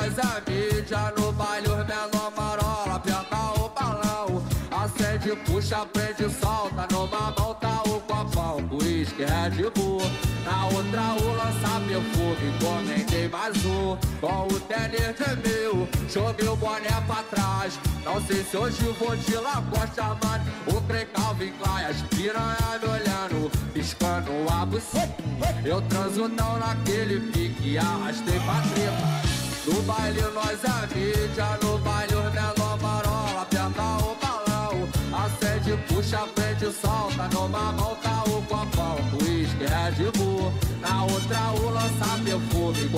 nós a é mídia no baile, os menor marola, aperta o balão. Acende, puxa, prende, solta, numa mão tá o copão, uísque, Red Bull. Na outra o lança perfume, Comentei mais um, com o tênis de mil. choveu o boné pra trás, não sei se hoje vou de lagosta, mas o crecal vem Klein, as piranha me olhando, piscando a buceta. Eu transo não naquele pique, arrastei pra trema. No baile nós é mídia, no baile os menor marola, aperta o balão, acende, puxa, prende, solta, numa mão tá o copão, uísque, Red Bull, na outra o lança perfume,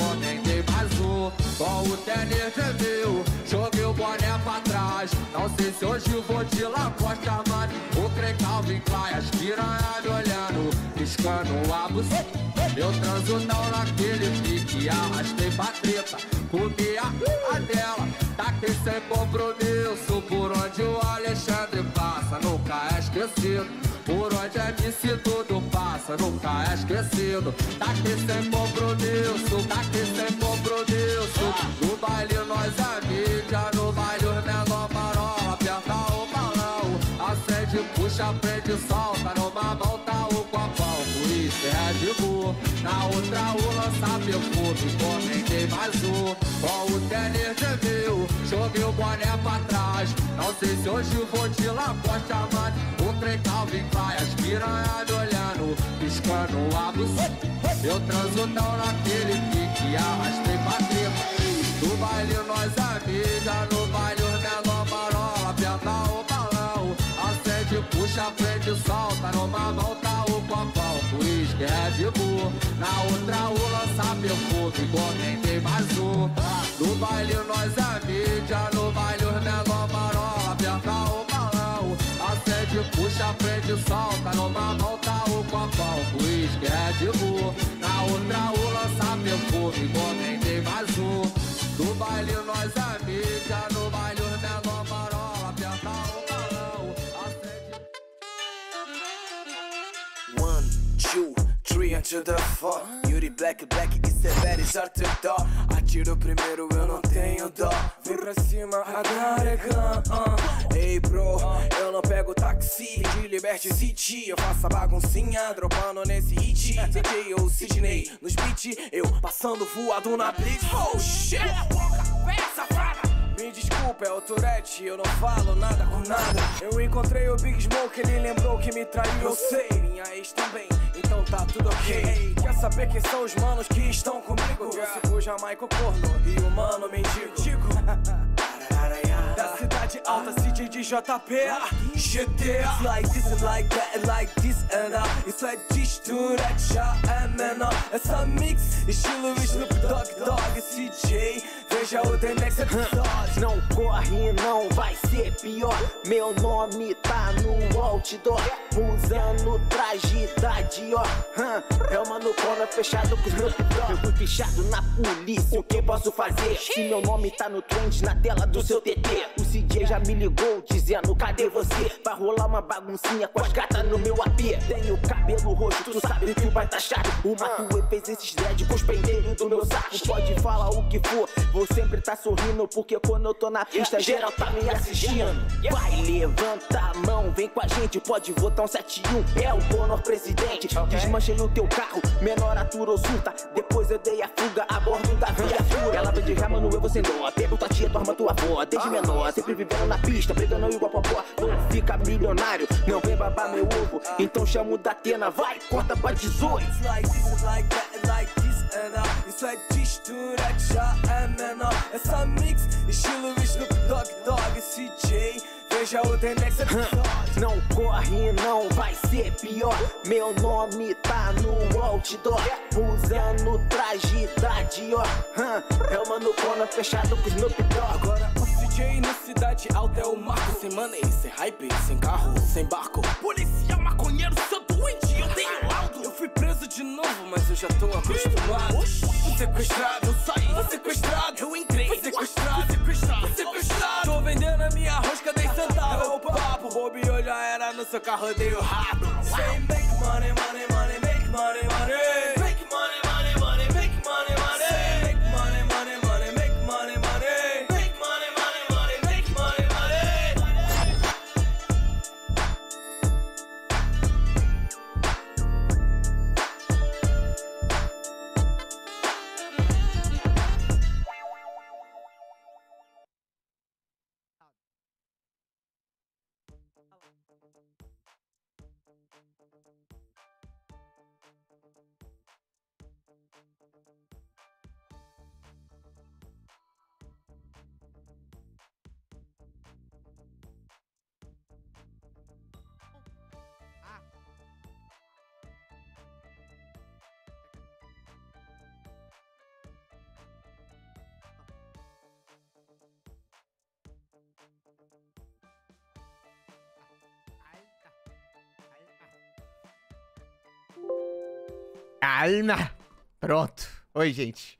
tem mais um, com o tênis de mil, joguei o boné pra trás, não sei se hoje vou de Lacosta, mano, o Crei vem Klein, as piranha me olhando, piscando a buceta. Eu transo não naquele pique, arrastei pra treta, comi a, a dela. Tá aqui sem compromisso, por onde o Alexandre passa, nunca é esquecido. Por onde a é MC tudo passa, nunca é esquecido. Tá aqui sem compromisso, tá aqui sem compromisso. No baile nós é mídia, no baile os menor marola, aperta o balão. Acende, puxa, prende, solta. lança perfume, comentei mais um Com o tênis tremeu, joguei o boné pra trás Não sei se hoje vou de poste mas O trem Calvin tá praia, as piranha me olhando Piscando o abusão Eu transo tão naquele pique, arrastei pra cima Do baile nós amigas, no ajuda fora Yuri Black, Black e Severis Artudó Atiro primeiro, eu não tenho dó Vem pra cima, a é uh. Ei bro, eu não pego táxi De Liberte City, eu faço a baguncinha Dropando nesse hit DJ ou Sidney nos beat Eu passando voado na blitz Oh shit, boca, peça, fada me desculpa, é o Tourette, eu não falo nada com nada Eu encontrei o Big Smoke, ele lembrou que me traiu Eu sei, minha ex também, então tá tudo ok Quer saber quem são os manos que estão comigo? Eu sou o Jamaico Corno e o Mano Mendigo Maranhão Da cidade alta, CJ de JP GTA Like this and like that and like this and that Isso é mistura de já é menor Essa mix, estilo Snoop Dogg Dogg CJ, veja o The Next Episode Não corre, não vai ser pior Meu nome tá no outdoor Usando traje da Dior É uma loucura fechado com Snoop Dogg Eu fui fechado na polícia, o que posso fazer? Se meu nome tá no trend, na tela do seu TT. O CJ já me ligou dizendo: Cadê você? Vai rolar uma baguncinha com as gatas no meu AP. Tenho cabelo roxo, tu sabe que o pai tá chato. O Matue fez esses dread com os pendeiros do meu saco. Pode falar o que for, vou sempre tá sorrindo. Porque quando eu tô na pista, geral tá me assistindo. Vai, levanta a mão, vem com a gente. Pode votar um 71, é o Bonor presidente. Desmanchei o teu carro, menor ou surta. Depois eu dei a fuga a bordo da via Ela vem de rama no eu, sem dó. Pego tua tia, tua irmã, tua avó desde menor. Sempre vivendo na pista, brigando igual popó. Não fica milionário, não vem babar meu ovo. Então chamo da Atena, vai, corta pra 18. Isso é textura que já é menor Essa mix, estilo Snoop Dogg Dogg CJ Veja o Denex Não corre, não vai ser pior Meu nome tá no outdoor Usando traje da Dior É o Mano cona fechado com Snoop Dogg Agora DJ na cidade alta é o marco Sem money, sem hype, sem carro, sem barco Polícia, maconheiro, seu doente, eu tenho laudo Eu fui preso de novo, mas eu já tô acostumado Fui sequestrado, eu saí, fui sequestrado Eu entrei, fui sequestrado, fui sequestrado, sequestrado Tô vendendo a minha rosca, dei centavo É o papo, bobeou, já era no seu carro, dei o rabo Say make money, money, money, make money, money Calma. Pronto. Oi, gente.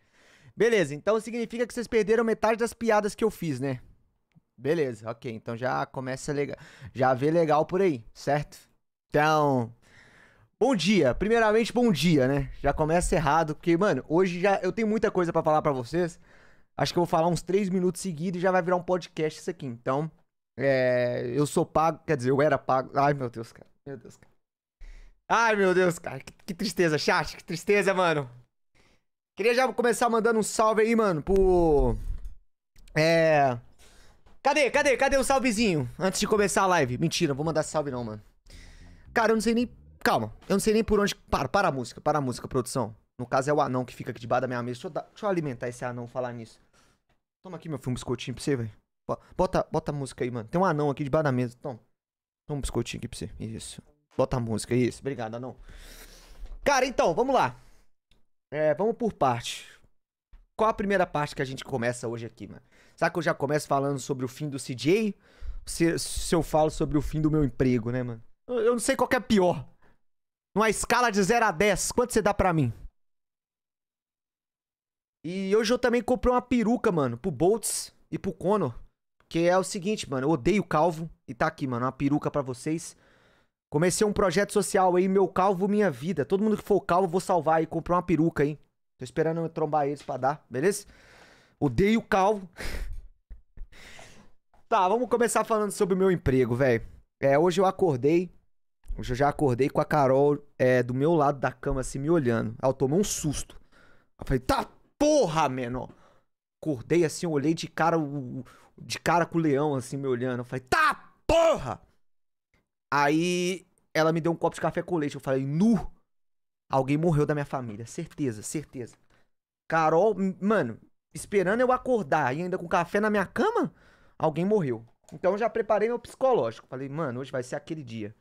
Beleza, então significa que vocês perderam metade das piadas que eu fiz, né? Beleza, ok. Então já começa legal. Já vê legal por aí, certo? Então. Bom dia. Primeiramente, bom dia, né? Já começa errado, porque, mano, hoje já eu tenho muita coisa para falar para vocês. Acho que eu vou falar uns três minutos seguidos e já vai virar um podcast isso aqui. Então, é, eu sou pago, quer dizer, eu era pago. Ai, meu Deus, cara. Meu Deus, cara. Ai, meu Deus, cara. Que, que, tristeza, chat. Que tristeza, mano. Queria já começar mandando um salve aí, mano, pro... É... Cadê, cadê, cadê o salvezinho? Antes de começar a live. Mentira, não vou mandar salve não, mano. Cara, eu não sei nem... Calma. Eu não sei nem por onde... Para, para a música. Para a música, produção. No caso é o anão que fica aqui debaixo da minha mesa. Deixa eu, dar... Deixa eu alimentar esse anão, falar nisso. Toma aqui, meu filho, um biscoitinho pra você, velho. Bota, bota a música aí, mano. Tem um anão aqui debaixo da mesa. Toma. Toma um biscoitinho aqui pra você. Isso. Bota a música, isso. Obrigado, não. Cara, então, vamos lá. É, vamos por parte. Qual a primeira parte que a gente começa hoje aqui, mano? Será que eu já começo falando sobre o fim do CJ? Se, se eu falo sobre o fim do meu emprego, né, mano? Eu, não sei qual é pior. Numa escala de 0 a 10, quanto você dá pra mim? E hoje eu também comprei uma peruca, mano, pro Boltz e pro Conor. Que é o seguinte, mano, eu odeio calvo. E tá aqui, mano, uma peruca para vocês. Comecei um projeto social aí, meu calvo, minha vida. Todo mundo que for calvo, vou salvar aí, comprar uma peruca, aí Tô esperando eu trombar eles pra dar, beleza? Odeio calvo. tá, vamos começar falando sobre o meu emprego, velho. É, hoje eu acordei. Hoje eu já acordei com a Carol é, do meu lado da cama, assim, me olhando. Ela tomou um susto. Eu falei, tá porra, menor. Acordei assim, olhei de cara, de cara com o leão, assim, me olhando. Eu falei, tá porra! Aí ela me deu um copo de café com leite. Eu falei, nu! Alguém morreu da minha família. Certeza, certeza. Carol, mano, esperando eu acordar e ainda com café na minha cama, alguém morreu. Então eu já preparei meu psicológico. Falei, mano, hoje vai ser aquele dia.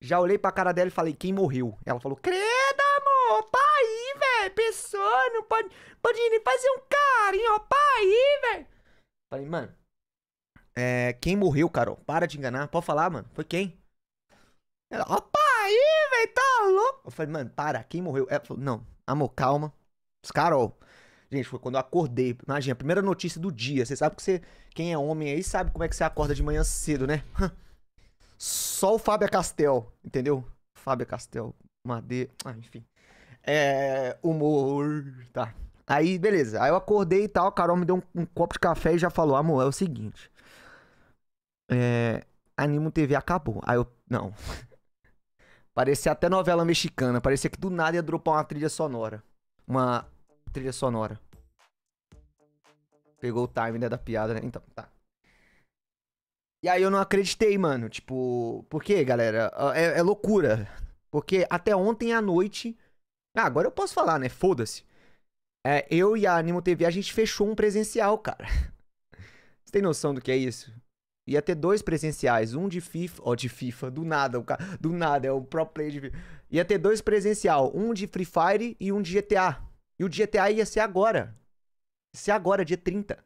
Já olhei pra cara dela e falei, quem morreu? Ela falou, credo, amor, pai, velho, pessoa, não pode, pode ir fazer um carinho, ó, pai, velho. Falei, mano, é, quem morreu, Carol? Para de enganar. Pode falar, mano. Foi quem? Ela, opa, aí, velho, tá louco. Eu falei, mano, para, quem morreu? Ela falou, não, amor, calma. Carol. Gente, foi quando eu acordei. Imagina, a primeira notícia do dia. Você sabe que você. Quem é homem aí sabe como é que você acorda de manhã cedo, né? Só o Fábio Castel, entendeu? Fábio Castel, Madeira. Ah, enfim. É. Humor. Tá. Aí, beleza. Aí eu acordei e tal. A Carol me deu um, um copo de café e já falou: amor, é o seguinte é, Animo TV acabou. Aí eu, não. parecia até novela mexicana, parecia que do nada ia dropar uma trilha sonora. Uma trilha sonora. Pegou o time né, da piada, né? Então, tá. E aí eu não acreditei, mano. Tipo, por quê, galera? Ah, é, é loucura. Porque até ontem à noite. Ah, agora eu posso falar, né? Foda-se. É, eu e a Animo TV, a gente fechou um presencial, cara. Você tem noção do que é isso? Ia ter dois presenciais, um de FIFA, ó, de FIFA, do nada, o cara, do nada, é o pro play de FIFA. Ia ter dois presencial, um de Free Fire e um de GTA. E o de GTA ia ser agora. Ia ser agora, dia 30.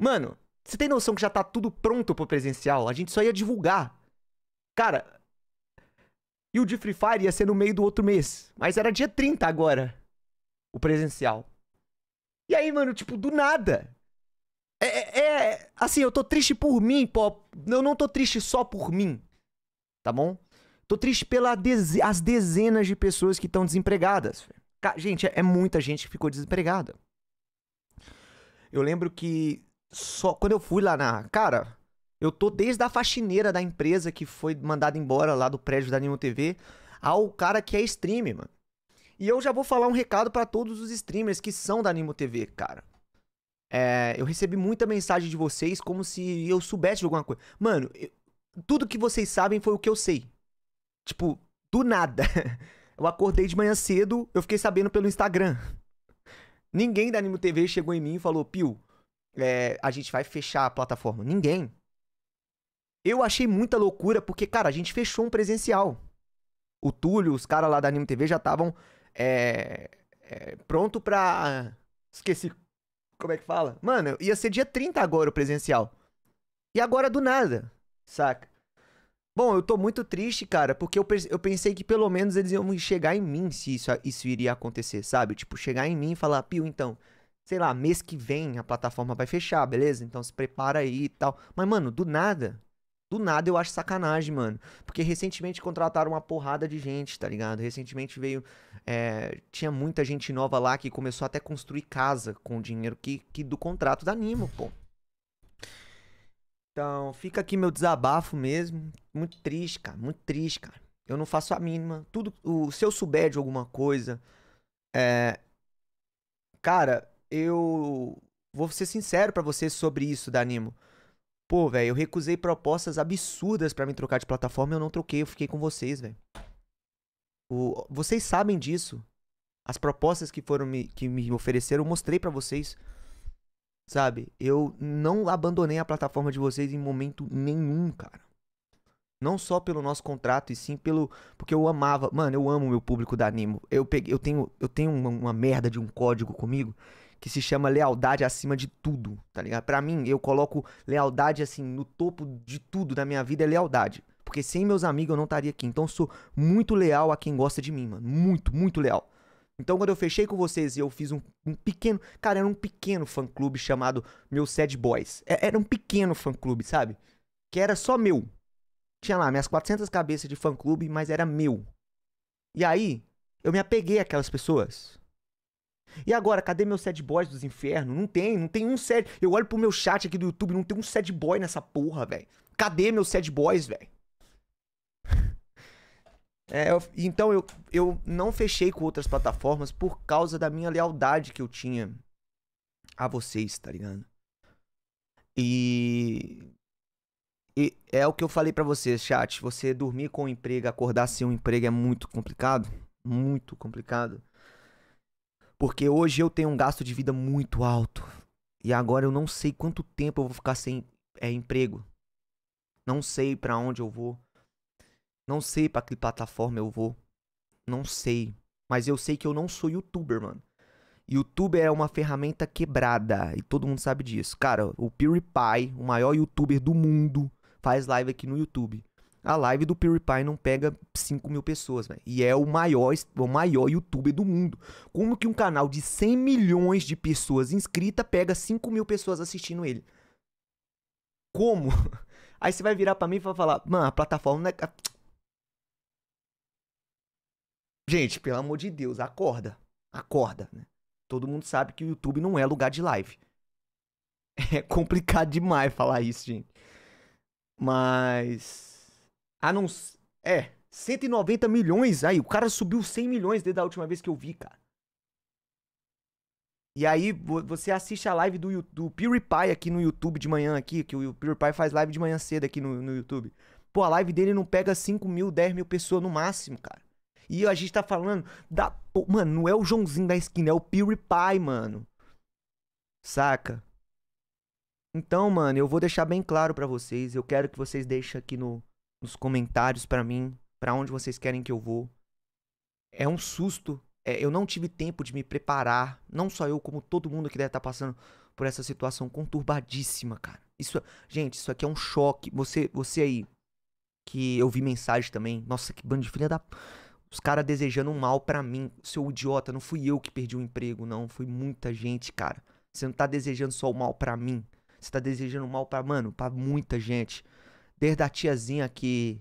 Mano, você tem noção que já tá tudo pronto pro presencial? A gente só ia divulgar. Cara, e o de Free Fire ia ser no meio do outro mês. Mas era dia 30 agora, o presencial. E aí, mano, tipo, do nada. É, é, é, Assim, eu tô triste por mim, pô. Eu não tô triste só por mim. Tá bom? Tô triste pelas dez... dezenas de pessoas que estão desempregadas. Gente, é, é muita gente que ficou desempregada. Eu lembro que só quando eu fui lá na. Cara, eu tô desde a faxineira da empresa que foi mandada embora lá do prédio da Nimo TV ao cara que é streamer, mano. E eu já vou falar um recado para todos os streamers que são da Nimo TV, cara. É, eu recebi muita mensagem de vocês como se eu soubesse de alguma coisa. Mano, eu, tudo que vocês sabem foi o que eu sei. Tipo, do nada. Eu acordei de manhã cedo, eu fiquei sabendo pelo Instagram. Ninguém da Animo TV chegou em mim e falou, Pio, é, a gente vai fechar a plataforma. Ninguém. Eu achei muita loucura porque, cara, a gente fechou um presencial. O Túlio, os caras lá da Animo TV já estavam é, é, pronto pra... Esqueci como é que fala? Mano, ia ser dia 30 agora o presencial. E agora do nada, saca? Bom, eu tô muito triste, cara, porque eu, eu pensei que pelo menos eles iam chegar em mim se isso, isso iria acontecer, sabe? Tipo, chegar em mim e falar, Pio, então, sei lá, mês que vem a plataforma vai fechar, beleza? Então se prepara aí e tal. Mas, mano, do nada, do nada eu acho sacanagem, mano. Porque recentemente contrataram uma porrada de gente, tá ligado? Recentemente veio. É, tinha muita gente nova lá que começou até a construir casa com o dinheiro que, que do contrato da Nimo, pô. Então, fica aqui meu desabafo mesmo. Muito triste, cara. Muito triste, cara. Eu não faço a mínima. Tudo. O, se eu souber de alguma coisa. É, cara, eu. Vou ser sincero para vocês sobre isso da Nimo. Pô, velho, eu recusei propostas absurdas para me trocar de plataforma e eu não troquei, eu fiquei com vocês, velho. O... Vocês sabem disso. As propostas que foram me, que me ofereceram, eu mostrei para vocês. Sabe? Eu não abandonei a plataforma de vocês em momento nenhum, cara. Não só pelo nosso contrato, e sim pelo. Porque eu amava. Mano, eu amo o meu público da Animo. Eu, peguei, eu tenho, eu tenho uma, uma merda de um código comigo que se chama lealdade acima de tudo, tá ligado? Pra mim, eu coloco lealdade, assim, no topo de tudo da minha vida é lealdade. Porque sem meus amigos eu não estaria aqui. Então eu sou muito leal a quem gosta de mim, mano. Muito, muito leal. Então quando eu fechei com vocês e eu fiz um, um, pequeno. Cara, era um pequeno fã clube chamado Meu Sad Boys. É, era um pequeno fã clube, sabe? Que era só meu. Tinha lá minhas 400 cabeças de fã clube, mas era meu. E aí, eu me apeguei àquelas pessoas. E agora, cadê meus sad boys dos infernos? Não tem, não tem um sad. Eu olho pro meu chat aqui do YouTube, não tem um sad boy nessa porra, velho. Cadê meus sad boys, velho? É, eu, então eu, eu não fechei com outras plataformas por causa da minha lealdade que eu tinha a vocês, tá ligado? E, e é o que eu falei para vocês, chat. Você dormir com um emprego, acordar sem um emprego é muito complicado. Muito complicado. Porque hoje eu tenho um gasto de vida muito alto. E agora eu não sei quanto tempo eu vou ficar sem é, emprego. Não sei para onde eu vou. Não sei para que plataforma eu vou. Não sei. Mas eu sei que eu não sou youtuber, mano. youtuber é uma ferramenta quebrada e todo mundo sabe disso. Cara, o PewDiePie, o maior youtuber do mundo, faz live aqui no YouTube a live do PewDiePie não pega 5 mil pessoas, velho. E é o maior, o maior youtuber do mundo. Como que um canal de 100 milhões de pessoas inscritas pega 5 mil pessoas assistindo ele? Como? Aí você vai virar para mim e vai falar, mano, a plataforma não é... Gente, pelo amor de Deus, acorda. Acorda, né? Todo mundo sabe que o YouTube não é lugar de live. É complicado demais falar isso, gente. Mas a não. É, 190 milhões. Aí, o cara subiu 100 milhões desde a última vez que eu vi, cara. E aí, você assiste a live do, do PewDiePie aqui no YouTube de manhã, aqui, que o PewDiePie faz live de manhã cedo aqui no, no YouTube. Pô, a live dele não pega 5 mil, 10 mil pessoas no máximo, cara. E a gente tá falando da. Pô, mano, não é o Joãozinho da esquina, é o PewDiePie, mano. Saca? Então, mano, eu vou deixar bem claro para vocês. Eu quero que vocês deixem aqui no, nos comentários para mim, para onde vocês querem que eu vou. É um susto. É, eu não tive tempo de me preparar, não só eu, como todo mundo que deve estar tá passando por essa situação conturbadíssima, cara. Isso, gente, isso aqui é um choque. Você, você aí que eu vi mensagem também. Nossa, que bando de filha da os caras desejando um mal para mim. Seu idiota, não fui eu que perdi o emprego, não, foi muita gente, cara. Você não tá desejando só o mal para mim. Você tá desejando o mal para, mano, para muita gente desde a tiazinha que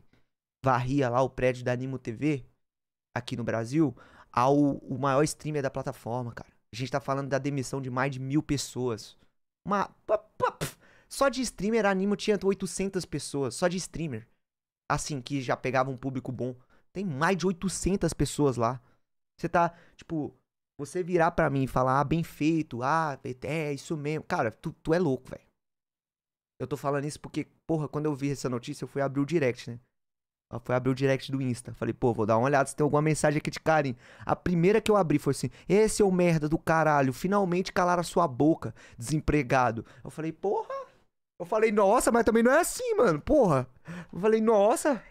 varria lá o prédio da Animo TV, aqui no Brasil, ao o maior streamer da plataforma, cara. A gente tá falando da demissão de mais de mil pessoas. Uma. Só de streamer, a Animo tinha 800 pessoas, só de streamer. Assim, que já pegava um público bom. Tem mais de 800 pessoas lá. Você tá, tipo, você virar para mim e falar, ah, bem feito, ah, é, é isso mesmo. Cara, tu, tu é louco, velho. Eu tô falando isso porque, porra, quando eu vi essa notícia, eu fui abrir o direct, né? Eu fui abrir o direct do Insta. Falei, pô, vou dar uma olhada se tem alguma mensagem aqui de Karim. A primeira que eu abri foi assim: esse é o merda do caralho, finalmente calaram a sua boca, desempregado. Eu falei, porra. Eu falei, nossa, mas também não é assim, mano, porra. Eu falei, nossa.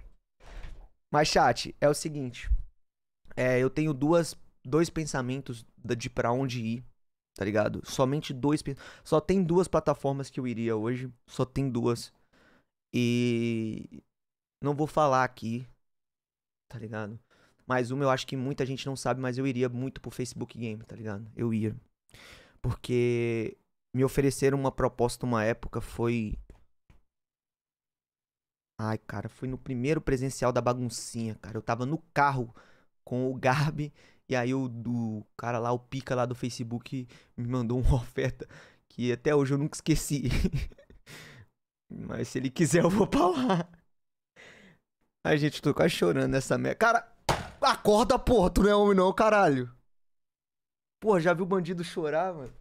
Mas, chat, é o seguinte: é, eu tenho duas, dois pensamentos de para onde ir tá ligado? Somente dois. Só tem duas plataformas que eu iria hoje. Só tem duas. E. Não vou falar aqui. Tá ligado? Mas uma eu acho que muita gente não sabe, mas eu iria muito pro Facebook Game, tá ligado? Eu ia. Porque me ofereceram uma proposta uma época, foi. Ai, cara, foi no primeiro presencial da baguncinha, cara. Eu tava no carro com o Garbi e aí o, cara lá, o pica lá do Facebook, me mandou uma oferta que até hoje eu nunca esqueci. Mas se ele quiser, eu vou pra lá. Ai, gente, tô quase chorando nessa merda. Cara, acorda, porra, tu não é homem não, caralho. Porra, já viu bandido chorar, mano?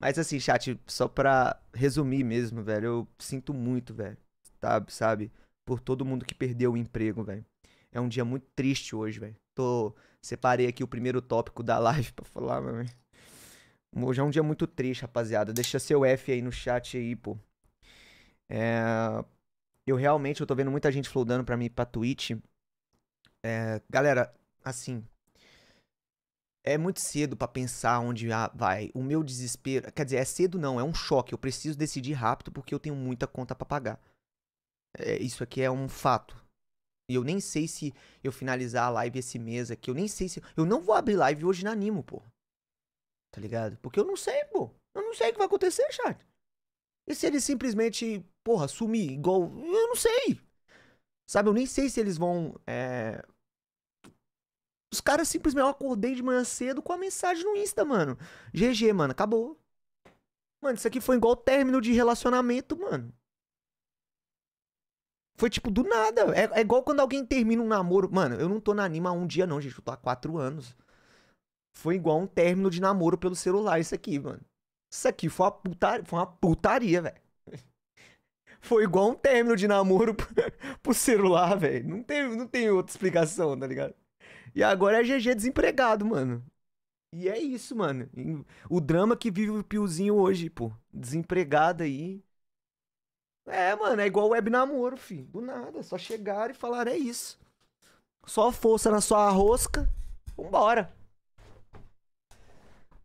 Mas assim, chat, só pra resumir mesmo, velho, eu sinto muito, velho, sabe, sabe? Por todo mundo que perdeu o emprego, velho. É um dia muito triste hoje, velho. Tô Separei aqui o primeiro tópico da live pra falar, mano. Hoje é um dia muito triste, rapaziada. Deixa seu F aí no chat aí, pô. É... Eu realmente eu tô vendo muita gente flodando pra mim pra Twitch. É... Galera, assim. É muito cedo para pensar onde ah, vai. O meu desespero. Quer dizer, é cedo não, é um choque. Eu preciso decidir rápido porque eu tenho muita conta para pagar. É... isso aqui é um fato. E eu nem sei se eu finalizar a live esse mês aqui. Eu nem sei se. Eu não vou abrir live hoje na Animo, pô. Tá ligado? Porque eu não sei, pô. Eu não sei o que vai acontecer, chat. E se eles simplesmente, porra, sumir igual. Eu não sei. Sabe? Eu nem sei se eles vão. É... Os caras simplesmente. Eu acordei de manhã cedo com a mensagem no Insta, mano. GG, mano. Acabou. Mano, isso aqui foi igual término de relacionamento, mano. Foi tipo do nada. É, é, igual quando alguém termina um namoro. Mano, eu não tô na anima há um dia, não, gente. Eu tô há quatro anos. Foi igual um término de namoro pelo celular, isso aqui, mano. Isso aqui foi uma, foi uma putaria, velho. Foi igual um término de namoro pro celular, velho. Não tem, não tem outra explicação, tá ligado? E agora é GG desempregado, mano. E é isso, mano. O drama que vive o Piozinho hoje, pô. Desempregado aí. É, mano, é igual web namoro, filho. Do nada, só chegar e falar é isso. Só força na sua rosca, vambora.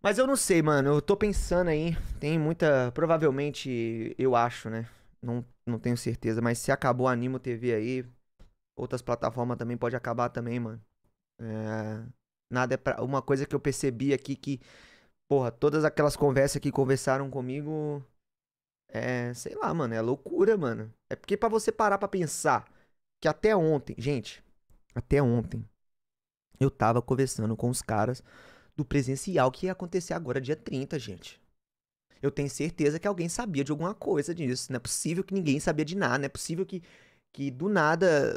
Mas eu não sei, mano. Eu tô pensando aí. Tem muita. Provavelmente, eu acho, né? Não, não tenho certeza. Mas se acabou a Animo TV aí, outras plataformas também pode acabar também, mano. É, nada é pra. Uma coisa que eu percebi aqui que. Porra, todas aquelas conversas que conversaram comigo é, sei lá, mano, é loucura, mano. É porque para você parar para pensar que até ontem, gente, até ontem eu tava conversando com os caras do presencial que ia acontecer agora dia 30, gente. Eu tenho certeza que alguém sabia de alguma coisa disso. Não é possível que ninguém sabia de nada, não é possível que que do nada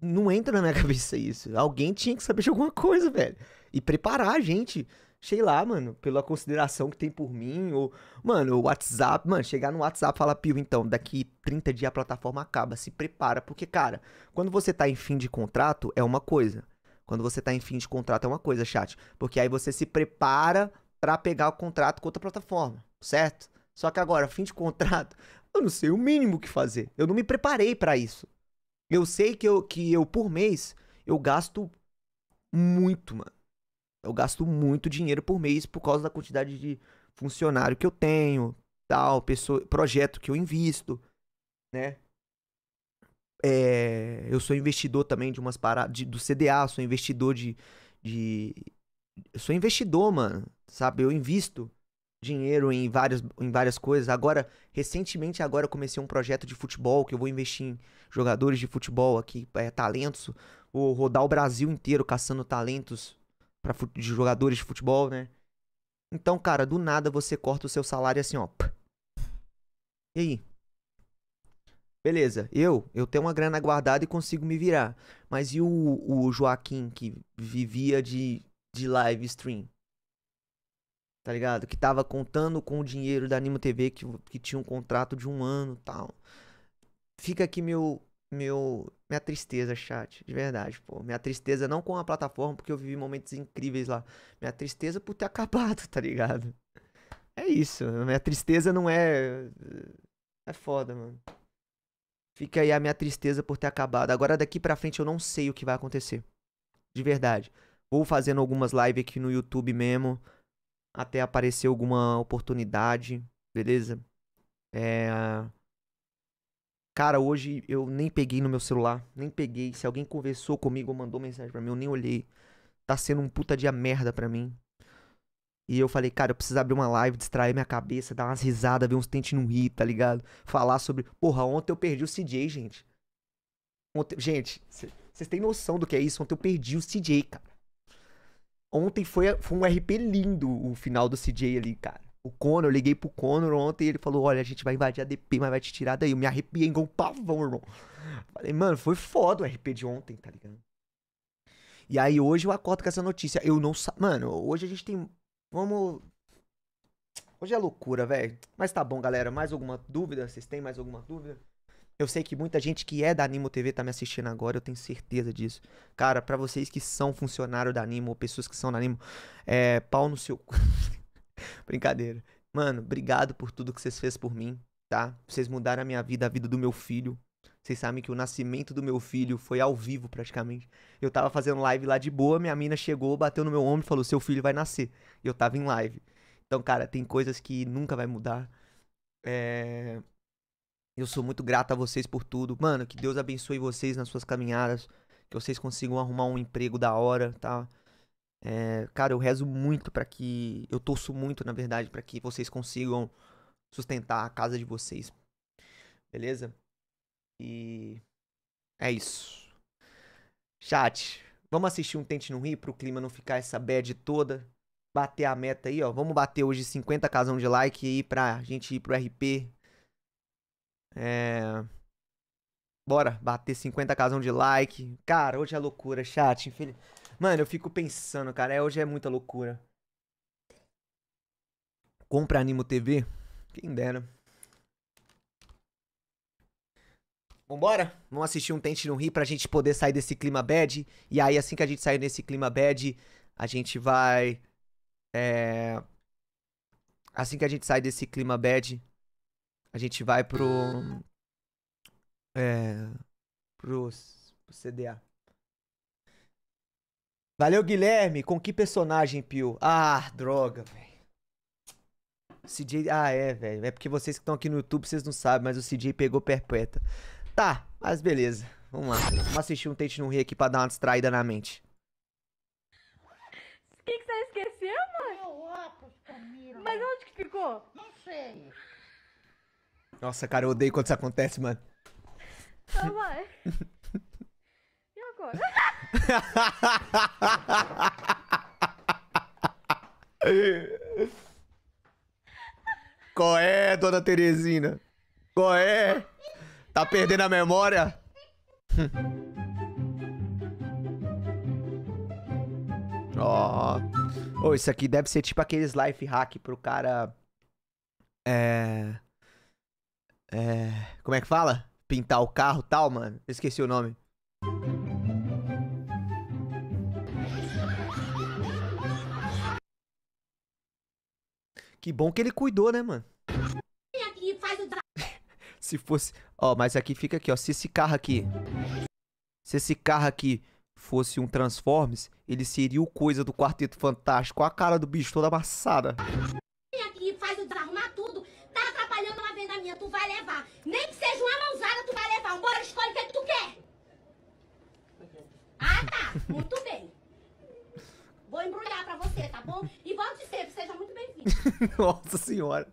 não entra na minha cabeça isso. Alguém tinha que saber de alguma coisa, velho. E preparar a gente sei lá, mano, pela consideração que tem por mim, ou, mano, o WhatsApp, mano, chegar no WhatsApp e falar, Pio, então, daqui 30 dias a plataforma acaba, se prepara, porque, cara, quando você tá em fim de contrato, é uma coisa. Quando você tá em fim de contrato, é uma coisa, chat, porque aí você se prepara para pegar o contrato com outra plataforma, certo? Só que agora, fim de contrato, eu não sei o mínimo que fazer, eu não me preparei para isso. Eu sei que eu, que eu, por mês, eu gasto muito, mano eu gasto muito dinheiro por mês por causa da quantidade de funcionário que eu tenho, tal, pessoa, projeto que eu invisto, né? É, eu sou investidor também de umas paradas do CDA, sou investidor de, de eu sou investidor, mano, sabe? Eu invisto dinheiro em várias, em várias coisas. Agora, recentemente, agora eu comecei um projeto de futebol que eu vou investir em jogadores de futebol aqui, é, talentos. Vou rodar o Brasil inteiro caçando talentos para jogadores de futebol, né? Então, cara, do nada você corta o seu salário assim, ó. E aí? Beleza, eu eu tenho uma grana guardada e consigo me virar. Mas e o, o Joaquim que vivia de, de live stream? Tá ligado? Que tava contando com o dinheiro da Animo TV, que, que tinha um contrato de um ano tal. Fica aqui meu, meu minha tristeza, chat, de verdade, pô. Minha tristeza não com a plataforma, porque eu vivi momentos incríveis lá. Minha tristeza por ter acabado, tá ligado? É isso. Minha tristeza não é é foda, mano. Fica aí a minha tristeza por ter acabado. Agora daqui para frente eu não sei o que vai acontecer. De verdade. Vou fazendo algumas lives aqui no YouTube mesmo até aparecer alguma oportunidade, beleza? É Cara, hoje eu nem peguei no meu celular, nem peguei. Se alguém conversou comigo ou mandou mensagem para mim, eu nem olhei. Tá sendo um puta dia merda pra mim. E eu falei, cara, eu preciso abrir uma live, distrair minha cabeça, dar umas risadas, ver uns tentes no rir, tá ligado? Falar sobre. Porra, ontem eu perdi o CJ, gente. Ontem... Gente, vocês têm noção do que é isso? Ontem eu perdi o CJ, cara. Ontem foi, foi um RP lindo o final do CJ ali, cara. O Conor, eu liguei pro Conor ontem e ele falou: Olha, a gente vai invadir a DP, mas vai te tirar daí. Eu me arrepiei igual um pavão, irmão. Falei, mano, foi foda o RP de ontem, tá ligado? E aí hoje eu acordo com essa notícia. Eu não sa... Mano, hoje a gente tem. Vamos. Hoje é loucura, velho. Mas tá bom, galera. Mais alguma dúvida? Vocês têm mais alguma dúvida? Eu sei que muita gente que é da Animo TV tá me assistindo agora, eu tenho certeza disso. Cara, para vocês que são funcionário da Animo, ou pessoas que são da Animo, é pau no seu. Brincadeira. Mano, obrigado por tudo que vocês fez por mim, tá? Vocês mudaram a minha vida, a vida do meu filho. Vocês sabem que o nascimento do meu filho foi ao vivo, praticamente. Eu tava fazendo live lá de boa, minha mina chegou, bateu no meu ombro e falou: seu filho vai nascer. E eu tava em live. Então, cara, tem coisas que nunca vai mudar. É... Eu sou muito grato a vocês por tudo. Mano, que Deus abençoe vocês nas suas caminhadas. Que vocês consigam arrumar um emprego da hora, tá? É, cara, eu rezo muito para que. Eu torço muito, na verdade, para que vocês consigam sustentar a casa de vocês. Beleza? E. É isso. Chat, vamos assistir um Tente no Rio pro clima não ficar essa bad toda. Bater a meta aí, ó. Vamos bater hoje 50 casão de like aí pra gente ir pro RP. É. Bora, bater 50 casão de like. Cara, hoje é loucura, chat. Infelizmente. Mano, eu fico pensando, cara, é, hoje é muita loucura. Compra Animo TV? Quem dera. Vambora? Vamos assistir um Tente no Rio pra gente poder sair desse clima bad. E aí, assim que a gente sair desse clima bad, a gente vai. É. Assim que a gente sai desse clima bad, a gente vai pro. É. Pro, pro CDA. Valeu, Guilherme. Com que personagem, Pio? Ah, droga, velho. CJ. Ah, é, velho. É porque vocês que estão aqui no YouTube, vocês não sabem, mas o CJ pegou perpétua. Tá, mas beleza. Vamos lá. Vamos assistir um tente no Rio aqui pra dar uma distraída na mente. O que, que você esqueceu, mãe? Camila. Mas né? onde que ficou? Não sei. Nossa, cara, eu odeio quando isso acontece, mano. Ah, vai. e agora? Qual é, dona Teresina? Qual é? Tá perdendo a memória? Ó. oh. oh, isso aqui deve ser tipo aqueles life hack pro cara. É. É. Como é que fala? Pintar o carro e tal, mano. Esqueci o nome. Que bom que ele cuidou, né, mano? se fosse... Ó, mas aqui fica aqui, ó. Se esse carro aqui... Se esse carro aqui fosse um Transformers, ele seria o coisa do Quarteto Fantástico. A cara do bicho toda amassada. Aqui, faz o arrumar tudo. Tá atrapalhando uma venda minha, tu vai levar. Nem que seja uma mãozada, tu vai levar. Bora, escolhe o que, é que tu quer. Ah, tá. Muito bem. Vou embrulhar pra você, tá bom? E volte sempre, seja muito Nossa senhora.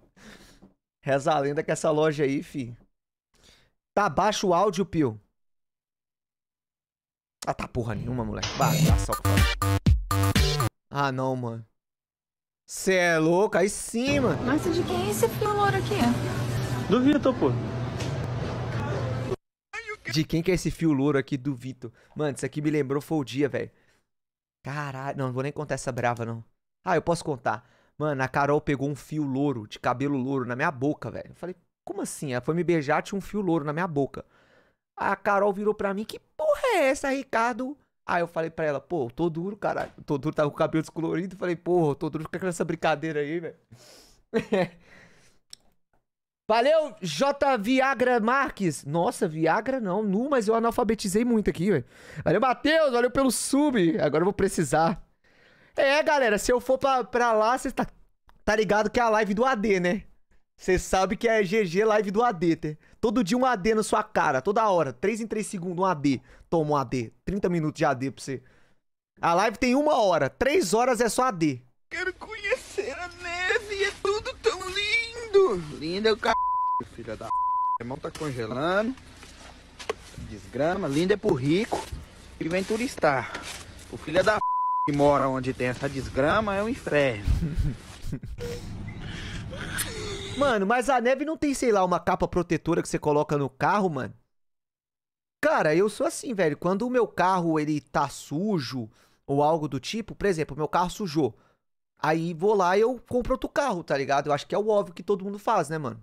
Reza a lenda que essa loja aí, fi. Tá baixo o áudio, Pio. Ah, tá porra nenhuma, moleque. Ah, não, mano. Cê é louco? Aí sim, mano. Mas de quem é esse fio louro aqui? Do Vitor, pô. De quem que é esse fio louro aqui do Vitor? Mano, isso aqui me lembrou foi o dia, velho. Caralho, não, não vou nem contar essa brava, não. Ah, eu posso contar. Mano, a Carol pegou um fio louro, de cabelo louro, na minha boca, velho. Eu falei, como assim? Ela foi me beijar, tinha um fio louro na minha boca. A Carol virou pra mim, que porra é essa, Ricardo? Aí eu falei pra ela, pô, tô duro, caralho. Tô duro, tá com o cabelo descolorido. Falei, porra, tô duro, fica com essa brincadeira aí, velho. Valeu, J Viagra Marques. Nossa, Viagra não, nu, mas eu analfabetizei muito aqui, velho. Valeu, Matheus, valeu pelo sub. Agora eu vou precisar. É, galera, se eu for pra, pra lá, você tá, tá ligado que é a live do AD, né? Você sabe que é GG live do AD, tá? Todo dia um AD na sua cara, toda hora. 3 em 3 segundos um AD. Toma um AD. 30 minutos de AD pra você. A live tem uma hora. 3 horas é só AD. Quero conhecer a neve, é tudo tão lindo. Lindo é o c... Filha da... Meu irmão tá congelando. Desgrama, lindo é pro rico. E vem turistar. O filho é da que mora onde tem essa desgrama é um inferno. mano, mas a neve não tem, sei lá, uma capa protetora que você coloca no carro, mano? Cara, eu sou assim, velho. Quando o meu carro ele tá sujo ou algo do tipo, por exemplo, meu carro sujou. Aí vou lá e eu compro outro carro, tá ligado? Eu acho que é o óbvio que todo mundo faz, né, mano?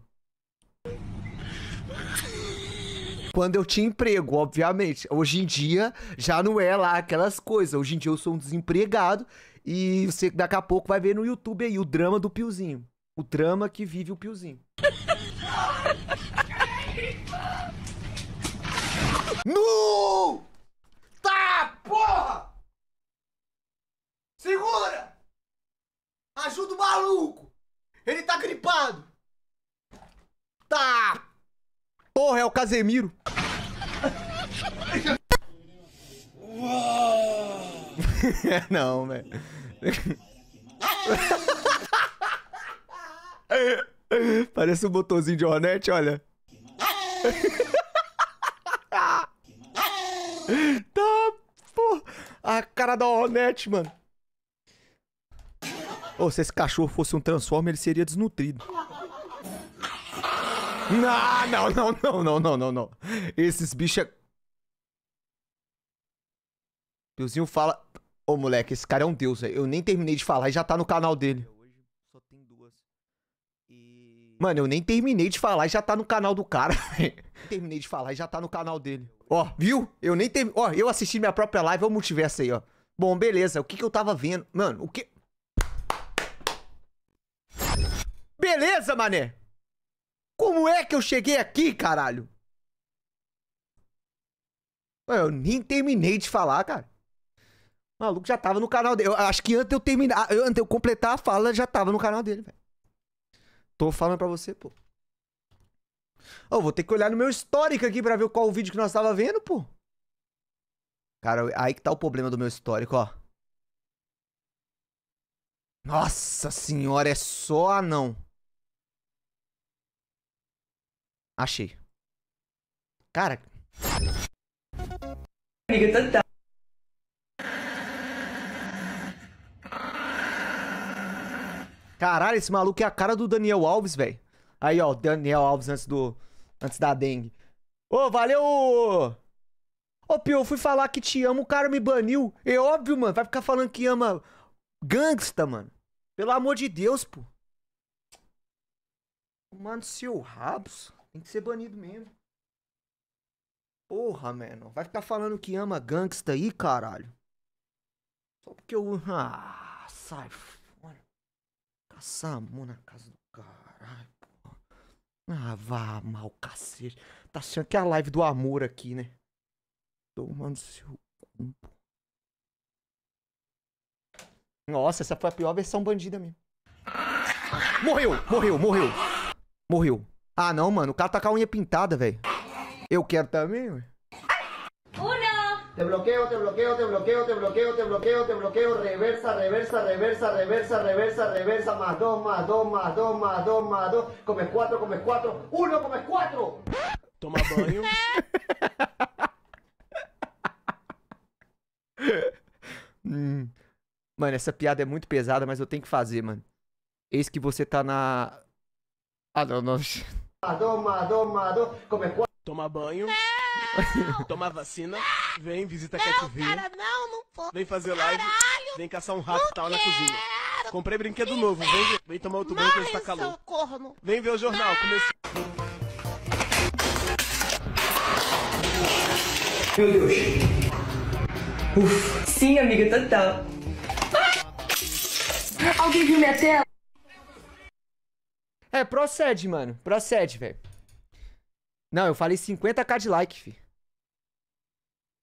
quando eu tinha emprego, obviamente. Hoje em dia já não é lá aquelas coisas. Hoje em dia eu sou um desempregado e você daqui a pouco vai ver no YouTube aí o drama do Piozinho. O drama que vive o Piozinho. No, Tá, porra! Segura! Ajuda o maluco! Ele tá gripado! Tá, porra, é o Casemiro. não, velho. Parece um botãozinho de Hornet, olha. tá, pô. A cara da Hornet, mano. oh, se esse cachorro fosse um Transformer, ele seria desnutrido. Ah, não, não, não, não, não, não, não. Esses bichos é... Piozinho fala... Ô, moleque, esse cara é um deus, velho. Eu nem terminei de falar e já tá no canal dele. É, Mano, eu nem terminei de falar e já tá no canal do cara, velho. Terminei de falar e já tá no canal dele. Ó, viu? Eu nem terminei... Ó, eu assisti minha própria live, eu multiverso aí, ó. Bom, beleza. O que que eu tava vendo? Mano, o que... Beleza, mané! Como é que eu cheguei aqui, caralho? Eu nem terminei de falar, cara. O maluco já tava no canal dele. Eu acho que antes eu terminar, eu, antes eu completar a fala, já tava no canal dele, velho. Tô falando pra você, pô. Eu vou ter que olhar no meu histórico aqui pra ver qual o vídeo que nós tava vendo, pô. Cara, aí que tá o problema do meu histórico, ó. Nossa senhora, é só anão. Achei. Cara. Amiga Caralho, esse maluco é a cara do Daniel Alves, velho. Aí, ó, Daniel Alves antes do. Antes da dengue. Ô, valeu! Ô, Pio, eu fui falar que te amo, o cara me baniu. É óbvio, mano. Vai ficar falando que ama gangsta, mano. Pelo amor de Deus, pô. Mano, seu rabos. Tem que ser banido mesmo. Porra, mano. Vai ficar falando que ama gangsta aí, caralho. Só porque eu. Ah, sai fora. a mão na casa do caralho, porra. Ah, vá mal, cacete. Tá achando que é a live do amor aqui, né? Tomando seu cu, Nossa, essa foi a pior versão bandida mesmo. Morreu, morreu, morreu. Morreu. Ah, não, mano. O cara tá com a unha pintada, velho. Eu quero também, velho. Te bloqueo, te bloqueo, te bloqueo, te bloqueo, te bloqueo, te bloqueo, reversa, reversa, reversa, reversa, reversa, reversa, más dos, más dos, más dos, más dos, más dos, comes cuatro, comes cuatro, uno, comes cuatro. Toma banho. Hum. Mano, essa piada é muito pesada, mas eu tenho que fazer, mano. Eis que você tá na. Ah, não, não. Mador, Toma banho. Não. Toma vacina. Vem, visita cativeiro. Cara, não, não vou. Vem fazer live. vem caçar um rato tal na cozinha. Comprei brinquedo novo. Vem, vem tomar outro banho que está calor. Corno. Vem ver o jornal. Começou. Meu Deus. Uf. Sim, amiga, total. Ah! Alguém viu minha tela? É, procede, mano. Procede, velho. Não, eu falei 50k de like, fi.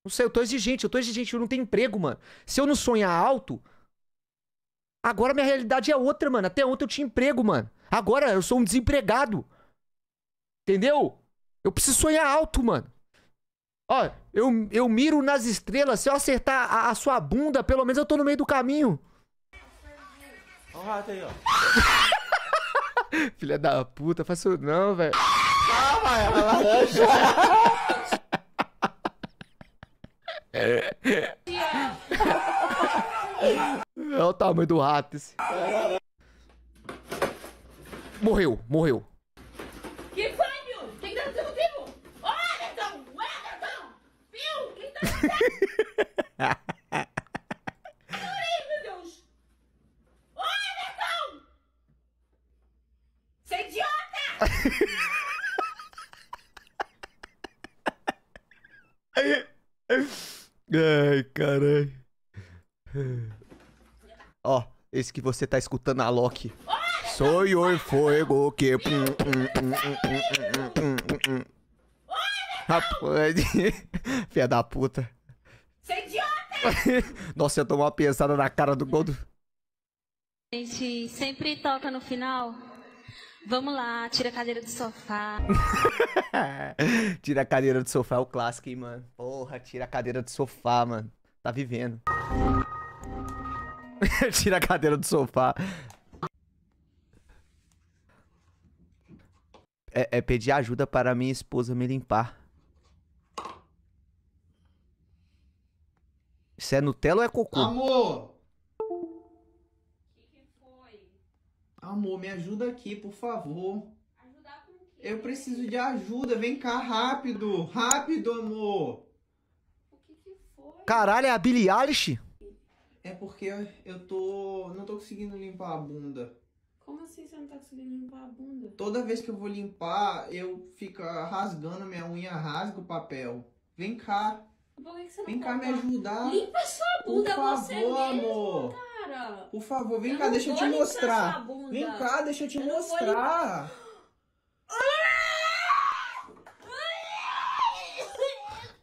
Não sei, eu tô exigente, eu tô exigente, eu não tenho emprego, mano. Se eu não sonhar alto, agora minha realidade é outra, mano. Até ontem eu tinha emprego, mano. Agora eu sou um desempregado. Entendeu? Eu preciso sonhar alto, mano. Ó, eu, eu miro nas estrelas. Se eu acertar a, a sua bunda, pelo menos eu tô no meio do caminho. Olha o rato aí, ó. Filha da puta, faço não, velho. Calma, é uma laranja. É o tamanho do rato esse. Morreu, morreu. Que foi, meu? Quem tá no seu tempo. Olha, Tom! Olha, Tom! Viu? Quem tá... no seu? Ai, caralho. Ó, esse que você tá escutando a Loki. Soy o fogo que. Rapaz. Filha da puta. Você é idiota! Nossa, eu tomei uma pensada na cara do Godo. A gente sempre toca no final. Vamos lá, tira a cadeira do sofá. tira a cadeira do sofá é o clássico, hein, mano. Porra, tira a cadeira do sofá, mano. Tá vivendo. tira a cadeira do sofá. É, é pedir ajuda para minha esposa me limpar. Isso é Nutella ou é cocô? Amor! Amor, me ajuda aqui, por favor. Ajudar com o quê? Eu preciso de ajuda. Vem cá, rápido. Rápido, amor. O que, que foi? Caralho, é a Billie Eilish? É porque eu tô... Não tô conseguindo limpar a bunda. Como assim você não tá conseguindo limpar a bunda? Toda vez que eu vou limpar, eu fico rasgando minha unha, rasgo o papel. Vem cá. Por que, você não Vem cá me ajudar. Limpa sua bunda, por favor, você mesmo, amor. Por favor, vem eu cá, deixa eu te mostrar. Vem cá, deixa eu te eu mostrar.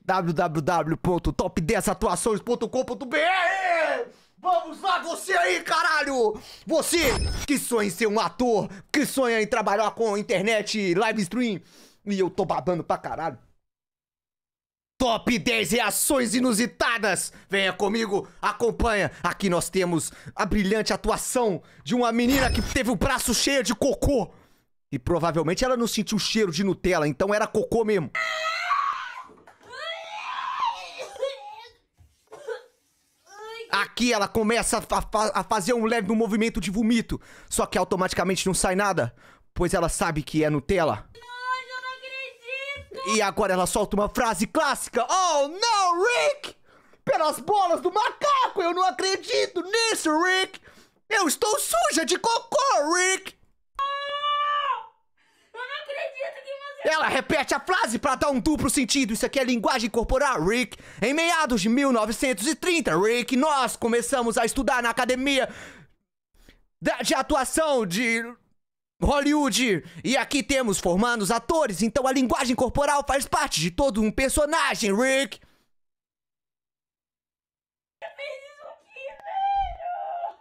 www.top10atuações.com.br Vamos lá, você aí, caralho! Você que sonha em ser um ator, que sonha em trabalhar com internet, live stream, e eu tô babando pra caralho. Top 10 reações inusitadas. Venha comigo, acompanha. Aqui nós temos a brilhante atuação de uma menina que teve o braço cheio de cocô. E provavelmente ela não sentiu o cheiro de Nutella, então era cocô mesmo. Aqui ela começa a, fa a fazer um leve movimento de vomito, só que automaticamente não sai nada, pois ela sabe que é Nutella. Não. E agora ela solta uma frase clássica: Oh, não, Rick! Pelas bolas do macaco, eu não acredito nisso, Rick! Eu estou suja de cocô, Rick! Oh, eu não acredito que você... Ela repete a frase para dar um duplo sentido. Isso aqui é linguagem corporal, Rick. Em meados de 1930, Rick, nós começamos a estudar na academia de atuação de Hollywood! E aqui temos formando os atores, então a linguagem corporal faz parte de todo um personagem, Rick! Você fez isso aqui, velho!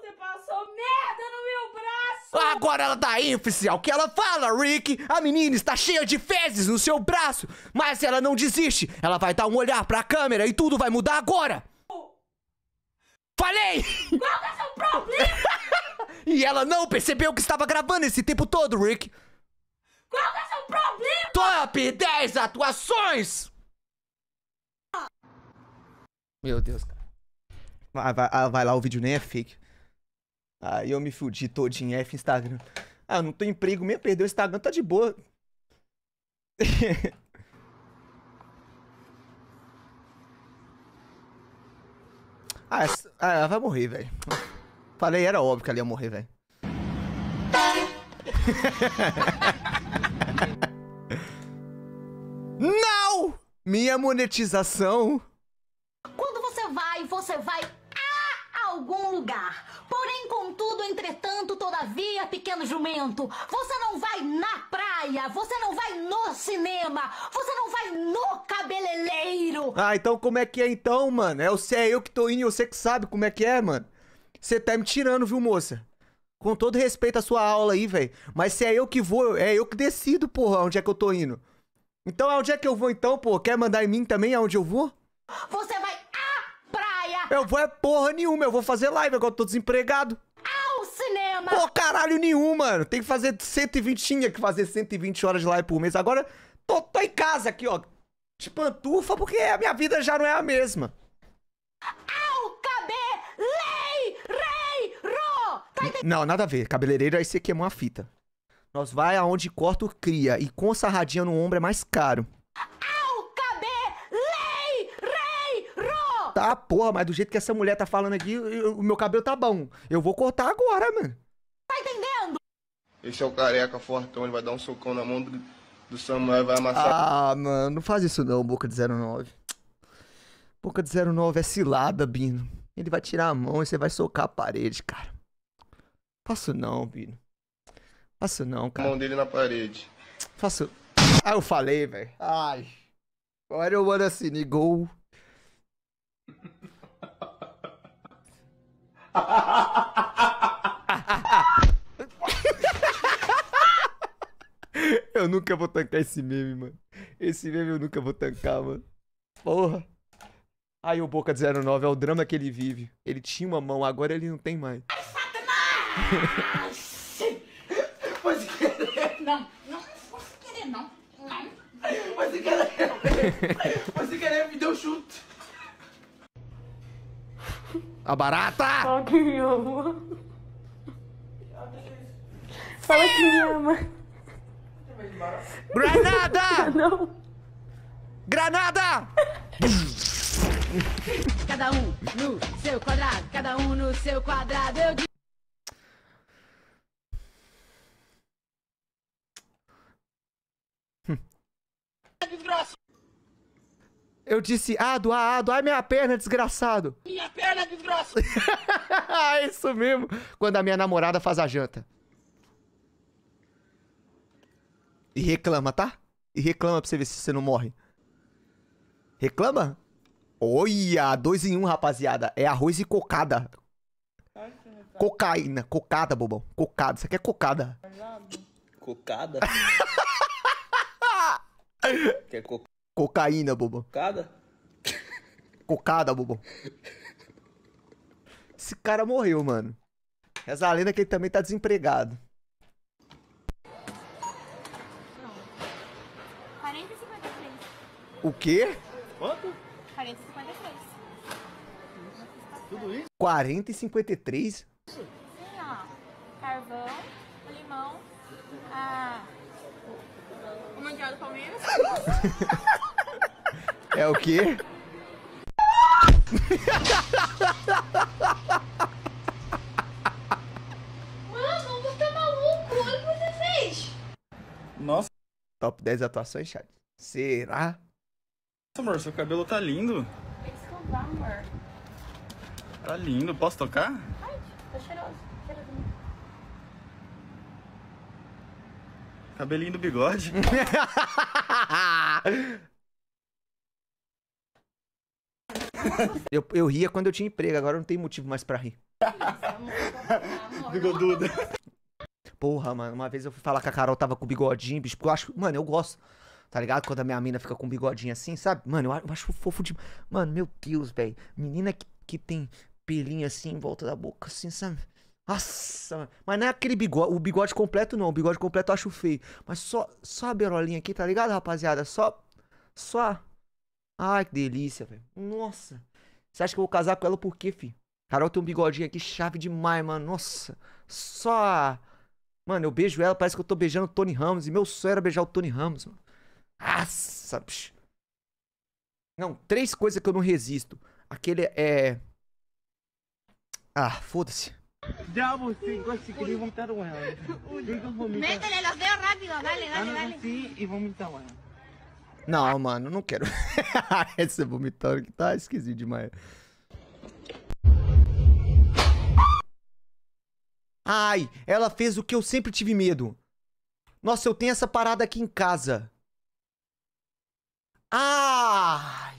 Você passou merda no meu braço! Agora ela dá ênfase ao que ela fala, Rick! A menina está cheia de fezes no seu braço, mas ela não desiste! Ela vai dar um olhar pra câmera e tudo vai mudar agora! Falei! Qual é o seu problema? E ela não percebeu que estava gravando esse tempo todo, Rick. Qual é o seu problema? Top 10 atuações! Meu Deus, cara. Vai, vai, ah, vai lá, o vídeo nem é fake. Aí eu me fudi todinho, F Instagram. Ah, não tenho emprego mesmo, perdeu o Instagram, tá de boa. ah, ah, vai morrer, velho. Falei, era óbvio que ela ia morrer, velho. Não! Minha monetização. Quando você vai, você vai a algum lugar. Porém, contudo, entretanto, todavia, pequeno jumento, você não vai na praia, você não vai no cinema, você não vai no cabeleireiro. Ah, então como é que é então, mano? É você, é eu que tô indo, você que sabe como é que é, mano. Você tá me tirando, viu, moça? Com todo respeito à sua aula aí, velho. Mas se é eu que vou, é eu que decido, porra, onde é que eu tô indo. Então aonde é que eu vou então, pô? Quer mandar em mim também aonde eu vou? Você vai à praia! Eu vou é porra nenhuma, eu vou fazer live agora, eu tô desempregado. Ao cinema! Pô, caralho nenhum, mano. Tem que fazer 120, tinha que fazer 120 horas de live por mês. Agora tô, tô em casa aqui, ó. De pantufa, porque a minha vida já não é a mesma. Ah! Não, nada a ver. Cabeleireiro aí você queimou a fita. Nós vai aonde corta o cria. E com sarradinha no ombro é mais caro. Au, cabelei, rei, ro. Tá, porra, mas do jeito que essa mulher tá falando aqui, o meu cabelo tá bom. Eu vou cortar agora, mano. Tá entendendo? Esse é o careca fortão, ele vai dar um socão na mão do, do Samuel vai amassar. Ah, mano, não faz isso não, boca de 09. Boca de 09 é cilada, Bino. Ele vai tirar a mão e você vai socar a parede, cara. Faço não, Bino. Faço não, cara. Mão dele na parede. Faço. Ah, eu falei, velho. Ai. Olha o mano assim, gol. eu nunca vou tancar esse meme, mano. Esse meme eu nunca vou tancar, mano. Porra. Aí o Boca de 09 é o drama que ele vive. Ele tinha uma mão, agora ele não tem mais. Ah, sim. Foi sem querer. Não, não foi sem querer, não. Não. Foi sem querer. Foi sem querer, me deu chute. A barata! Fala que me ama. Fala que me ama. Granada! Não. Granada! Cada um no seu quadrado, cada um no seu quadrado. Eu... Eu disse, ado, ah, ado, ai minha perna, desgraçado! Minha perna, desgraçado! É isso mesmo! Quando a minha namorada faz a janta. E reclama, tá? E reclama pra você ver se você não morre. Reclama? Olha, dois em um, rapaziada. É arroz e cocada. Cocaína, cocada, bobão. Cocada, isso aqui é cocada. Cocada? Quer é co... Cocaína, bobo. Cocada? Cocada, bobo. Esse cara morreu, mano. a lenda que ele também tá desempregado. O quê? Quanto? 40 e 53. Tudo isso? 40 e 53? Sim, ó. Carvão, limão, a ah, tirar do Palmeiras? é o quê? Mano, você é maluco! Olha o que você fez! Nossa. Top 10 atuações, chat. Será? Nossa, amor, seu cabelo tá lindo. Desculpa, amor. Tá lindo, posso tocar? Ai, tá cheiroso. Cabelinho do bigode. eu, eu ria quando eu tinha emprego, agora não tem motivo mais pra rir. Bigoduda. Porra, mano, uma vez eu fui falar que a Carol tava com bigodinho, bicho, porque eu acho. Mano, eu gosto. Tá ligado? Quando a minha mina fica com bigodinho assim, sabe? Mano, eu acho fofo de. Mano, meu Deus, velho. Menina que, que tem pelinho assim em volta da boca, assim, sabe? Nossa, mas não é aquele bigode, o bigode completo não, o bigode completo eu acho feio. Mas só, só a berolinha aqui, tá ligado, rapaziada? Só, só. Ai, que delícia, velho. Nossa. Você acha que eu vou casar com ela por quê, fi? Carol tem um bigodinho aqui chave demais, mano. Nossa. Só. Mano, eu beijo ela, parece que eu tô beijando o Tony Ramos. E meu sonho era beijar o Tony Ramos, mano. Nossa, bicho. Não, três coisas que eu não resisto. Aquele é. Ah, foda-se. Ya, pues tengo, si queréis vomitar, weón. Métele los dedos rápido, dale, dale, ah, dale. Sí, e vomita, weón. Não, mano, não quero. Esse vomitando que tá esquisito demais. Ai, ela fez o que eu sempre tive medo. Nossa, eu tenho essa parada aqui em casa. Ai!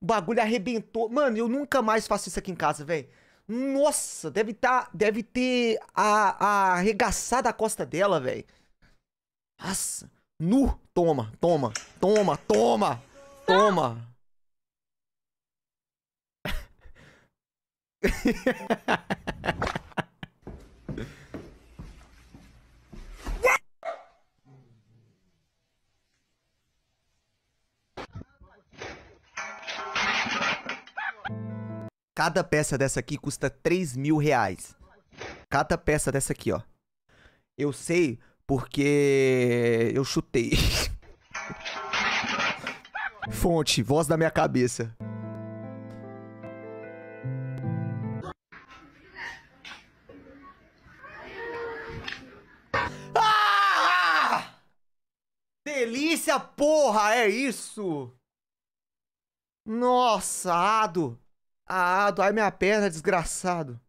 O bagulho arrebentou. Mano, eu nunca mais faço isso aqui em casa, velho. Nossa, deve tá, deve ter a, a arregaçado a costa dela, velho. Nossa, nu, toma, toma, toma, toma, toma. Cada peça dessa aqui custa 3 mil reais. Cada peça dessa aqui, ó. Eu sei porque eu chutei. Fonte, voz da minha cabeça. Ah! Delícia, porra, é isso? Nossa, Ado. Ah, dói minha perna, desgraçado.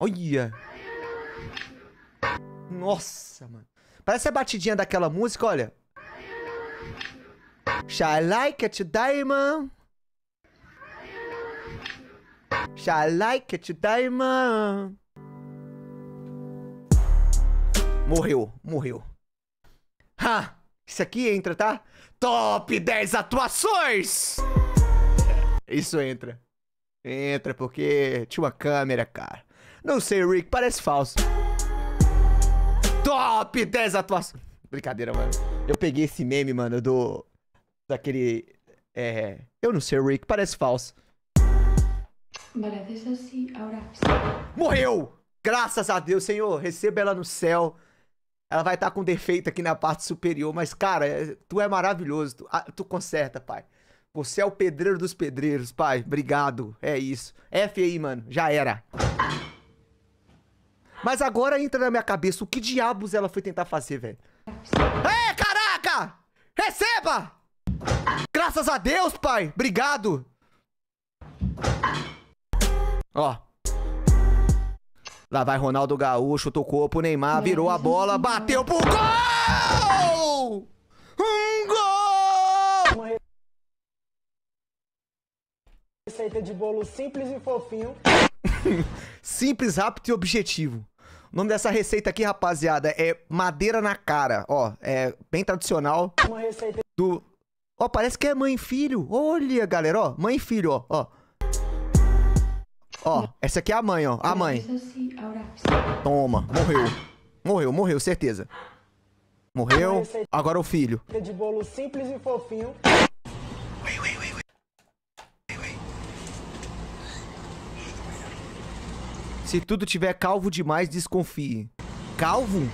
Olha. Nossa, mano. Parece a batidinha daquela música, olha. Shall I like it diamond? Shall I like it diamond? Morreu, morreu. Ha! Isso aqui entra, tá? Top 10 atuações! Isso entra. Entra, porque tinha uma câmera, cara. Não sei, Rick, parece falso. Top 10 atuações. Brincadeira, mano. Eu peguei esse meme, mano, do. Daquele. É. Eu não sei, Rick, parece falso. Morreu! Graças a Deus, Senhor. Receba ela no céu. Ela vai estar tá com defeito aqui na parte superior, mas, cara, tu é maravilhoso. Tu, ah, tu conserta, pai. Você é o pedreiro dos pedreiros, pai. Obrigado. É isso. F aí, mano. Já era. Mas agora entra na minha cabeça o que diabos ela foi tentar fazer, velho. É, caraca! Receba! Graças a Deus, pai. Obrigado. Ó. Lá vai Ronaldo Gaúcho, tocou pro Neymar, virou a bola, bateu pro gol! Um gol! receita de bolo simples e fofinho. simples, rápido e objetivo. O nome dessa receita aqui, rapaziada, é madeira na cara. Ó, é bem tradicional. Uma receita do Ó, parece que é mãe e filho. Olha, galera, ó, mãe e filho, ó, ó. Ó, essa aqui é a mãe, ó, a mãe. Toma, morreu. Morreu, morreu, certeza. Morreu. Agora o filho. De bolo simples e fofinho. Se tudo tiver calvo demais, desconfie. Calvo?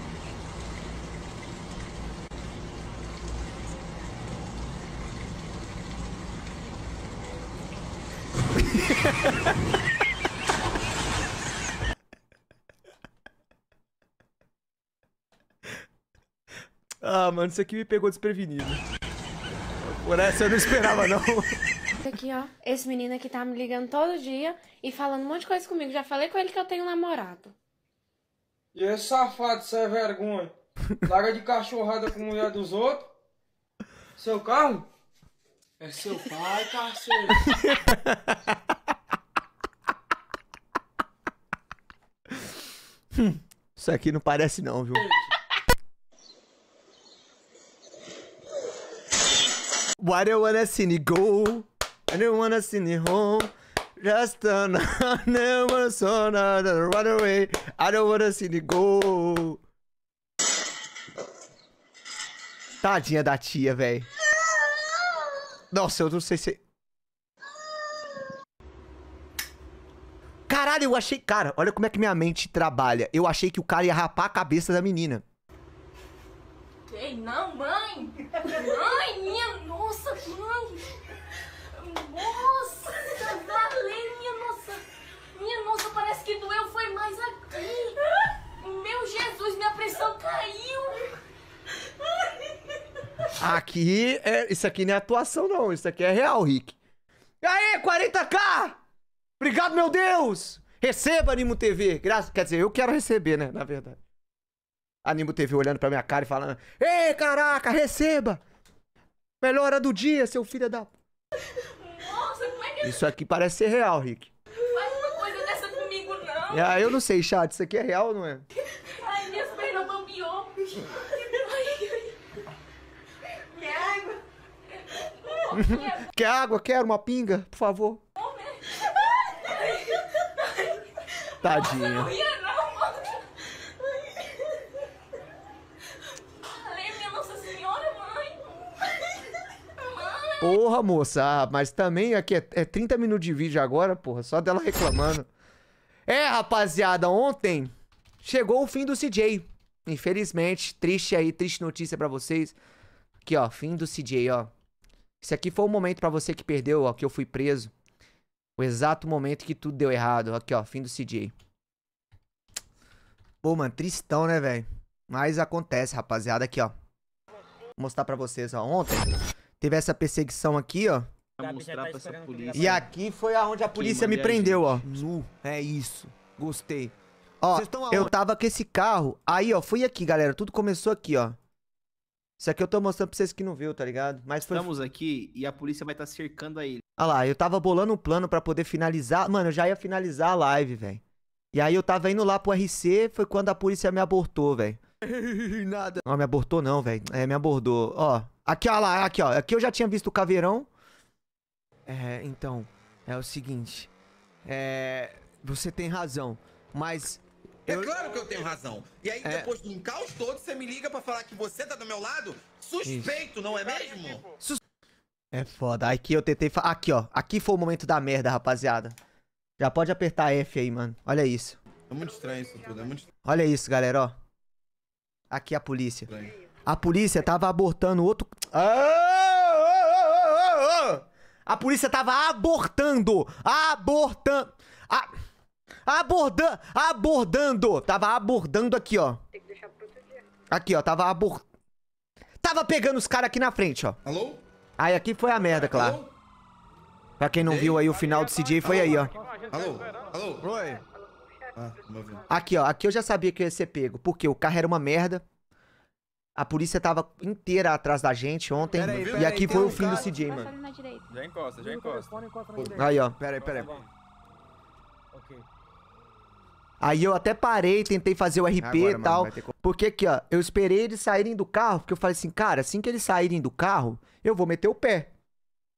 ah, mano, isso aqui me pegou desprevenido. Por essa eu não esperava, não. Aqui, ó. Esse menino aqui tá me ligando todo dia e falando um monte de coisa comigo. Já falei com ele que eu tenho namorado. E esse safado é vergonha? Larga de cachorrada com mulher dos outros? Seu carro? É seu pai, parceiro. Hum, isso aqui não parece não, viu? What do you wanna see me go? I don't wanna see you home. Just turn, I never wanna turn another run away. I don't wanna see you go. Tadinha da tia, véi. Nossa, eu não sei se... Caralho, eu achei... Cara, olha como é que minha mente trabalha. Eu achei que o cara ia rapar a cabeça da menina. Ei, não, mãe! Mãe, minha... Nossa, mãe! Minha nossa, parece que doeu, foi mais aqui. Meu Jesus, minha pressão caiu. Aqui, é, isso aqui não é atuação não, isso aqui é real, Rick. E aí, 40k! Obrigado, meu Deus! Receba, Animo TV. Graças... Quer dizer, eu quero receber, né, na verdade. Animo TV olhando pra minha cara e falando, Ei, caraca, receba! Melhora do dia, seu filho da... Nossa, como é que... É? Isso aqui parece ser real, Rick. Ah, eu não sei, chat. Isso aqui é real ou não é? Ai, minhas pernas bambiou. Quer água? Quer água? Quero uma pinga, por favor. Tadinha. não ia não, mano. minha Nossa Senhora, mãe. Porra, moça. Ah, mas também aqui é, é 30 minutos de vídeo agora, porra. Só dela reclamando. É, rapaziada, ontem chegou o fim do CJ. Infelizmente, triste aí, triste notícia para vocês. Aqui, ó, fim do CJ, ó. Esse aqui foi o momento para você que perdeu, ó, que eu fui preso. O exato momento que tudo deu errado. Aqui, ó, fim do CJ. Pô, mano, tristão, né, velho? Mas acontece, rapaziada. Aqui, ó. Vou mostrar pra vocês, ó. Ontem teve essa perseguição aqui, ó pra mostrar tá pra essa polícia. E né? aqui foi aonde a polícia me prendeu, ó. Nu, é isso. Gostei. Ó, eu tava com esse carro. Aí, ó, fui aqui, galera. Tudo começou aqui, ó. Isso aqui eu tô mostrando pra vocês que não viu, tá ligado? Mas foi... Estamos aqui e a polícia vai estar tá cercando aí. ele. Ah lá, eu tava bolando um plano para poder finalizar. Mano, eu já ia finalizar a live, velho. E aí eu tava indo lá pro RC, foi quando a polícia me abortou, velho. Nada. Não, me abortou não, velho. É, me abordou. Ó, aqui, ó lá, aqui, ó. Aqui eu já tinha visto o caveirão. É, então, é o seguinte. É. Você tem razão, mas. É eu... claro que eu tenho razão. E aí, é... depois de um caos todo, você me liga para falar que você tá do meu lado? Suspeito, Isso. não é mesmo? Sus... É foda. Aqui eu tentei. Aqui, ó. Aqui foi o momento da merda, rapaziada. Já pode apertar F aí, mano. Olha isso. É muito estranho isso tudo. É muito... Olha isso, galera, ó. Aqui é a polícia. A polícia tava abortando outro. Ah! A polícia tava abortando. Abortando. A... Abordando. Abordando. Tava abordando aqui, ó. Tem que deixar Aqui, ó. Tava abortando. Tava pegando os caras aqui na frente, ó. Alô? Aí aqui foi a merda, claro. Alô? Pra quem não Ei? viu aí o final do CJ foi Alô? Então. aí, ó. Alô? Alô? Oi? Ah, aqui, ó. Aqui eu já sabia que eu ia ser pego. Porque o carro era uma merda. A polícia tava inteira atrás da gente ontem. aí, e aqui aí, foi o fim do CJ, mano. Já encosta, já encosta. Aí, ó. Pera aí, pera aí. Tá aí eu até parei, tentei fazer o RP e tal. Mano, ter... Porque aqui, ó, eu esperei eles saírem do carro, porque eu falei assim, cara, assim que eles saírem do carro, eu vou meter o pé.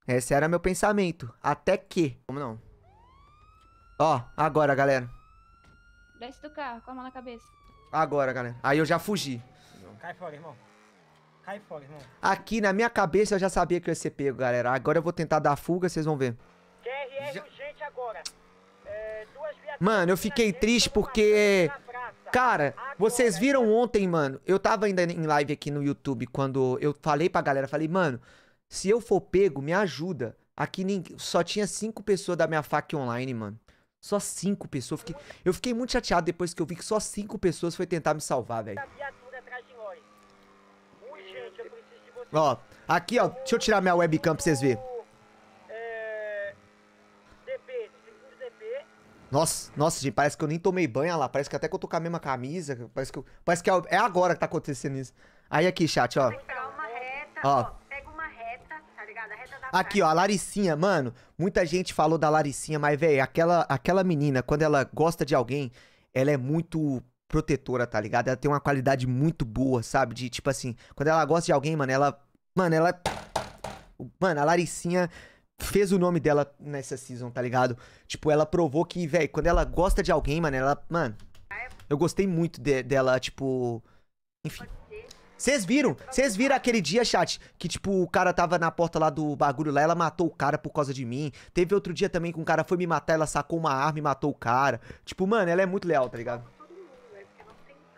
Esse era meu pensamento. Até que. Como não? Ó, agora, galera. Desce do carro, com a mão na cabeça. Agora, galera. Aí eu já fugi. Cai fora, irmão. Cai fora, irmão. Aqui na minha cabeça eu já sabia que eu ia ser pego, galera. Agora eu vou tentar dar fuga, vocês vão ver. QRR já... urgente agora. É, mano, eu fiquei triste porque... Cara, vocês é viram ontem, mano. Eu tava ainda em live aqui no YouTube quando eu falei pra galera, falei, mano, se eu for pego, me ajuda. Aqui só tinha cinco pessoas da minha fac online, mano. Só cinco pessoas. Eu fiquei, eu fiquei muito chateado depois que eu vi que só cinco pessoas foi tentar me salvar, velho. Ó, aqui, ó. Deixa eu tirar minha webcam pra vocês verem. É, nossa, nossa, gente, parece que eu nem tomei banho, olha lá. Parece que até que eu tô com a mesma camisa. Parece que, eu, parece que é, é agora que tá acontecendo isso. Aí aqui, chat, ó. ó. ó tá Aqui, ó, a Laricinha, mano. Muita gente falou da Laricinha, mas, velho, aquela, aquela menina, quando ela gosta de alguém, ela é muito protetora, tá ligado? Ela tem uma qualidade muito boa, sabe? De tipo assim, quando ela gosta de alguém, mano, ela Mano, ela. Mano, a Laricinha fez o nome dela nessa season, tá ligado? Tipo, ela provou que, velho, quando ela gosta de alguém, mano, ela. Mano, eu gostei muito de, dela, tipo. Enfim. Vocês viram? Vocês viram aquele dia, chat, que tipo, o cara tava na porta lá do bagulho lá, ela matou o cara por causa de mim. Teve outro dia também que um cara foi me matar, ela sacou uma arma e matou o cara. Tipo, mano, ela é muito leal, tá ligado? É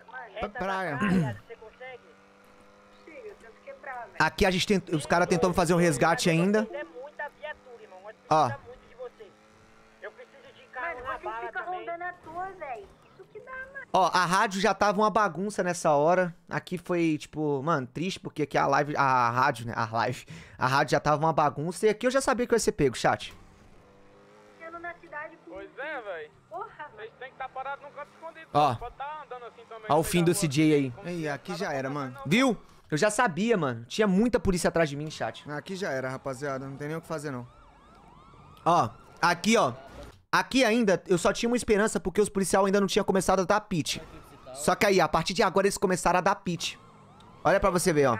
pra é tá praia. Aqui a gente tent... os caras tentaram fazer um resgate ainda. É Ó. Ó, a rádio já tava uma bagunça nessa hora. Aqui foi, tipo, mano, triste, porque aqui a live. A rádio, né? A live. A rádio já tava uma bagunça. E aqui eu já sabia que eu ia ser pego, chat. Pois é, velho. Vocês têm que estar tá num canto escondido. Ó. Tá ao assim o fim desse dia aí. Aí, aqui já era, mano. Viu? Eu já sabia, mano. Tinha muita polícia atrás de mim, chat. Aqui já era, rapaziada. Não tem nem o que fazer, não. Ó, aqui, ó. Aqui ainda, eu só tinha uma esperança porque os policiais ainda não tinham começado a dar pit. Só que aí, a partir de agora, eles começaram a dar pit. Olha pra você ver, ó.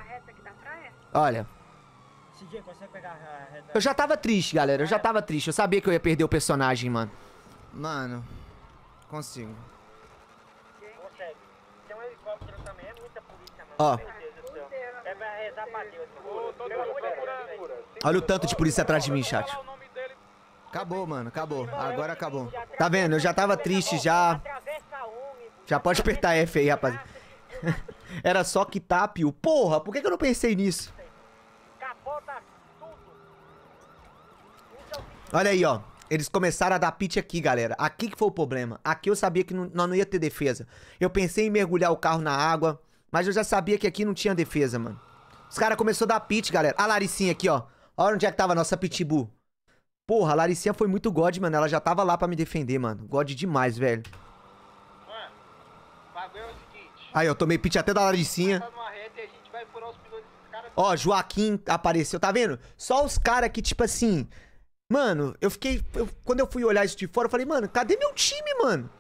Olha. Eu já tava triste, galera. Eu já tava triste. Eu sabia que eu ia perder o personagem, mano. Mano, consigo. Ó. Olha o tanto de polícia atrás de mim, chat. Acabou, mano, acabou. Agora acabou. Tá vendo? Eu já tava triste já. Já pode apertar F aí, rapaz. Era só que tapio. Porra, por que eu não pensei nisso? Olha aí, ó. Eles começaram a dar pit aqui, galera. Aqui que foi o problema. Aqui eu sabia que não, nós não ia ter defesa. Eu pensei em mergulhar o carro na água, mas eu já sabia que aqui não tinha defesa, mano. Os caras começaram a dar pit, galera. A Laricinha aqui, ó. Olha onde é que tava a nossa pitbull. Porra, a Laricinha foi muito god, mano. Ela já tava lá pra me defender, mano. God demais, velho. É Aí, eu tomei pit até da Laricinha. Ó, Joaquim apareceu, tá vendo? Só os caras que, tipo assim... Mano, eu fiquei... Eu, quando eu fui olhar isso de fora, eu falei, mano, cadê meu time, mano?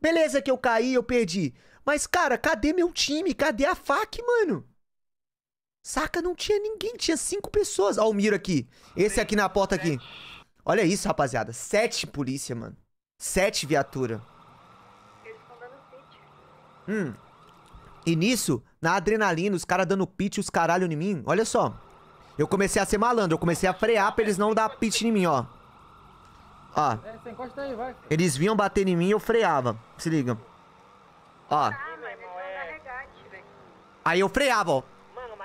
Beleza que eu caí, eu perdi. Mas, cara, cadê meu time? Cadê a FAC, mano? Saca, não tinha ninguém, tinha cinco pessoas. Ó o Miro aqui. Esse aqui na porta aqui. Olha isso, rapaziada. Sete polícia, mano. Sete viatura. Eles estão dando Hum. E nisso, na adrenalina, os caras dando pit os caralho em mim. Olha só. Eu comecei a ser malandro. Eu comecei a frear pra eles não dar pit em mim, ó. Ó. É, eles vinham bater em mim e eu freava. Se liga. Ó. Ah, é aí eu freava, ó.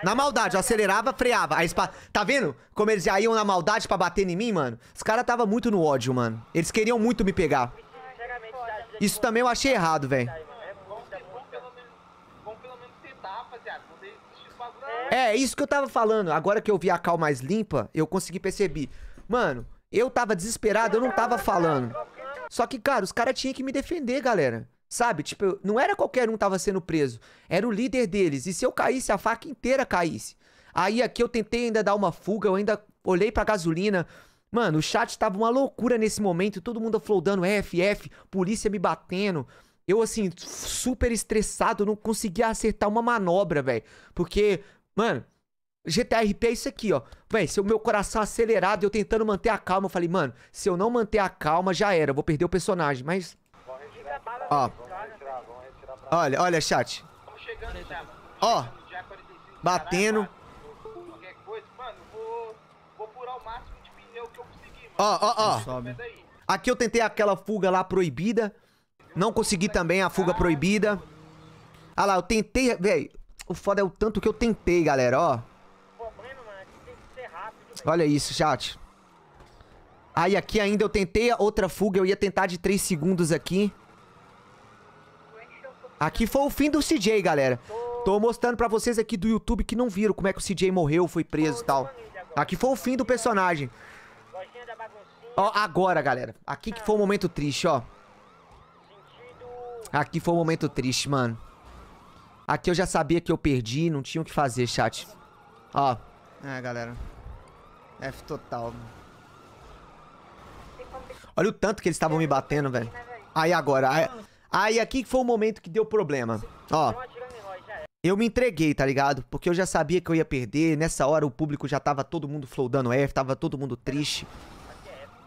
Na maldade, eu acelerava, freava. Aí Tá vendo? Como eles já iam na maldade pra bater em mim, mano? Os caras tava muito no ódio, mano. Eles queriam muito me pegar. Isso também eu achei errado, velho. É, isso que eu tava falando. Agora que eu vi a cal mais limpa, eu consegui perceber. Mano, eu tava desesperado, eu não tava falando. Só que, cara, os caras tinham que me defender, galera. Sabe? Tipo, não era qualquer um que tava sendo preso. Era o líder deles. E se eu caísse, a faca inteira caísse. Aí aqui eu tentei ainda dar uma fuga, eu ainda olhei pra gasolina. Mano, o chat tava uma loucura nesse momento. Todo mundo flodando FF polícia me batendo. Eu, assim, super estressado, não conseguia acertar uma manobra, velho. Porque, mano, GTRP é isso aqui, ó. Véi, se o meu coração acelerado, eu tentando manter a calma, eu falei, mano, se eu não manter a calma, já era, eu vou perder o personagem. Mas Ó. Olha, olha, chat. Ó. Batendo. Ó, ó, ó. Aqui eu tentei aquela fuga lá proibida. Não consegui também a fuga proibida. Ah lá, eu tentei, velho. O foda é o tanto que eu tentei, galera, ó. Olha isso, chat. Aí aqui ainda eu tentei outra fuga, eu ia tentar de 3 segundos aqui. Aqui foi o fim do CJ, galera. Tô mostrando pra vocês aqui do YouTube que não viram como é que o CJ morreu, foi preso e tal. Aqui foi o fim do personagem. Ó, agora, galera. Aqui que foi o momento triste, ó. Aqui foi o momento triste, mano. Aqui eu já sabia que eu perdi, não tinha o que fazer, chat. Ó. É, galera. F total. Olha o tanto que eles estavam me batendo, velho. Aí agora. Aí... Aí aqui foi o momento que deu problema. Ó. Eu me entreguei, tá ligado? Porque eu já sabia que eu ia perder. Nessa hora o público já tava todo mundo flowdando F, tava todo mundo triste.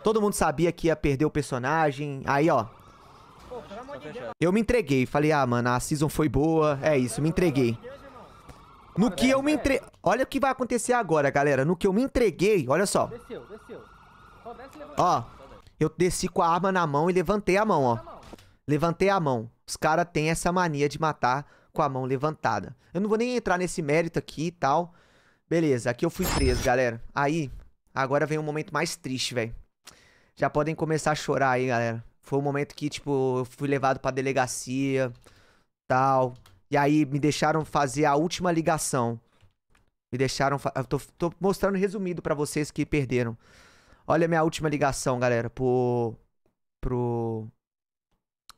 Todo mundo sabia que ia perder o personagem. Aí, ó. Eu me entreguei. Falei, ah, mano, a season foi boa. É isso, me entreguei. No que eu me entreguei... Olha o que vai acontecer agora, galera. No que eu me entreguei, olha só. Desceu, desceu. Ó, eu desci com a arma na mão e levantei a mão, ó. Levantei a mão. Os caras têm essa mania de matar com a mão levantada. Eu não vou nem entrar nesse mérito aqui e tal. Beleza, aqui eu fui preso, galera. Aí, agora vem o um momento mais triste, velho. Já podem começar a chorar aí, galera. Foi o um momento que, tipo, eu fui levado pra delegacia, tal. E aí me deixaram fazer a última ligação. Me deixaram... Eu tô, tô mostrando resumido para vocês que perderam. Olha a minha última ligação, galera, pro... Pro...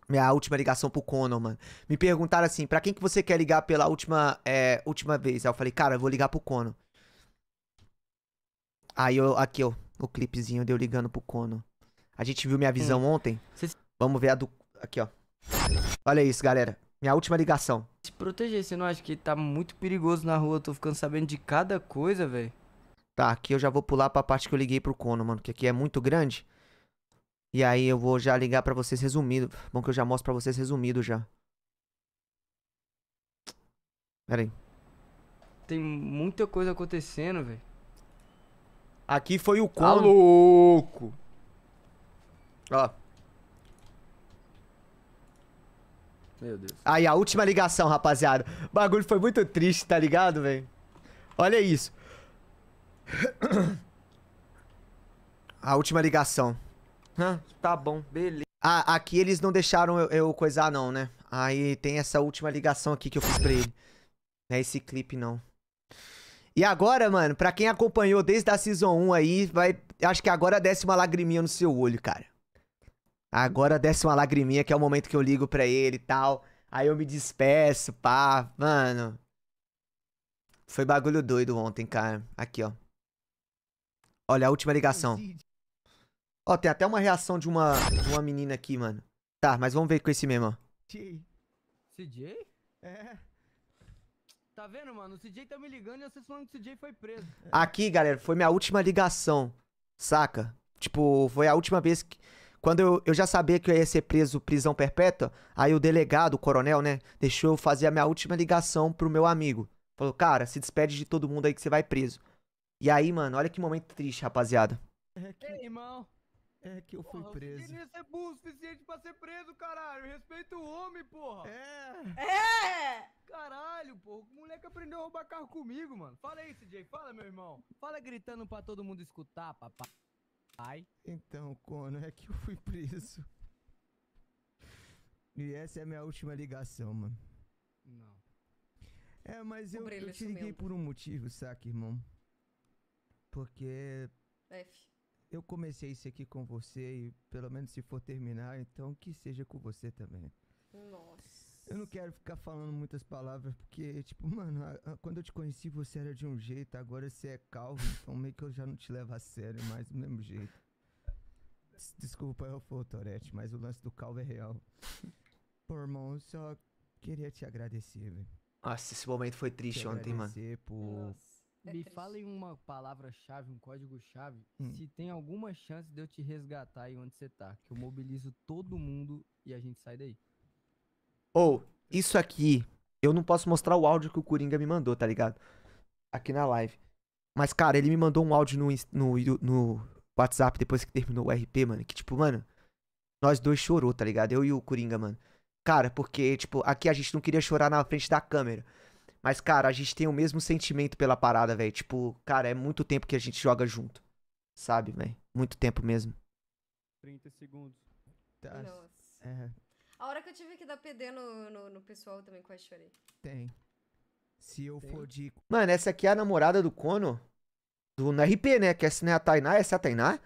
Minha última ligação pro Conor, mano. Me perguntaram assim, pra quem que você quer ligar pela última, é, última vez? Aí eu falei, cara, eu vou ligar pro Conor. Aí eu, aqui, ó, o clipezinho deu de ligando pro Conor. A gente viu minha hum. visão hum. ontem. Vamos ver a do. Aqui, ó. Olha isso, galera. Minha última ligação. Se proteger, você não acha que tá muito perigoso na rua? Eu tô ficando sabendo de cada coisa, velho. Tá, aqui eu já vou pular pra parte que eu liguei pro Conor, mano, que aqui é muito grande. E aí eu vou já ligar para vocês resumido. Bom que eu já mostro para vocês resumido já. Pera aí. Tem muita coisa acontecendo, velho. Aqui foi o como. Tá louco. Ó. Meu Deus. Aí, a última ligação, rapaziada. O bagulho foi muito triste, tá ligado, velho? Olha isso. A última ligação. Hã, tá bom, beleza. Ah, aqui eles não deixaram eu, eu, coisar não, né? Aí tem essa última ligação aqui que eu fiz pra ele. Não é esse clipe, não. E agora, mano, pra quem acompanhou desde a Season 1 aí, vai... Acho que agora desce uma lagriminha no seu olho, cara. Agora desce uma lagriminha, que é o momento que eu ligo pra ele e tal. Aí eu me despeço, pá. Mano. Foi bagulho doido ontem, cara. Aqui, ó. Olha, a última ligação. Ó, tem até uma reação de uma, de uma menina aqui, mano. Tá, mas vamos ver com esse mesmo, ó. CJ? É. Tá vendo, mano? O CJ tá me ligando e vocês falando que o CJ foi preso. Aqui, galera, foi minha última ligação, saca? Tipo, foi a última vez que... Quando eu, eu já sabia que eu ia ser preso prisão perpétua, aí o delegado, o coronel, né, deixou eu fazer a minha última ligação pro meu amigo. Falou, cara, se despede de todo mundo aí que você vai preso. E aí, mano, olha que momento triste, rapaziada. É que... Ei, irmão. É que eu porra, fui preso. Você deveria é burro o suficiente pra ser preso, caralho. Respeita o homem, porra. É. É. Caralho, porra. O moleque aprendeu a roubar carro comigo, mano. Fala aí, CJ. Fala, meu irmão. Fala gritando pra todo mundo escutar, papai. Então, Cono, é que eu fui preso. E essa é a minha última ligação, mano. Não. É, mas eu, eu te liguei por um motivo, saca, irmão? Porque... F eu comecei isso aqui com você e pelo menos se for terminar, então que seja com você também. Nossa. Eu não quero ficar falando muitas palavras, porque, tipo, mano, a, a, quando eu te conheci você era de um jeito, agora você é calvo, então meio que eu já não te levo a sério mais do mesmo jeito. Des Desculpa eu for Torete, mas o lance do calvo é real. Pô, irmão, só queria te agradecer, velho. Nossa, esse momento foi triste ontem, mano. Agradecer por, Nossa é me falem uma palavra-chave, um código-chave, hum. se tem alguma chance de eu te resgatar aí onde você tá. Que eu mobilizo todo mundo e a gente sai daí. Ou, oh, isso aqui, eu não posso mostrar o áudio que o Coringa me mandou, tá ligado? Aqui na live. Mas, cara, ele me mandou um áudio no, no, no WhatsApp depois que terminou o RP, mano. Que, tipo, mano, nós dois chorou, tá ligado? Eu e o Coringa, mano. Cara, porque, tipo, aqui a gente não queria chorar na frente da câmera. Mas, cara, a gente tem o mesmo sentimento pela parada, velho. Tipo, cara, é muito tempo que a gente joga junto. Sabe, velho? Muito tempo mesmo. 30 segundos. Tá. Nossa. É. A hora que eu tive que dar PD no, no, no pessoal, eu também quase chorei. Tem. Se eu tem. for de. Mano, essa aqui é a namorada do Kono. Do, no RP, né? Que essa não é a Tainá. Essa é a Tainá?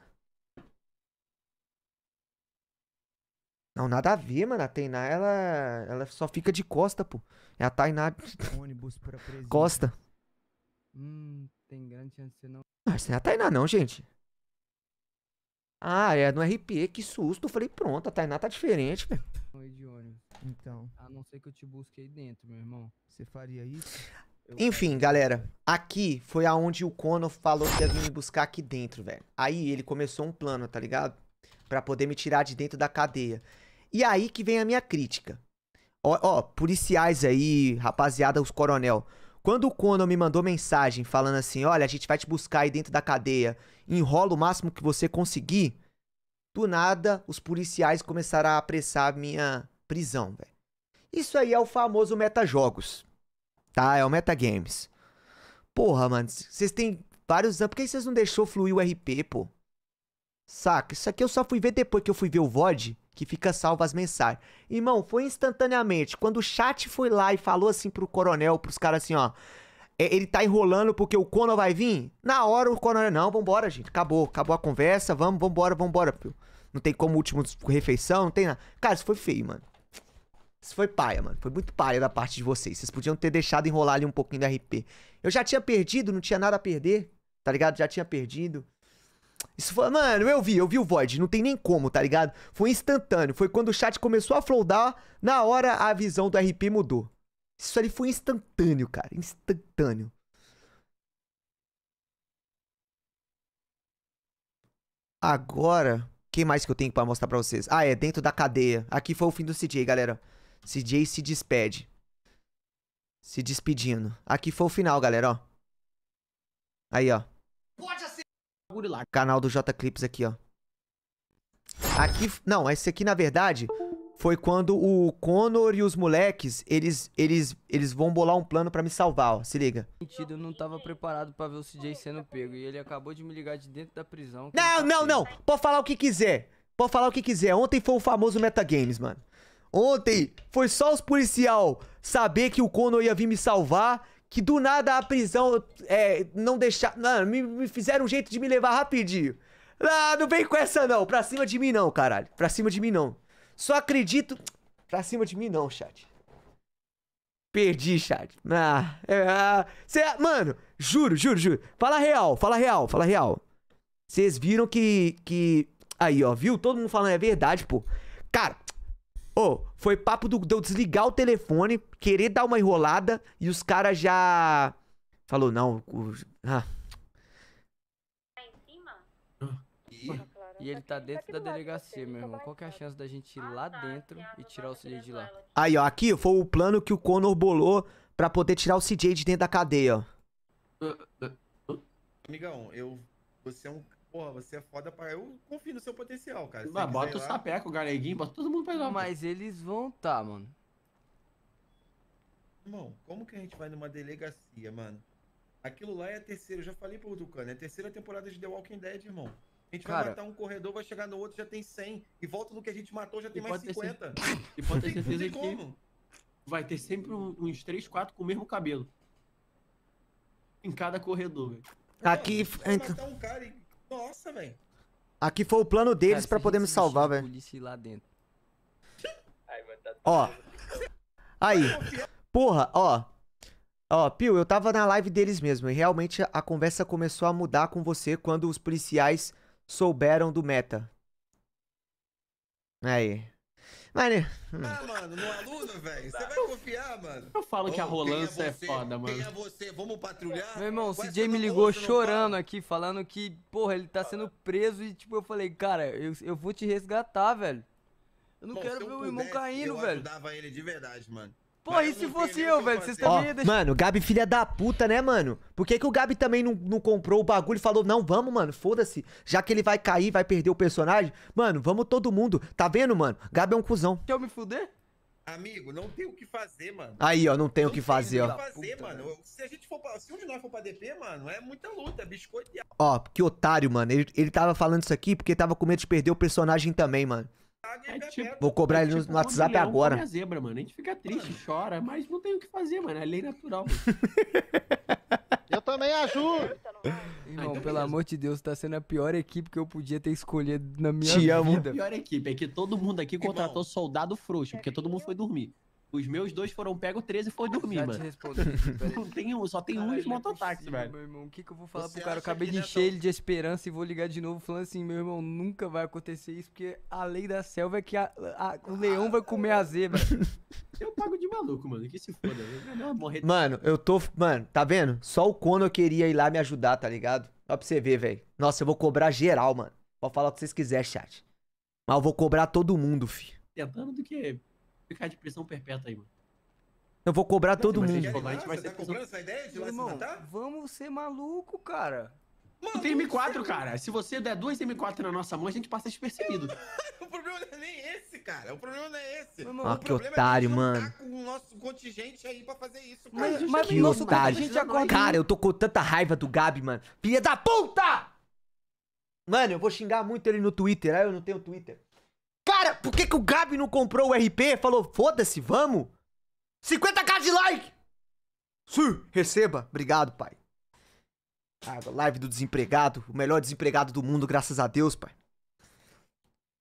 Não, nada a ver, mano. A Tainá, ela, ela só fica de costa, pô. É a Tainá. Ônibus pra presídio. Costa. Hum, tem grande chance de você não. Ah, não é a Tainá, não, gente. Ah, é no RP, que susto. Eu falei, pronto, a Tainá tá diferente, velho. É então. A não ser que eu te busquei dentro, meu irmão. Você faria isso? Eu... Enfim, galera, aqui foi aonde o Conor falou que ia vir me buscar aqui dentro, velho. Aí ele começou um plano, tá ligado? Pra poder me tirar de dentro da cadeia. E aí que vem a minha crítica. Ó, ó policiais aí, rapaziada, os coronel. Quando o Conan me mandou mensagem falando assim: olha, a gente vai te buscar aí dentro da cadeia, enrola o máximo que você conseguir. Do nada, os policiais começaram a apressar a minha prisão, velho. Isso aí é o famoso meta jogos, tá? É o metagames. Porra, mano, vocês têm vários anos. Por que vocês não deixou fluir o RP, pô? Saca? Isso aqui eu só fui ver depois que eu fui ver o VOD que fica salvo as mensagens. Irmão, foi instantaneamente. Quando o chat foi lá e falou assim pro coronel, pros caras assim, ó. É, ele tá enrolando porque o Conan vai vir? Na hora o coronel, não, vambora, gente. Acabou, acabou a conversa, vamos, vambora, vambora, filho. Não tem como último refeição, não tem nada. Cara, isso foi feio, mano. Isso foi paia, mano. Foi muito paia da parte de vocês. Vocês podiam ter deixado enrolar ali um pouquinho da RP. Eu já tinha perdido, não tinha nada a perder, tá ligado? Já tinha perdido. Isso foi, mano, eu vi, eu vi o Void, não tem nem como, tá ligado? Foi instantâneo, foi quando o chat começou a flowdown, na hora a visão do RP mudou. Isso ali foi instantâneo, cara, instantâneo. Agora, quem mais que eu tenho para mostrar para vocês? Ah, é, dentro da cadeia. Aqui foi o fim do CJ, galera. CJ se despede. Se despedindo. Aqui foi o final, galera, ó. Aí, ó. Pode ser lá. Canal do J Clips aqui, ó. Aqui, não, esse aqui na verdade foi quando o Connor e os moleques, eles eles eles vão bolar um plano para me salvar, ó. Se liga. eu não tava preparado para ver o CJ sendo pego e ele acabou de me ligar de dentro da prisão. Não, não, não. Pode falar o que quiser. Pode falar o que quiser. Ontem foi o famoso Metagames, mano. Ontem foi só os policial saber que o Connor ia vir me salvar que do nada a prisão é, não deixar. Mano, me, me fizeram um jeito de me levar rapidinho. Ah, não vem com essa não. Pra cima de mim não, caralho. Pra cima de mim não. Só acredito. Pra cima de mim não, chat. Perdi, chat. Ah, é, ah, cê, mano, juro, juro, juro. Fala real, fala real, fala real. Vocês viram que, que. Aí, ó, viu? Todo mundo falando, é verdade, pô. Cara, Ô, oh, foi papo do, de eu desligar o telefone, querer dar uma enrolada e os caras já. Falou, não. O, ah. Tá em cima? E, e ele tá dentro da delegacia, meu irmão. Qual que é a chance da gente ir ah, lá tá, dentro e tirar o CJ de lá? Aí, ó, aqui foi o plano que o Conor bolou pra poder tirar o CJ de dentro da cadeia, ó. Amigão, eu. Você é um porra, você é foda pra. Eu confio no seu potencial, cara. Mas bota o sapé Sapeco, o Galeguinho, bota todo mundo pra lá. Mas eles vão tá, mano. Irmão, como que a gente vai numa delegacia, mano? Aquilo lá é a terceira, eu já falei pro Ducano, é a terceira temporada de The Walking Dead, irmão. A gente cara, vai matar um corredor, vai chegar no outro, já tem 100. E volta no que a gente matou, já tem mais 50. Ser... E pode ter certeza tem, como. vai ter sempre uns 3, 4 com o mesmo cabelo. Em cada corredor, velho. Aqui... Vai matar um cara e nossa, velho. Aqui foi o plano deles Cara, pra poder me salvar, velho. lá dentro. Ai, tá ó. Aí. Porra, ó. Ó, Pio, eu tava na live deles mesmo. E realmente a conversa começou a mudar com você quando os policiais souberam do meta. Aí. Mas, né? Ah, mano, no aluno, velho. Você vai confiar, mano. Eu falo que a rolança é, é, foda, mano. Quem é você? Vamos patrulhar? Meu irmão, o CJ me ligou chorando aqui, falando que, porra, ele tá sendo preso. E, tipo, eu falei, cara, eu, eu vou te resgatar, velho. Eu não Bom, quero ver o irmão caindo, eu velho. Eu ajudava ele de verdade, mano. Pô, e se fosse eu, velho? Vocês também Ó, deixar... Mano, Gabi filha da puta, né, mano? Por que, que o Gabi também não, não comprou o bagulho e falou, não, vamos, mano, foda-se. Já que ele vai cair, vai perder o personagem. Mano, vamos todo mundo. Tá vendo, mano? Gabi é um cuzão. Quer eu me fuder? Amigo, não tem o que fazer, mano. Aí, ó, não tem não o que tem fazer, ó. Fazer, puta, mano. Se a gente for pra, se um de nós for pra DP, mano, é muita luta, biscoito e... Ó, que otário, mano. Ele, ele tava falando isso aqui porque tava com medo de perder o personagem também, mano. É tipo, vou cobrar ele tipo no WhatsApp leão, agora. A zebra, mano. A gente fica triste, mano. chora, mas não tem o que fazer, mano. É lei natural. eu também ajudo. Ah, Irmão, então pelo amor de Deus, tá sendo a pior equipe que eu podia ter escolhido na minha Te vida. Amo. A pior equipe é que todo mundo aqui contratou Irmão. soldado frouxo, porque todo mundo foi dormir. Os meus dois foram pego, 13 foi dormir, Já mano. Te não tem um, só tem Caralho, um de é mototáxi, é velho. Meu irmão, o que, que eu vou falar Você pro cara? Eu acabei de é encher ele de esperança e vou ligar de novo falando assim, meu irmão, nunca vai acontecer isso, porque a lei da selva é que a, a, o leão vai comer a zebra. Eu pago de maluco, mano. Que se foda. Eu é morrer Mano, eu tô. Mano, tá vendo? Só o Kono eu queria ir lá me ajudar, tá ligado? Só pra você ver, velho. Nossa, eu vou cobrar geral, mano. Pode falar o que vocês quiserem, chat. Mas eu vou cobrar todo mundo, fi. Tentando do que ficar de prisão perpétua aí, mano. Eu vou cobrar todo mundo. Ser você tá cobrando essa ideia de lá Irmão, se matar? Vamos ser maluco, cara. Mano, tem M4, cara. Se você der duas M4 na nossa mão, a gente passa despercebido. o problema não é nem esse, cara. O problema não é esse. Mano, ah, o que é otário, é mano. Tá com o nosso contingente aí pra fazer isso, cara. Mas, mas que nosso otário. Gente acorda... Cara, eu tô com tanta raiva do Gabi, mano. Filha da puta! Mano, eu vou xingar muito ele no Twitter. Ah, eu não tenho Twitter. Cara, por que, que o Gabi não comprou o RP? Falou, foda-se, vamos? 50k de like! Sim, receba. Obrigado, pai. Ah, live do desempregado. O melhor desempregado do mundo, graças a Deus, pai.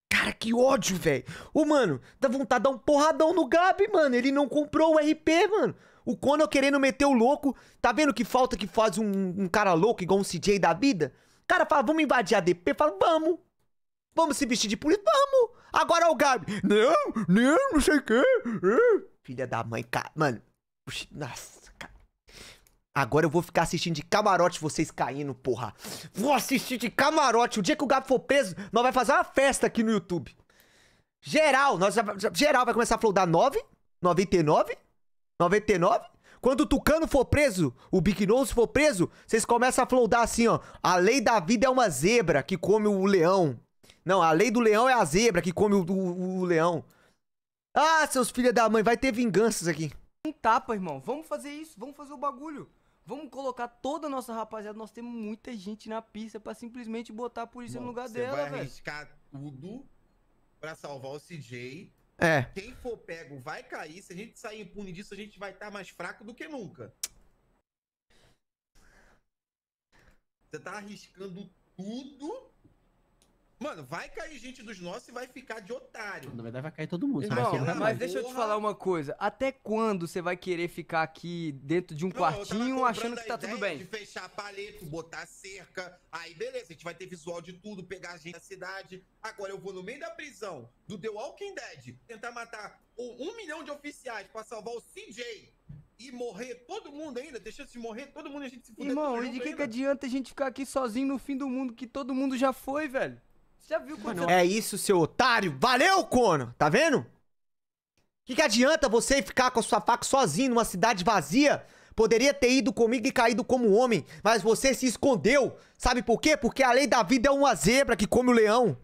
Cara, que ódio, velho. Ô, mano, dá vontade de dar um porradão no Gabi, mano. Ele não comprou o RP, mano. O Conor querendo meter o louco. Tá vendo que falta que faz um, um cara louco, igual um CJ da vida? Cara, fala, vamos invadir a DP. Fala, vamos. Vamos se vestir de polícia? Vamos! Agora é o Gabi. Não, não, não sei o quê. É. Filha da mãe, cara. Mano. Nossa, cara. Agora eu vou ficar assistindo de camarote vocês caindo, porra. Vou assistir de camarote. O dia que o Gabi for preso, nós vai fazer uma festa aqui no YouTube. Geral, nós geral vai começar a flodar 9, 99, 99. Quando o Tucano for preso, o Big Nose for preso, vocês começam a flodar assim, ó. A lei da vida é uma zebra que come o leão. Não, a lei do leão é a zebra que come o, o, o leão. Ah, seus filhos da mãe, vai ter vinganças aqui. Um tapa, irmão. Vamos fazer isso, vamos fazer o bagulho. Vamos colocar toda a nossa rapaziada. Nós temos muita gente na pista pra simplesmente botar a polícia Bom, no lugar dela, velho. Você vai arriscar tudo pra salvar o CJ. É. Quem for pego vai cair. Se a gente sair impune disso, a gente vai estar tá mais fraco do que nunca. Você tá arriscando tudo Mano, vai cair gente dos nossos e vai ficar de otário. Na verdade, vai cair todo mundo. Irmão, mas mais. deixa eu te falar uma coisa. Até quando você vai querer ficar aqui dentro de um não, quartinho achando que tá tudo bem? De fechar palheto, botar cerca. Aí, beleza, a gente vai ter visual de tudo, pegar a gente da cidade. Agora eu vou no meio da prisão do The Walking Dead tentar matar um milhão de oficiais pra salvar o CJ e morrer todo mundo ainda, Deixa se morrer todo mundo e a gente se fuder. Irmão, e de que, que adianta a gente ficar aqui sozinho no fim do mundo que todo mundo já foi, velho? Você já viu quando É isso, seu otário. Valeu, Cono. Tá vendo? O que, que adianta você ficar com a sua faca sozinho numa cidade vazia? Poderia ter ido comigo e caído como homem, mas você se escondeu. Sabe por quê? Porque a lei da vida é uma zebra que come o leão.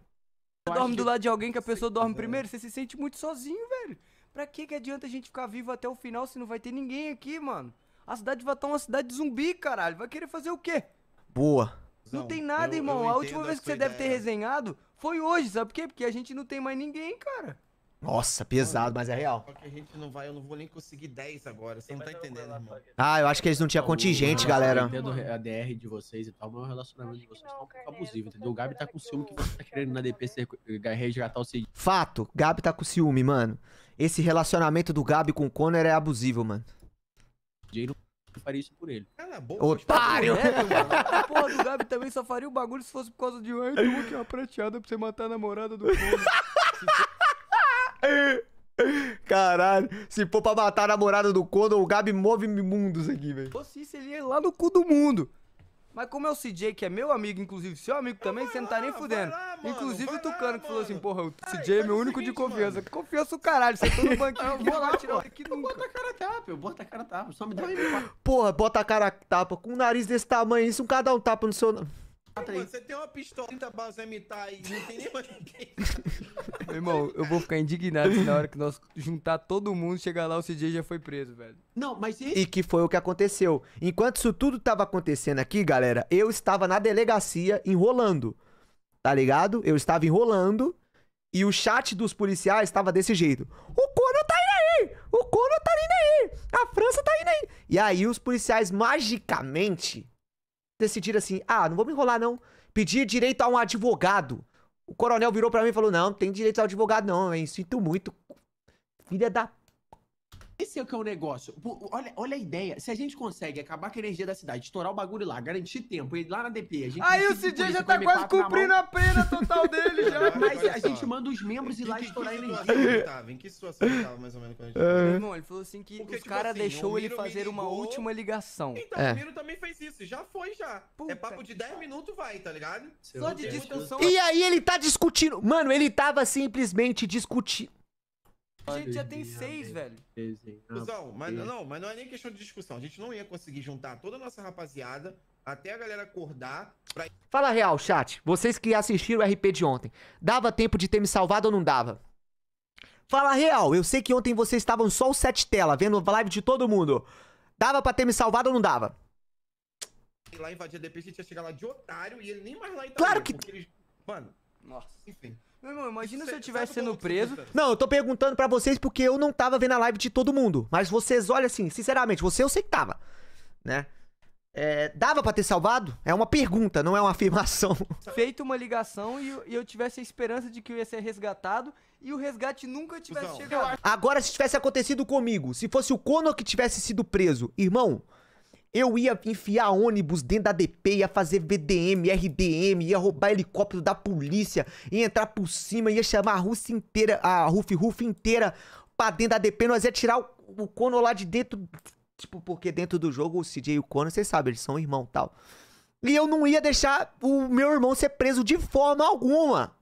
Você dorme do lado de alguém que a pessoa dorme é. primeiro, você se sente muito sozinho, velho. Pra que que adianta a gente ficar vivo até o final se não vai ter ninguém aqui, mano? A cidade vai estar uma cidade de zumbi, caralho. Vai querer fazer o quê? Boa. Não, não tem nada, eu, irmão. Eu a última vez que você ideia. deve ter resenhado foi hoje, sabe por quê? Porque a gente não tem mais ninguém, cara. Nossa, pesado, mas é real. Só que a gente não vai, eu não vou nem conseguir 10 agora, você não tá entendendo, irmão. Ah, eu acho que eles não tinham contingente, galera. Eu entendo a DR de vocês e tal, mas o relacionamento de vocês tá um pouco é abusivo, entendeu? O Gabi tá com ciúme que você tá querendo na DP resgatar o Cid. Fato, Gabi tá com ciúme, mano. Esse relacionamento do Gabi com o Connor é abusivo, mano. Dinheiro eu faria isso por ele. Cala a boca, otário! Tá né, A porra do Gabi também só faria o bagulho se fosse por causa de um. Ai, que é uma prateada pra você matar a namorada do Cono. Caralho, se for pra matar a namorada do Cono, o Gabi move mundos aqui, velho. Se fosse isso, ele ia lá no cu do mundo. Mas como é o CJ, que é meu amigo, inclusive seu amigo também, você não tá nem fudendo. Lá, mano, inclusive o Tucano lá, que falou assim, porra, o CJ é meu único seguinte, de confiança. Mano. Confiança o caralho, você tá no banquinho. eu vou lá tirar aqui nunca. Bota a cara tapa, eu boto a cara tapa, só me dá um Porra, bota a cara tapa, com um nariz desse tamanho, isso um dá um tapa no seu você tem uma pistola base bazamitar aí, não tem nem mais ninguém. Meu irmão, eu vou ficar indignado se na hora que nós juntar todo mundo, chegar lá, o CJ já foi preso, velho. Não, mas e... e que foi o que aconteceu. Enquanto isso tudo tava acontecendo aqui, galera, eu estava na delegacia enrolando. Tá ligado? Eu estava enrolando e o chat dos policiais estava desse jeito. O Cono tá indo aí! O Cono tá indo aí! A França tá indo aí! E aí os policiais magicamente decidiram assim: ah, não vou me enrolar, não. Pedir direito a um advogado. O coronel virou para mim e falou: não, não tem direito ao advogado, não, hein? Sinto muito. Filha da esse é o que é o negócio. Olha, olha a ideia. Se a gente consegue acabar com a energia da cidade, estourar o bagulho lá, garantir tempo, ir lá na DP, a gente. Aí o CJ já tá quase cumprindo a pena total dele já. Mas a gente manda os membros ir lá que, estourar que, que a energia. Tava, em que situação ele tava mais ou menos com a gente? É. irmão, ele falou assim que Porque, os tipo assim, deixou ele fazer uma última ligação. Então, é. o Miro também fez isso. Já foi, já. É Puta é papo de 10 minutos, vai, tá ligado? Só de discussão. E aí ele tá discutindo. Mano, ele tava simplesmente discutindo. A gente já tem seis, né? velho. Cusão, mas não, mas não é nem questão de discussão. A gente não ia conseguir juntar toda a nossa rapaziada até a galera acordar. Pra... Fala real, chat. Vocês que assistiram o RP de ontem, dava tempo de ter me salvado ou não dava? Fala real, eu sei que ontem vocês estavam só o sete tela, vendo live de todo mundo. Dava pra ter me salvado ou não dava? Lá DP, a gente ia chegar lá de otário e ele nem mais lá Claro que. Mano, nossa. Enfim. Meu irmão, imagina se eu tivesse sendo preso. Não, eu tô perguntando pra vocês porque eu não tava vendo a live de todo mundo. Mas vocês, olha assim, sinceramente, você eu sei que tava. Né? É, dava para ter salvado? É uma pergunta, não é uma afirmação. Feito uma ligação e eu, e eu, tivesse a esperança de que eu ia ser resgatado e o resgate nunca tivesse não. chegado. Agora, se tivesse acontecido comigo, se fosse o Conor que tivesse sido preso, irmão, eu ia enfiar ônibus dentro da DP, ia fazer VDM, RDM, ia roubar helicóptero da polícia, ia entrar por cima, ia chamar a Rússia inteira, a Ruf Ruf inteira pra dentro da DP. Nós ia tirar o, o Cono lá de dentro, tipo, porque dentro do jogo o CJ e o Cono, vocês sabem, eles são irmão tal. E eu não ia deixar o meu irmão ser preso de forma alguma.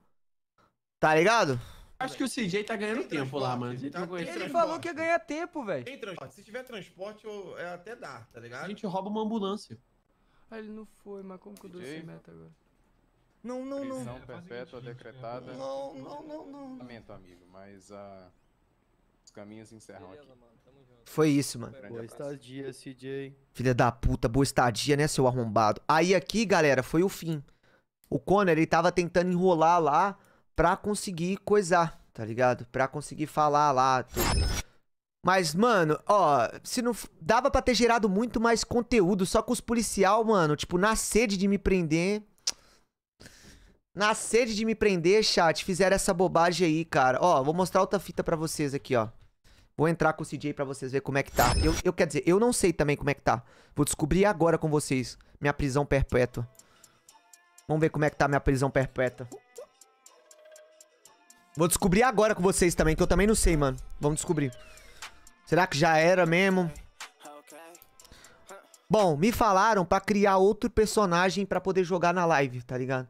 Tá ligado? Acho que o CJ tá ganhando tempo lá, mano. Ele, tá ele falou que ia ganhar tempo, velho. Tem transporte. Se tiver transporte, eu, é, até dá, tá ligado? A gente rouba uma ambulância. Ah, ele não foi, mas como que o Doce meta agora? Não, não, não. Prisão perpétua decretada. Não, não, não, não. Lamento, amigo, mas a... Ah, os caminhos encerram aqui. foi isso, mano. Boa estadia, CJ. Filha da puta, boa estadia, né, seu arrombado? Aí aqui, galera, foi o fim. O Connor, ele tava tentando enrolar lá pra conseguir coisar, tá ligado? Pra conseguir falar lá. Tudo. Mas, mano, ó, se não. Dava pra ter gerado muito mais conteúdo, só que os policial, mano, tipo, na sede de me prender. Na sede de me prender, chat, fizeram essa bobagem aí, cara. Ó, vou mostrar outra fita pra vocês aqui, ó. Vou entrar com o CJ pra vocês ver como é que tá. Eu, eu quer dizer, eu não sei também como é que tá. Vou descobrir agora com vocês minha prisão perpétua. Vamos ver como é que tá minha prisão perpétua. Vou descobrir agora com vocês também, que eu também não sei, mano. Vamos descobrir. Será que já era mesmo? Bom, me falaram pra criar outro personagem pra poder jogar na live, tá ligado?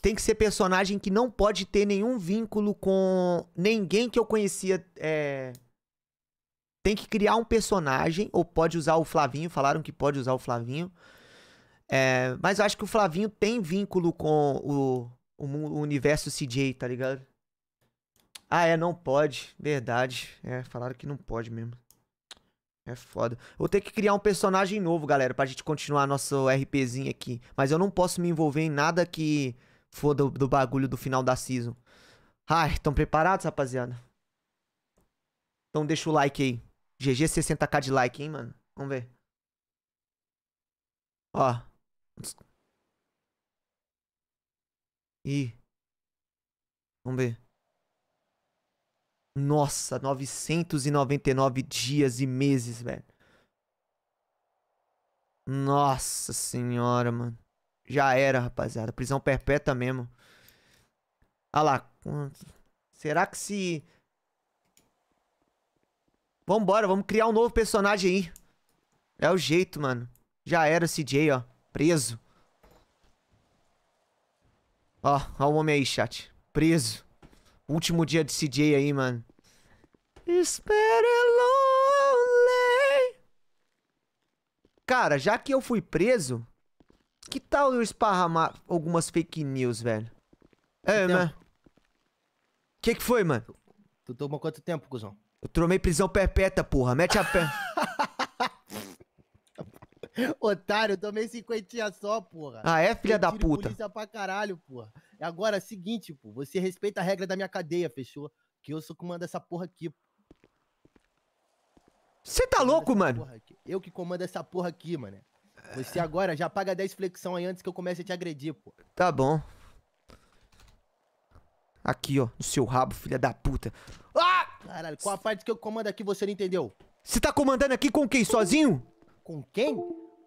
Tem que ser personagem que não pode ter nenhum vínculo com ninguém que eu conhecia. É... Tem que criar um personagem, ou pode usar o Flavinho, falaram que pode usar o Flavinho. É... Mas eu acho que o Flavinho tem vínculo com o, o, o universo CJ, tá ligado? Ah, é, não pode. Verdade. É, falaram que não pode mesmo. É foda. Vou ter que criar um personagem novo, galera, pra gente continuar nosso RPzinho aqui. Mas eu não posso me envolver em nada que for do, do bagulho do final da season. Ai, estão preparados, rapaziada? Então deixa o like aí. GG 60k de like, hein, mano? Vamos ver. Ó. Ih. Vamos ver. Nossa, 999 dias e meses, velho. Nossa senhora, mano. Já era, rapaziada. Prisão perpétua mesmo. Ah lá, Será que se... Vambora, vamos criar um novo personagem aí. É o jeito, mano. Já era o CJ, ó. Preso. Ó, ó o homem aí, chat. Preso. Último dia de CJ aí, mano. Espere é lonely. Cara, já que eu fui preso, que tal eu esparramar algumas fake news, velho? É, né? Que que foi, mano? Tu tomou quanto tempo, cuzão? Eu tomei prisão perpétua, porra. Mete a pé. Otário, eu tomei cinquentinha só, porra. Ah, é, filha eu da puta? polícia pra caralho, porra. Agora, é o seguinte, pô, você respeita a regra da minha cadeia, fechou? Que eu sou comando mando essa porra aqui. Pô. Você tá louco, mano? Eu que comando essa porra aqui, mano. Você agora já paga 10 flexão aí antes que eu comece a te agredir, pô. Tá bom. Aqui, ó, no seu rabo, filha da puta. Ah! Caralho, qual a parte que eu comando aqui você não entendeu? Você tá comandando aqui com quem? Sozinho? Com quem?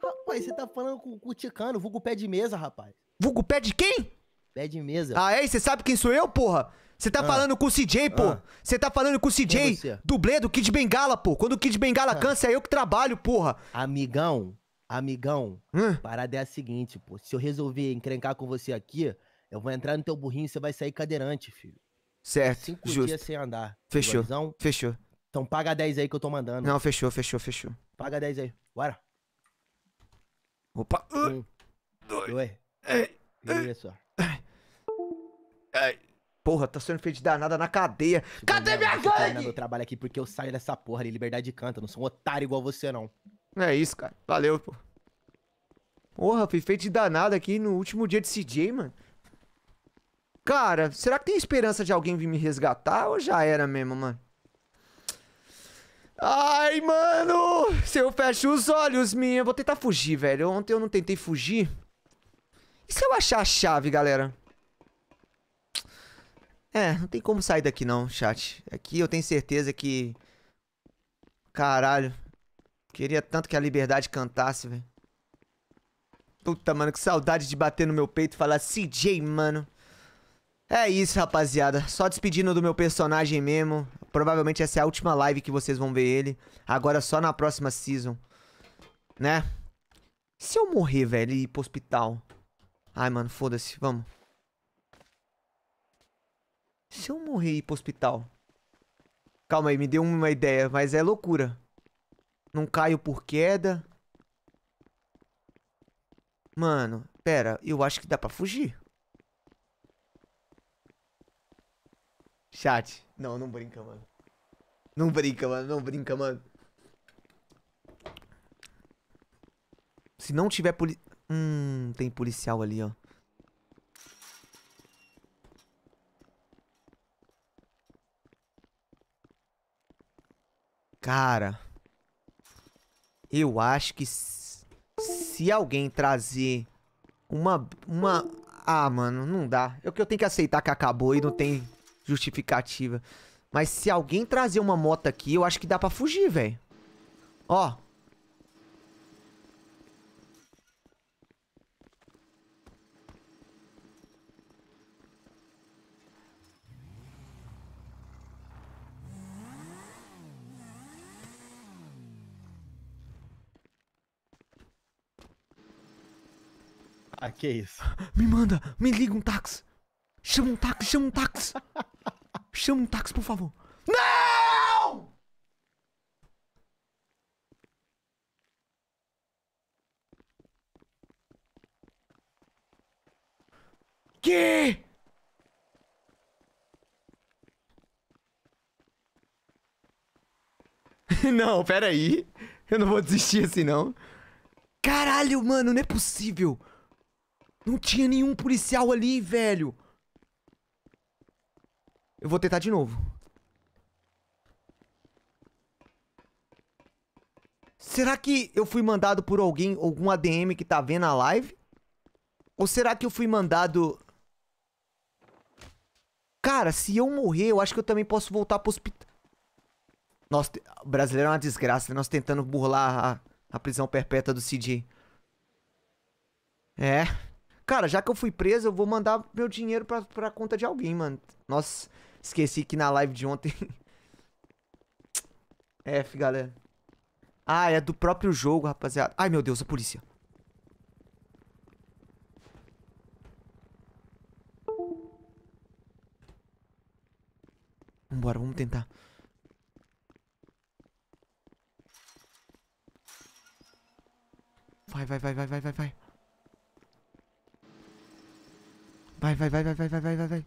Rapaz, você tá falando com, com o Ticano, vulgo pé de mesa, rapaz. Vulgo pé de quem? Pé de mesa. Ah, é? você sabe quem sou eu, porra? Você tá ah. falando com o CJ, pô. Ah. Você tá falando com o CJ, é dublê do Kid Bengala, pô. Quando o Kid Bengala ah. cansa, é eu que trabalho, porra. Amigão, amigão, a parada é a seguinte, pô. Se eu resolver encrencar com você aqui, eu vou entrar no teu burrinho e você vai sair cadeirante, filho. Certo, Cinco justo. dias sem andar. Fechou, Igualzão. fechou. Então paga 10 aí que eu tô mandando. Não, fechou, fechou, fechou. Paga 10 aí, bora. Opa. Uh, um, dois, dois. É, é. isso, Ai, porra, tá sendo feito de danada na cadeia. Se tipo, Cadê minha gangue? Eu trabalho aqui porque eu saio dessa porra de liberdade de canto. Eu não sou um otário igual você, não. É isso, cara. Valeu, pô. Porra, fui feito de danada aqui no último dia de CJ, mano. Cara, será que tem esperança de alguém vir me resgatar ou já era mesmo, mano? Ai, mano! Se eu fecho os olhos, minha, eu vou tentar fugir, velho. Ontem eu não tentei fugir. E se eu achar a chave, galera? É, não tem como sair daqui não, chat. Aqui eu tenho certeza que... Caralho. Queria tanto que a liberdade cantasse, velho. Puta, mano, que saudade de bater no meu peito e falar CJ, mano. É isso, rapaziada. Só despedindo do meu personagem mesmo. Provavelmente essa é a última live que vocês vão ver ele. Agora só na próxima season. Né? Se eu morrer, velho, e ir pro hospital? Ai, mano, foda-se. Vamos. Se eu morrer e ir pro hospital? Calma aí, me deu uma ideia, mas é loucura. Não caio por queda. Mano, pera, eu acho que dá pra fugir. Chat. Não, não brinca, mano. Não brinca, mano, não brinca, mano. Se não tiver poli... Hum, tem policial ali, ó. Cara, eu acho que se alguém trazer uma... uma... Ah, mano, não dá. É o que eu tenho que aceitar que acabou e não tem justificativa. Mas se alguém trazer uma moto aqui, eu acho que dá pra fugir, velho. Ó, Ah, que isso? Me manda, me liga um táxi. Chama um táxi, chama um táxi. chama um táxi, por favor. Não! Que? não, peraí. aí. Eu não vou desistir assim, não. Caralho, mano, não é possível. Não tinha nenhum policial ali, velho. Eu vou tentar de novo. Será que eu fui mandado por alguém, algum ADM que tá vendo a live? Ou será que eu fui mandado... Cara, se eu morrer, eu acho que eu também posso voltar pro hospital. Nossa, o brasileiro é uma desgraça, né? nós tentando burlar a, a prisão perpétua do CJ. É... Cara, já que eu fui preso, eu vou mandar meu dinheiro pra, pra conta de alguém, mano. Nossa, esqueci que na live de ontem. F, galera. Ah, é do próprio jogo, rapaziada. Ai, meu Deus, a polícia. Vambora, vamos tentar. Vai, vai, vai, vai, vai, vai, vai. Vai, vai, vai, vai, vai, vai, vai, vai. vai.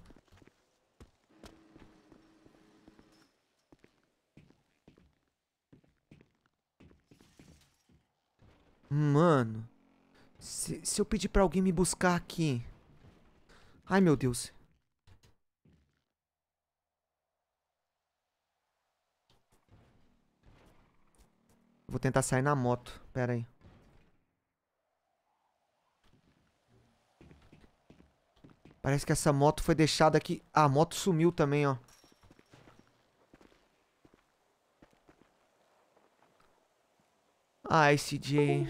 Mano. Se, se eu pedir pra alguém me buscar aqui... Ai, meu Deus. Vou tentar sair na moto. Pera aí. Parece que essa moto foi deixada aqui. Ah, a moto sumiu também, ó. Ai, ah, CJ.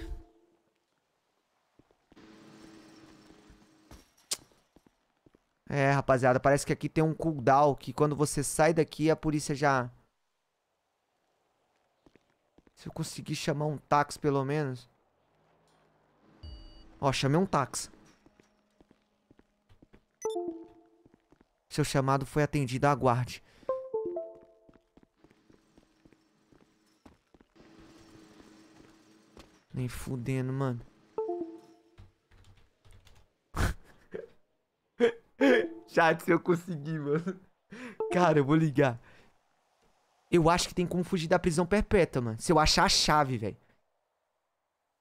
É, rapaziada, parece que aqui tem um cooldown que quando você sai daqui a polícia já... Se eu conseguir chamar um táxi pelo menos. Ó, chamei um táxi. Seu chamado foi atendido, aguarde. Nem fudendo, mano. Chat, se eu conseguir, mano. Cara, eu vou ligar. Eu acho que tem como fugir da prisão perpétua, mano. Se eu achar a chave, velho.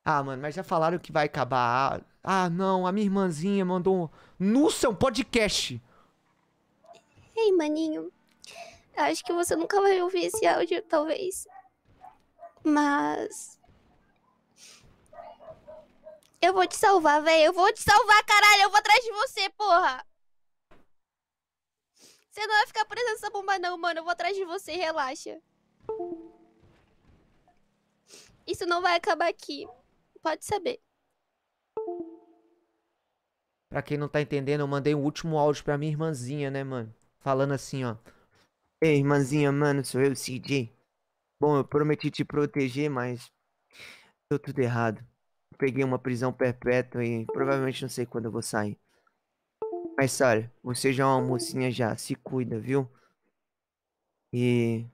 Ah, mano, mas já falaram que vai acabar. Ah, não, a minha irmãzinha mandou Nossa, é um podcast! Ei, maninho. Acho que você nunca vai ouvir esse áudio, talvez. Mas. Eu vou te salvar, velho. Eu vou te salvar, caralho. Eu vou atrás de você, porra. Você não vai ficar preso nessa bomba, não, mano. Eu vou atrás de você, relaxa. Isso não vai acabar aqui. Pode saber. Pra quem não tá entendendo, eu mandei o último áudio pra minha irmãzinha, né, mano? falando assim, ó. Ei, irmãzinha, mano, sou eu, CJ. Bom, eu prometi te proteger, mas deu tudo errado. Peguei uma prisão perpétua e provavelmente não sei quando eu vou sair. Mas sério, você já é uma mocinha já, se cuida, viu? E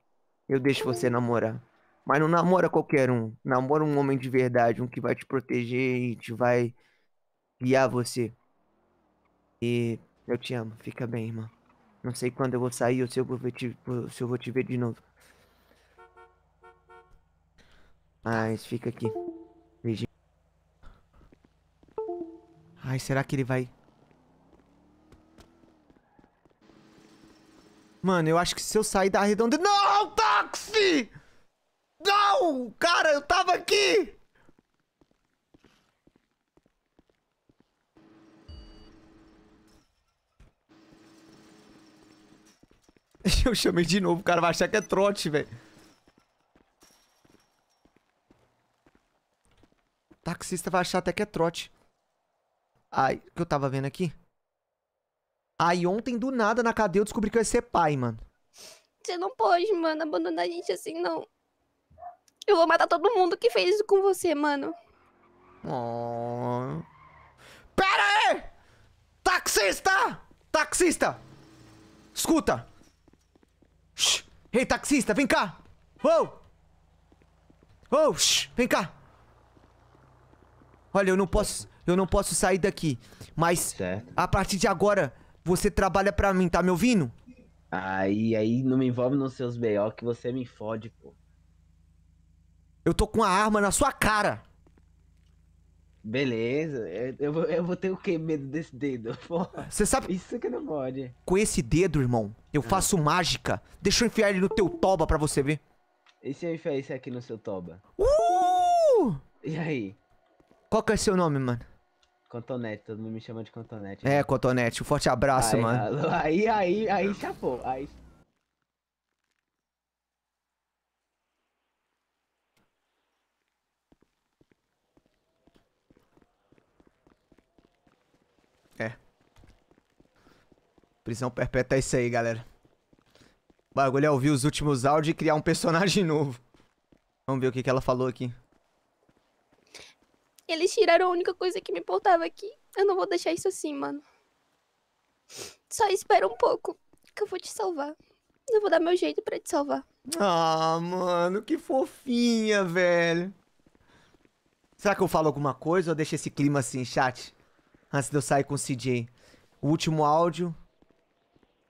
eu deixo você namorar. Mas não namora qualquer um. Namora um homem de verdade, um que vai te proteger e te vai guiar você. E eu te amo. Fica bem, irmão. Não sei quando eu vou sair ou se eu vou te, se eu vou te ver de novo. Mas fica aqui. Beijinho. Ai, será que ele vai... Mano, eu acho que se eu sair da redonda... Não, táxi! Não! Cara, eu tava aqui! Eu chamei de novo, o cara vai achar que é trote, velho. Taxista vai achar até que é trote. Ai, o que eu tava vendo aqui? Aí ontem, do nada, na cadeia, eu descobri que eu ia ser pai, mano. Você não pode, mano, abandonar a gente assim, não. Eu vou matar todo mundo que fez isso com você, mano. Oh. Pera aí! Taxista! Taxista! Escuta! Shhh. Ei, taxista, vem cá! Uou! Oh. Uou, oh, shhh, vem cá! Olha, eu não posso, eu não posso sair daqui, mas certo. a partir de agora você trabalha pra mim, tá me ouvindo? Aí, aí não me envolve nos seus B.O. que você me fode, pô. Eu tô com a arma na sua cara! Beleza, é, eu, vou, eu vou ter o que medo desse dedo? Você sabe? Isso que não pode. Com esse dedo, irmão, eu ah. faço mágica. Deixa eu enfiar ele no teu toba pra você ver. E se eu enfiar esse aqui no seu toba? Uh! E aí? Qual que é seu nome, mano? Cotonete, todo mundo me chama de Cotonete. É, né? Cotonete, um forte abraço, aí, mano. Aí, aí, aí, chapou. Aí, Prisão perpétua é isso aí, galera. O bagulho é ouvir os últimos áudios e criar um personagem novo. Vamos ver o que, que ela falou aqui. Eles tiraram a única coisa que me importava aqui. Eu não vou deixar isso assim, mano. Só espera um pouco, que eu vou te salvar. Eu vou dar meu jeito para te salvar. Ah, mano, que fofinha, velho. Será que eu falo alguma coisa ou deixo esse clima assim, chat? Antes de eu sair com o CJ. O último áudio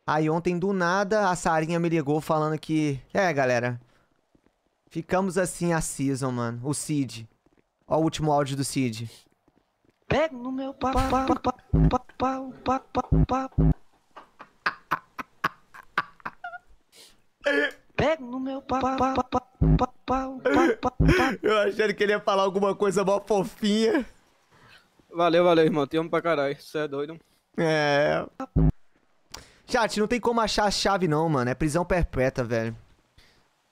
Aí ontem, do nada, a Sarinha me ligou falando que... É, galera. Ficamos assim a season, mano. O Cid. Ó o último áudio do Cid. Pega no meu pa pa pa pa pa pa pa. Pega no meu pa pa pa pa pa pa. Eu achei que ele ia falar alguma coisa mó fofinha. Valeu, valeu, irmão. Te amo pra caralho. Você é doido. É. Chat, não tem como achar a chave não, mano. É prisão perpétua, velho.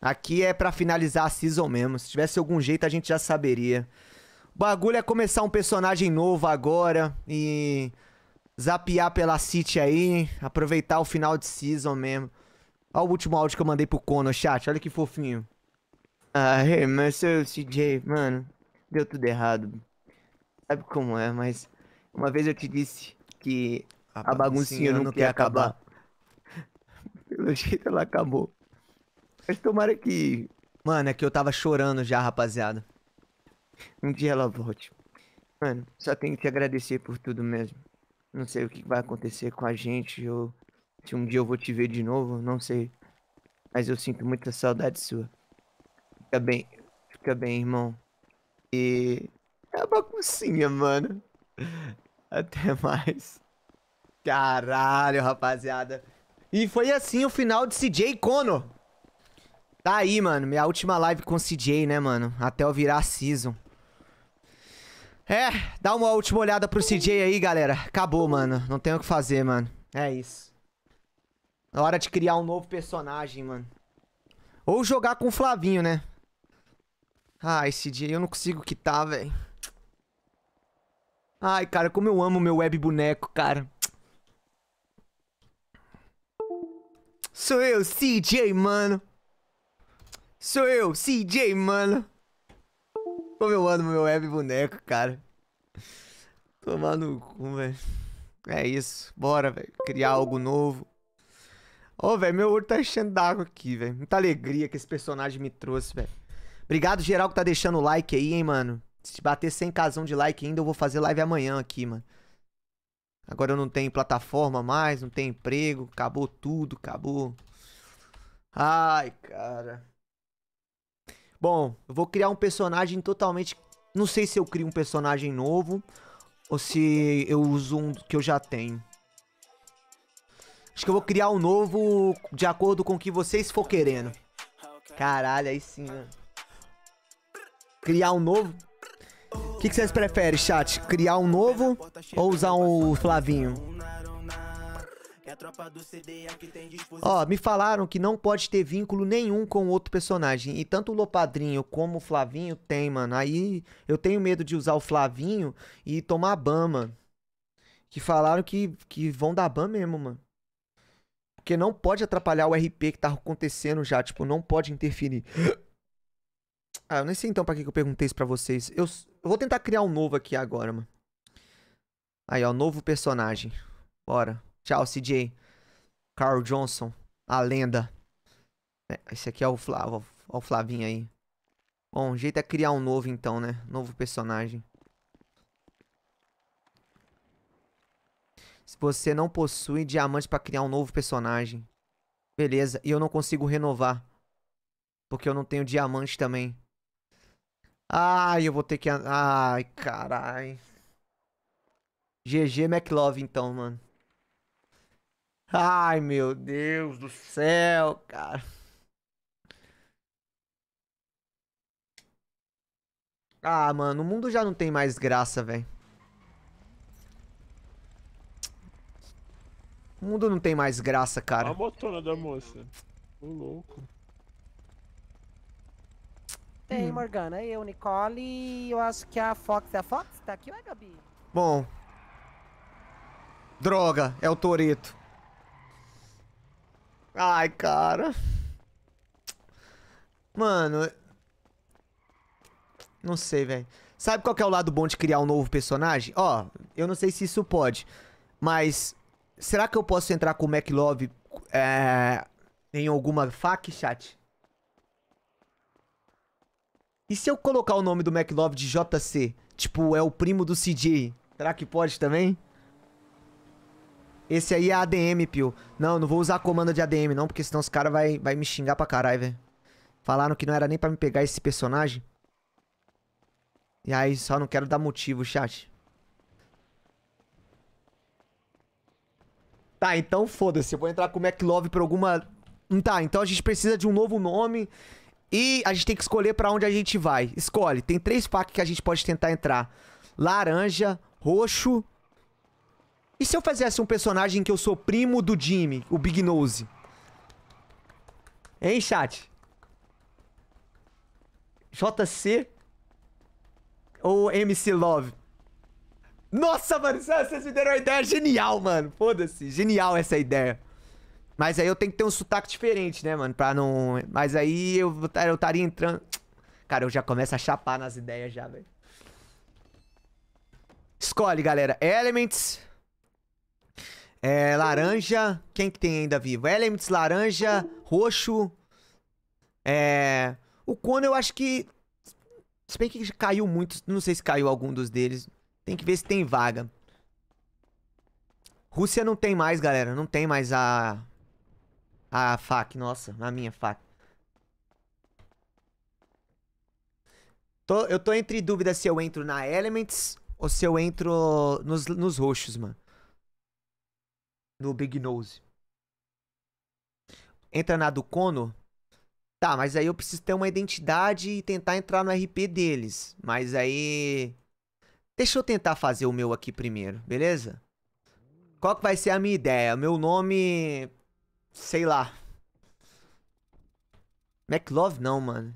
Aqui é pra finalizar a season mesmo. Se tivesse algum jeito, a gente já saberia. O bagulho é começar um personagem novo agora e... Zapear pela City aí, aproveitar o final de season mesmo. Olha o último áudio que eu mandei pro Kono, chat. Olha que fofinho. Ah, hey, é, mas seu CJ, mano, deu tudo errado. Sabe como é, mas uma vez eu te disse que a, a baguncinha não, não quer acabar. acabar. Pelo jeito ela acabou. Mas tomara que. Mano, é que eu tava chorando já, rapaziada. Um dia ela volte. Mano, só tenho que te agradecer por tudo mesmo. Não sei o que vai acontecer com a gente ou se um dia eu vou te ver de novo, não sei. Mas eu sinto muita saudade sua. Fica bem, fica bem, irmão. E é a baguncinha, mano. Até mais. Caralho, rapaziada. E foi assim o final de CJ Conor. Tá aí, mano. Minha última live com CJ, né, mano? Até eu virar a season. É, dá uma última olhada pro CJ aí, galera. Acabou, mano. Não tem o que fazer, mano. É isso. É hora de criar um novo personagem, mano. Ou jogar com o Flavinho, né? Ai, CJ, eu não consigo quitar, velho. Ai, cara, como eu amo meu web boneco, cara. Sou eu, CJ, mano. Sou eu, CJ, mano. Como eu ando meu web boneco, cara. Tomar no cu, velho. É isso. Bora, velho. Criar algo novo. Ô, oh, velho, meu olho tá enchendo d'água aqui, velho. Muita alegria que esse personagem me trouxe, velho. Obrigado, geral, que tá deixando o like aí, hein, mano. Se bater 100 casão de like ainda, eu vou fazer live amanhã aqui, mano. Agora eu não tenho plataforma mais, não tenho emprego, acabou tudo, acabou. Ai, cara. Bom, eu vou criar um personagem totalmente. Não sei se eu crio um personagem novo ou se eu uso um que eu já tenho. Acho que eu vou criar um novo de acordo com o que vocês for querendo. Caralho, aí sim, né? Criar um novo. O que, que vocês preferem, chat? Criar um novo ou usar o Flavinho? Ó, me falaram que não pode ter vínculo nenhum com outro personagem. E tanto o Lopadrinho como o Flavinho tem, mano. Aí eu tenho medo de usar o Flavinho e tomar ban, mano. Que falaram que, que vão dar ban mesmo, mano. Porque não pode atrapalhar o RP que tá acontecendo já. Tipo, não pode interferir. Ah, eu nem sei então pra que eu perguntei isso pra vocês. Eu, eu vou tentar criar um novo aqui agora, mano. Aí, ó, novo personagem. Bora. Tchau, CJ. Carl Johnson. A lenda. É, esse aqui é o Flávio. Ó, o Flavinho aí. Bom, o jeito é criar um novo então, né? Novo personagem. Se você não possui diamante pra criar um novo personagem. Beleza, e eu não consigo renovar. Porque eu não tenho diamante também. Ai, eu vou ter que... Ai, carai. GG McLove, então, mano. Ai, meu Deus do céu, cara. Ah, mano, o mundo já não tem mais graça, velho. O mundo não tem mais graça, cara. A botona da moça. Ô, louco. Ei, hum. Morgana, eu, Nicole e eu acho que a Fox. É a Fox? Tá aqui ué, Gabi? Bom. Droga, é o Toreto. Ai, cara. Mano. Não sei, velho. Sabe qual é o lado bom de criar um novo personagem? Ó, eu não sei se isso pode. Mas. Será que eu posso entrar com o MacLove é, em alguma fac, chat? E se eu colocar o nome do MacLove de JC? Tipo, é o primo do CJ. Será que pode também? Esse aí é ADM, Pio. Não, não vou usar a comanda de ADM, não, porque senão os caras vai, vai me xingar pra caralho, velho. Falaram que não era nem pra me pegar esse personagem. E aí, só não quero dar motivo, chat. Tá, então foda-se. Eu vou entrar com o MacLove por alguma... Tá, então a gente precisa de um novo nome e a gente tem que escolher para onde a gente vai. Escolhe. Tem três packs que a gente pode tentar entrar. Laranja, roxo... E se eu fizesse um personagem que eu sou primo do Jimmy, o Big Nose? Hein, chat? JC ou MC Love? Nossa, mano, vocês me deram uma ideia genial, mano. Foda-se, genial essa ideia. Mas aí eu tenho que ter um sotaque diferente, né, mano? Pra não. Mas aí eu estaria entrando. Cara, eu já começo a chapar nas ideias já, velho. Escolhe, galera. Elements. É, laranja. Quem que tem ainda vivo? Elements, laranja, roxo. É. O Kono eu acho que. Se bem que caiu muito. Não sei se caiu algum dos deles. Tem que ver se tem vaga. Rússia não tem mais, galera. Não tem mais a a faca, nossa, a minha faca. Tô, eu tô entre dúvida se eu entro na Elements ou se eu entro nos, nos roxos, mano. No Big Nose. Entra na do Cono? Tá, mas aí eu preciso ter uma identidade e tentar entrar no RP deles. Mas aí... Deixa eu tentar fazer o meu aqui primeiro, beleza? Qual que vai ser a minha ideia? Meu nome Sei lá. McLove não, mano.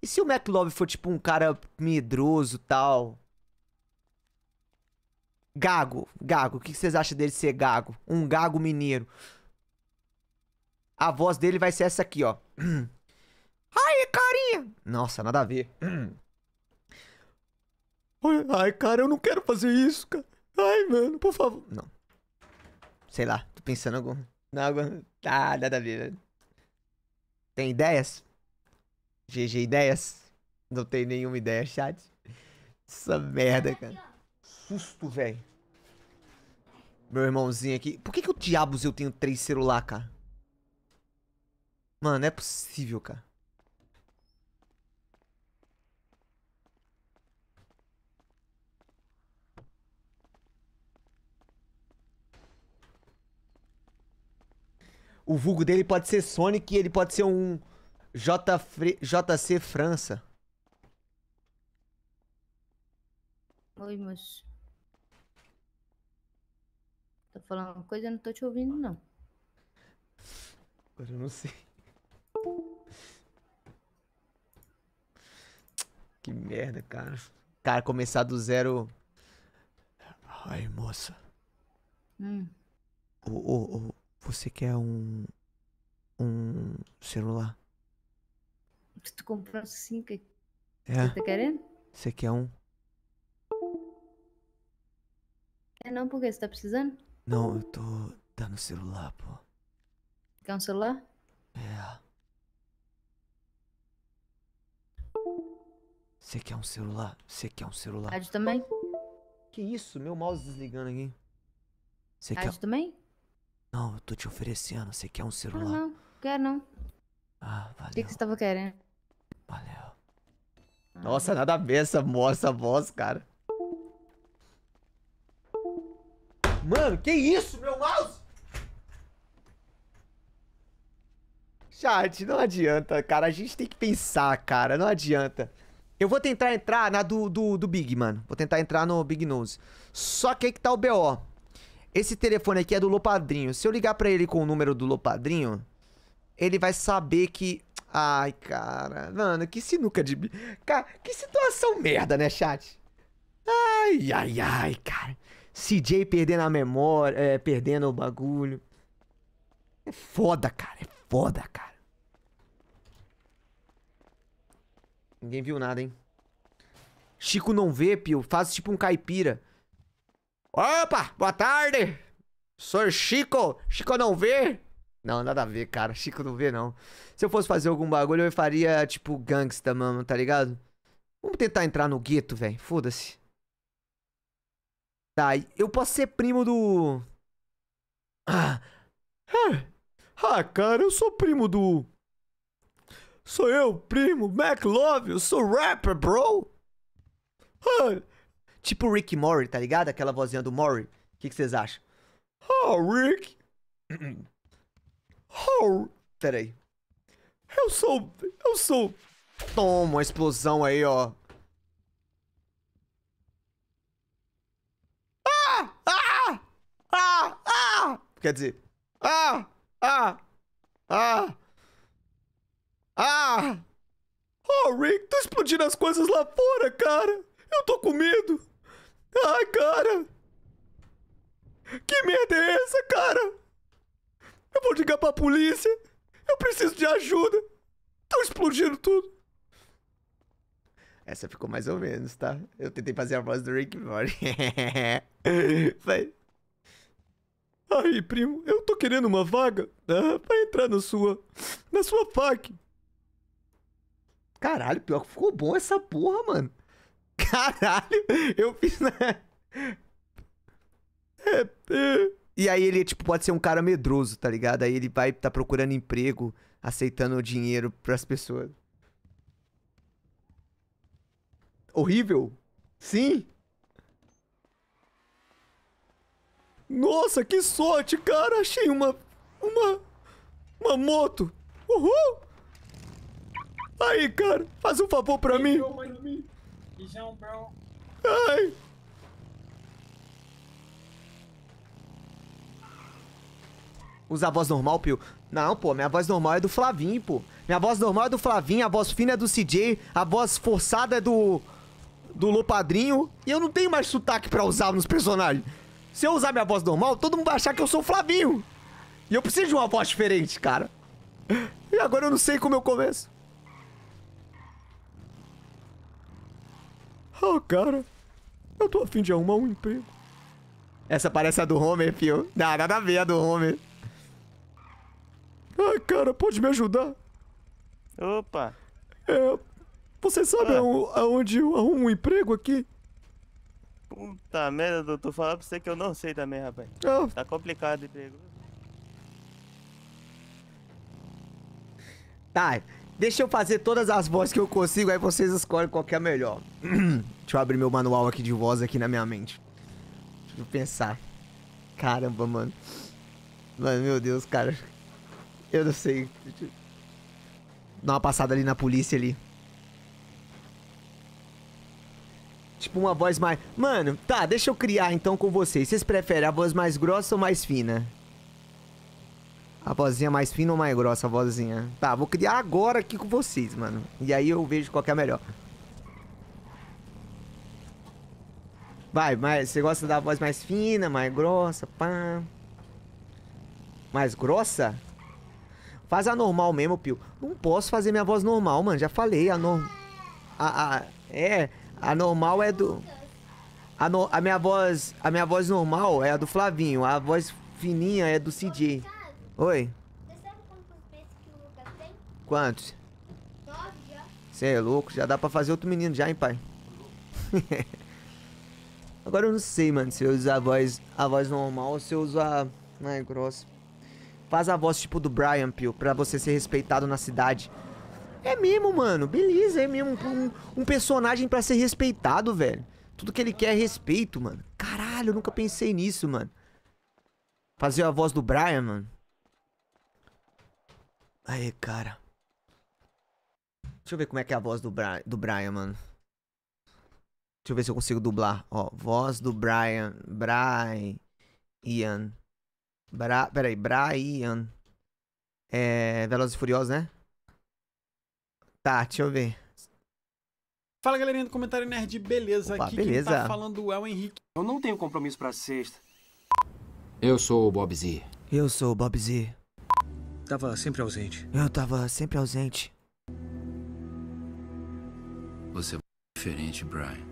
E se o McLove for tipo um cara medroso tal? Gago, gago. O que vocês acham dele ser gago? Um gago mineiro. A voz dele vai ser essa aqui, ó. Ai carinha! Nossa, nada a ver. Ai, cara, eu não quero fazer isso, cara. Ai, mano, por favor. Não. Sei lá, tô pensando agora. Não aguento. Tá, nada a ver, velho. Tem ideias? GG ideias? Não tem nenhuma ideia, chat. Essa merda, cara. Susto, velho. Meu irmãozinho aqui. Por que que o diabos eu tenho três celular, cara? Mano, não é possível, cara. O vulgo dele pode ser Sonic e ele pode ser um JC França. Oi, moço. Tô falando uma coisa, não tô te ouvindo, não. Agora eu não sei. Que merda, cara. Cara, começar do zero. Ai, moça. Hum. O, o, o, você quer um. um celular? Se tu comprar assim, cinco, é. você tá querendo? Você quer um? É não, porque você tá precisando? Não, eu tô dando celular, pô. Quer um celular? É. Você quer um celular? Você quer um celular? Rádio também? Que isso? Meu mouse desligando aqui. Você quer... também? Não, eu tô te oferecendo. Você quer um ah, celular? Não, não, quero não. Ah, valeu. O que, que você tava querendo? Valeu. Ah. Nossa, nada a ver essa, voz, cara. Mano, que isso, meu mouse? Chat, não adianta, cara. A gente tem que pensar, cara. Não adianta. Eu vou tentar entrar na do, do, do Big, mano. Vou tentar entrar no Big Nose. Só que aí que tá o BO. Esse telefone aqui é do Lopadrinho. Se eu ligar pra ele com o número do Lopadrinho, ele vai saber que... Ai, cara. Mano, que sinuca de... Cara, que situação merda, né, chat? Ai, ai, ai, cara. CJ perdendo a memória, é, perdendo o bagulho. É foda, cara. É foda, cara. Ninguém viu nada, hein? Chico não vê, Pio. Faz tipo um caipira. Opa, boa tarde. Sou Chico. Chico não vê? Não, nada a ver, cara. Chico não vê, não. Se eu fosse fazer algum bagulho, eu faria, tipo, gangsta, mano, tá ligado? Vamos tentar entrar no gueto, velho. Foda-se. Tá, eu posso ser primo do... Ah. ah, cara, eu sou primo do... Sou eu, primo, Mac Love, eu sou rapper, bro. Ah, Tipo Rick Mori, tá ligado? Aquela vozinha do Mori. O que, vocês acham? Oh, Rick! Oh! Peraí. Eu sou... Eu sou... Toma, uma explosão aí, ó. Ah! Ah! Ah! Ah! Quer dizer... Ah! Ah! Ah! Ah! Oh, Rick, tô explodindo as coisas lá fora, cara! Eu tô com medo! Ai, cara! Que merda é essa, cara? Eu vou ligar pra polícia! Eu preciso de ajuda! Tô explodindo tudo! Essa ficou mais ou menos, tá? Eu tentei fazer a voz do Rick Morty. Vai. Aí, primo, eu tô querendo uma vaga ah, pra entrar na sua. na sua fac. Caralho, pior que ficou bom essa porra, mano. Caralho, eu fiz. né? e aí ele, tipo, pode ser um cara medroso, tá ligado? Aí ele vai tá procurando emprego, aceitando dinheiro pras pessoas. Horrível? Sim? Nossa, que sorte, cara! Achei uma. Uma. Uma moto! Uhul! Aí, cara, faz um favor pra mim! Beijão, bro. Ai. Usa a voz normal, Pio? Não, pô, minha voz normal é do Flavinho, pô. Minha voz normal é do Flavinho, a voz fina é do CJ, a voz forçada é do. do Lopadrinho. E eu não tenho mais sotaque pra usar nos personagens. Se eu usar minha voz normal, todo mundo vai achar que eu sou o Flavinho. E eu preciso de uma voz diferente, cara. E agora eu não sei como eu começo. Oh, cara, eu tô afim de arrumar um emprego. Essa parece a do Homer, fio. Não, nada a ver a do Homer. Ai, cara, pode me ajudar? Opa. É, você sabe ah. aonde eu arrumo um emprego aqui? Puta merda, doutor. Falar pra você que eu não sei também, rapaz. Ah. Tá complicado o emprego. Tá, Deixa eu fazer todas as vozes que eu consigo, aí vocês escolhem qual que é a melhor. Deixa eu abrir meu manual aqui de voz aqui na minha mente. Deixa eu pensar. Caramba, mano. Mano, meu Deus, cara. Eu não sei. Dá uma passada ali na polícia ali. Tipo uma voz mais... Mano, tá, deixa eu criar então com vocês. Vocês preferem a voz mais grossa ou mais fina? A vozinha mais fina ou mais grossa, a vozinha? Tá, vou criar agora aqui com vocês, mano. E aí eu vejo qual que é a melhor. Vai, mas você gosta da voz mais fina, mais grossa, pá. Mais grossa? Faz a normal mesmo, Pio. Não posso fazer minha voz normal, mano. Já falei, a normal... A, a, é, a normal é do... A, no, a, minha voz... A minha voz normal é a do Flavinho. A voz fininha é do CJ. Oi. Você sabe quantos peixes que o Lucas tem? Quantos? Nove já. Você é louco, já dá pra fazer outro menino já, hein, pai? Agora eu não sei, mano, se eu usar a voz, a voz normal ou se eu uso a... é grossa. Faz a voz tipo do Brian, Pio, pra você ser respeitado na cidade. É mesmo, mano. Beleza, é mesmo. Um, um personagem para ser respeitado, velho. Tudo que ele quer é respeito, mano. Caralho, eu nunca pensei nisso, mano. Fazer a voz do Brian, mano. Aê, cara. Deixa eu ver como é que é a voz do, Bri do Brian, mano. Deixa eu ver se eu consigo dublar. Ó, voz do Brian. Brian. Bra peraí, Brian. É. Velozes e Furiosos, né? Tá, deixa eu ver. Fala galerinha do comentário nerd, beleza? Opa, Aqui beleza. quem tá falando é o Henrique. Eu não tenho compromisso pra sexta. Eu sou o Bob Z. Eu sou o Bob Z. Tava sempre ausente. Eu tava sempre ausente. Você é diferente, Brian.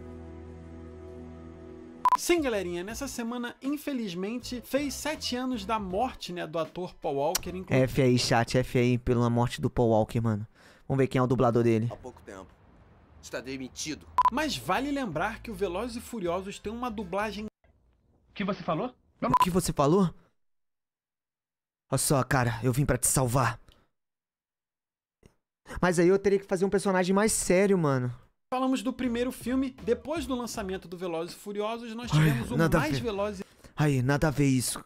Sim, galerinha, nessa semana, infelizmente, fez sete anos da morte, né, do ator Paul Walker. Inclusive. F aí, chat, F aí pela morte do Paul Walker, mano. Vamos ver quem é o dublador dele. Há pouco tempo. Está demitido. Mas vale lembrar que o Velozes e Furiosos tem uma dublagem... O que você falou? O que você falou? Olha só, cara, eu vim para te salvar. Mas aí eu teria que fazer um personagem mais sério, mano. Falamos do primeiro filme, depois do lançamento do Velozes e Furiosos, nós tivemos Ai, um mais Velozes... Aí, nada a ver isso.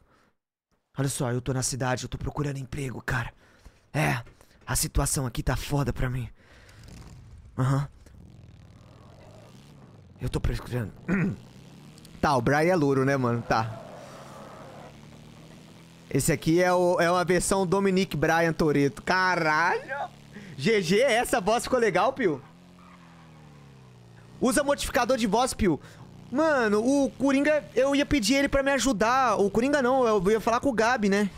Olha só, eu tô na cidade, eu tô procurando emprego, cara. É, a situação aqui tá foda pra mim. Aham. Uhum. Eu tô procurando. tá, o Brian é louro, né, mano? Tá. Esse aqui é, o, é uma versão Dominique Brian Toreto. Caralho! GG, essa voz ficou legal, Pio? Usa modificador de voz, Pio. Mano, o Coringa, eu ia pedir ele pra me ajudar. O Coringa não, eu ia falar com o Gabi, né?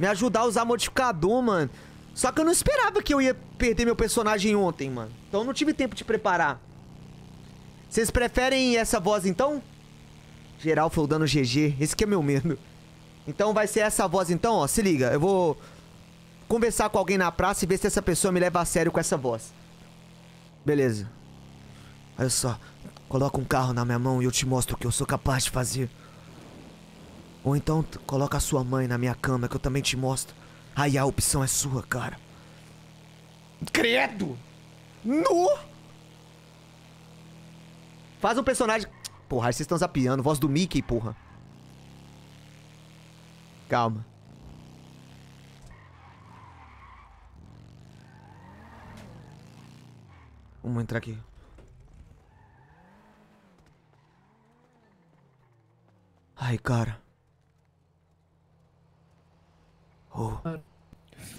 Me ajudar a usar modificador, mano. Só que eu não esperava que eu ia perder meu personagem ontem, mano. Então eu não tive tempo de preparar. Vocês preferem essa voz, então? Geral foi dano GG. Esse que é meu medo. Então vai ser essa voz então, ó. Se liga, eu vou conversar com alguém na praça e ver se essa pessoa me leva a sério com essa voz. Beleza. Olha só. Coloca um carro na minha mão e eu te mostro o que eu sou capaz de fazer. Ou então coloca a sua mãe na minha cama que eu também te mostro. Aí a opção é sua, cara. Credo! Nu! Faz um personagem. Porra, aí vocês estão zapeando. Voz do Mickey, porra. Calma. Vamos entrar aqui. Ai, cara. Oh.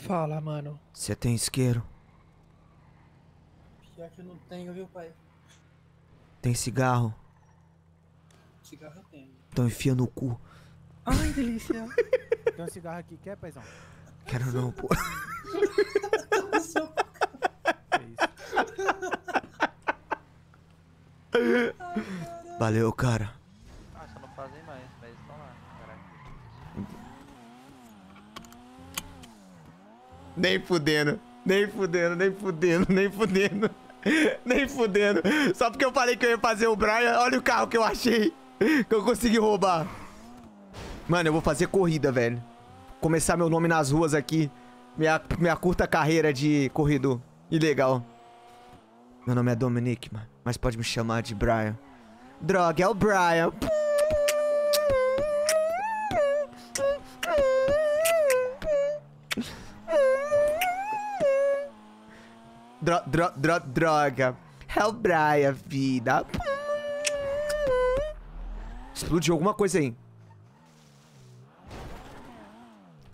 fala, mano. Você tem isqueiro? Pior que eu não tenho, viu, pai? Tem cigarro? Cigarro eu tenho. Então enfia no cu. Ai, delícia. Tem um cigarro aqui, quer, paizão? Quero não, pô. Valeu, cara. Ah, só não fazem mais, mas estão lá, Nem fudendo, nem fudendo, nem fudendo, nem fudendo. Nem fudendo. Só porque eu falei que eu ia fazer o Brian, olha o carro que eu achei. Que eu consegui roubar. Mano, eu vou fazer corrida, velho. Começar meu nome nas ruas aqui. Minha, minha curta carreira de corredor. Ilegal. Meu nome é Dominic, mano. Mas pode me chamar de Brian. Droga, é o Brian. Dro, dro, dro, droga. É o Brian, vida. Explodiu alguma coisa aí.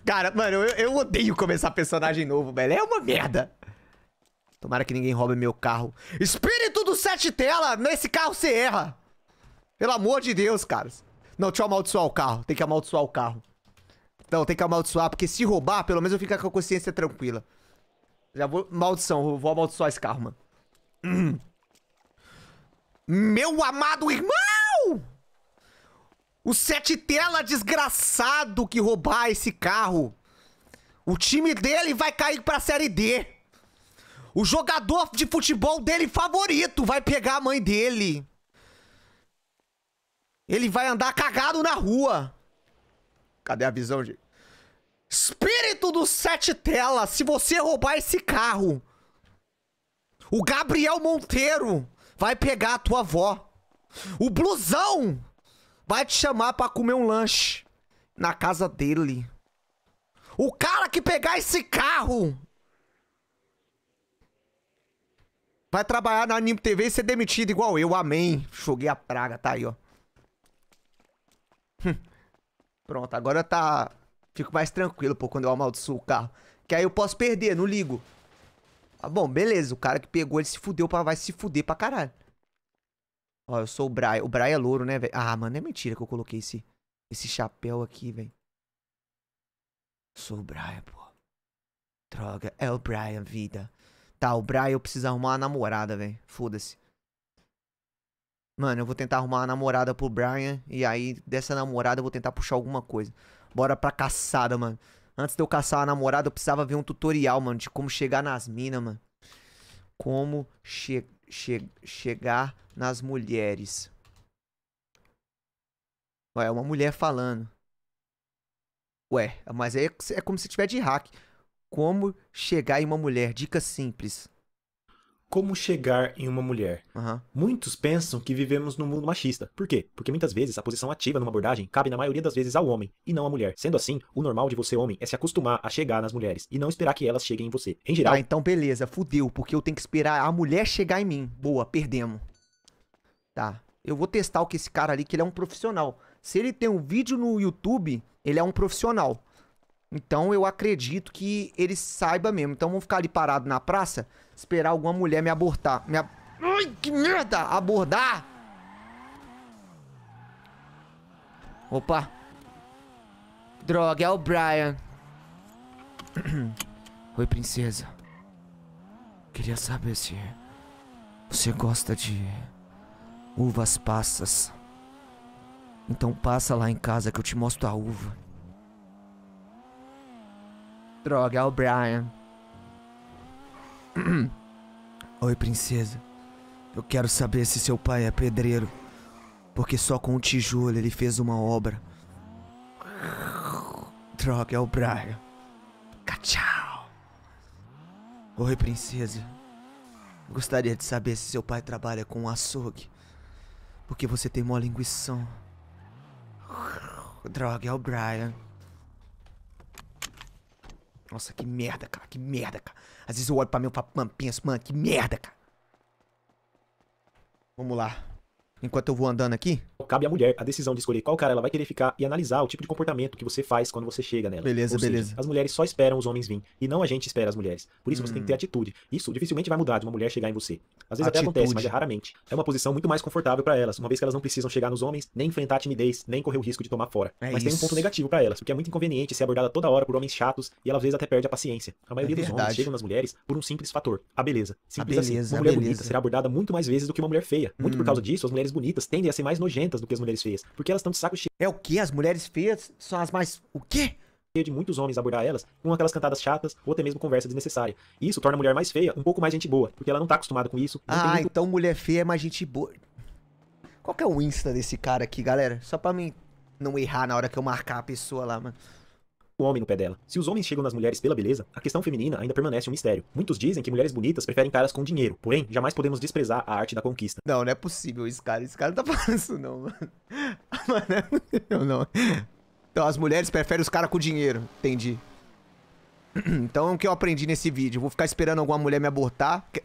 Cara, mano, eu, eu odeio começar personagem novo, velho. É uma merda. Tomara que ninguém roube meu carro. Espírito do sete tela! Nesse carro você erra! Pelo amor de Deus, caras. Não, deixa eu amaldiçoar o carro. Tem que amaldiçoar o carro. Não, tem que amaldiçoar, porque se roubar, pelo menos eu fico com a consciência tranquila. Já vou... Maldição, vou amaldiçoar esse carro, mano. Hum. Meu amado irmão! O sete tela desgraçado que roubar esse carro. O time dele vai cair pra Série D. O jogador de futebol dele favorito vai pegar a mãe dele. Ele vai andar cagado na rua. Cadê a visão de... Espírito do Sete Tela, se você roubar esse carro, o Gabriel Monteiro vai pegar a tua avó. O blusão vai te chamar para comer um lanche na casa dele. O cara que pegar esse carro vai trabalhar na Anime TV e ser demitido igual eu. Amém. Joguei a praga, tá aí, ó. Hum. Pronto, agora tá... Fico mais tranquilo, pô, quando eu amaldiçoo o carro. Que aí eu posso perder, não ligo. Ah, bom, beleza. O cara que pegou, ele se fudeu, pra... vai se fuder pra caralho. Ó, eu sou o Brian. O Brian é louro, né, velho? Ah, mano, é mentira que eu coloquei esse, esse chapéu aqui, velho. Sou o Brian, pô. Droga, é o Brian, vida. Tá, o Brian eu preciso arrumar uma namorada, velho. Foda-se. Mano, eu vou tentar arrumar uma namorada pro Brian. E aí, dessa namorada, eu vou tentar puxar alguma coisa. Bora pra caçada, mano. Antes de eu caçar a namorada, eu precisava ver um tutorial, mano, de como chegar nas minas, mano. Como chegar che chegar nas mulheres. É uma mulher falando. Ué, mas é, é como se tiver de hack. Como chegar em uma mulher? Dica simples como chegar em uma mulher. Uhum. Muitos pensam que vivemos num mundo machista. Por quê? Porque muitas vezes a posição ativa numa abordagem cabe na maioria das vezes ao homem e não à mulher. Sendo assim, o normal de você, homem, é se acostumar a chegar nas mulheres e não esperar que elas cheguem em você. Em geral. Ah, então beleza, fudeu, porque eu tenho que esperar a mulher chegar em mim. Boa, perdemos. Tá. Eu vou testar o que esse cara ali, que ele é um profissional. Se ele tem um vídeo no YouTube, ele é um profissional. Então eu acredito que ele saiba mesmo. Então vamos ficar ali parado na praça, esperar alguma mulher me abortar. Me ab... Ai, que merda! Abordar! Opa! Droga, é o Brian. Oi, princesa. Queria saber se você gosta de uvas passas. Então passa lá em casa que eu te mostro a uva. Droga, é o Brian. Oi, princesa. Eu quero saber se seu pai é pedreiro. Porque só com o tijolo ele fez uma obra. Droga, é o Brian. Tchau. Oi, princesa. Gostaria de saber se seu pai trabalha com um açougue. Porque você tem uma linguição. Droga, é o Brian. Nossa, que merda, cara, que merda, cara. Às vezes eu olho pra mim e falo, mano, penso, mano, que merda, cara. Vamos lá enquanto eu vou andando aqui? Cabe à mulher a decisão de escolher qual cara ela vai querer ficar e analisar o tipo de comportamento que você faz quando você chega nela. Beleza, Ou beleza. Seja, as mulheres só esperam os homens vir e não a gente espera as mulheres. Por isso hum. você tem que ter hum. atitude. Isso dificilmente vai mudar de uma mulher chegar em você. Às vezes atitude. até acontece, mas é raramente. É uma posição muito mais confortável para elas, uma vez que elas não precisam chegar nos homens, nem enfrentar a timidez, nem correr o risco de tomar fora. É mas isso. tem um ponto negativo para elas, porque é muito inconveniente ser abordada toda hora por homens chatos e ela às vezes até perde a paciência. A maioria é dos homens chegam nas mulheres por um simples fator, a beleza. Simples assim. a beleza, assim. Uma mulher beleza. bonita será abordada muito mais vezes do que uma mulher feia. Muito hum. por causa disso, as mulheres mulheres bonitas tendem a ser mais nojentas do que as mulheres feias. Porque elas estão de saco cheio. É o que? As mulheres feias são as mais. O quê? de muitos homens abordar elas, com aquelas cantadas chatas ou até mesmo conversa desnecessária. Isso torna a mulher mais feia um pouco mais gente boa, porque ela não tá acostumada com isso. Ah, muito... então mulher feia é mais gente boa. Qual que é o Insta desse cara aqui, galera? Só pra mim não errar na hora que eu marcar a pessoa lá, mano o homem no pé dela. Se os homens chegam nas mulheres pela beleza, a questão feminina ainda permanece um mistério. Muitos dizem que mulheres bonitas preferem caras com dinheiro, porém, jamais podemos desprezar a arte da conquista. Não, não é possível esse cara. Esse cara não tá falando isso, não, mano. Ah, é eu não. Então, as mulheres preferem os caras com dinheiro. Entendi. Então, é o que eu aprendi nesse vídeo? Vou ficar esperando alguma mulher me abortar. Que...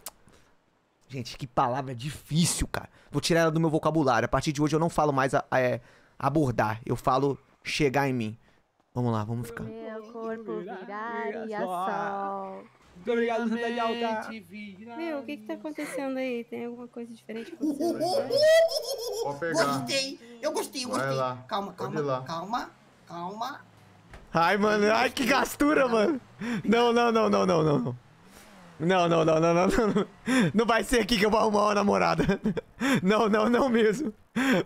Gente, que palavra difícil, cara. Vou tirar ela do meu vocabulário. A partir de hoje eu não falo mais a, a, é, abordar. Eu falo chegar em mim. Vamos lá, vamos ficar. Meu corpo viraria sol. Muito obrigado, Santa de Alta. Meu, o que que tá acontecendo aí? Tem alguma coisa diferente acontecendo? Gostei, eu gostei, eu gostei. Lá. Calma, calma, lá. calma, calma. Ai, mano, ai que gastura, mano. Não, não, não, não, não, não. Não, não, não, não, não, não. Não vai ser aqui que eu vou arrumar uma namorada. Não, não, não mesmo.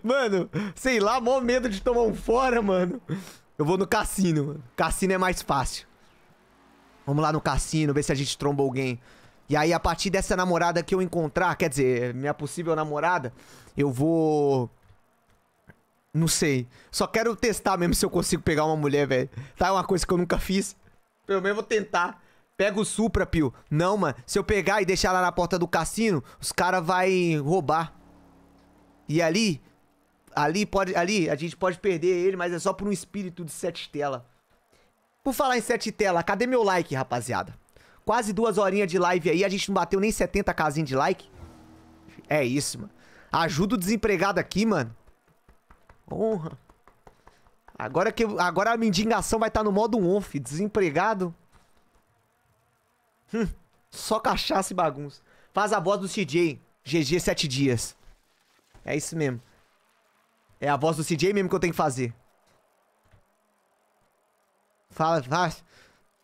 Mano, sei lá, mó medo de tomar um fora, mano. Eu vou no cassino, mano. Cassino é mais fácil. Vamos lá no cassino, ver se a gente tromba alguém. E aí, a partir dessa namorada que eu encontrar, quer dizer, minha possível namorada, eu vou. Não sei. Só quero testar mesmo se eu consigo pegar uma mulher, velho. Tá? É uma coisa que eu nunca fiz. Pelo menos vou tentar. Pega o Supra, Pio. Não, mano. Se eu pegar e deixar lá na porta do cassino, os caras vai roubar. E ali, Ali, pode, ali a gente pode perder ele, mas é só por um espírito de sete tela. Por falar em sete tela, cadê meu like, rapaziada? Quase duas horinhas de live aí, a gente não bateu nem 70 casinhas de like. É isso, mano. Ajuda o desempregado aqui, mano. Honra. Agora que agora a mendigação vai estar tá no modo onf, desempregado. Hum, só cachaça e bagunça. Faz a voz do CJ. GG 7 dias. É isso mesmo. É a voz do CJ mesmo que eu tenho que fazer. Fala, fala.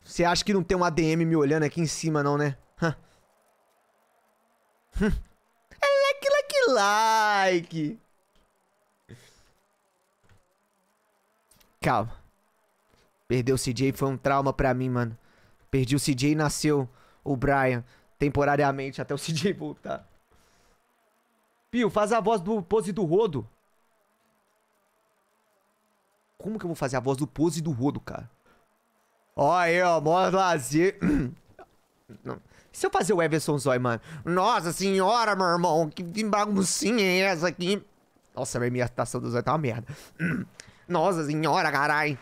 Você acha que não tem um ADM me olhando aqui em cima, não, né? Huh. é like, like, like. Calma. Perder o CJ foi um trauma pra mim, mano. Perdi o CJ e nasceu o Brian temporariamente até o CJ voltar. Pio, faz a voz do pose do rodo. Como que eu vou fazer a voz do Pose e do Rodo, cara? Ó aí, ó, mó lazer. Se eu fazer o Everson Zoy, mano. Nossa senhora, meu irmão, que baguncinha é essa aqui? Nossa, minha imitação do Zoy tá uma merda. Nossa senhora, carai.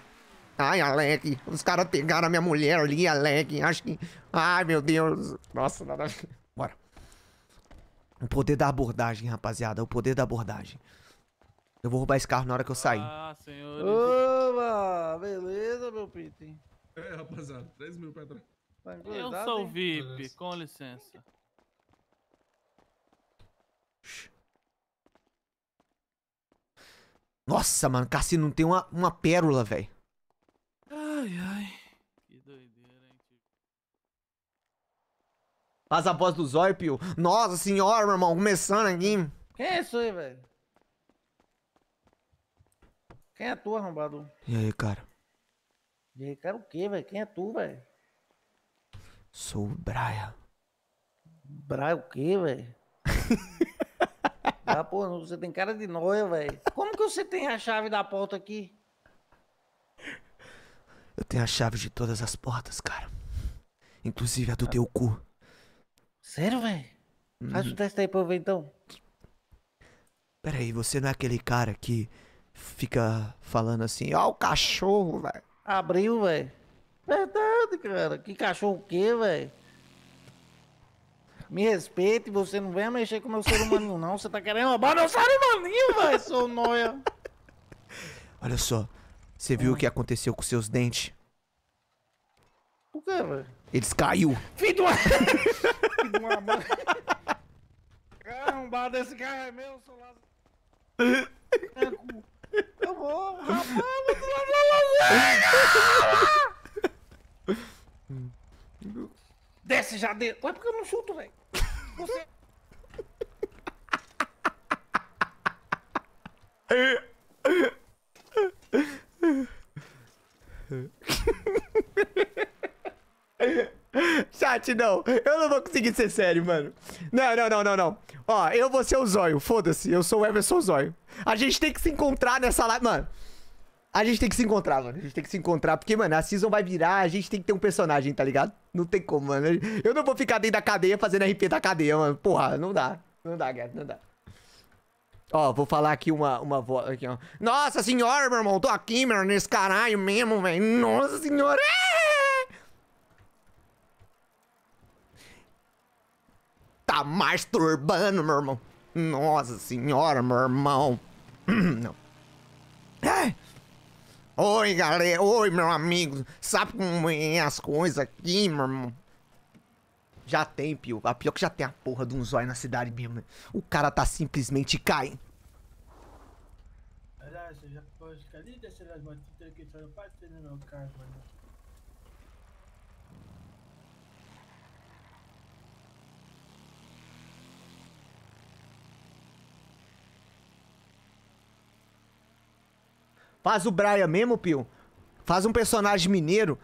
Ai, Alec, os caras pegaram a minha mulher ali, Alec. Acho que. Ai, meu Deus. Nossa, nada. Bora. O poder da abordagem, rapaziada. O poder da abordagem. Eu vou roubar esse carro na hora que eu sair. Ah, senhores. Oba, beleza, meu Pitty. É, rapaziada, 3 mil pra trás. Tá eu sou VIP, com licença. Nossa, mano, Cassino não tem uma, uma pérola, velho. Ai, ai. Que doideira, hein, tio. Faz a voz do Zóio, Pio. Nossa senhora, meu irmão, começando aqui. Quem é isso aí, velho? Quem é tu, arrombado? E aí, cara? E aí, cara, o que, velho? Quem é tu, velho? Sou o Braia. Braia o quê, velho? ah, pô, você tem cara de noia, velho. Como que você tem a chave da porta aqui? Eu tenho a chave de todas as portas, cara. Inclusive a do ah. teu cu. Sério, velho? Hum. Faz o teste aí pra eu ver, então. Peraí, você não é aquele cara que fica falando assim, ó o cachorro, velho. Abriu, velho. Verdade, cara. Que cachorro o quê, velho? Me respeite, você não vem mexer com meu ser humano não. Você tá querendo roubar meu ser humaninho, velho, seu noia. Olha só, você viu o que aconteceu com seus dentes? O que, velho? Eles caiu. Filho de uma... Filho Caramba, desse cara é meu, seu lado. Eu vou, rapaz, eu vou Desce já dentro. Ué, porque eu não chuto, velho. Você... É? Chat, não. Eu não vou conseguir ser sério, mano. Não, não, não, não, não. Ó, eu vou ser o Zóio. Foda-se. Eu sou o Everson Zóio. A gente tem que se encontrar nessa live, mano. A gente tem que se encontrar, mano. A gente tem que se encontrar, porque, mano, a season vai virar, a gente tem que ter um personagem, tá ligado? Não tem como, mano. Eu não vou ficar dentro da cadeia fazendo RP da cadeia, mano. Porra, não dá. Não dá, Guedes, não dá. Ó, vou falar aqui uma, uma voz aqui, ó. Nossa senhora, meu irmão, tô aqui, meu, nesse caralho mesmo, velho. Nossa senhora! Tá masturbando, meu irmão. Nossa senhora, meu irmão. Não. Ah. Oi, galera. Oi, meu amigo. Sabe como é as coisas aqui, meu irmão? Já tem, Pio. A pior que já tem a porra de um zóio na cidade mesmo, né? O cara tá simplesmente caindo. Olha, você já pode ficar ali, descer as motos, que estar no pátio, no né, meu carro, mano. Faz o Brian mesmo, Pio. Faz um personagem mineiro.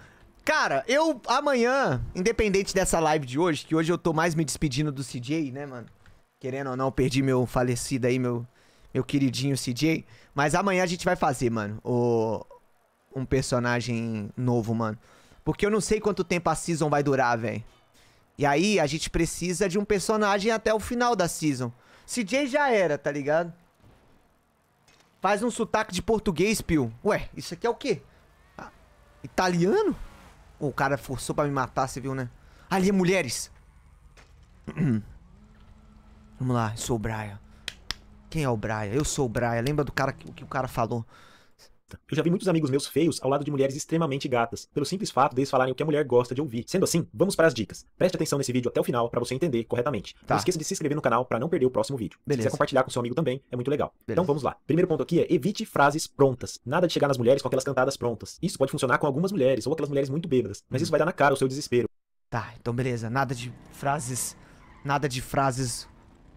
Cara, eu amanhã, independente dessa live de hoje, que hoje eu tô mais me despedindo do CJ, né, mano? Querendo ou não, perdi meu falecido aí, meu, meu queridinho CJ. Mas amanhã a gente vai fazer, mano, o, um personagem novo, mano. Porque eu não sei quanto tempo a season vai durar, velho. E aí a gente precisa de um personagem até o final da season. CJ já era, tá ligado? Faz um sotaque de português, Pio. Ué, isso aqui é o quê? Ah, italiano? o cara forçou para me matar, você viu, né? Ali é mulheres. Vamos lá, eu sou o Brian. Quem é o Brian? Eu sou o Brian. Lembra do cara que, que o cara falou? Eu já vi muitos amigos meus feios ao lado de mulheres extremamente gatas, pelo simples fato deles falarem o que a mulher gosta de ouvir. Sendo assim, vamos para as dicas. Preste atenção nesse vídeo até o final para você entender corretamente. Tá. Não esqueça de se inscrever no canal para não perder o próximo vídeo. Beleza. Se quiser compartilhar com seu amigo também, é muito legal. Então beleza. Então vamos lá. Primeiro ponto aqui é evite frases prontas. Nada de chegar nas mulheres com aquelas cantadas prontas. Isso pode funcionar com algumas mulheres ou aquelas mulheres muito bêbadas, mas isso vai dar na cara o seu desespero. Tá, então beleza. Nada de frases, nada de frases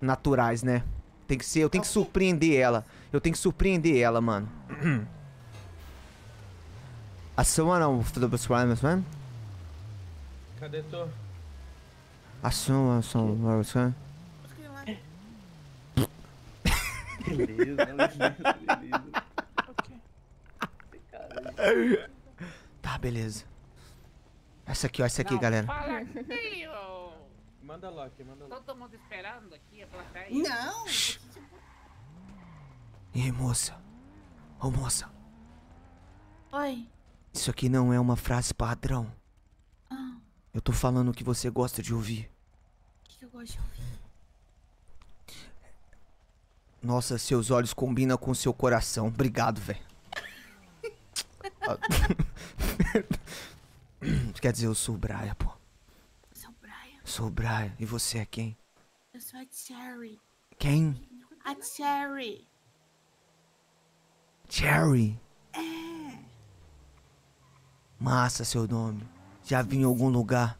naturais, né? Tem que ser, eu tenho que surpreender ela. Eu tenho que surpreender ela, mano. Assuma não, sumana w do mas wysłałem? Cadê tu? A sumana są, wysłałem. Beleza, beleza, beleza. Ok. Tá, beleza. Essa aqui, ó, essa aqui, Não, galera. Fala aqui, ô. Manda lá manda lá. Todo mundo esperando aqui a plateia. Não! Tipo- e aí, moça? Ô, moça. Oi. Isso aqui não é uma frase padrão. Ah. Eu tô falando o que você gosta de ouvir. O que eu gosto de ouvir? Nossa, seus olhos combinam com seu coração. Obrigado, velho. Quer dizer, eu sou o Braia, pô. Sou o Braia. Sou o Braia. E você é quem? Eu sou a Cherry. Quem? A Cherry. Cherry? É. Massa, seu nome. Já vim em algum lugar.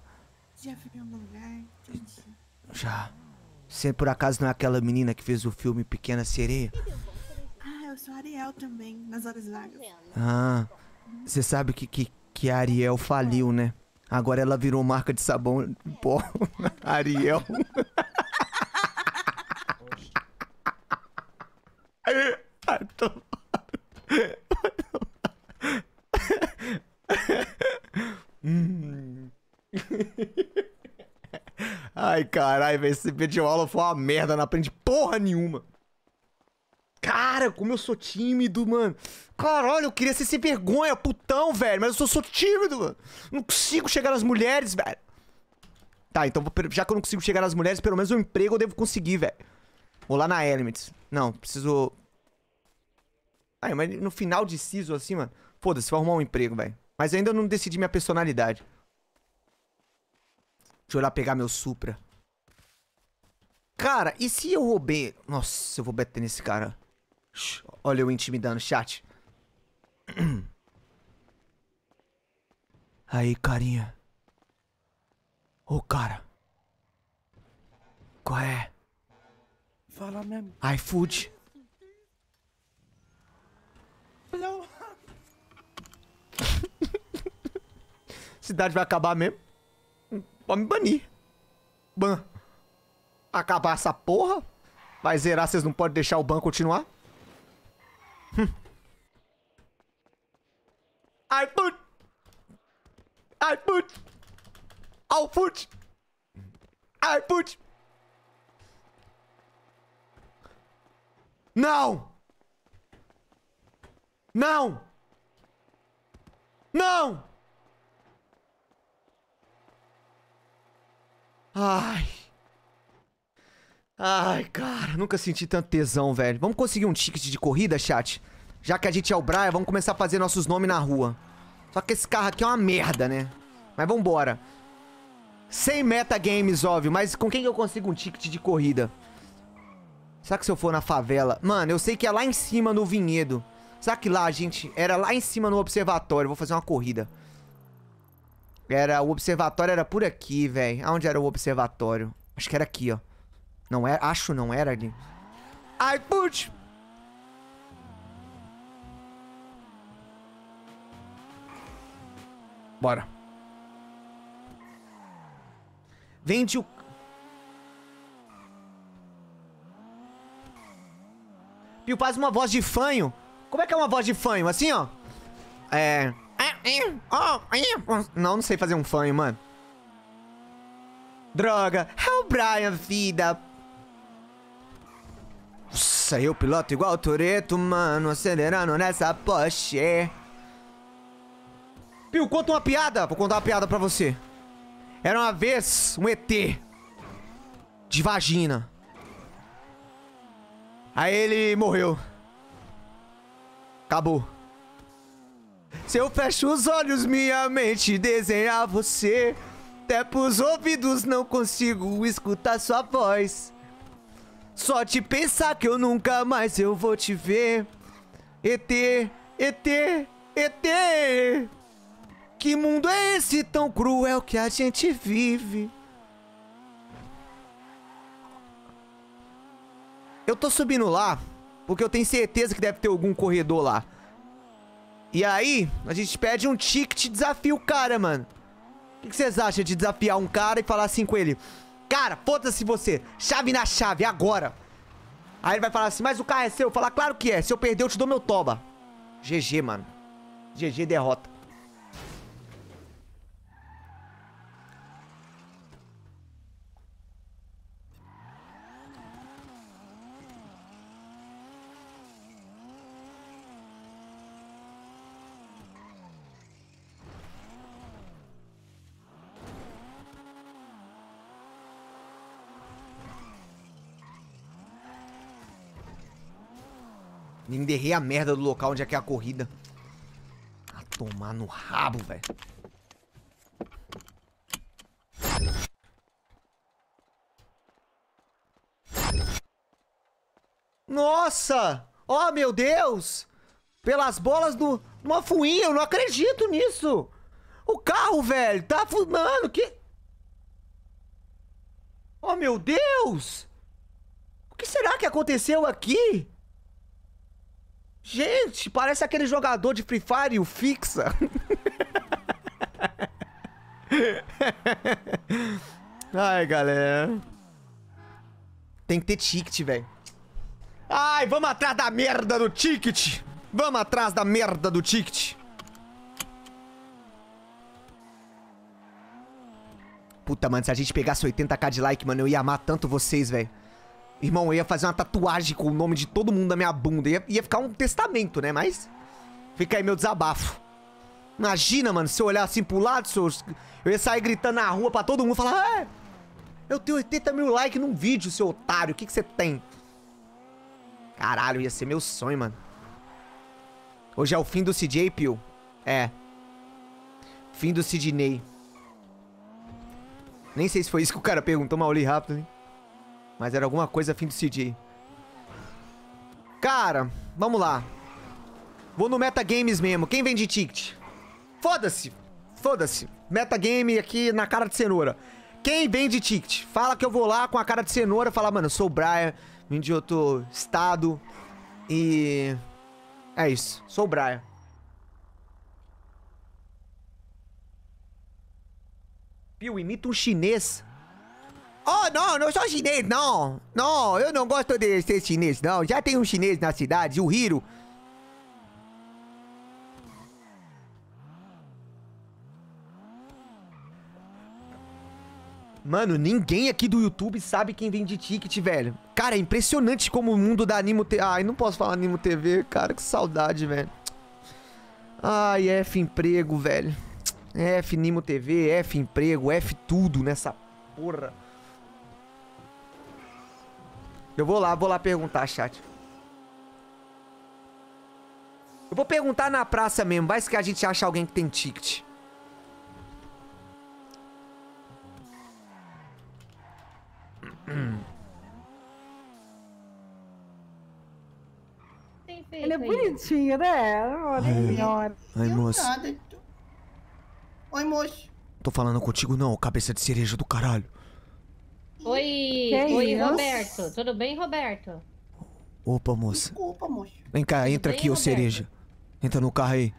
Já vim em algum lugar, entendi. Já. Você por acaso não é aquela menina que fez o filme Pequena Sereia? Ah, eu sou Ariel também, nas horas vagas. Ah, você sabe que, que, que a Ariel faliu, né? Agora ela virou marca de sabão em pó. Ariel. Ai, tô... Hum. Ai, caralho, velho. Esse vídeo aula foi uma merda. Não aprendi porra nenhuma. Cara, como eu sou tímido, mano. Caralho, eu queria ser sem vergonha, putão, velho. Mas eu sou, sou tímido, mano. Não consigo chegar nas mulheres, velho. Tá, então já que eu não consigo chegar nas mulheres, pelo menos um emprego eu devo conseguir, velho. Vou lá na Elements. Não, preciso... Ai, mas no final de siso assim, mano... Foda-se, vou arrumar um emprego, velho. Mas ainda não decidi minha personalidade. Deixa eu lá pegar meu Supra. Cara, e se eu roubei... Nossa, eu vou bater nesse cara. Olha eu intimidando, chat. Aí, carinha. Ô, oh, cara. Qual é? Fala mesmo. iFood. Não. cidade vai acabar mesmo. Pode me banir. Ban. Acabar essa porra. Vai zerar, vocês não podem deixar o ban continuar. Ai I put. I put. I'll put. I put. Não! Não! Não! Ai. Ai, cara, nunca senti tanto tesão, velho. Vamos conseguir um ticket de corrida, chat? Já que a gente é o Brian, vamos começar a fazer nossos nomes na rua. Só que esse carro aqui é uma merda, né? Mas vambora. Sem metagames, óbvio, mas com quem eu consigo um ticket de corrida? Será que se eu for na favela? Mano, eu sei que é lá em cima no vinhedo. Será que lá, gente? Era lá em cima no observatório. Vou fazer uma corrida. Era, o observatório era por aqui, velho. Aonde era o observatório? Acho que era aqui, ó. Não era, é, acho não era ali. Ai, putz! Bora. Vende o... Pio faz uma voz de fanho. Como é que é uma voz de fanho? Assim, ó. É... Não, não sei fazer um fanho, mano. Droga. É o Brian, vida. Nossa, eu piloto igual o Toreto, mano. Acelerando nessa poche. Pio, conta uma piada. Vou contar uma piada pra você. Era uma vez um ET. De vagina. Aí ele morreu. Acabou. Se eu fecho os olhos, minha mente desenha você. Até pros ouvidos não consigo escutar sua voz. Só te pensar que eu nunca mais eu vou te ver. ET, ET, ET. Que mundo é esse tão cruel que a gente vive? Eu tô subindo lá porque eu tenho certeza que deve ter algum corredor lá. E aí, a gente pede um ticket e desafia o cara, mano. O que vocês acham de desafiar um cara e falar assim com ele? Cara, foda-se você. Chave na chave, agora. Aí ele vai falar assim, mas o carro é seu? Falar, ah, claro que é. Se eu perder, eu te dou meu toba. GG, mano. GG, derrota. Enderrei a merda do local onde é que é a corrida. A tomar no rabo, velho. Nossa! Oh, meu Deus! Pelas bolas do... Uma fuinha, eu não acredito nisso! O carro, velho, tá... fumando, que... Oh, meu Deus! O que será que aconteceu aqui? Gente, parece aquele jogador de Free Fire, o Fixa. Ai, galera. Tem que ter ticket, velho. Ai, vamos atrás da merda do ticket. Vamos atrás da merda do ticket. Puta, mano, se a gente pegasse 80k de like, mano, eu ia amar tanto vocês, velho. Irmão, eu ia fazer uma tatuagem com o nome de todo mundo na minha bunda. Ia, ia ficar um testamento, né? Mas fica aí meu desabafo. Imagina, mano, se eu olhar assim pro lado, eu ia sair gritando na rua pra todo mundo falar: ah, eu tenho 80 mil likes num vídeo, seu otário, o que, que você tem? Caralho, ia ser meu sonho, mano. Hoje é o fim do CJ, Pio. É. Fim do Sidney. Nem sei se foi isso que o cara perguntou, mas eu li rápido, hein? Mas era alguma coisa a fim de decidir. Cara, vamos lá. Vou no Metagames mesmo. Quem vende ticket? Foda-se. Foda-se. Metagame aqui na cara de cenoura. Quem vende ticket? Fala que eu vou lá com a cara de cenoura. Fala, mano, eu sou o Brian. Vim de outro estado. E... É isso. Sou o Brian. Pio, imita um chinês Oh, não, não sou chinês, não. Não, eu não gosto de ser chinês, não. Já tem um chinês na cidade, o Hiro. Mano, ninguém aqui do YouTube sabe quem vende ticket, velho. Cara, é impressionante como o mundo da Animo TV... Ai, não posso falar Animo TV, cara, que saudade, velho. Ai, F emprego, velho. F Nimo TV, F emprego, F tudo nessa porra. Eu vou lá, vou lá perguntar, chat. Eu vou perguntar na praça mesmo, vai se que a gente acha alguém que tem ticket. Ele é bonitinho, né? Olha, é. Ai, moço. Oi, moço. Tô falando contigo não, cabeça de cereja do caralho. Oi, é oi, Roberto. Tudo bem, Roberto? Opa, moça. Desculpa, moço. Vem cá, Tudo entra bem, aqui, ô cereja. Entra no carro aí.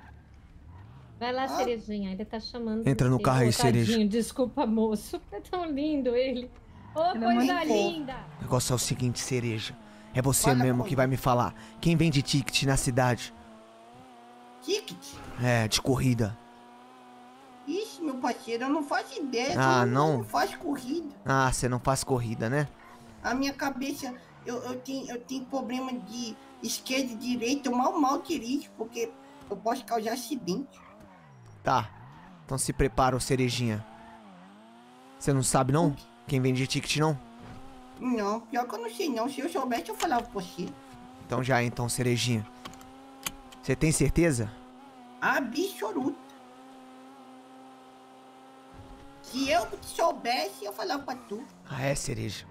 Vai lá, ah. cerejinha. Ele tá chamando. Entra no carro aí, cereja. Desculpa, moço. É tão lindo ele. Ô, oh, coisa linda. O negócio é o seguinte, cereja. É você Olha mesmo que vai me falar. Quem vende ticket na cidade? Ticket? É, de corrida. Ixi, meu parceiro, eu não faço ideia. Ah, eu não? não faz corrida. Ah, você não faz corrida, né? A minha cabeça, eu, eu, tenho, eu tenho problema de esquerda e direita. Eu mal, mal dirijo, porque eu posso causar acidente. Tá. Então se prepara, ô cerejinha. Você não sabe, não? Quem vende ticket, não? Não, pior que eu não sei, não. Se eu soubesse, eu falava pra você. Então já, então, cerejinha. Você tem certeza? Absoluto. Se eu soubesse, eu falava pra tu. Ah, é, cereja?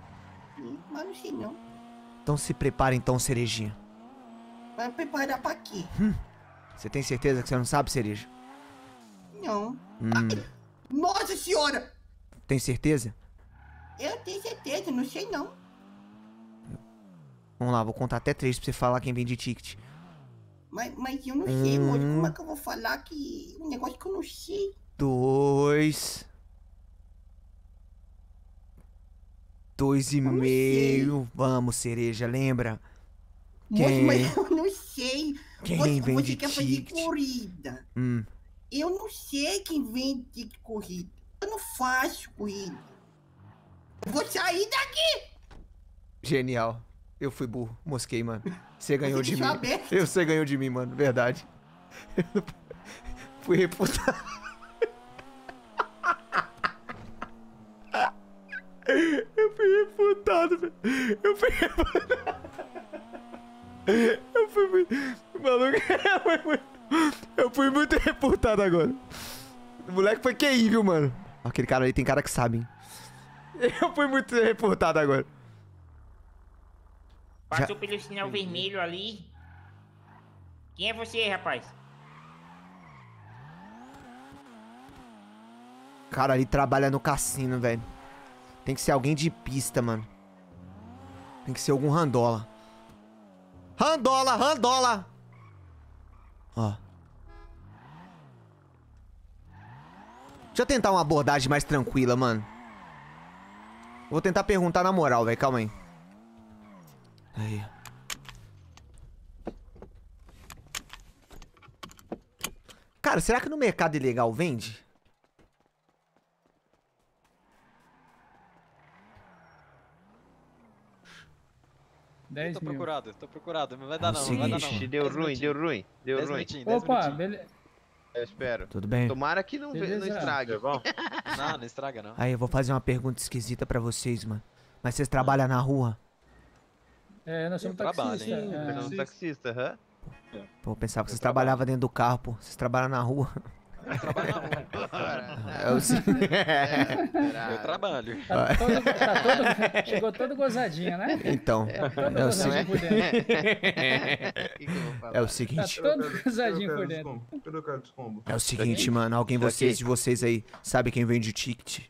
Sim, hum, mas não sei não. Então se prepara então, cerejinha. Vai preparar pra quê? Hum. Você tem certeza que você não sabe, cereja? Não. Hum. Ai, nossa senhora! Tem certeza? Eu tenho certeza, não sei não. Vamos lá, vou contar até três pra você falar quem vende ticket. Mas, mas eu não sei, Moço, como hum. é que eu vou falar que. um negócio que eu não sei? Dois. Dois e meio. Vamos, cereja, lembra? Quem? Mas, eu não sei. Quem você, vem você quer ticket? fazer corrida. Hum. Eu não sei quem vem de corrida. Eu não faço corrida. Eu vou sair daqui! Genial. Eu fui burro. Mosquei, mano. Você ganhou você de mim. Aberto. Eu, você ganhou de mim, mano. Verdade. Eu fui reputado. revoltado, velho. Eu fui revoltado. Eu fui muito. Maluco, eu fui muito, revoltado agora. O moleque foi QI, viu, mano? Aquele cara ali tem cara que sabe, hein? Eu fui muito reportado agora. Passou Já... pelo sinal vermelho ali. Quem é você, rapaz? Cara, ali trabalha no cassino, velho. Tem que ser alguém de pista, mano. Tem que ser algum randola. Randola, randola! Ó. Deixa eu tentar uma abordagem mais tranquila, mano. Vou tentar perguntar na moral, velho. Calma aí. Aí. Cara, será que no mercado ilegal vende? 10 tô mil. procurado, tô procurado, não vai dar não, não vai dar não. Deu ruim, deu ruim, deu ruim. Opa, beleza. Eu espero. Tudo bem. Tomara que não, não estrague. vamos. bom? não, não estraga não. Aí, eu vou fazer uma pergunta esquisita pra vocês, mano. Mas vocês trabalham na rua? É, nós somos taxistas. Trabalho, hein? É. Nós somos é taxistas, Pô, pensava que vocês trabalhavam dentro do carro, pô. Vocês trabalham na rua. trabalho muito, né? É o sim. É, eu trabalho. Tá todo, tá todo, chegou todo gozadinho, né? Então. É, todo é, o seguinte. Por dentro. É o seguinte. Tá todo gozadinho por dentro. É o seguinte, mano. Alguém tá vocês de vocês aí sabe quem vende ticket?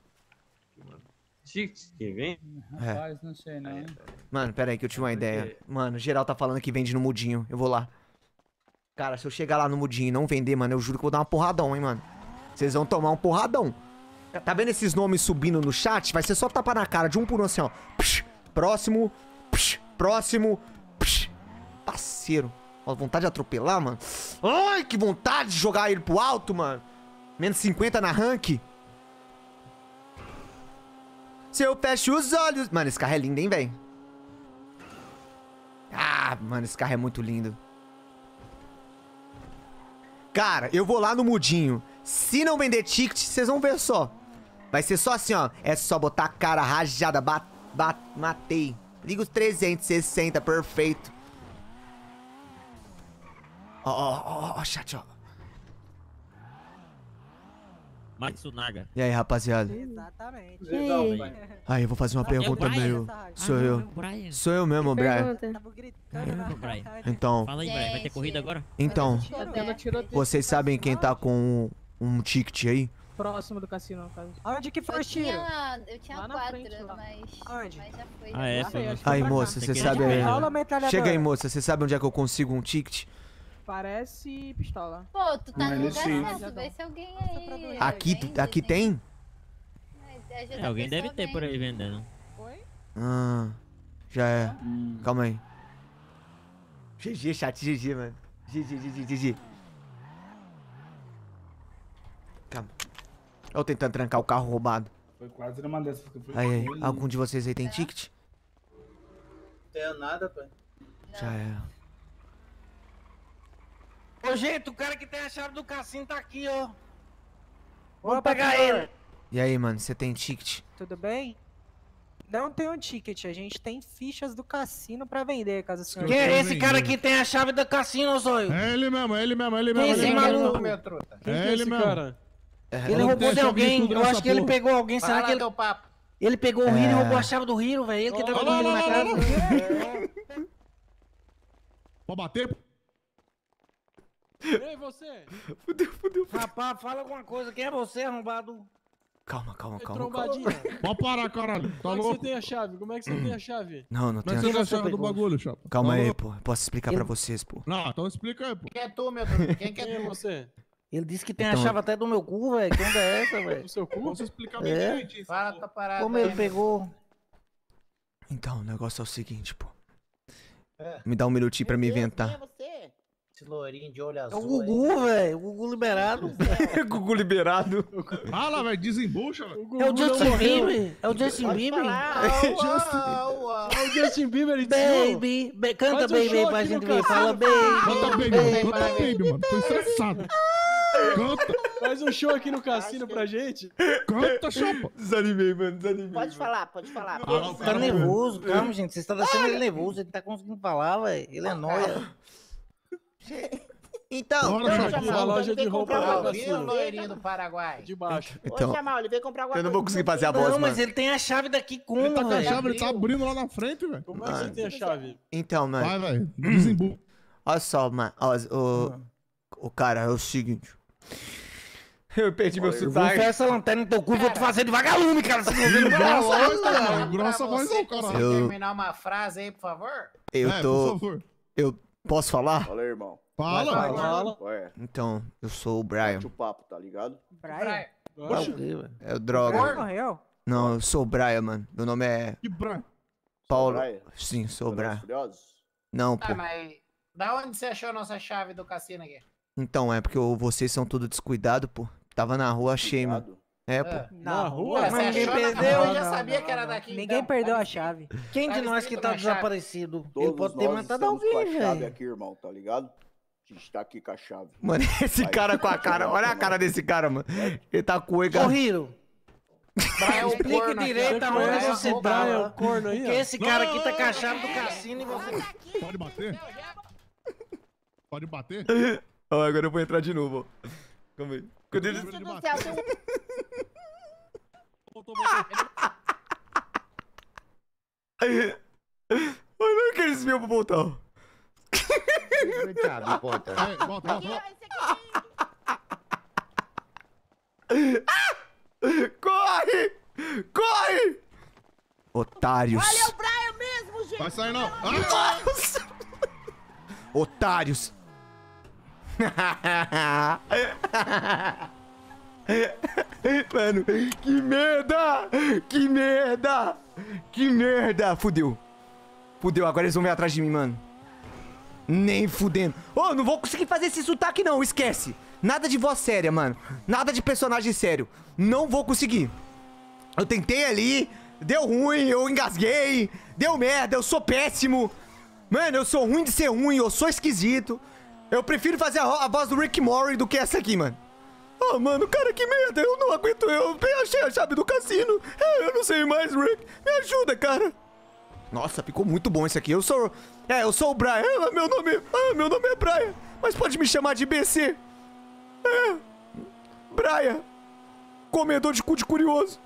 Ticket que vem Rapaz, é. não sei não. Mano, pera aí que eu tive uma ideia. Mano, geral tá falando que vende no mudinho. Eu vou lá. Cara, se eu chegar lá no mudinho e não vender, mano, eu juro que vou dar uma porradão, hein, mano. Vocês vão tomar um porradão. Tá vendo esses nomes subindo no chat? Vai ser só tapar na cara de um por um assim, ó. Psh, próximo. Psh, próximo. Psh. Parceiro. Ó, vontade de atropelar, mano. Ai, que vontade de jogar ele pro alto, mano. Menos 50 na rank. Se eu fecho os olhos... Mano, esse carro é lindo, hein, velho? Ah, mano, esse carro é muito lindo. Cara, eu vou lá no mudinho. Se não vender ticket, vocês vão ver só. Vai ser só assim, ó. É só botar a cara rajada. Bat, bat, matei. Liga os 360, perfeito. Ó, ó, ó, ó, chat, ó. Matsunaga. E aí, rapaziada? Exatamente. Aí, eu vou fazer uma tá pergunta meio. Sou ah, eu. Sou eu mesmo, Brian. Então. Fala aí, Brian. Vai ter corrida agora? Então. Vocês sabem quem tá com um, ticket aí? Próximo do cassino, no caso. Onde que foi o tiro? Eu tinha quatro, mas. Onde? Mas já foi. Ah, é, aí, moça, você sabe. É, chega aí, moça, você sabe onde é que eu consigo um ticket? Parece pistola. Pô, tu tá no lugar certo, vê se alguém aí. Aqui, tu, aqui tem? É, alguém deve ter por aí vendendo. Oi? Ah, já é. Hum. Calma aí. GG, chat, GG, mano. GG, GG, GG. Calma. Eu tentando trancar o carro roubado. Foi quase numa dessas. Aí, aí, algum de vocês aí tem é. ticket? Não tenho nada, pai. Já é. Ô, gente, o cara que tem a chave do cassino tá aqui, ó. Vamos pegar ele. E aí, mano, você tem ticket? Tudo bem? Não tem um ticket, a gente tem fichas do cassino pra vender, caso o senhor... Quem é esse cara aqui tem a chave do cassino, Zóio? É ele mesmo, é ele mesmo, é ele é é mesmo. Quem é ele esse maluco? Quem é, é ele mesmo. Ele roubou de alguém, eu acho que ele pegou alguém, será que ele... Teu papo. Ele pegou o Hiro e roubou a chave do Hiro, velho, ele que tava com o na casa. Pode bater, pô. Ei, você! Fudeu, fudeu, fudeu. Rapaz, fala alguma coisa. Quem é você, arrombado? Calma, calma, é calma. Trombadinha. calma. Pode parar, caralho. É tá Como louco? é que você tem a chave? Como é que você tem a chave? Não, não é tenho a chave. chave do bagulho, chapa. Calma tá aí, pô. posso explicar Ele... pra vocês, pô. Não, então explica aí, pô. Quem é tu, meu Quem, quem, quem é você? Ele disse que tem então... a chave até do meu cu, velho. Que onda é essa, velho? Do seu cu? Posso explicar bem é? direitinho. Fala, tá parado. Como aí, ele pegou? Então, o negócio é o seguinte, pô. É. Me dá um minutinho pra me inventar. Quem é você? Esse lourinho de olho azul. É o Gugu, velho. O Gugu liberado. É. Gugu liberado. Fala, velho. Desembucha, velho. É o Justin Bieber. É o Justin Bieber. É o Justin Bieber. Baby. Canta baby pra gente ver. Fala baby. Canta baby, mano. Canta baby, mano. Tô estressado. Canta. Faz um show aqui no cassino pra gente. Canta, chapa. Desanimei, mano. Desanimei. Pode falar, pode falar. Tá nervoso. Calma, gente. Você está deixando ele nervoso. Ele tá conseguindo falar, velho. Ele é nóia. Então, Bora, então, Chacal, uma loja de roupa lá da do Paraguai. De baixo. Então, Ô, Chamal, ele veio comprar alguma Eu não vou conseguir fazer a voz, Não, mas ele tem a chave daqui como, Ele tá com a chave, ele tá abrindo lá na frente, velho. Como é que você tem a chave? Então, mano. Vai, vai. Hum. Desembu. Olha só, mano. Ó, o, hum. o cara, é o seguinte. Eu perdi meu sotaque. Eu vou essa lanterna no teu cu, vou te fazer de vagalume, cara. Você não grossa voz, cara. Grossa voz cara. Você terminar uma frase aí, por favor? Eu é, tô... por favor. Eu Posso falar? Fala aí, irmão. Fala, fala. É? Então, eu sou o Brian. o papo, tá ligado? Brian. É o droga. Não, eu sou o Brian, mano. Meu nome é que branco. Paulo. Brian? Sim, sou o Brian. Não, ah, pô. Tá, mas da onde você achou a nossa chave do cassino aqui? Então, é porque vocês são tudo descuidado, pô. Tava na rua, achei, mano. É, é, pô. Na, na rua? rua? Mas ninguém perdeu. Eu já sabia que era daqui. Ninguém então. perdeu a chave. Quem de nós que tá desaparecido? Todos Ele pode ter matado alguém, velho. Com a chave aqui, irmão, tá ligado? está aqui com a chave. Mano, esse Aí, cara com a cara. Olha a cara desse cara, mano. Ele tá com o ego. Corrido. Explique direito aonde você tá. É o corno aí. Porque esse cara aqui tá com a chave do cassino e você. Pode bater? Pode bater? agora eu vou entrar de novo. Calma aí. Quando ele... Isso do céu, tem um... Olha o que eles viram pro botão. Coitado, bota. Aí, bota, bota, bota. Corre! Corre! Otários. Olha o Brian mesmo, gente. Vai sair não. Ah! Otários. Mano, que merda! Que merda! Que merda! Fudeu. Fudeu, agora eles vão vir atrás de mim, mano. Nem fudendo. Ô, oh, não vou conseguir fazer esse sotaque não, esquece. Nada de voz séria, mano. Nada de personagem sério. Não vou conseguir. Eu tentei ali, deu ruim, eu engasguei, deu merda, eu sou péssimo. Mano, eu sou ruim de ser ruim, eu sou esquisito. Eu prefiro fazer a, a voz do Rick Mori do que essa aqui, mano. Ah, oh, mano, cara, que merda. Eu não aguento. Eu achei a chave do cassino. É, eu não sei mais, Rick. Me ajuda, cara. Nossa, ficou muito bom isso aqui. Eu sou... É, eu sou o Brian. Ah, meu nome... Ah, meu nome é Brian. Mas pode me chamar de BC. É. Brian. Comedor de cu de curioso.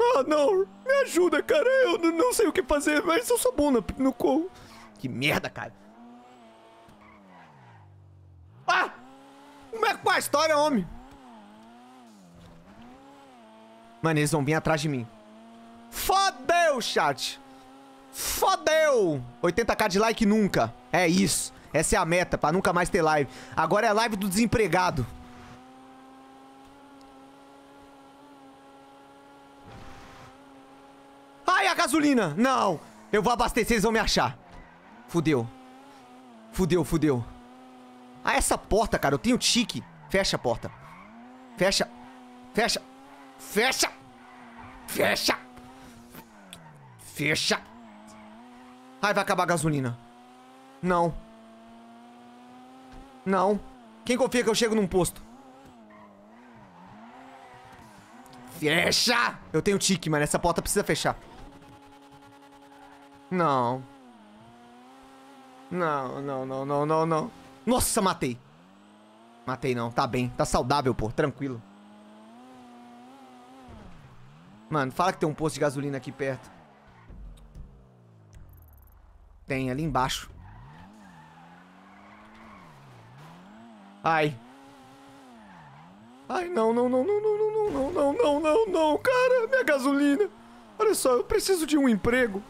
Ah, não. Me ajuda, cara. Eu não sei o que fazer, mas eu sou bom no, no cu. Que merda, cara. Ah! Como é que a história, homem? Mano, eles vão vir atrás de mim. Fodeu, chat. Fodeu. 80k de like nunca. É isso. Essa é a meta, pra nunca mais ter live. Agora é live do desempregado. Ai, a gasolina! Não! Eu vou abastecer, eles vão me achar. Fudeu. Fudeu, fudeu. Ah, essa porta, cara, eu tenho tique. Fecha a porta. Fecha. Fecha. Fecha. Fecha. Fecha. Ai, vai acabar a gasolina. Não. Não. Quem confia que eu chego num posto? Fecha! Eu tenho tique, mano. Essa porta precisa fechar. Não. Não, não, não, não, não, não. Nossa, matei. Matei não, tá bem. Tá saudável, pô, tranquilo. Mano, fala que tem um posto de gasolina aqui perto. Tem, ali embaixo. Ai. Ai, não, não, não, não, não, não, não, não, não, não, não, cara, minha gasolina. Olha só, eu preciso de um emprego.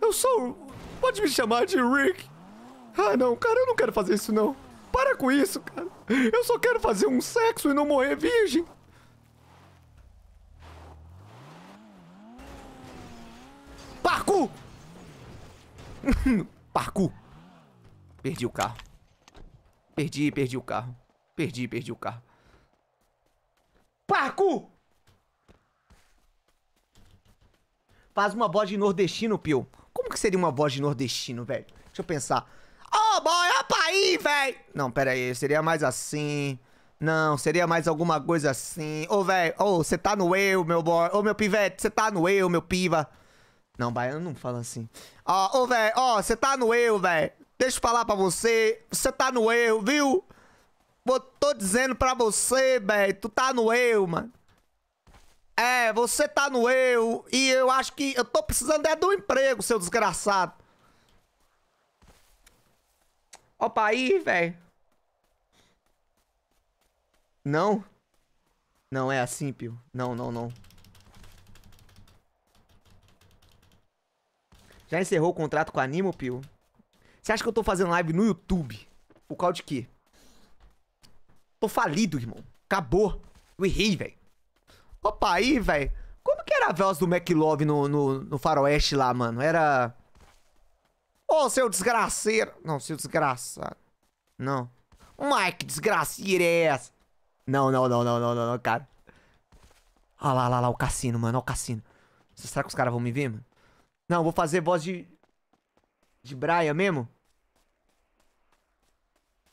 Eu sou... Pode me chamar de Rick. Ah, não, cara, eu não quero fazer isso, não. Para com isso, cara. Eu só quero fazer um sexo e não morrer virgem. Parco! Parco! Perdi o carro. Perdi, perdi o carro. Perdi, perdi o carro. Parco! Faz uma voz de nordestino, Pio. Como que seria uma voz de nordestino, velho? Deixa eu pensar. Ô, oh, boy, opa aí, véi! Não, pera aí, seria mais assim... Não, seria mais alguma coisa assim... Ô, oh, véi, ô, oh, você tá no eu, meu boy... Ô, oh, meu pivete, você tá no eu, meu piva... Não, baiano não fala assim... Ó, ô, véi, ó, você tá no eu, véi... Deixa eu falar pra você, você tá no eu, viu? Vou, tô dizendo pra você, velho, tu tá no eu, mano. É, você tá no eu e eu acho que eu tô precisando é do emprego, seu desgraçado. Opa aí, velho. Não. Não é assim, Pio. Não, não, não. Já encerrou o contrato com a Animo, Pio? Você acha que eu tô fazendo live no YouTube? Por causa de quê? Tô falido, irmão. Acabou. Eu errei, velho. Opa aí, velho. Como que era a voz do McLove no, no, no faroeste lá, mano? Era... Ô, oh, seu desgraceiro. Não, seu desgraçado. Não. Mike, que desgraceira é essa? Não, não, não, não, não, não, cara. Olha ah lá, lá, lá, o cassino, mano. Olha o cassino. Será que os caras vão me ver, mano? Não, vou fazer voz de... De Braia mesmo?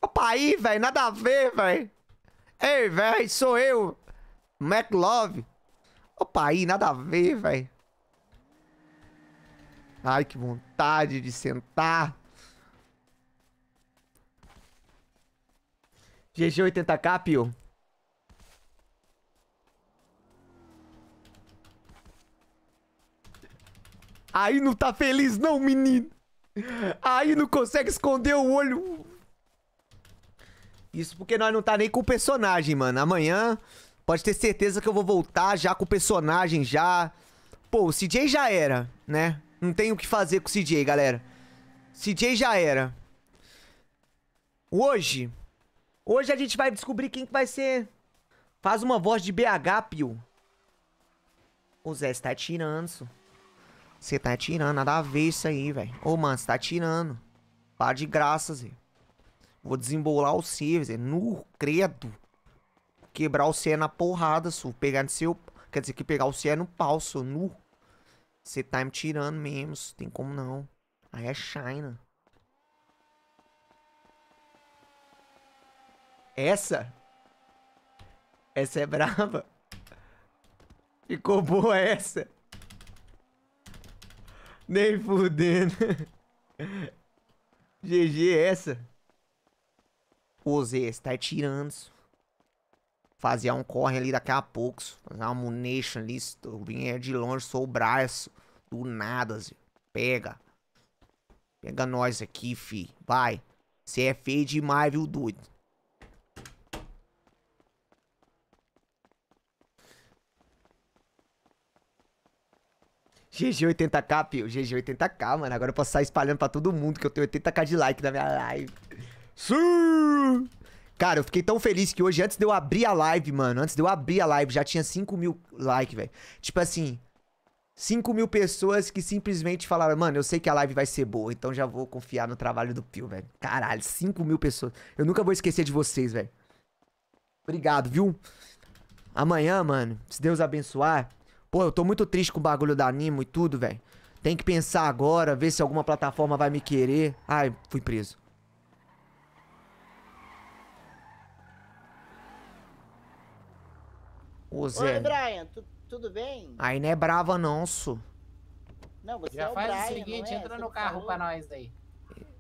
Opa aí, velho. Nada a ver, velho. Ei, velho, sou eu. Love. Opa aí, nada a ver, velho. Ai, que vontade de sentar. GG 80k, Pio. Aí não tá feliz não, menino. Aí não consegue esconder o olho. Isso porque nós não tá nem com o personagem, mano. Amanhã pode ter certeza que eu vou voltar já com o personagem já. Pô, o CJ já era, né? Não tem o que fazer com o CJ, galera. CJ já era. Hoje. Hoje a gente vai descobrir quem que vai ser. Faz uma voz de BH, Pio. O Zé, você tá tirando, Você tá tirando, nada a ver isso aí, velho. Ô, mano, você tá tirando. Para de graça, Zé. Vou desembolar o C, Zé. No credo. Quebrar o C é na porrada, su. Pegar no seu... Quer dizer que pegar o C é no pau, su. No você tá me tirando mesmo, tem como não. Aí é China. Essa? Essa é brava. Ficou boa essa. Nem fudendo. GG essa. Pô, Zé, você tá tirando isso. Fazer um corre ali daqui a pouco. Fazer uma munition ali. Se eu vim de longe, sou o braço. Do nada, Zé. Pega. Pega nós aqui, fi. Vai. Você é feio demais, viu, doido? GG80k, pio. GG80k, mano. Agora eu posso sair espalhando pra todo mundo que eu tenho 80k de like na minha live. Sim! Cara, eu fiquei tão feliz que hoje, antes de eu abrir a live, mano, antes de eu abrir a live, já tinha 5 mil likes, velho. Tipo assim, 5 mil pessoas que simplesmente falaram, mano, eu sei que a live vai ser boa, então já vou confiar no trabalho do Pio, velho. Caralho, 5 mil pessoas. Eu nunca vou esquecer de vocês, velho. Obrigado, viu? Amanhã, mano, se Deus abençoar. Pô, eu tô muito triste com o bagulho da Animo e tudo, velho. Tem que pensar agora, ver se alguma plataforma vai me querer. Ai, fui preso. Ô, Zé. Brian, tu tudo bem? Aí não é brava não, su. Não, você Já é o faz Brian, o seguinte, é? entra você no carro falou? pra nós aí.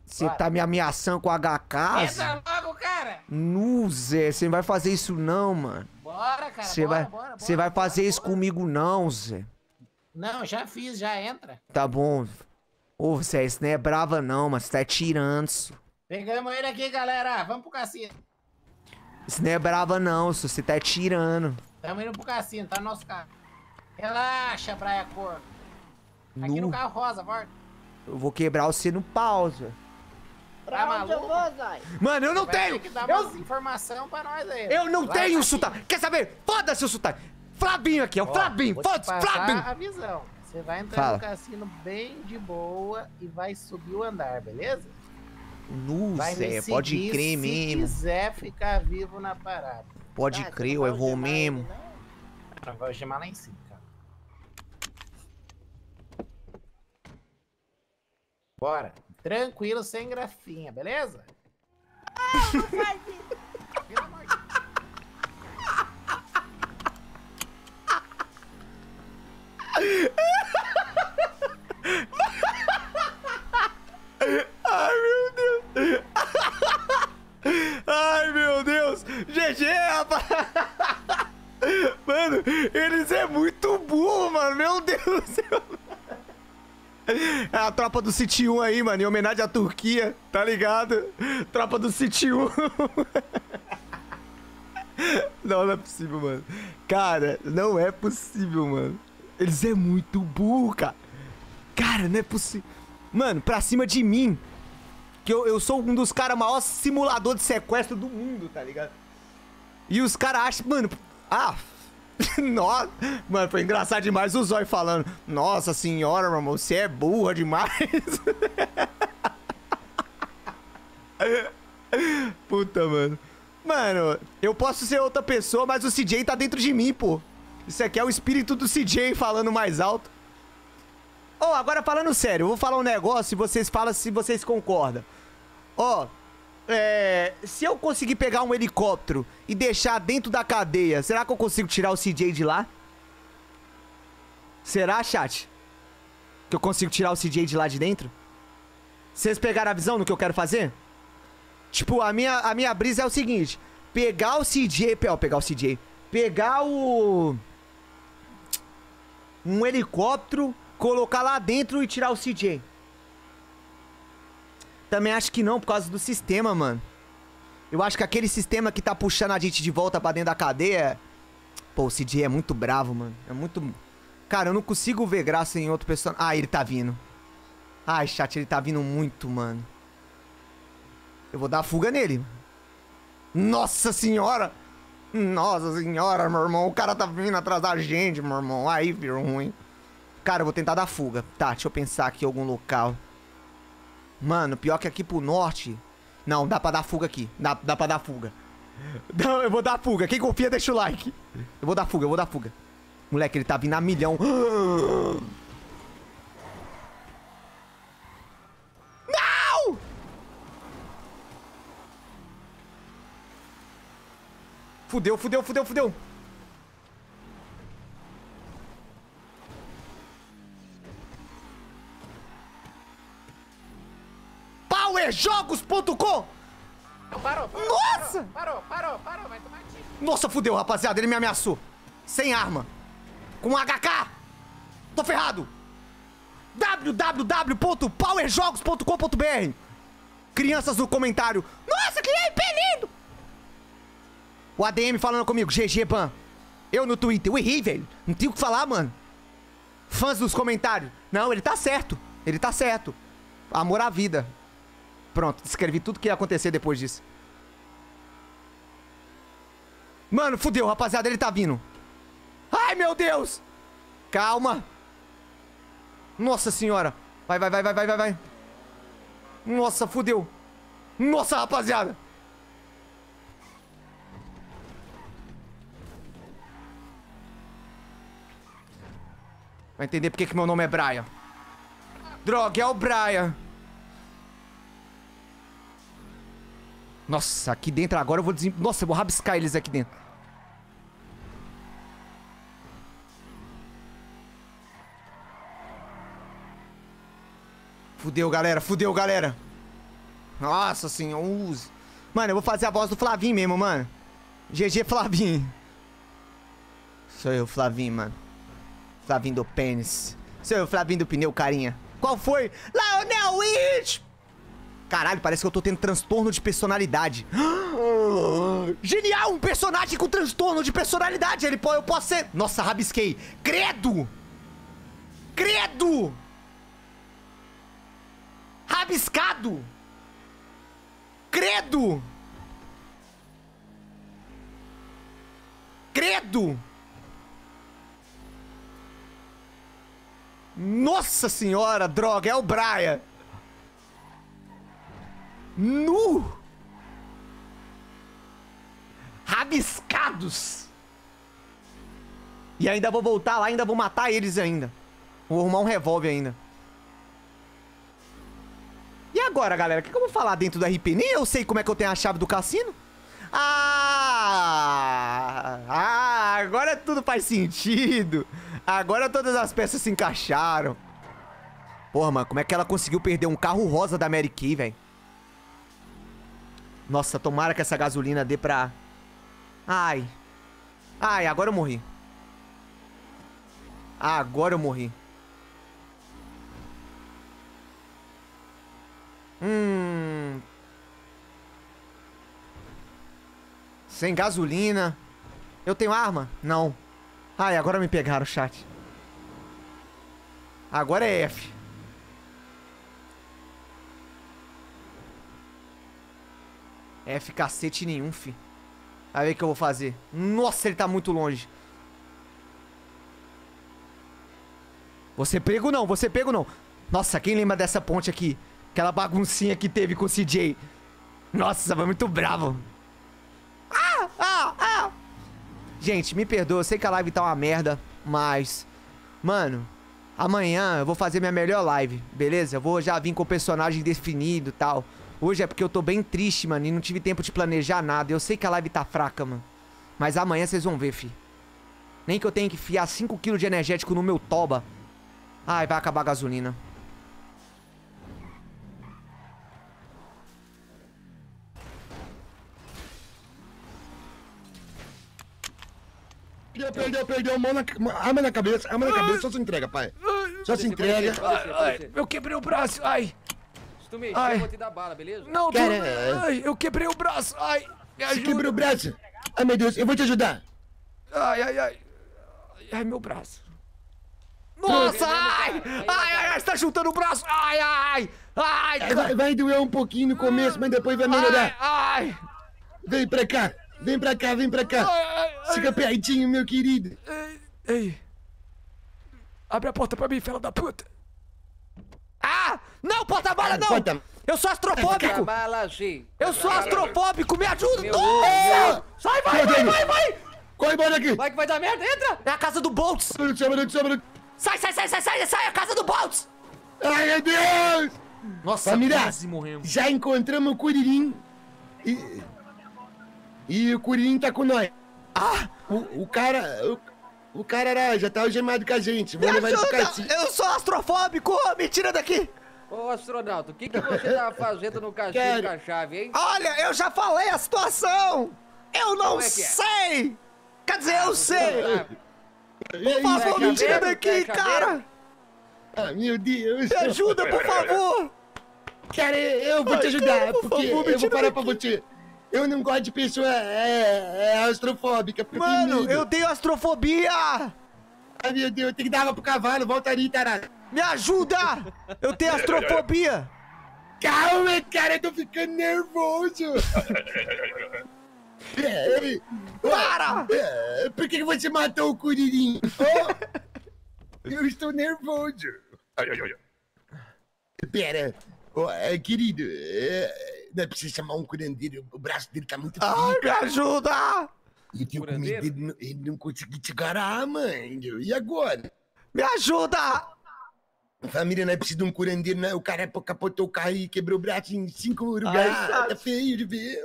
Você tá me ameaçando com HK? Entra logo, cara! Nu, Zé, você não vai fazer isso não, mano. Bora, cara, Você vai, bora, bora, vai fazer bora, isso comigo não, Zé. Não, já fiz, já entra. Tá bom. Ô, Zé, isso não é brava não, mas você tá tirando isso. Pegamos ele aqui, galera. Vamos pro cassino. Isso não é brava não, su você tá tirando. Tamo indo pro cassino, tá no nosso carro. Relaxa, Praia Cor. Tá aqui no, no carro rosa, volta. Eu vou quebrar você no pausa. Tá pra tá onde eu vou, Zói? Mano, eu não Vai tenho! Ter que dar eu... umas informação pra nós aí. Eu não Vai tenho sotaque! Quer saber? Foda-se o sotaque! Flabinho aqui, o ó Flavinho, foda-se, Flabinho. a visão. Você vai entrar Fala. no cassino bem de boa e vai subir o andar, beleza? No céu, pode crer se mesmo. Se quiser ficar vivo na parada. Pode tá, crer, eu vou mesmo. Não. Vai chamar lá em cima. Bora. Tranquilo, sem grafinha, beleza? Ah, não faz isso. Ai, meu Deus. Ai, meu Deus. GG, rapaz. Mano, eles é muito... a tropa do City 1 aí, mano, em homenagem à Turquia, tá ligado? Tropa do City 1. não, não é possível, mano. Cara, não é possível, mano. Eles é muito burro, cara. Cara, não é possível. Mano, pra cima de mim. Que eu, eu sou um dos caras maior simulador de sequestro do mundo, tá ligado? E os caras acham, mano. Ah, Nossa, mano, foi engraçado demais o Zói falando. Nossa senhora, meu irmão, você é burra demais. Puta, mano. Mano, eu posso ser outra pessoa, mas o CJ tá dentro de mim, pô. Isso aqui é o espírito do CJ falando mais alto. Ô, oh, agora falando sério, eu vou falar um negócio e vocês falam se vocês concordam. Ó, oh, é, se eu conseguir pegar um helicóptero e deixar dentro da cadeia, será que eu consigo tirar o CJ de lá? Será, chat? Que eu consigo tirar o CJ de lá de dentro? Vocês pegaram a visão do que eu quero fazer? Tipo, a minha, a minha brisa é o seguinte: pegar o CJ. Ó, pegar o CJ. Pegar o. Um helicóptero, colocar lá dentro e tirar o CJ. Também acho que não, por causa do sistema, mano. Eu acho que aquele sistema que tá puxando a gente de volta pra dentro da cadeia... Pô, o CJ é muito bravo, mano. É muito... Cara, eu não consigo ver graça em outro personagem. Ah, ele tá vindo. Ai, chat, ele tá vindo muito, mano. Eu vou dar fuga nele. Nossa senhora! Nossa senhora, meu irmão. O cara tá vindo atrás da gente, meu irmão. Aí virou ruim. Cara, eu vou tentar dar fuga. Tá, deixa eu pensar aqui em algum local. Mano, pior que aqui pro norte... Não, dá pra dar fuga aqui. Dá, dá pra dar fuga. Não, eu vou dar fuga. Quem confia, deixa o like. Eu vou dar fuga, eu vou dar fuga. Moleque, ele tá vindo a milhão. Não! Fudeu, fudeu, fudeu, fudeu. PowerJogos.com é Parou, parou, Nossa! Parou, parou, parou, vai tomar tiro. Nossa, fudeu, rapaziada, ele me ameaçou. Sem arma. Com HK. Tô ferrado. www.powerjogos.com.br Crianças no comentário. Nossa, que é IP O ADM falando comigo, GG Ban. Eu no Twitter, eu errei, velho. Não tem o que falar, mano. Fãs dos comentários. Não, ele tá certo. Ele tá certo. Amor à vida. Pronto, descrevi tudo que ia acontecer depois disso. Mano, fudeu, rapaziada, ele tá vindo. Ai, meu Deus! Calma. Nossa senhora. Vai, vai, vai, vai, vai, vai, vai. Nossa, fudeu. Nossa, rapaziada. Vai entender por que meu nome é Brian. Droga, é o Brian. Nossa, aqui dentro agora eu vou desem... Nossa, eu vou rabiscar eles aqui dentro. Fudeu, galera. Fudeu, galera. Nossa senhora. Use. Mano, eu vou fazer a voz do Flavinho mesmo, mano. GG Flavinho. Sou eu, Flavinho, mano. Flavinho do pênis. Sou eu, Flavinho do pneu, carinha. Qual foi? Lionel Witch! Caralho, parece que eu tô tendo transtorno de personalidade. Genial! Um personagem com transtorno de personalidade! Ele pode, eu posso ser. Nossa, rabisquei! Credo! Credo! Rabiscado! Credo! Credo! Nossa senhora, droga, é o Brian! nu, rabiscados. E ainda vou voltar lá, ainda vou matar eles ainda. Vou arrumar um revólver ainda. E agora, galera? O que, que eu vou falar dentro do RP? Nem eu sei como é que eu tenho a chave do cassino. Ah! Ah! Agora tudo faz sentido. Agora todas as peças se encaixaram. Porra, mano, como é que ela conseguiu perder um carro rosa da Mary Kay, velho? Nossa, tomara que essa gasolina dê pra... Ai. Ai, agora eu morri. Agora eu morri. Hum... Sem gasolina. Eu tenho arma? Não. Ai, agora me pegaram, chat. Agora é F. É F cacete nenhum, fi. Vai ver o que eu vou fazer. Nossa, ele tá muito longe. Você é pego não, você é pego não. Nossa, quem lembra dessa ponte aqui? Aquela baguncinha que teve com o CJ. Nossa, foi muito bravo. Ah, ah, ah. Gente, me perdoa, eu sei que a live tá uma merda, mas... Mano, amanhã eu vou fazer minha melhor live, beleza? Eu vou já vir com o personagem definido e tal. Hoje é porque eu tô bem triste, mano, e não tive tempo de planejar nada. Eu sei que a live tá fraca, mano. Mas amanhã vocês vão ver, fi. Nem que eu tenha que fiar 5kg de energético no meu toba. Ai, vai acabar a gasolina. Perdeu, perdeu, perdeu. Mão na, arma na cabeça, arma na cabeça. Só se entrega, pai. Só se entrega. eu quebrei o braço. Ai tu mexer, ai. eu vou te dar bala, beleza? Não, tu... ai, eu quebrei o braço. Ai, me ajuda. Você quebrou o braço? Ai, meu Deus, eu vou te ajudar. Ai, ai, ai. Ai, meu braço. Nossa, ai, ai, ai, ai, você tá chutando o braço. Ai, ai, ai. Vai, vai doer um pouquinho no começo, mas depois vai melhorar. Ai, ai. Vem pra cá, vem pra cá, vem pra cá. Fica pertinho, meu querido. Ei, ei. Abre a porta pra mim, fela da puta. Ah! Não, porta-bala não! eu sou astrofóbico! Eu sou astrofóbico, me ajuda! Nossa! Sai, vai, vai, vai, vai! Corre embora daqui! Vai que vai dar merda, entra! É a casa do Boltz! Sai, sai, sai, sai, sai, sai, é a casa do Boltz! Ai, meu Deus! Nossa, Família, quase morremos. Já encontramos o Curirim. E, e o Curirim tá com nós. Ah! O, o cara... O, o cara era, já tá algemado com a gente. Vamos levar ele pro Eu sou astrofóbico! Me tira daqui! Ô astronauta, o que, que você tá fazendo no castigo com a chave, hein? Olha, eu já falei a situação! Eu não é, é sei! Quer dizer, ah, eu sei! Por favor, me tira daqui, cara! Ah, meu Deus! Me ajuda, por favor! Cara, eu vou te ajudar, cara, por porque favor, eu vou parar daqui. pra você. Eu não gosto de pessoa é, é, é astrofóbica. Mano, eu, eu tenho astrofobia! Ai, meu Deus, tem que dar água pro cavalo, volta ali, tarado. Me ajuda! Eu tenho astrofobia! Calma, cara, eu tô ficando nervoso! É, Para! É, por que você matou o Curirim? Oh, eu estou nervoso! Pera, oh, querido, não, é preciso chamar um curandeiro. O braço dele tá muito Ai, ah, me ajuda! E que eu dele, ele não consegui te garar, mãe. E agora? Me ajuda! Família, não é preciso de um curandeiro, não. O cara é capotou o carro e quebrou o braço em cinco lugares. Ai, tá feio de ver.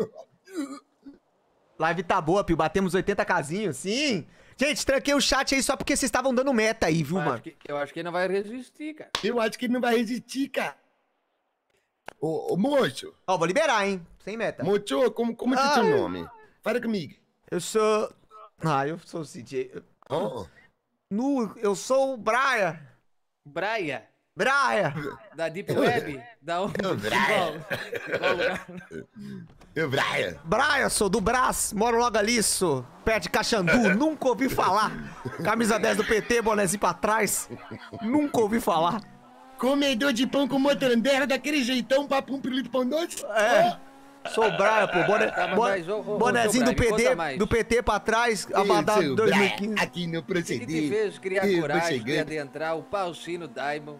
Live tá boa, Pio. Batemos 80 casinhos, sim. Gente, tranquei o chat aí só porque vocês estavam dando meta aí, viu, eu mano? Acho que, eu acho que ele não vai resistir, cara. Eu acho que ele não vai resistir, cara. Ô, ô Mocho. Ó, vou liberar, hein? Sem meta. Mocho, como, como é que é teu ah. nome? Fala comigo. Eu sou... Ah, eu sou o CJ. Oh. Nu, eu sou o Braia. Braia? Braia! Da Deep Web? Da onde? Eu, Braia. Eu, Braia. Braia, sou do Brás, moro logo ali, sou perto de Caxandu, nunca ouvi falar. Camisa 10 do PT, bonézinho pra trás, nunca ouvi falar. Comedor de pão com motoranderra, daquele jeitão, papo um pirulito pão doce. É. Sobrar, pô. Boné, tá, mas, ô, ô, bonézinho do PT, do PT pra trás, abadá 2015. Aqui no proceder. E de criar eu coragem de adentrar o Paulcino Daimon,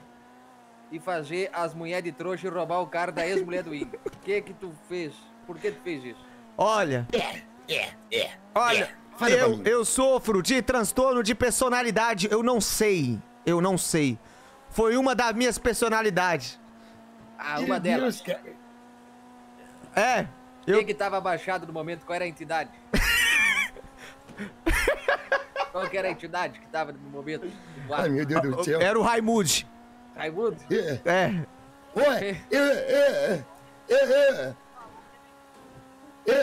e fazer as mulheres de trouxa e roubar o cara da ex-mulher do Igor. O que que tu fez? Por que tu fez isso? Olha. É, é, é. Olha, é. eu, eu sofro de transtorno de personalidade. Eu não sei. Eu não sei. Foi uma das minhas personalidades. Ah, uma delas. É. Eu... Quem que tava abaixado no momento? Qual era a entidade? Qual que era a entidade que tava no momento? Ai, meu Deus do céu. Era o Raimund. Raimund? É. é. Ué, é, é, é, é eu,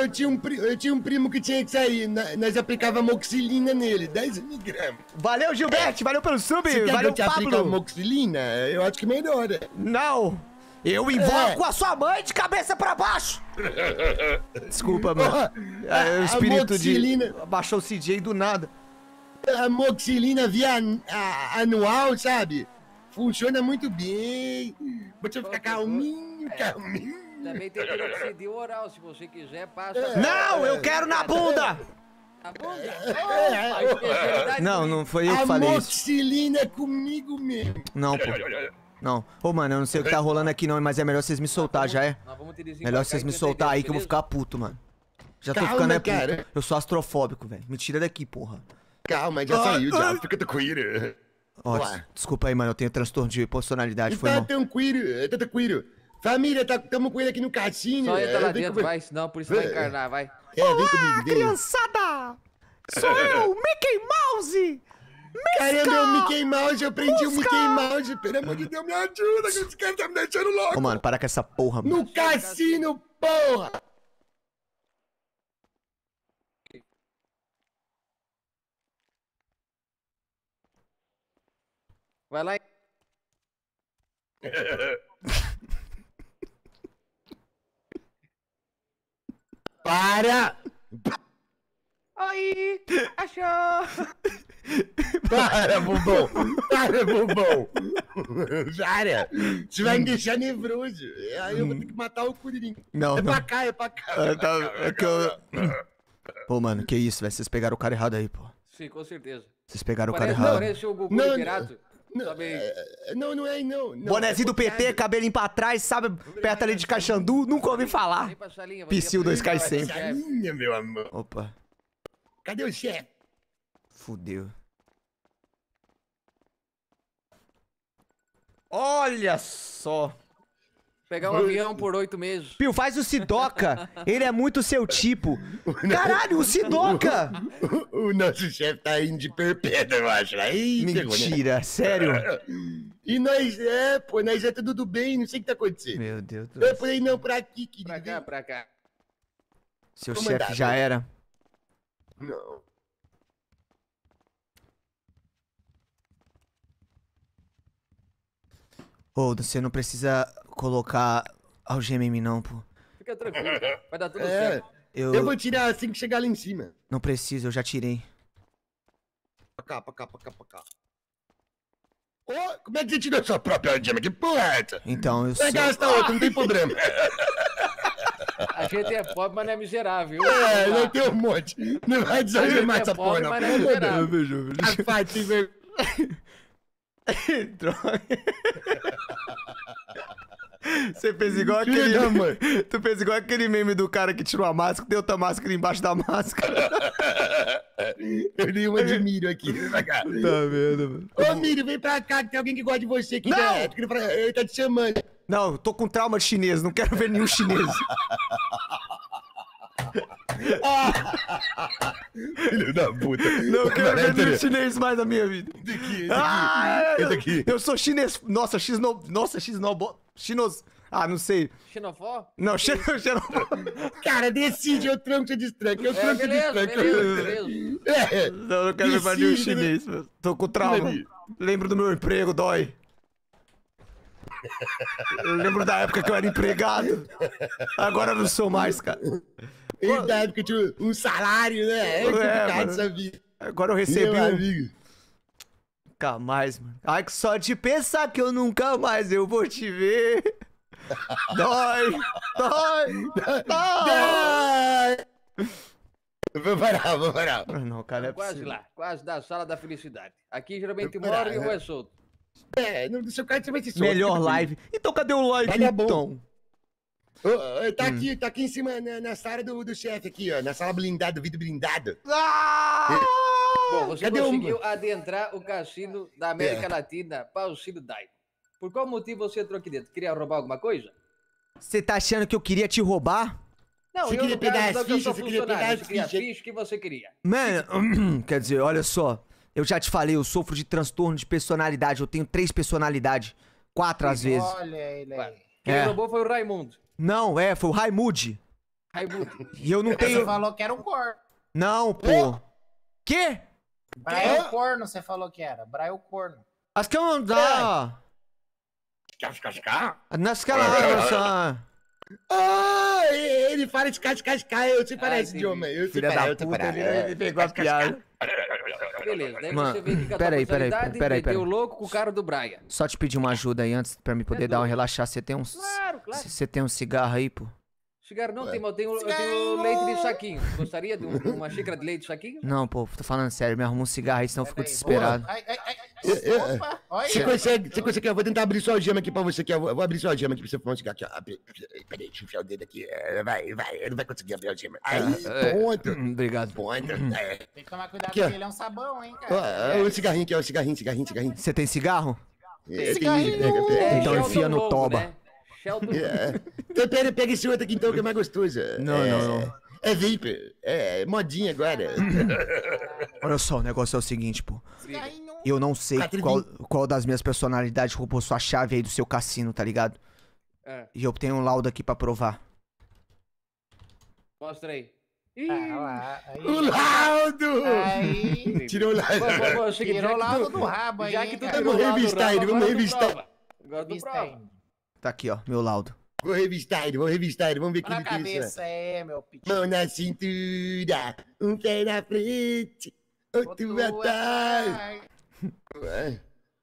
eu, tinha um, eu tinha um primo que tinha que sair. Né? Nós aplicava moxilina nele, 10 miligramas. Valeu, Gilberto. É. Valeu pelo sub. Você valeu, que eu te Pablo. moxilina? Eu acho que melhora. Não. Eu invoco é. a sua mãe de cabeça pra baixo! Desculpa, mano. Oh, o espírito moxilina, de. Baixou o CJ do nada. A moxilina via a, anual, sabe? Funciona muito bem. Vou te ficar calminho, é. calminho. Também tem peroxidil oral, se você quiser, passa. É. Não, eu quero na bunda! Na bunda? É. É. não, não foi eu que falei isso. Amoxilina é comigo mesmo. Não, pô. Não. Ô, oh, mano, eu não sei o que tá rolando aqui não, mas é melhor vocês me soltar, já é? Melhor vocês me soltar aí que eu vou ficar puto, mano. Já tô Calma, ficando é puto. Eu sou astrofóbico, velho. Me tira daqui, porra. Calma, já ah, saiu, já. Ah. Fica tranquilo. Ó, desculpa aí, mano. Eu tenho transtorno de personalidade, então foi tá mal. Tá tranquilo, tá tranquilo. Família, estamos tá, com ele aqui no cassino. Só entra é, lá dentro, com... vai, senão por isso vai encarnar, vai. É, vem Olá, comigo, ah, vem. criançada! Sou eu, Mickey Mouse! Misca! Caramba, é o Mickey Mouse, eu prendi Busca! o Mickey Mouse. Pelo amor de Deus, me ajuda, que esse cara tá me deixando louco. Ô, mano, para com essa porra, mano. No cassino, porra! Vai lá e... Para! Oi! Achou! Para, bobão! Para, bobão! Jara! Você vai me deixar nevroso! Aí eu vou ter que matar o Curirim. Não, é não. pra cá, é pra cá. É, tá, é que eu... Pô, mano, que isso, velho? Vocês pegaram o cara errado aí, pô. Sim, com certeza. Vocês pegaram Parece, o cara errado. Parece é o Goku não, Não, é, é, não, não, é, não. não Bonezinho é do PT, cabelo cabelinho pra trás, sabe? perto ali de Caxandu, nunca ouvi falar. Psil 2K sempre. meu amor. Opa. Cadê o chefe? Fudeu. Olha só. Pegar um avião por oito meses. Pio, faz o Sidoca. Ele é muito seu tipo. Caralho, o Sidoca! O, nosso chefe tá indo de perpétuo, eu acho. Aí, né? Mentira, né? sério? E nós é, pô, nós é tudo bem, não sei o que tá acontecendo. Meu Deus do céu. Eu falei, não, pra aqui, querido. Pra cá, pra cá. Seu chefe já era. Não. Ô, oh, você não precisa colocar algema em mim, não, pô. Fica tranquilo, vai dar tudo é, certo. Eu... eu vou tirar assim que chegar lá em cima. Não preciso, eu já tirei. Pra cá, pra cá, pra cá, pra cá. Oh, como é que você tirou sua própria algema? Que porra é Então, eu Vai sou... gastar outra, não tem problema. A gente é pobre, mas não é miserável. É, não tem um monte. Não vai desanimar é essa pobre, porra, não. Mas não é vejo, vejo. Droga. Você fez igual aquele. mãe. tu fez igual aquele meme do cara que tirou a máscara, deu outra máscara embaixo da máscara. Eu nem uma de milho aqui. Tá vendo, mano? Ô, milho, vem pra cá que tem alguém que gosta de você aqui. Não! Né? Ele tá te chamando. Não, eu tô com trauma de chinês, não quero ver nenhum chinês. Filho da puta. Não eu quero ver livro chinês mais na minha vida. Esse aqui, esse ah, Esse aqui. Eu sou chinês. Nossa, no Nossa, xinobo... Chinos... Ah, não sei. Xenofó? Não, xen... Cara, decide, eu tranco de estranho. eu é, tranco é, beleza, de tranco. Não, quero decide, ver mais nenhum né? chinês. Tô com trauma. Lembro do meu emprego, dói. Eu lembro da época que eu era empregado. Agora eu não sou mais, cara. E da época tinha tipo, um salário, né? É, é essa vida. Agora eu recebi. Meu um... amigo. Nunca mais, mano. Ai, que só de pensar que eu nunca mais eu vou te ver. dói! Dói! Dói! Vou parar, vou parar. Não, cara, é Quase possível. lá, quase da sala da felicidade. Aqui geralmente morre ou é solto. É, não sei o cara vai ser Melhor né, live. Então cadê o live, Ele é bom. então? Oh, tá, hum. aqui, tá aqui em cima, na, na sala do, do chefe aqui, ó. Na sala blindada, do vidro blindado. Ah! Bom, você Cadê conseguiu um... adentrar o cassino da América é. Latina para o Por qual motivo você entrou aqui dentro? Queria roubar alguma coisa? Você tá achando que eu queria te roubar? Não, você eu queria não pegar as fichas, você queria pegar as fichas. fichas que você queria. Mano, quer dizer, olha só. Eu já te falei, eu sofro de transtorno de personalidade. Eu tenho três personalidades. Quatro às vezes. Olha ele aí. Quem é. roubou foi o Raimundo. Não, é, foi o Raimude. Raimundo. E eu não tenho. Você falou que era um corno. Não, pô. Ô? Quê? Braio Corno, você falou que era. Braio Corno. Acho que eu não dá. Cascascá? Nascala, Oh, ele fala de cascascar, eu te ah, parece, homem. Eu te parece, eu te parece. Ele pegou a piada. Beleza, daí Mano, você vê que com peraí, peraí, peraí, peraí. louco com o cara do Brian. Só te pedir uma ajuda aí antes pra me poder é dar um relaxar. Você tem um. Claro, claro. Você tem um cigarro aí, pô? Cigarro não, tem, eu tenho, eu tenho leite de chaquinho. Gostaria de, um, uma xícara de leite de chaquinho? Não, pô, tô falando sério, me arruma um cigarro aí, senão eu fico desesperado. Ai, ai, ai, Opa, olha. Você consegue, você consegue, eu vou tentar abrir só o gema aqui pra você, aqui, eu vou abrir só o gema aqui pra você fumar um cigarro aqui, ó. Peraí, deixa eu enfiar o dedo aqui, é, vai, vai, ele não vai conseguir abrir a gema. Ah, aí, é. ponto. Hum, obrigado. Ponto. Hum. É. Tem que tomar cuidado aqui, ele é um sabão, hein, cara. Ó, é, o cigarrinho aqui, ó, o cigarrinho, cigarrinho, cigarrinho. Você tem cigarro? Tem, cigarrinho. Então enfia no toba. Né? Sheldon. É. Então, pera, pega esse outro aqui então, que é mais gostoso. Não, é, não, não. É Viper, é modinha agora. Olha só, o negócio é o seguinte, pô. Eu não sei qual, qual das minhas personalidades roubou sua chave aí do seu cassino, tá ligado? É. E eu tenho um laudo aqui pra provar. Mostra aí. Ah, lá, o laudo! Aí. Tirou o laudo. Pô, pô, pô, Tirou o laudo do rabo aí. Já que tu tá Vamos revistar ele, vamos revistar. Agora do prova. Tá aqui, ó, meu laudo. Vou revistar ele, vou revistar ele, vamos ver o que ele Na cabeça, é, meu pitinho. Mão na cintura, um pé na frente, outro atrás.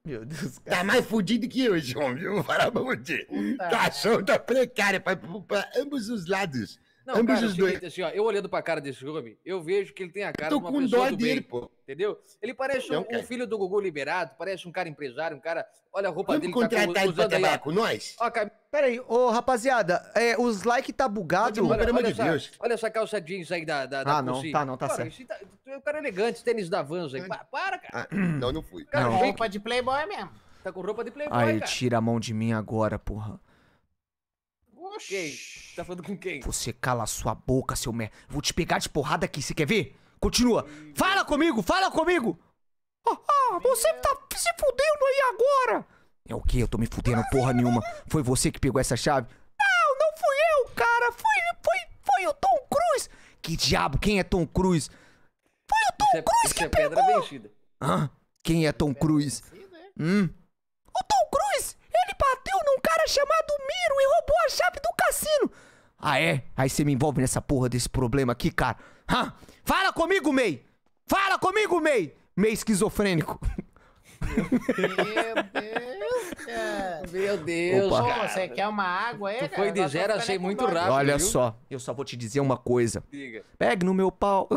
Meu Deus, cara. Tá mais fudido que eu, João, viu? Fala pra você. Tá ação tá precário pra, pra ambos os lados. Não, ambos cara, é os dois. Assim, ó, eu olhando pra cara desse homem, eu vejo que ele tem a cara Tô de uma com pessoa dó do dele, bem, pô. Entendeu? Ele parece um, um, filho do Gugu liberado, parece um cara empresário, um cara. Olha a roupa Vamos dele. Vamos tá contratar tá usando tabaco, nós? Ó, Peraí, ô rapaziada, é, os likes tá bugado. Olha, pelo amor de Deus. Olha essa calça jeans aí da. da, da ah, não, tá, não, tá cara, certo. Tá, tu é um cara elegante, tênis da Vans aí. para, cara. Ah, não, não fui. Cara, não. roupa de playboy mesmo. Tá com roupa de playboy. Aí, cara. tira a mão de mim agora, porra quem? Você tá falando com quem? Você cala a sua boca, seu merda. Vou te pegar de porrada aqui, você quer ver? Continua. Fala comigo, fala comigo! Ah, ah você tá se fudendo aí agora! É o quê? Eu tô me fudendo porra nenhuma. Foi você que pegou essa chave? Não, não fui eu, cara. Foi, foi, foi o Tom Cruise. Que diabo? Quem é Tom Cruise? Foi o Tom é, Cruise que é pegou. Pedra Hã? Quem é Tom Cruise? É? Hum? O Tom Cruise bateu num cara chamado Miro e roubou a chave do cassino. Ah, é? Aí você me envolve nessa porra desse problema aqui, cara. Hã? Fala comigo, May! Fala comigo, May! May esquizofrênico. Meu Deus, Meu Deus, Opa. você quer uma água aí, é, tu Foi de zero, achei muito rápido. Olha viu? só, eu só vou te dizer uma coisa. Diga. Pegue no meu pau.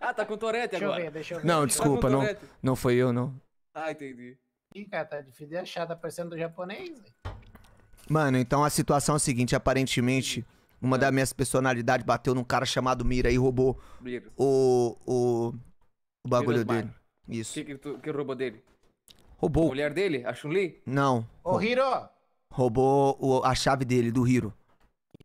ah, tá com torrente agora. Deixa eu ver, deixa eu ver. Não, tá desculpa, tá não, não foi eu, não. Ah, entendi aqui, cara. Tá difícil de achar, tá parecendo do japonês. Mano, então a situação é a seguinte: aparentemente, uma é. das minhas personalidades bateu num cara chamado Mira e roubou O, o, o bagulho dele. Isso. O que, que, tu, que roubou dele? Roubou. A mulher dele? A Chun-Li? Não. O Hiro! Roubou o, a chave dele, do Hiro.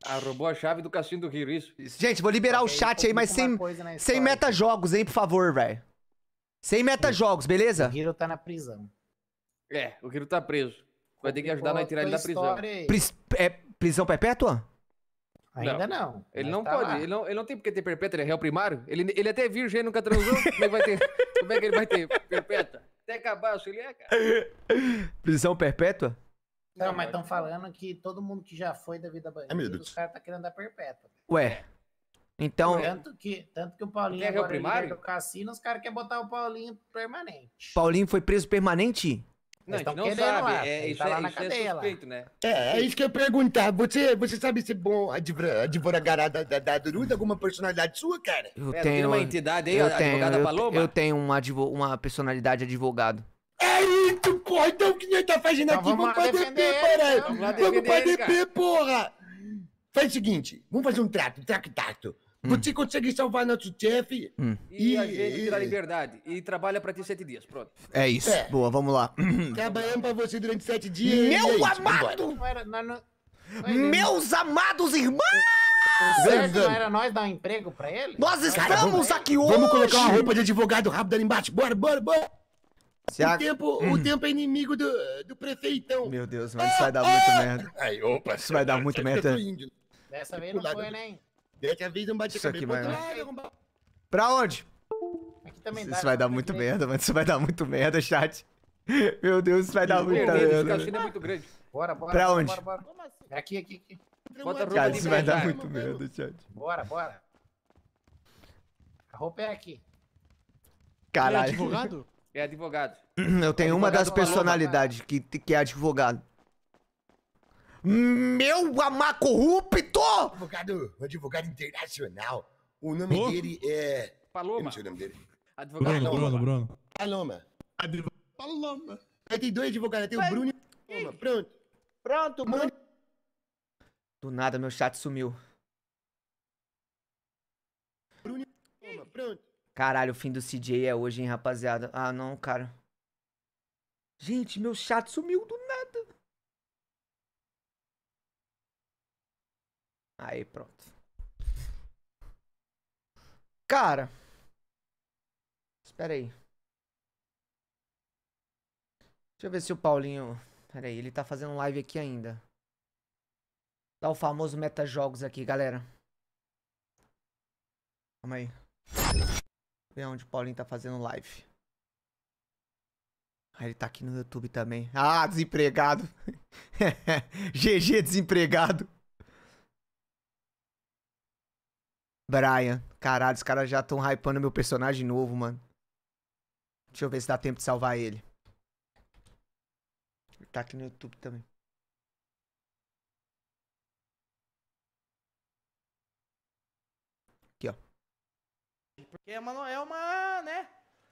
Ah, roubou a chave do cassino do Hiro, isso. isso. Gente, vou liberar okay, o chat aí, mas sem, sem meta-jogos, hein, por favor, velho. Sem meta-jogos, beleza? O Hiro tá na prisão. É, o Kiro tá preso. Vai ter que ajudar a tirar ele da prisão. Pris, é prisão perpétua? Ainda não. não. Ele não tá pode. Ele não, ele não tem porque ter perpétua, ele é réu primário. Ele, ele é até é virgem, nunca transou. Como é que, vai ter, como é que ele vai ter perpétua? Até cabaço ele é, cara. Prisão perpétua? Não, não mas estão falando que todo mundo que já foi da vida banhada dos os caras tá querendo dar perpétua. Ué. Então. Tanto que, tanto que o Paulinho. É agora, primário? do cassino, os caras querem botar o Paulinho permanente. Paulinho foi preso permanente? Não, estão querendo sabe. lá. É, isso, tá é- lá isso é cadeia, é suspeito, lá. né? É, é isso que eu ia perguntar. Você, você sabe ser bom advogará da, da, da Duruda? Alguma personalidade sua, cara? Eu é, tenho uma entidade aí, eu tenho, eu, Paloma? Eu tenho uma uma personalidade advogado. É isso, porra! Então o que nós tá fazendo então, aqui? Vamos, pra DP, caralho! Vamos, pra então. DP, porra! Faz o seguinte, vamos fazer um trato, um tato. Você hum. consegue salvar nosso chefe hum. e, e, a gente e... dá liberdade. E trabalha pra ter sete dias, pronto. É isso. É. Boa, vamos lá. Trabalhamos pra você durante sete dias. Meu gente, amado! Não era, não, não... Meus amados irmãos! O não era nós dar um emprego pra ele? Nós estamos Cara, vamos, aqui hoje! Vamos colocar uma roupa de advogado rápido ali embaixo. Bora, bora, bora! Se o, a... tempo, hum. o tempo é inimigo do, do prefeitão. Meu Deus, mas isso vai dar ah, muito ah. merda. opa, isso vai dar muito merda. Dessa vez não foi, né? Dessa é vez não bati a cabeça. Vai, Pra onde? Aqui também isso dá. Isso vai né? dar muito merda, mano. Isso vai dar muito merda, chat. Meu Deus, isso vai dar muito merda. Esse é muito grande. Bora, bora. Pra onde? Bora, bora. Assim? É aqui, aqui, aqui. Bota a cara, isso vai dar muito medo, chat. Bora, bora. A roupa é aqui. Caralho. É advogado? É advogado. Eu tenho advogado uma das personalidades que, que é advogado. Meu amar corrupto! Advogado, advogado internacional. O nome oh. dele é. Paloma. não sei o nome dele. Advogado Bruno, Bruno, Bruno. Paloma. Advogado. Paloma. Aí tem dois advogados, tem Vai. o Bruno e o Paloma. Pronto. Pronto, Bruno. Mano. Do nada, meu chat sumiu. Bruno e Paloma. Pronto. Caralho, o fim do CJ é hoje, hein, rapaziada. Ah, não, cara. Gente, meu chat sumiu do Aí, pronto. Cara. Espera aí. Deixa eu ver se o Paulinho. Pera aí, ele tá fazendo live aqui ainda. Dá o famoso meta-jogos aqui, galera. Calma aí. Ver onde o Paulinho tá fazendo live. Ah, ele tá aqui no YouTube também. Ah, desempregado. GG desempregado. Brian. Caralho, os caras já estão hypando meu personagem novo, mano. Deixa eu ver se dá tempo de salvar ele. Tá aqui no YouTube também. Aqui, ó. Porque é uma, é uma, né?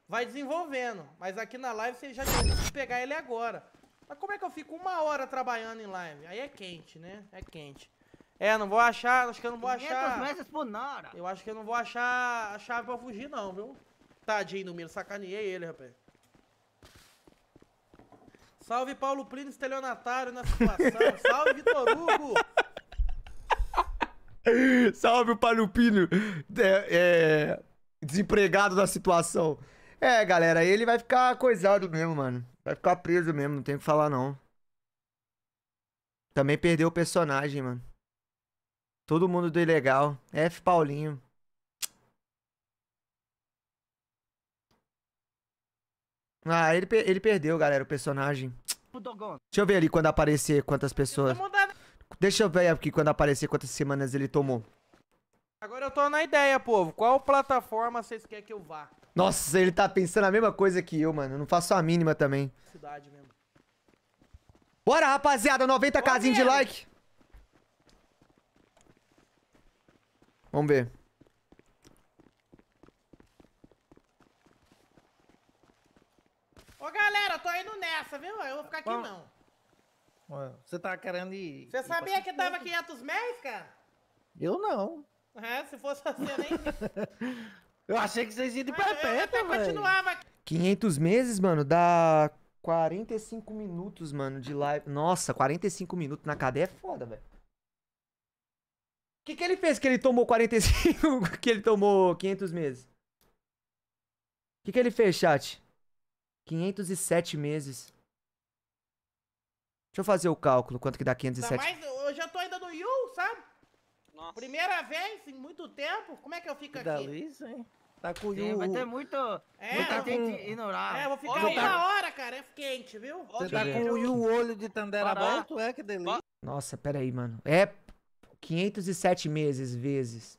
Vai desenvolvendo. Mas aqui na live você já tem que pegar ele agora. Mas como é que eu fico uma hora trabalhando em live? Aí é quente, né? É quente. É, não vou achar, acho que eu não vou achar. por Eu acho que eu não vou achar a chave pra fugir, não, viu? Tadinho do Miro, sacaneei ele, rapaz. Salve Paulo Plínio, estelionatário na situação. Salve Vitor Hugo! Salve o Palupino, é, é, desempregado da situação. É, galera, ele vai ficar coisado mesmo, mano. Vai ficar preso mesmo, não tem o que falar, não. Também perdeu o personagem, mano. Todo mundo do ilegal. F. Paulinho. Ah, ele, ele perdeu, galera, o personagem. Tipo Deixa eu ver ali quando aparecer quantas pessoas. Deixa eu ver aqui quando aparecer quantas semanas ele tomou. Agora eu tô na ideia, povo. Qual plataforma vocês querem que eu vá? Nossa, ele tá pensando a mesma coisa que eu, mano. Eu não faço a mínima também. Cidade mesmo. Bora, rapaziada. 90 Ô, de like. Vamos ver. Ô galera, tô indo nessa, viu? Eu vou ficar aqui Bom, não. Você tá querendo ir. Você ir sabia que dava 500 mês, cara? Eu não. É, se fosse assim, eu nem. eu achei que vocês iam de perpétua, velho. continuava. 500 meses, mano, dá 45 minutos, mano, de live. Nossa, 45 minutos na cadeia é foda, velho que, que ele fez que ele tomou 45, que ele tomou 500 meses? O que, que ele fez, chat? 507 meses. Deixa eu fazer o cálculo, quanto que dá 507. Mas eu já tô ainda no Yu, sabe? Nossa. Primeira vez em muito tempo. Como é que eu fico da aqui? Luiz, hein? Tá com o é, Yu. Vai ter é muito, é, muita gente com... ignorar. É, vou ficar Olha, uma tá... hora, cara. É quente, viu? Você tá com o olho de Tandera aberto, é? Que delícia. Nossa, pera aí, mano. É 507 meses vezes.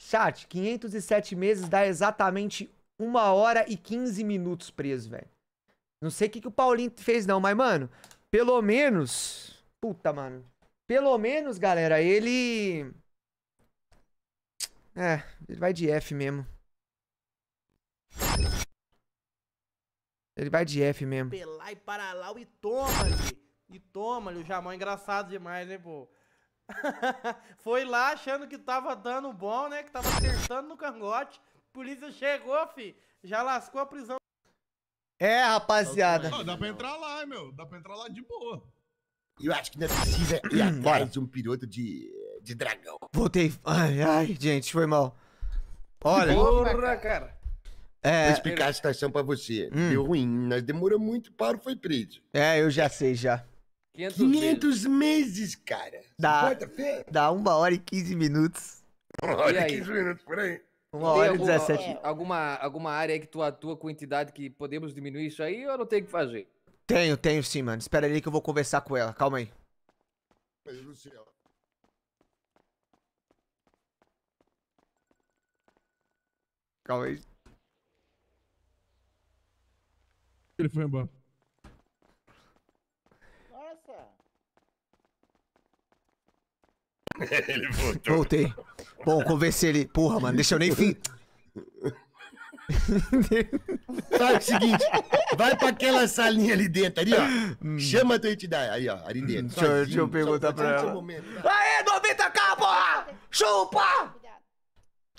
Chat, 507 meses dá exatamente 1 hora e 15 minutos preso, velho. Não sei o que, que o Paulinho fez, não, mas, mano, pelo menos. Puta, mano. Pelo menos, galera, ele. É, ele vai de F mesmo. Ele vai de F mesmo. Pelar e para lá e toma, ali. E toma-lhe o Jamal, engraçado demais, né, pô? Foi lá achando que tava dando bom, né? Que tava acertando no cangote. Polícia chegou, fi. Já lascou a prisão. É, rapaziada. dá pra entrar lá, meu. Dá pra entrar lá de boa. Eu acho que não é precisa ir hum, atrás de um piloto de, de dragão. Voltei. Ai, ai, gente, foi mal. Olha. Porra, cara. É... Vou explicar a situação pra você. Hum. Deu ruim, nós demoramos muito, o paro foi preso. É, eu já sei, já. 500, 500 meses. cara. Dá, dá uma hora e 15 minutos. Uma hora e, e 15 minutos, por aí. Uma hora e 17. É, alguma, alguma área que tu atua com entidade que podemos diminuir isso aí ou não tem que fazer? Tenho, tenho sim, mano. Espera aí que eu vou conversar com ela. Calma aí. Mas, Luciano. Calma aí. Ele foi embora. ele voltou. Voltei. Bom, conversei ele. Porra, mano, deixa eu nem fim. Faz o seguinte, vai pra aquela salinha ali dentro, ali, ó. Hum. Chama a tua entidade. Aí, ó, ali dentro. Hum, deixa, eu, deixa eu perguntar pra ela. Tá? Aê, 90k, porra! Chupa!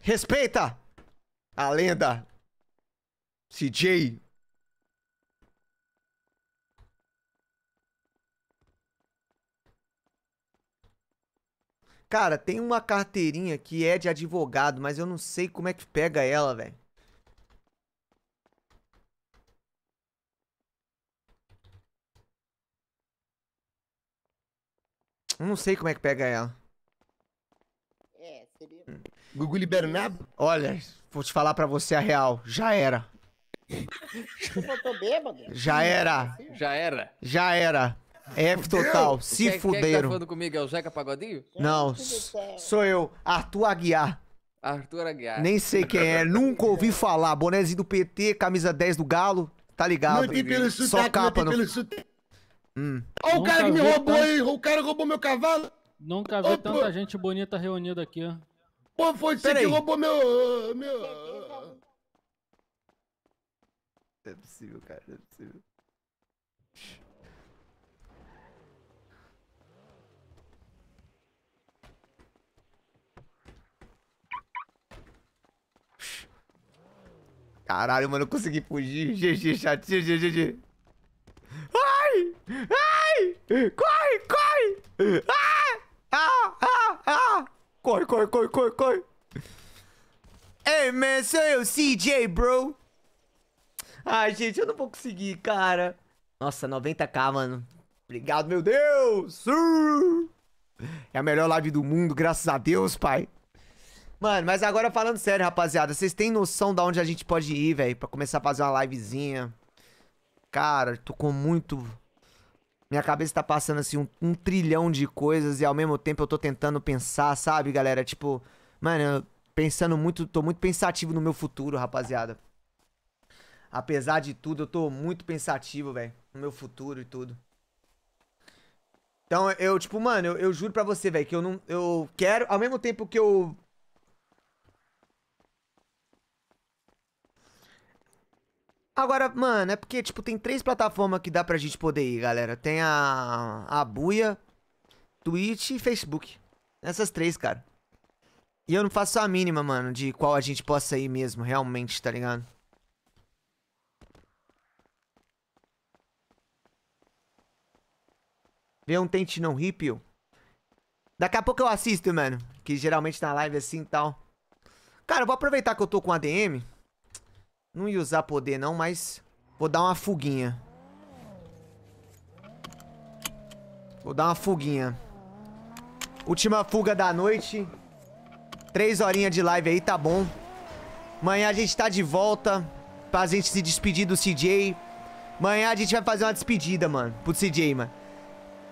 Respeita a lenda. CJ Cara, tem uma carteirinha que é de advogado, mas eu não sei como é que pega ela, velho. Não sei como é que pega ela. É, seria. Hum. Gugu Libernado? Olha, vou te falar pra você a real. Já era. Eu tô bêbado. Já era. Já era. Já era. F total, se é quem, é tá fuderam. Quem tá falando comigo é o Zeca Pagodinho? Não, sou eu, Arthur Aguiar. Arthur Aguiar. Nem sei quem é, nunca ouvi falar. Bonezinho do PT, camisa 10 do Galo, tá ligado? Não tem pelo Só capa não. Pelo sotaque. Hum. Olha o cara que me roubou tanto... aí, o cara roubou meu cavalo. Nunca vi tanta gente bonita reunida aqui, ó. Pô, foi você que roubou meu. meu... Não é possível, cara, não é possível. Caralho, mano, eu consegui fugir. GG, chat. GG, GG. Ai! Ai! Corre, corre! Ah! Ah! Ah! ah. Corre, corre, corre, corre, corre. Hey, man, sou eu, CJ, bro. Ai, gente, eu não vou conseguir, cara. Nossa, 90k, mano. Obrigado, meu Deus! Uh! É a melhor live do mundo, graças a Deus, pai. Mano, mas agora falando sério, rapaziada, vocês têm noção de onde a gente pode ir, velho, pra começar a fazer uma livezinha? Cara, tô com muito... Minha cabeça tá passando, assim, um, um trilhão de coisas e ao mesmo tempo eu tô tentando pensar, sabe, galera? Tipo, mano, eu pensando muito, tô muito pensativo no meu futuro, rapaziada. Apesar de tudo, eu tô muito pensativo, velho, no meu futuro e tudo. Então, eu, tipo, mano, eu, eu juro pra você, velho, que eu não. Eu quero. Ao mesmo tempo que eu Agora, mano, é porque, tipo, tem três plataformas que dá pra gente poder ir, galera. Tem a, a Buia, Twitch e Facebook. Essas três, cara. E eu não faço a mínima, mano, de qual a gente possa ir mesmo, realmente, tá ligado? Vê um Tente Não Ripio. Daqui a pouco eu assisto, mano. Que geralmente na live é assim e tal. Cara, eu vou aproveitar que eu tô com ADM. Não ia usar poder não, mas vou dar uma fuguinha. Vou dar uma fuguinha. Última fuga da noite. Três horinhas de live aí, tá bom. Amanhã a gente tá de volta pra gente se despedir do CJ. Amanhã a gente vai fazer uma despedida, mano, pro CJ, mano.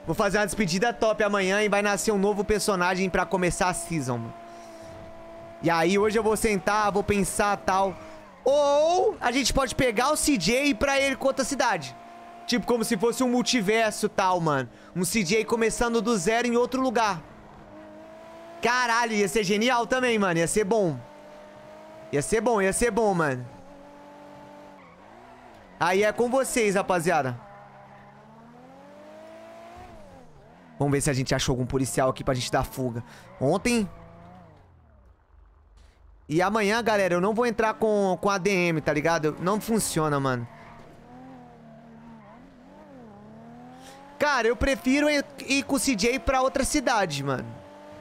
Vou fazer uma despedida top amanhã e vai nascer um novo personagem pra começar a season, mano. E aí hoje eu vou sentar, vou pensar tal. Ou a gente pode pegar o CJ e ir pra ele com outra cidade. Tipo, como se fosse um multiverso tal, mano. Um CJ começando do zero em outro lugar. Caralho, ia ser genial também, mano. Ia ser bom. Ia ser bom, ia ser bom, mano. Aí é com vocês, rapaziada. Vamos ver se a gente achou algum policial aqui pra gente dar fuga. Ontem e amanhã, galera, eu não vou entrar com, com ADM, tá ligado? Não funciona, mano. Cara, eu prefiro ir com o CJ pra outra cidade, mano.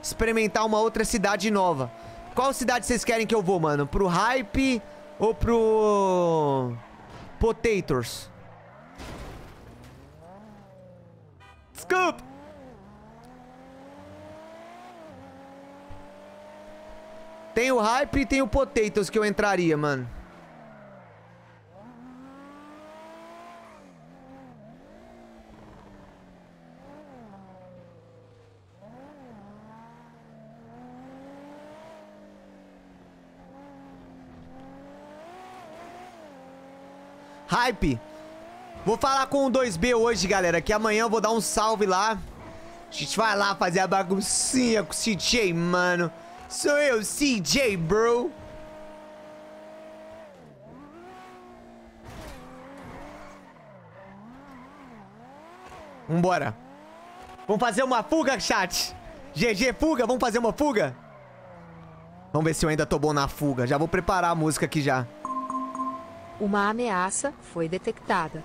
Experimentar uma outra cidade nova. Qual cidade vocês querem que eu vou, mano? Pro Hype ou pro... Potators? Scoop! Tem o Hype e tem o Potatoes que eu entraria, mano. Hype. Vou falar com o 2B hoje, galera, que amanhã eu vou dar um salve lá. A gente vai lá fazer a baguncinha com o CJ, mano. Sou eu, CJ, bro. Vambora. Vamos fazer uma fuga, chat. GG, fuga. Vamos fazer uma fuga? Vamos ver se eu ainda tô bom na fuga. Já vou preparar a música aqui já. Uma ameaça foi detectada.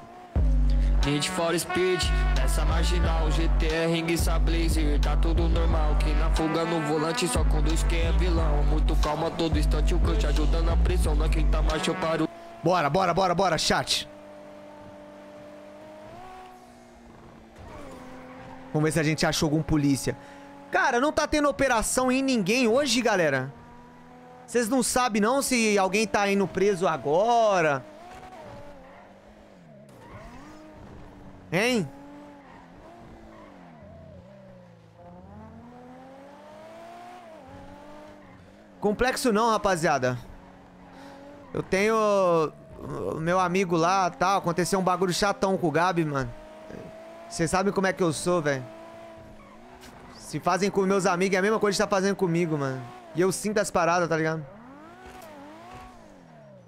Need for Speed, nessa marginal GTR, enguiça Blazer, tá tudo normal Que na fuga no volante só conduz quem é vilão Muito calma todo instante, o cante ajudando a pressão Não é quem tá mais, eu paro Bora, bora, bora, bora, chat Vamos ver se a gente achou algum polícia Cara, não tá tendo operação em ninguém hoje, galera Vocês não sabem não se alguém tá indo preso agora Hein? Complexo não, rapaziada. Eu tenho... Meu amigo lá, tal. Tá, aconteceu um bagulho chatão com o Gabi, mano. Vocês sabem como é que eu sou, velho. Se fazem com meus amigos, é a mesma coisa que tá fazendo comigo, mano. E eu sinto as paradas, tá ligado?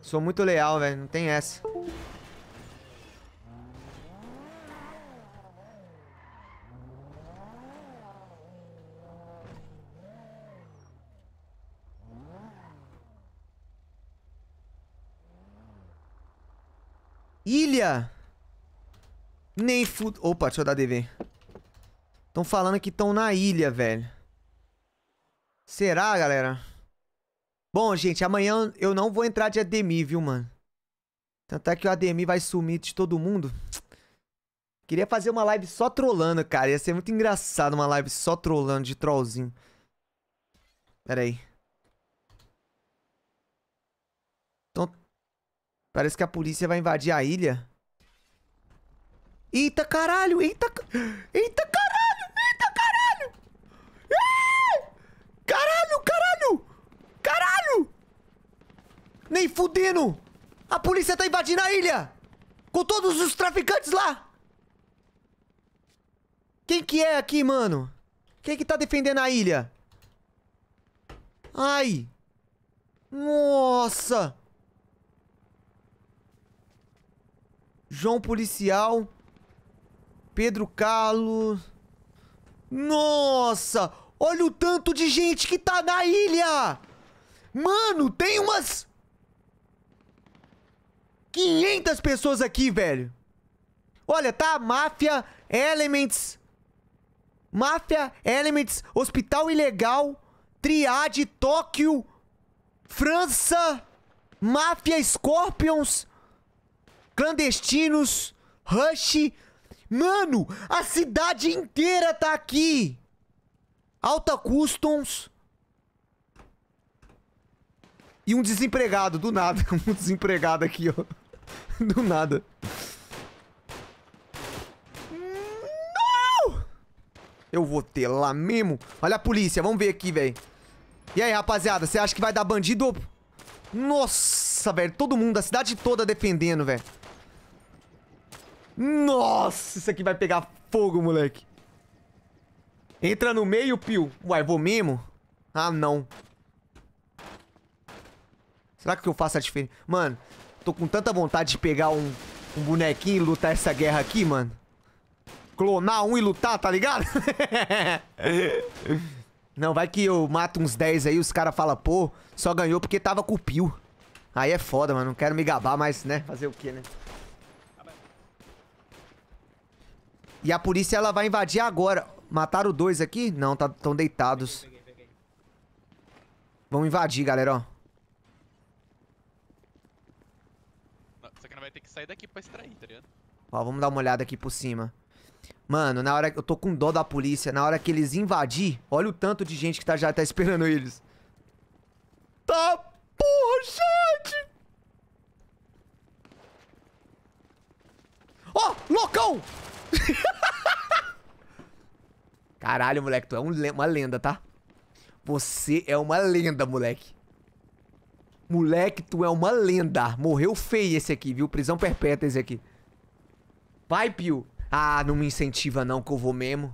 Sou muito leal, velho. Não tem essa. Ilha! Nem fud... Opa, deixa eu dar DV. Estão falando que estão na ilha, velho. Será, galera? Bom, gente, amanhã eu não vou entrar de Ademir, viu, mano? Tanto é que o Ademir vai sumir de todo mundo. Queria fazer uma live só trollando, cara. Ia ser muito engraçado uma live só trollando de trollzinho. Pera aí. Parece que a polícia vai invadir a ilha. Eita caralho! Eita! Eita caralho! Eita caralho! Caralho, caralho! Caralho! Nem fudendo! A polícia tá invadindo a ilha! Com todos os traficantes lá! Quem que é aqui, mano? Quem que tá defendendo a ilha? Ai! Nossa! João Policial. Pedro Carlos. Nossa! Olha o tanto de gente que tá na ilha! Mano, tem umas... 500 pessoas aqui, velho. Olha, tá Máfia, Elements... Máfia, Elements, Hospital Ilegal, Triade, Tóquio, França, Máfia, Scorpions, clandestinos, Rush. Mano, a cidade inteira tá aqui. Alta Customs. E um desempregado, do nada. Um desempregado aqui, ó. Do nada. Não! Eu vou ter lá mesmo. Olha a polícia, vamos ver aqui, velho. E aí, rapaziada, você acha que vai dar bandido? Nossa, velho, todo mundo, a cidade toda defendendo, velho. Nossa, isso aqui vai pegar fogo, moleque. Entra no meio, Pio. Uai, vou mesmo? Ah, não. Será que eu faço a diferença? Mano, tô com tanta vontade de pegar um, um bonequinho e lutar essa guerra aqui, mano. Clonar um e lutar, tá ligado? não, vai que eu mato uns 10 aí, os caras falam, pô, só ganhou porque tava com o Pio. Aí é foda, mano. Não quero me gabar, mas, né, fazer o quê, né? E a polícia, ela vai invadir agora. Mataram dois aqui? Não, estão tá, deitados. Peguei, peguei, Vamos invadir, galera, ó. Só que não vai ter que sair daqui pra extrair, tá ligado? Ó, vamos dar uma olhada aqui por cima. Mano, na hora que eu tô com dó da polícia, na hora que eles invadir, olha o tanto de gente que tá, já tá esperando eles. Tá porra, gente! Ó, oh, loucão! Caralho, moleque, tu é um, uma lenda, tá? Você é uma lenda, moleque. Moleque, tu é uma lenda. Morreu feio esse aqui, viu? Prisão perpétua esse aqui. Vai, Pio. Ah, não me incentiva não, que eu vou mesmo.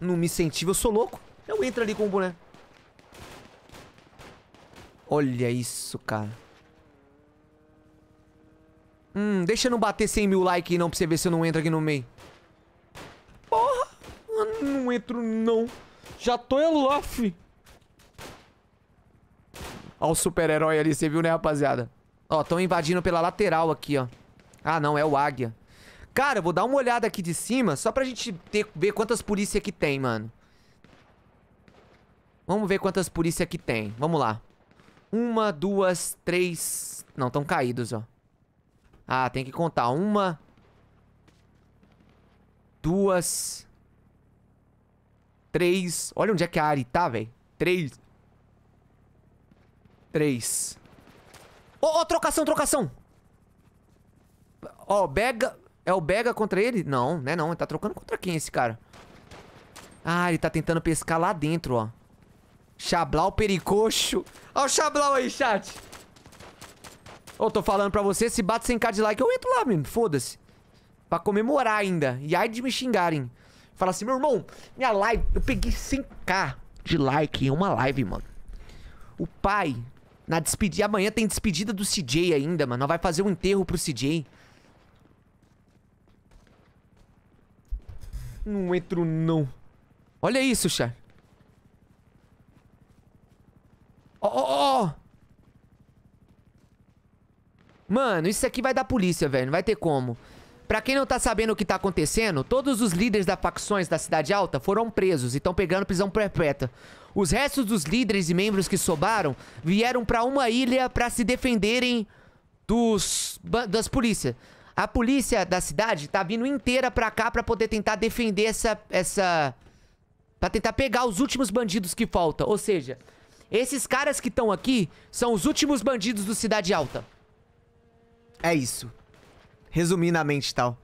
Não me incentiva, eu sou louco. Eu entro ali com o boneco. Olha isso, cara. Hum, deixa eu não bater 100 mil likes não pra você ver se eu não entro aqui no meio. Mano, não entro não. Já tô lá, Olha o super-herói ali, você viu, né, rapaziada? Ó, tão invadindo pela lateral aqui, ó. Ah, não, é o águia. Cara, eu vou dar uma olhada aqui de cima, só pra gente ter, ver quantas polícia que tem, mano. Vamos ver quantas polícia que tem. Vamos lá. Uma, duas, três... Não, estão caídos, ó. Ah, tem que contar. Uma... Duas... Três. Olha onde é que a Ari tá, velho. Três. Três. oh, oh, trocação, trocação. Ó, oh, Bega... É o Bega contra ele? Não, né não, Ele tá trocando contra quem, esse cara? Ah, ele tá tentando pescar lá dentro, ó. chablau pericoxo. Ó o Chablau aí, chat. Ô, tô falando pra você, se bate 100k de like, eu entro lá, mesmo Foda-se. Pra comemorar ainda. E ai de me xingarem. Fala assim, meu irmão, minha live, eu peguei 100k de like em uma live, mano. O pai, na despedida, amanhã tem despedida do CJ ainda, mano. Nós vai fazer um enterro pro CJ. Não entro, não. Olha isso, Char. Ó, ó, ó. Mano, isso aqui vai dar polícia, velho. Não vai ter como. Para quem não tá sabendo o que tá acontecendo, todos os líderes das facções da Cidade Alta foram presos e estão pegando prisão perpétua. Os restos dos líderes e membros que sobraram vieram para uma ilha para se defenderem dos das polícias. A polícia da cidade tá vindo inteira pra cá pra poder tentar defender essa... essa... Pra tentar pegar os últimos bandidos que falta. Ou seja, esses caras que estão aqui são os últimos bandidos do Cidade Alta. É isso e tal.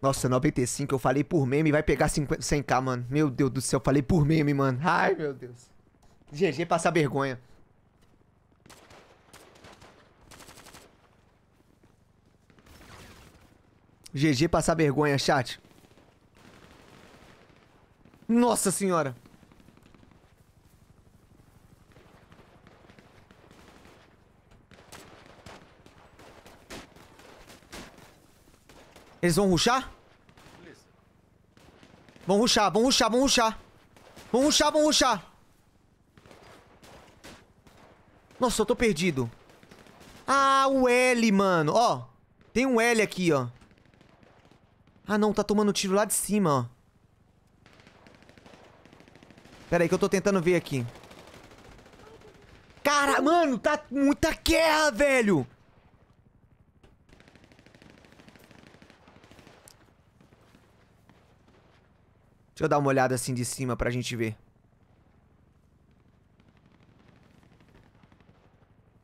Nossa, 95, eu falei por meme, vai pegar 100k, mano. Meu Deus do céu, falei por meme, mano. Ai, meu Deus. GG passar vergonha. GG passar vergonha, chat. Nossa senhora. Eles vão ruxar? Vão ruxar, vão ruxar, vão ruxar. Vão ruxar, vão ruxar. Nossa, eu tô perdido. Ah, o L, mano. Ó, tem um L aqui, ó. Ah, não, tá tomando tiro lá de cima, ó. Pera aí que eu tô tentando ver aqui. Cara, mano, tá muita guerra, velho. Deixa eu dar uma olhada assim de cima pra gente ver.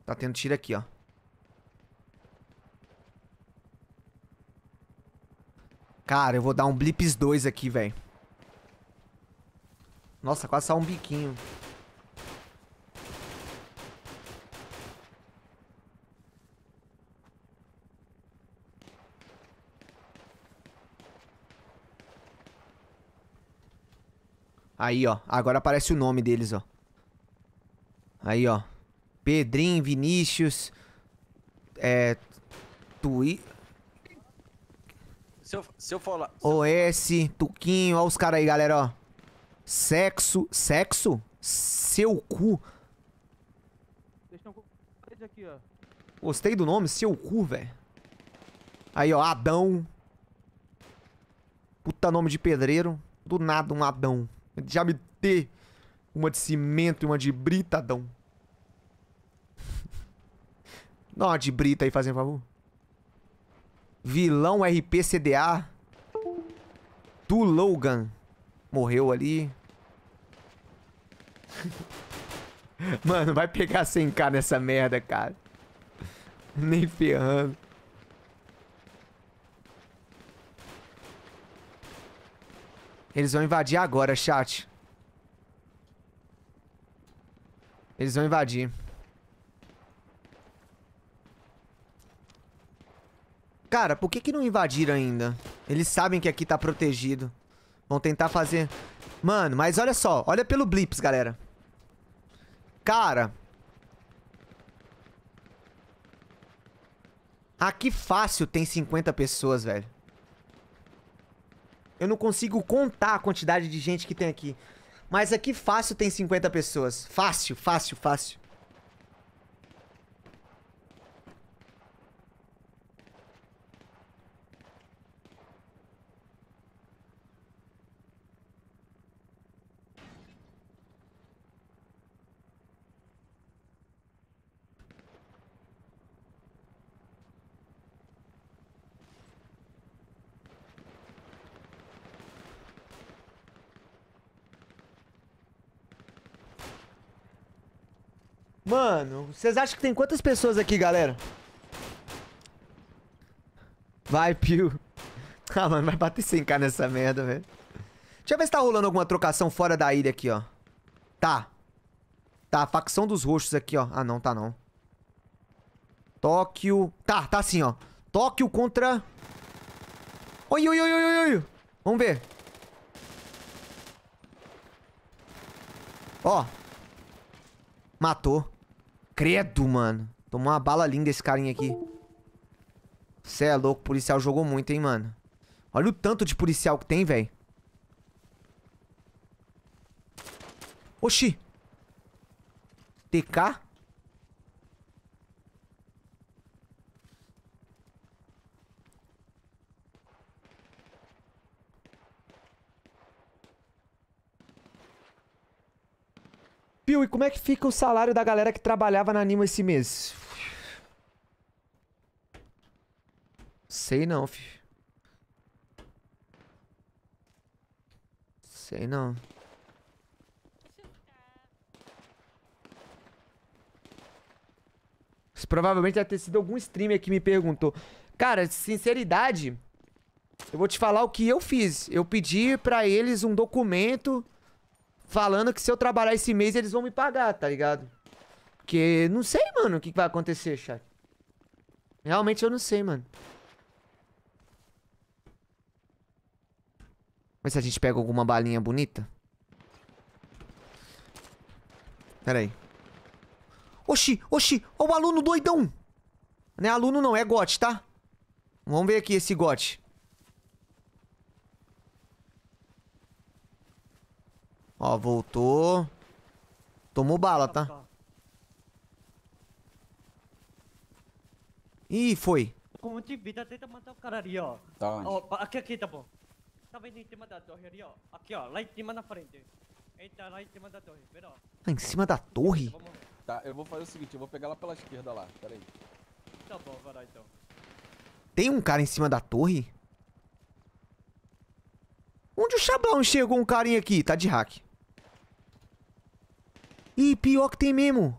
Tá tendo tiro aqui, ó. Cara, eu vou dar um Blips 2 aqui, velho. Nossa, quase só um biquinho. Aí, ó. Agora aparece o nome deles, ó. Aí, ó. Pedrinho, Vinícius. É. Tui. Se eu, se eu falar. Se OS, Tuquinho. Ó os caras aí, galera, ó. Sexo. Sexo? Seu cu. Gostei do nome, seu cu, velho. Aí, ó, Adão. Puta nome de pedreiro. Do nada um Adão. Já me ter uma de cimento e uma de brita, Dá uma de brita aí, fazendo favor. Vilão RPCDA. Do Logan. Morreu ali. Mano, vai pegar 100k nessa merda, cara. Nem ferrando. Eles vão invadir agora, chat. Eles vão invadir. Cara, por que que não invadiram ainda? Eles sabem que aqui tá protegido. Vão tentar fazer... Mano, mas olha só. Olha pelo blips, galera. Cara. Aqui fácil tem 50 pessoas, velho. Eu não consigo contar a quantidade de gente que tem aqui. Mas aqui fácil tem 50 pessoas. Fácil, fácil, fácil. Mano, vocês acham que tem quantas pessoas aqui, galera? Vai, Pio. Ah, mano, vai bater 100k nessa merda, velho. Deixa eu ver se tá rolando alguma trocação fora da ilha aqui, ó. Tá. Tá, facção dos roxos aqui, ó. Ah, não, tá não. Tóquio... Tá, tá assim, ó. Tóquio contra... Oi, oi, oi, oi, oi, oi. Vamos ver. Ó. Matou. Credo, mano. Tomou uma bala linda esse carinha aqui. Cê é louco, o policial jogou muito, hein, mano. Olha o tanto de policial que tem, velho. Oxi. TK? Pio, e como é que fica o salário da galera que trabalhava na Anima esse mês? Sei não, fi. Sei não. Isso provavelmente deve ter sido algum streamer que me perguntou. Cara, sinceridade, eu vou te falar o que eu fiz. Eu pedi pra eles um documento falando que se eu trabalhar esse mês eles vão me pagar, tá ligado? Porque não sei, mano, o que, que vai acontecer, chat. Realmente eu não sei, mano. Vamos ver se a gente pega alguma balinha bonita. Pera aí. Oxi, oxi, ó o aluno doidão. Não é aluno não, é gote, tá? Vamos ver aqui esse gote. Ó, voltou. Tomou bala, tá? Ih, foi. Com um de vida, tá tenta matar o cara ali, ó. Tá onde? Ó, aqui, aqui, tá bom. Tá vendo em cima da torre ali, ó. Aqui, ó. Lá em cima na frente. Eita, lá em cima da torre, pera, ó. Tá em cima da torre? Tá, eu vou fazer o seguinte, eu vou pegar lá pela esquerda lá. Pera aí. Tá bom, vai lá então. Tem um cara em cima da torre? Onde o Xablão chegou um carinha aqui? Tá de hack. E pior que tem mesmo.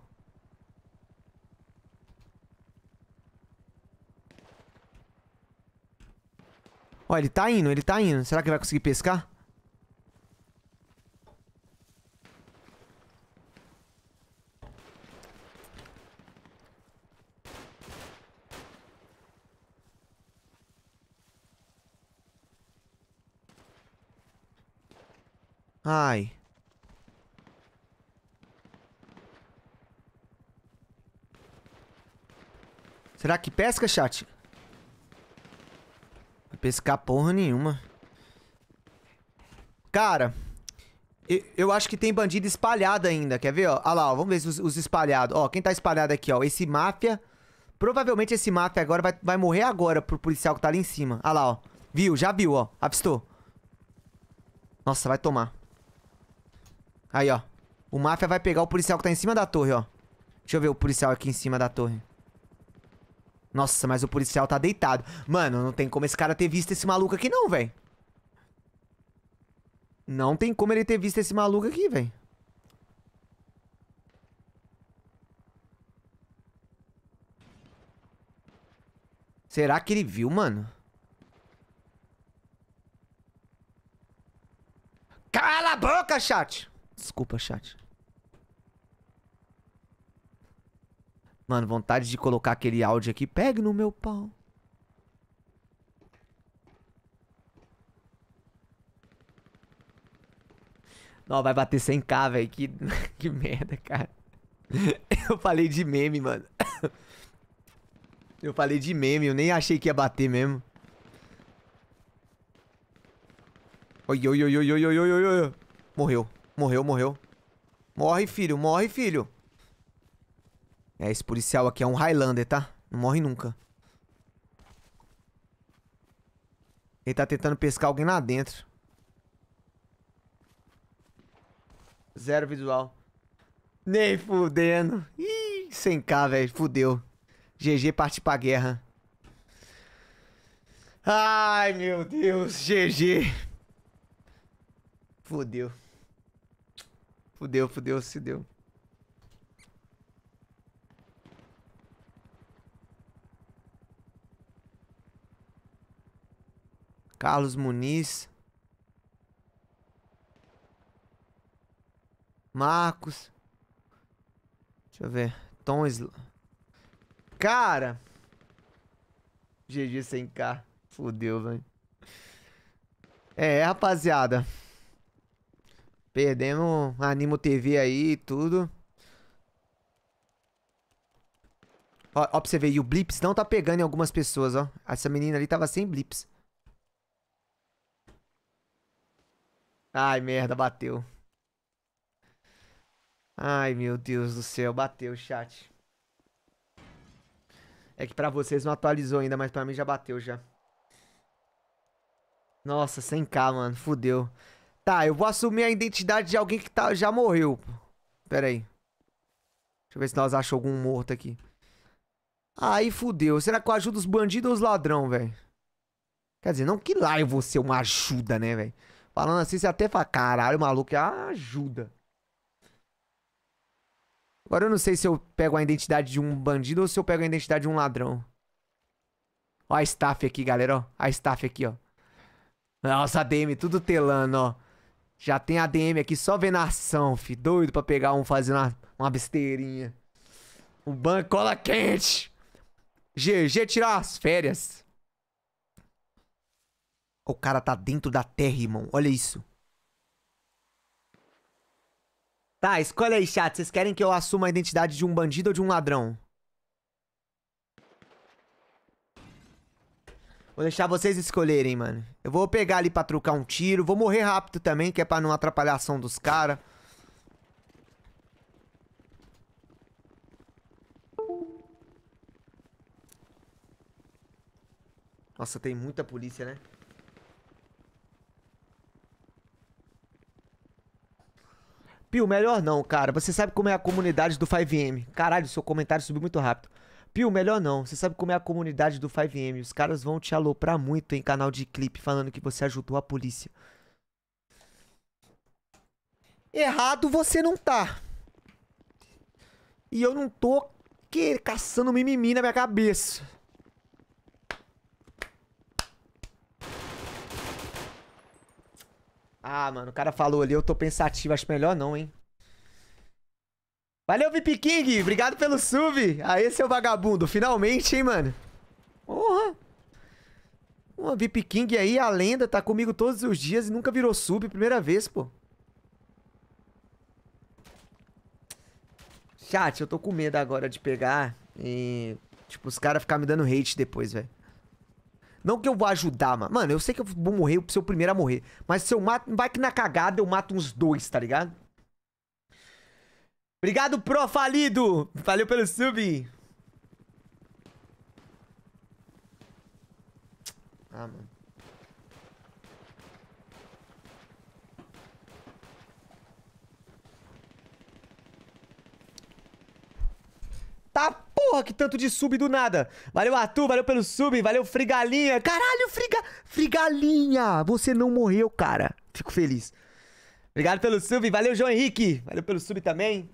Ó, ele tá indo, ele tá indo. Será que vai conseguir pescar? Ai. Será que pesca, chat? Vai pescar porra nenhuma. Cara, eu, acho que tem bandido espalhado ainda. Quer ver, ó? lá, ó, vamos ver os, os espalhados. Ó, quem tá espalhado aqui, ó. Esse máfia. Provavelmente esse máfia agora vai, vai morrer agora pro policial que tá ali em cima. Olha lá, ó. Viu, já viu, ó. Avistou. Nossa, vai tomar. Aí, ó. O máfia vai pegar o policial que tá em cima da torre, ó. Deixa eu ver o policial aqui em cima da torre. Nossa, mas o policial tá deitado. Mano, não tem como esse cara ter visto esse maluco aqui não, velho. Não tem como ele ter visto esse maluco aqui, velho. Será que ele viu, mano? Cala a boca, chat! Desculpa, chat. Mano, vontade de colocar aquele áudio aqui. Pegue no meu pau. Não, vai bater 100k, velho. Que, que merda, cara. Eu falei de meme, mano. Eu falei de meme, eu nem achei que ia bater mesmo. Oi, oi, oi, oi, oi, oi, oi, oi. Morreu, morreu, morreu. Morre, filho, morre, filho. É, esse policial aqui é um Highlander, tá? Não morre nunca. Ele tá tentando pescar alguém lá dentro. Zero visual. Nem fudendo. Ih, sem k velho. Fudeu. GG parte pra guerra. Ai, meu Deus. GG. Fudeu. Fudeu, fudeu, se deu. Carlos Muniz. Marcos. Deixa eu ver. Tom Isla... Cara! GG sem K. Fudeu, velho. É, rapaziada. Perdemos Animo TV aí e tudo. Ó, ó pra você ver. E o Blips não tá pegando em algumas pessoas, ó. Essa menina ali tava sem Blips. Ai, merda, bateu. Ai, meu Deus do céu, bateu, chat. É que pra vocês não atualizou ainda, mas pra mim já bateu já. Nossa, 100k, mano, fudeu. Tá, eu vou assumir a identidade de alguém que tá, já morreu. Pera aí. Deixa eu ver se nós achamos algum morto aqui. Aí fudeu. Será que eu ajudo os bandidos ou os ladrão, velho? Quer dizer, não que lá eu vou ser uma ajuda, né, velho? Falando assim, você até fala, caralho, maluco, ajuda. Agora eu não sei se eu pego a identidade de um bandido ou se eu pego a identidade de um ladrão. Ó a staff aqui, galera, ó. A staff aqui, ó. Nossa, ADM, tudo telando, ó. Já tem ADM aqui só vendo a ação, fi. Doido pra pegar um fazendo uma, uma besteirinha. Um cola quente. GG tirar as férias. O cara tá dentro da terra, irmão. Olha isso. Tá, escolha aí, chat. Vocês querem que eu assuma a identidade de um bandido ou de um ladrão? Vou deixar vocês escolherem, mano. Eu vou pegar ali pra trocar um tiro. Vou morrer rápido também, que é pra não atrapalhar a ação dos caras. Nossa, tem muita polícia, né? Pio, melhor não, cara. Você sabe como é a comunidade do 5M. Caralho, seu comentário subiu muito rápido. Pio, melhor não. Você sabe como é a comunidade do 5M. Os caras vão te aloprar muito em canal de clipe falando que você ajudou a polícia. Errado você não tá. E eu não tô que... caçando mimimi na minha cabeça. Ah, mano, o cara falou ali, eu tô pensativo, acho melhor não, hein? Valeu, VIP King! Obrigado pelo sub! Aê, seu vagabundo! Finalmente, hein, mano? Porra! Uma VIP King aí, a lenda, tá comigo todos os dias e nunca virou sub, primeira vez, pô. Chat, eu tô com medo agora de pegar e, tipo, os caras ficarem me dando hate depois, velho. Não que eu vou ajudar, mano. Mano, eu sei que eu vou morrer, eu sou o primeiro a morrer. Mas se eu mato. Vai que na cagada eu mato uns dois, tá ligado? Obrigado, pro falido! Valeu pelo sub! Ah, mano. Tá Porra, que tanto de sub do nada. Valeu, Atu, valeu pelo sub, valeu, Frigalinha. Caralho, Friga... Frigalinha, você não morreu, cara. Fico feliz. Obrigado pelo sub, valeu, João Henrique. Valeu pelo sub também.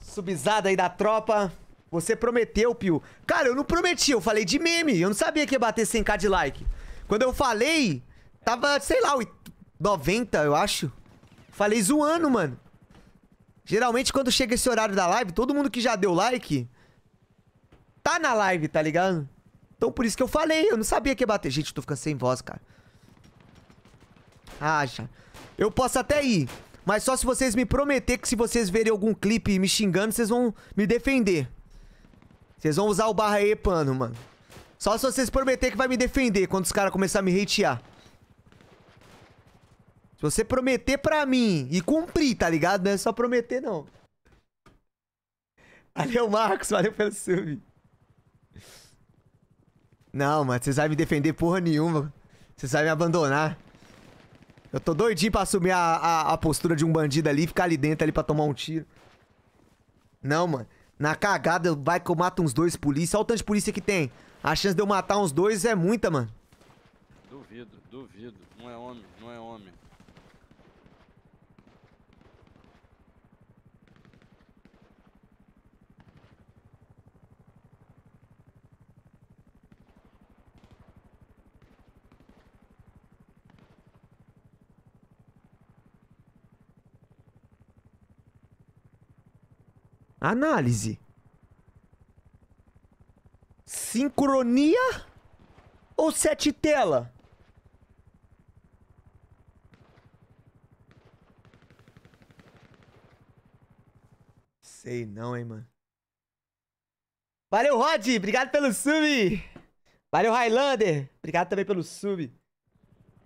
Subizada aí da tropa. Você prometeu, Pio. Cara, eu não prometi, eu falei de meme. Eu não sabia que ia bater 100k de like. Quando eu falei, tava, sei lá, 90, eu acho. Falei zoando, mano. Geralmente, quando chega esse horário da live, todo mundo que já deu like tá na live, tá ligado? Então por isso que eu falei, eu não sabia que ia bater. Gente, eu tô ficando sem voz, cara. Acha. Eu posso até ir, mas só se vocês me prometer que se vocês verem algum clipe me xingando, vocês vão me defender. Vocês vão usar o barra E pano, mano. Só se vocês prometer que vai me defender quando os caras começarem a me hatear. Se você prometer pra mim e cumprir, tá ligado? Não é só prometer, não. Valeu, Marcos. Valeu pelo sub. Não, mano, vocês vão me defender porra nenhuma. Vocês vão me abandonar. Eu tô doidinho pra assumir a, a, a, postura de um bandido ali e ficar ali dentro ali pra tomar um tiro. Não, mano. Na cagada vai que eu mato uns dois polícia. Olha o tanto de polícia que tem. A chance de eu matar uns dois é muita, mano. Duvido, duvido. Não é homem, não é homem. Análise. Sincronia ou sete tela? Sei não, hein, mano. Valeu, Rod! Obrigado pelo sub! Valeu, Highlander! Obrigado também pelo sub.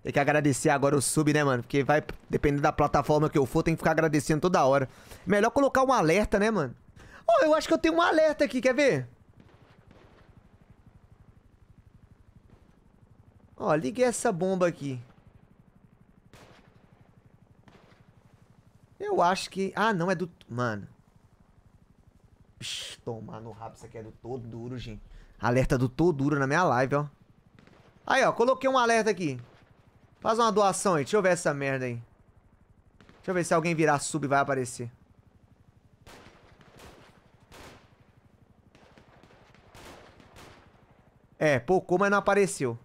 Tem que agradecer agora o sub, né, mano? Porque vai, dependendo da plataforma que eu for, tem que ficar agradecendo toda hora. Melhor colocar um alerta, né, mano? Oh, eu acho que eu tenho um alerta aqui, quer ver? Ó, oh, liguei essa bomba aqui. Eu acho que... Ah, não, é do... Mano. Psh, tomar no rabo, isso aqui é do todo duro, gente. Alerta do todo duro na minha live, ó. Aí, ó, coloquei um alerta aqui. Faz uma doação aí, deixa eu ver essa merda aí. Deixa eu ver se alguém virar sub vai aparecer. É, pouco, mas não apareceu.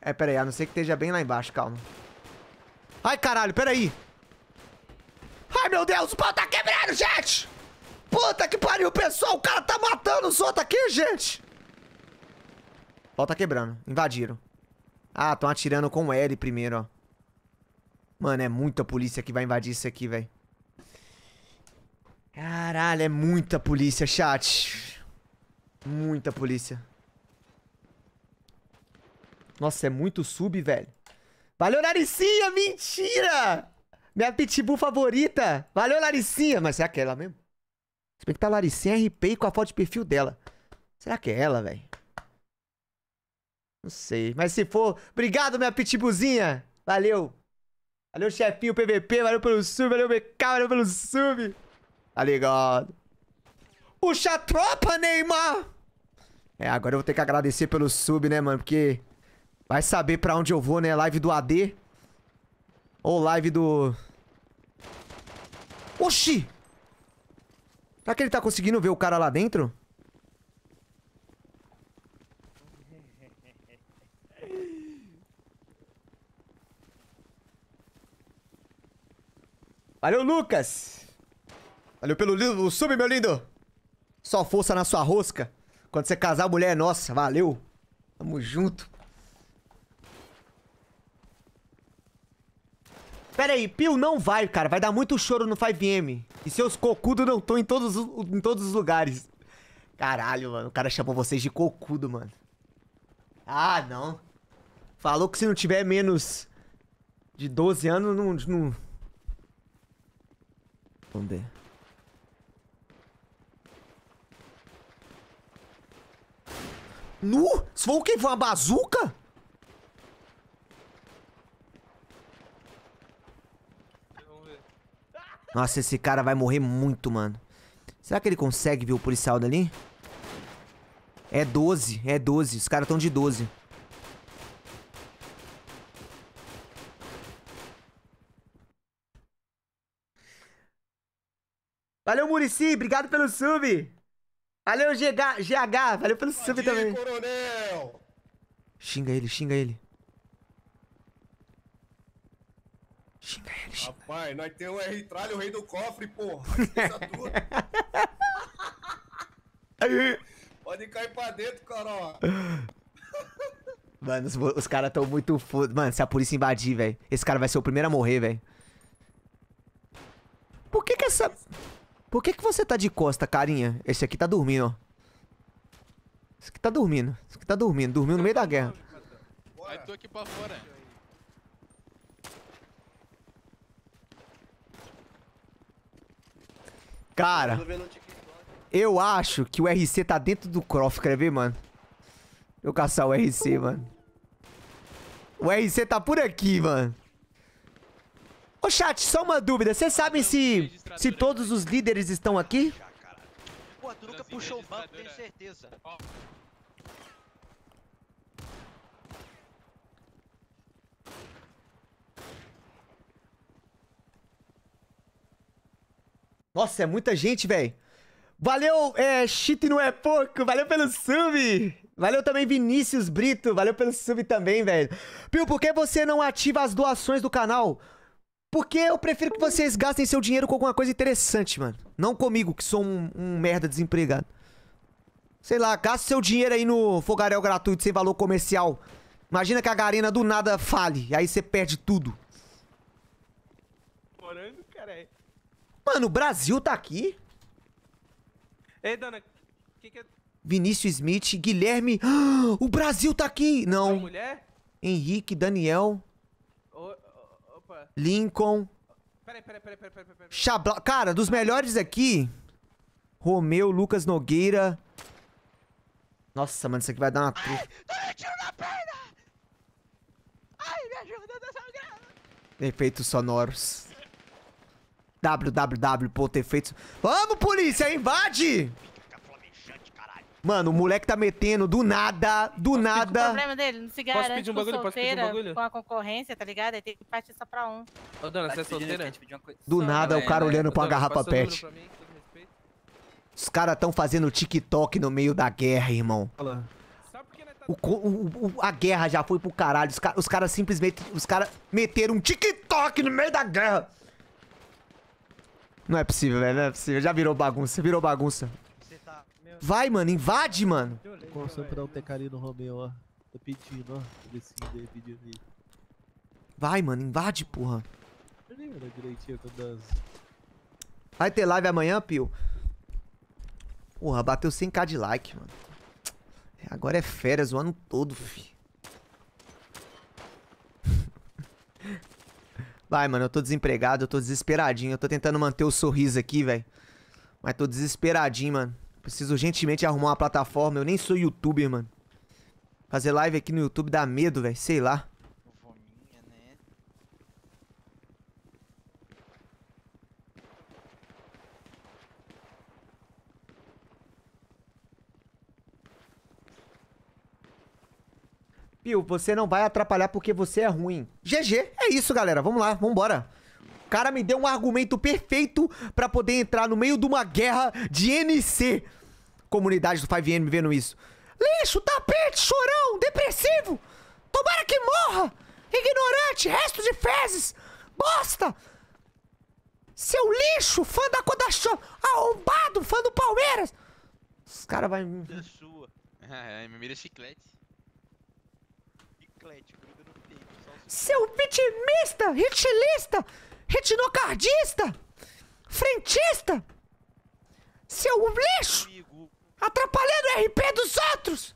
É, pera aí, a não ser que esteja bem lá embaixo, calma. Ai, caralho, pera aí. Ai, meu Deus, o pau tá quebrando, gente! Puta que pariu, pessoal, o cara tá matando os outros aqui, gente! O pau tá quebrando, invadiram. Ah, estão atirando com L primeiro, ó. Mano, é muita polícia que vai invadir isso aqui, velho. Caralho, é muita polícia, chat. Muita polícia. Nossa, é muito sub, velho. Valeu, Laricinha! Mentira! Minha pitbull favorita! Valeu, Laricinha! Mas será que é ela mesmo? Se bem que tá Laricinha RP com a foto de perfil dela. Será que é ela, velho? Não sei. Mas se for, obrigado, minha pitbullzinha! Valeu! Valeu, chefinho PVP, valeu pelo sub, valeu BK, valeu pelo sub! Tá ligado? Puxa a tropa, Neymar! É, agora eu vou ter que agradecer pelo sub, né, mano? Porque vai saber pra onde eu vou, né? Live do AD. Ou live do... Oxi! Será que ele tá conseguindo ver o cara lá dentro? Valeu, Lucas! Valeu pelo sub, meu lindo! Só força na sua rosca. Quando você casar, a mulher é nossa. Valeu. Tamo junto. Pera aí, Pio não vai, cara. Vai dar muito choro no 5M. E seus cocudos não estão em todos, em todos os lugares. Caralho, mano. O cara chamou vocês de cocudo, mano. Ah, não. Falou que se não tiver menos de 12 anos, não... não... Vamos ver. Nu? Isso foi o quê? Foi uma bazuca? Nossa, esse cara vai morrer muito, mano. Será que ele consegue ver o policial dali? É 12, é 12. Os caras estão de 12. Valeu, Murici. Obrigado pelo sub. Valeu, GH, GH. Valeu pelo sub também. coronel! Xinga ele, xinga ele. Xinga ele, xinga. Rapaz, nós temos o R tralho, o rei do cofre, porra. Pode cair pra dentro, coroa. Mano, os, os caras tão muito foda. Mano, se a polícia invadir, velho, esse cara vai ser o primeiro a morrer, velho. Por que que essa... Por que, que você tá de costa, carinha? Esse aqui tá dormindo, ó. Esse aqui tá dormindo. Esse aqui tá dormindo. Dormiu no meio da guerra. Aí tô aqui pra fora. Cara, eu acho que o RC tá dentro do Croft, quer ver, mano? Eu caçar o RC, mano. O RC tá por aqui, mano. Ô chat, só uma dúvida. Vocês sabem se, se todos os líderes estão aqui? Pô, tu nunca puxou o banco, tenho certeza. Nossa, é muita gente, velho. Valeu, é, Chit não é pouco. Valeu pelo sub. Valeu também, Vinícius Brito. Valeu pelo sub também, velho. Pio, por que você não ativa as doações do canal? Porque eu prefiro que vocês gastem seu dinheiro com alguma coisa interessante, mano. Não comigo, que sou um, um merda desempregado. Sei lá, gaste seu dinheiro aí no fogaréu gratuito, sem valor comercial. Imagina que a Garena do nada fale, aí você perde tudo. Morando, Mano, o Brasil tá aqui. Ei, dona, que que é... Vinícius Smith, Guilherme... Ah, o Brasil tá aqui! Não. mulher? Henrique, Daniel... Lincoln. Peraí, peraí, peraí, peraí, peraí. peraí. Chabla... Cara, dos melhores aqui. Romeu, Lucas Nogueira. Nossa, mano, isso aqui vai dar uma trufa. Ai, tiro na perna! Ai, me ajuda, eu tô sangrando! Efeitos sonoros. www.efeitos... Vamos, polícia, invade! Mano, o moleque tá metendo do nada, do Mas nada. O problema dele não se garante pedir um bagulho? Posso pedir um bagulho? com a concorrência, tá ligado? Aí tem que partir só pra um. Ô, Dana, você é solteira? Do nada, o cara né? olhando pra uma garrafa pet. Os caras tão fazendo TikTok no meio da guerra, irmão. Olha tá o, o, o, a guerra já foi pro caralho. Os, caras cara simplesmente. Os caras meteram um TikTok no meio da guerra. Não é possível, velho. Não é possível. Já virou bagunça. Virou bagunça. Vai, mano, invade, mano. Tô começando pra dar um tecarinho no Romeu, ó. Tô pedindo, ó. Descendo aí, pedindo aí. Vai, mano, invade, porra. Eu nem lembro direitinho quando Vai ter live amanhã, Pio? Porra, bateu 100k de like, mano. É, agora é férias o ano todo, fi. Vai, mano, eu tô desempregado, eu tô desesperadinho. Eu tô tentando manter o sorriso aqui, velho. Mas tô desesperadinho, mano. Preciso urgentemente arrumar uma plataforma. Eu nem sou youtuber, mano. Fazer live aqui no YouTube dá medo, velho. Sei lá. Vominha, né? Pio, você não vai atrapalhar porque você é ruim. GG, é isso, galera. Vamos lá, vambora cara me deu um argumento perfeito para poder entrar no meio de uma guerra de NC. Comunidade do 5 M vendo isso. Lixo, tapete, chorão, depressivo. Tomara que morra. Ignorante, resto de fezes. Bosta. Seu lixo, fã da Kodachon. Arrombado, fã do Palmeiras. Os caras vai... É sua. Ah, é, me mira é chiclete. Chiclete, gruda no peito. Seu vitimista, hitlista retinocardista, frentista, seu lixo, atrapalhando o RP dos outros.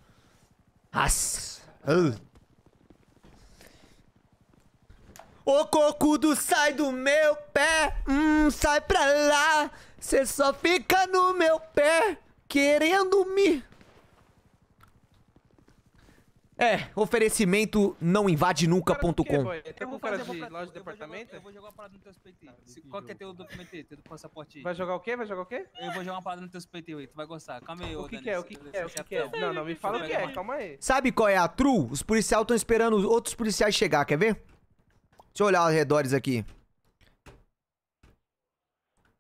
As, Uh. cocudo, sai do meu pé, hum, sai pra lá, cê só fica no meu pé, querendo me é, oferecimento não invade nunca.com. Tá com cara de de departamento? Eu vou jogar uma parada no teu peito aí. Qual que é teu documento aí? Teu passaporte aí? Vai jogar o quê? Vai jogar o quê? Eu vou jogar uma parada no teu peito aí, tu vai gostar. Calma aí, ô é? O que, é? O que, que é? O que, que é? Não, não, me fala o que é, calma aí. Sabe qual é a true? Os policiais estão esperando outros policiais chegar, quer ver? Deixa eu olhar os redores aqui.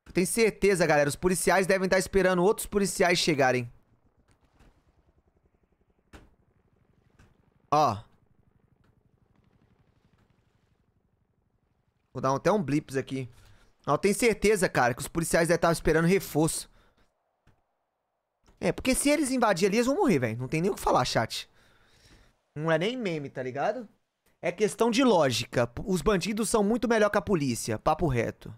Tem tenho certeza, galera. Os policiais devem estar esperando outros policiais chegarem. Ó. Vou dar até um blips aqui. Eu tenho certeza, cara, que os policiais já estavam esperando reforço. É, porque se eles invadirem ali, eles vão morrer, velho. Não tem nem o que falar, chat. Não é nem meme, tá ligado? É questão de lógica. Os bandidos são muito melhor que a polícia. Papo reto.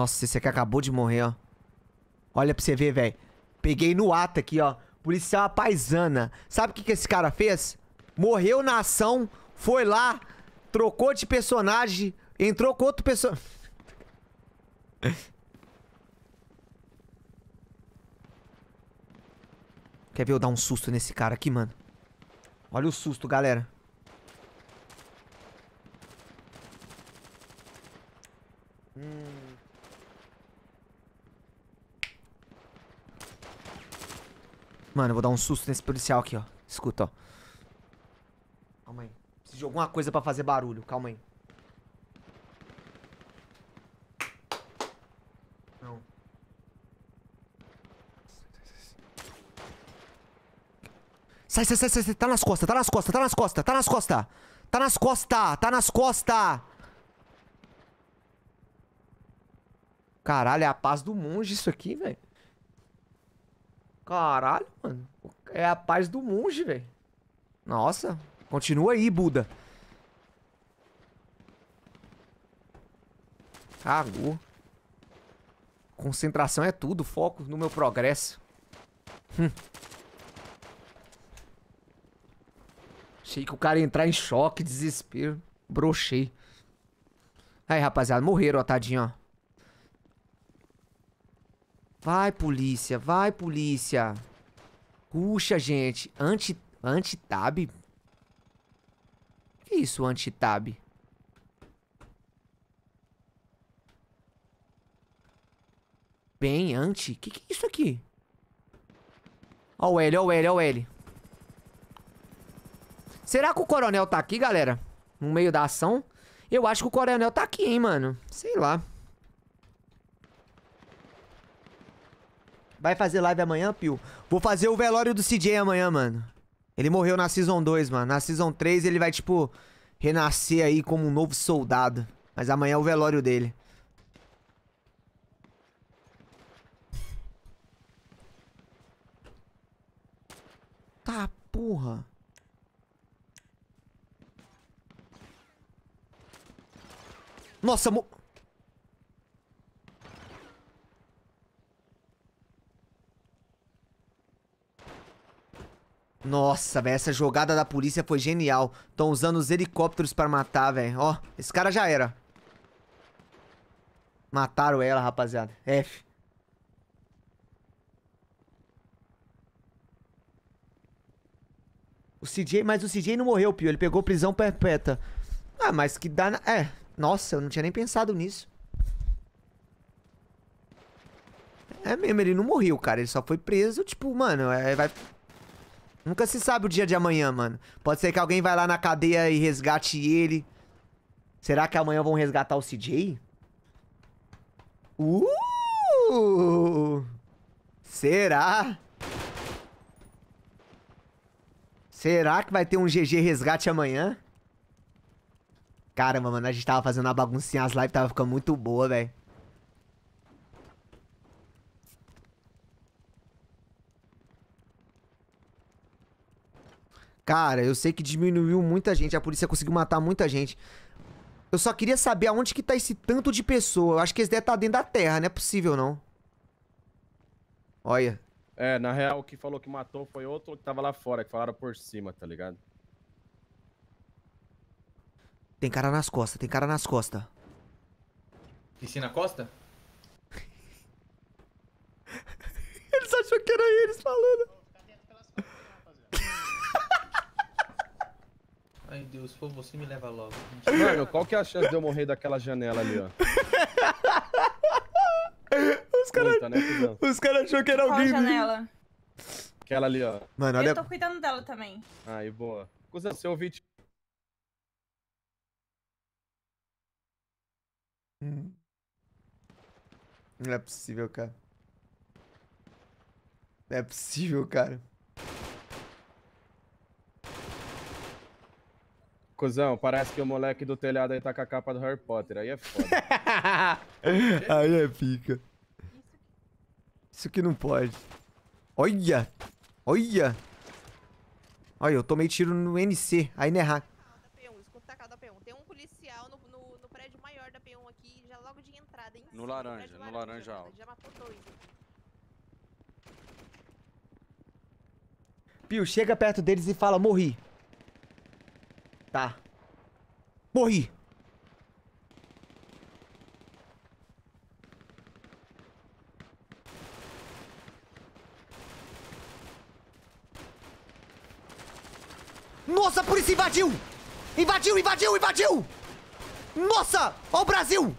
Nossa, esse aqui acabou de morrer, ó. Olha pra você ver, velho. Peguei no ato aqui, ó. Policial é paisana. Sabe o que, que esse cara fez? Morreu na ação, foi lá, trocou de personagem, entrou com outro personagem. Quer ver eu dar um susto nesse cara aqui, mano? Olha o susto, galera. Mano, eu vou dar um susto nesse policial aqui, ó. Escuta, ó. Calma aí. Preciso de alguma coisa pra fazer barulho. Calma aí. Não. Sai, sai, sai, sai. Tá nas costas, tá nas costas, tá nas costas, tá nas costas. Tá nas costas, tá nas costas. Caralho, é a paz do monge isso aqui, velho. Caralho, mano. É a paz do monge, velho. Nossa. Continua aí, Buda. Cagou. Concentração é tudo. Foco no meu progresso. Hum. Achei que o cara ia entrar em choque, desespero. Brochei. Aí, rapaziada, morreram, ó, tadinho, ó. Vai, polícia. Vai, polícia. Puxa, gente. Anti... Anti-tab? Que isso, anti-tab? Bem, anti? Que que é isso aqui? Ó o L, ó o L, ó o L. Será que o coronel tá aqui, galera? No meio da ação? Eu acho que o coronel tá aqui, hein, mano. Sei lá. Vai fazer live amanhã, Pio? Vou fazer o velório do CJ amanhã, mano. Ele morreu na Season 2, mano. Na Season 3 ele vai, tipo, renascer aí como um novo soldado. Mas amanhã é o velório dele. Tá, porra. Nossa, mo... Nossa, velho, essa jogada da polícia foi genial. Estão usando os helicópteros pra matar, velho. Ó, esse cara já era. Mataram ela, rapaziada. F. O CJ, mas o CJ não morreu, Pio. Ele pegou prisão perpétua. Ah, mas que dá... Na... É, nossa, eu não tinha nem pensado nisso. É mesmo, ele não morreu, cara. Ele só foi preso, tipo, mano, é, vai Nunca se sabe o dia de amanhã, mano. Pode ser que alguém vai lá na cadeia e resgate ele. Será que amanhã vão resgatar o CJ? Uh! Será? Será que vai ter um GG resgate amanhã? Caramba, mano, a gente tava fazendo uma baguncinha, as lives tava ficando muito boa, velho. Cara, eu sei que diminuiu muita gente, a polícia conseguiu matar muita gente. Eu só queria saber aonde que tá esse tanto de pessoa. Eu acho que eles devem estar tá dentro da terra, não é possível, não. Olha. É, na real, o que falou que matou foi outro que tava lá fora, que falaram por cima, tá ligado? Tem cara nas costas, tem cara nas costas. Piscina Costa? eles acham que era eles falando. Ai, Deus, por você me leva logo. Mano, qual que é a chance de eu morrer daquela janela ali, ó? Os caras né, cara achou que era alguém. Qual janela? Aquela ali, ó. Mano, olha... Eu tô cuidando dela também. Aí, boa. Cusão, seu Hum. Não é possível, cara. Não é possível, cara. Cusão, parece que o moleque do telhado aí tá com a capa do Harry Potter. Aí é foda. aí é pica. Isso que não pode. Olha! Olha! Olha, eu tomei tiro no NC, aí não é errar. No laranja, no laranja alto. Já matou Pio, chega perto deles e fala, morri. Tá. Morri. Nossa, a polícia invadiu! Invadiu, invadiu, invadiu! Nossa! Ó o Brasil!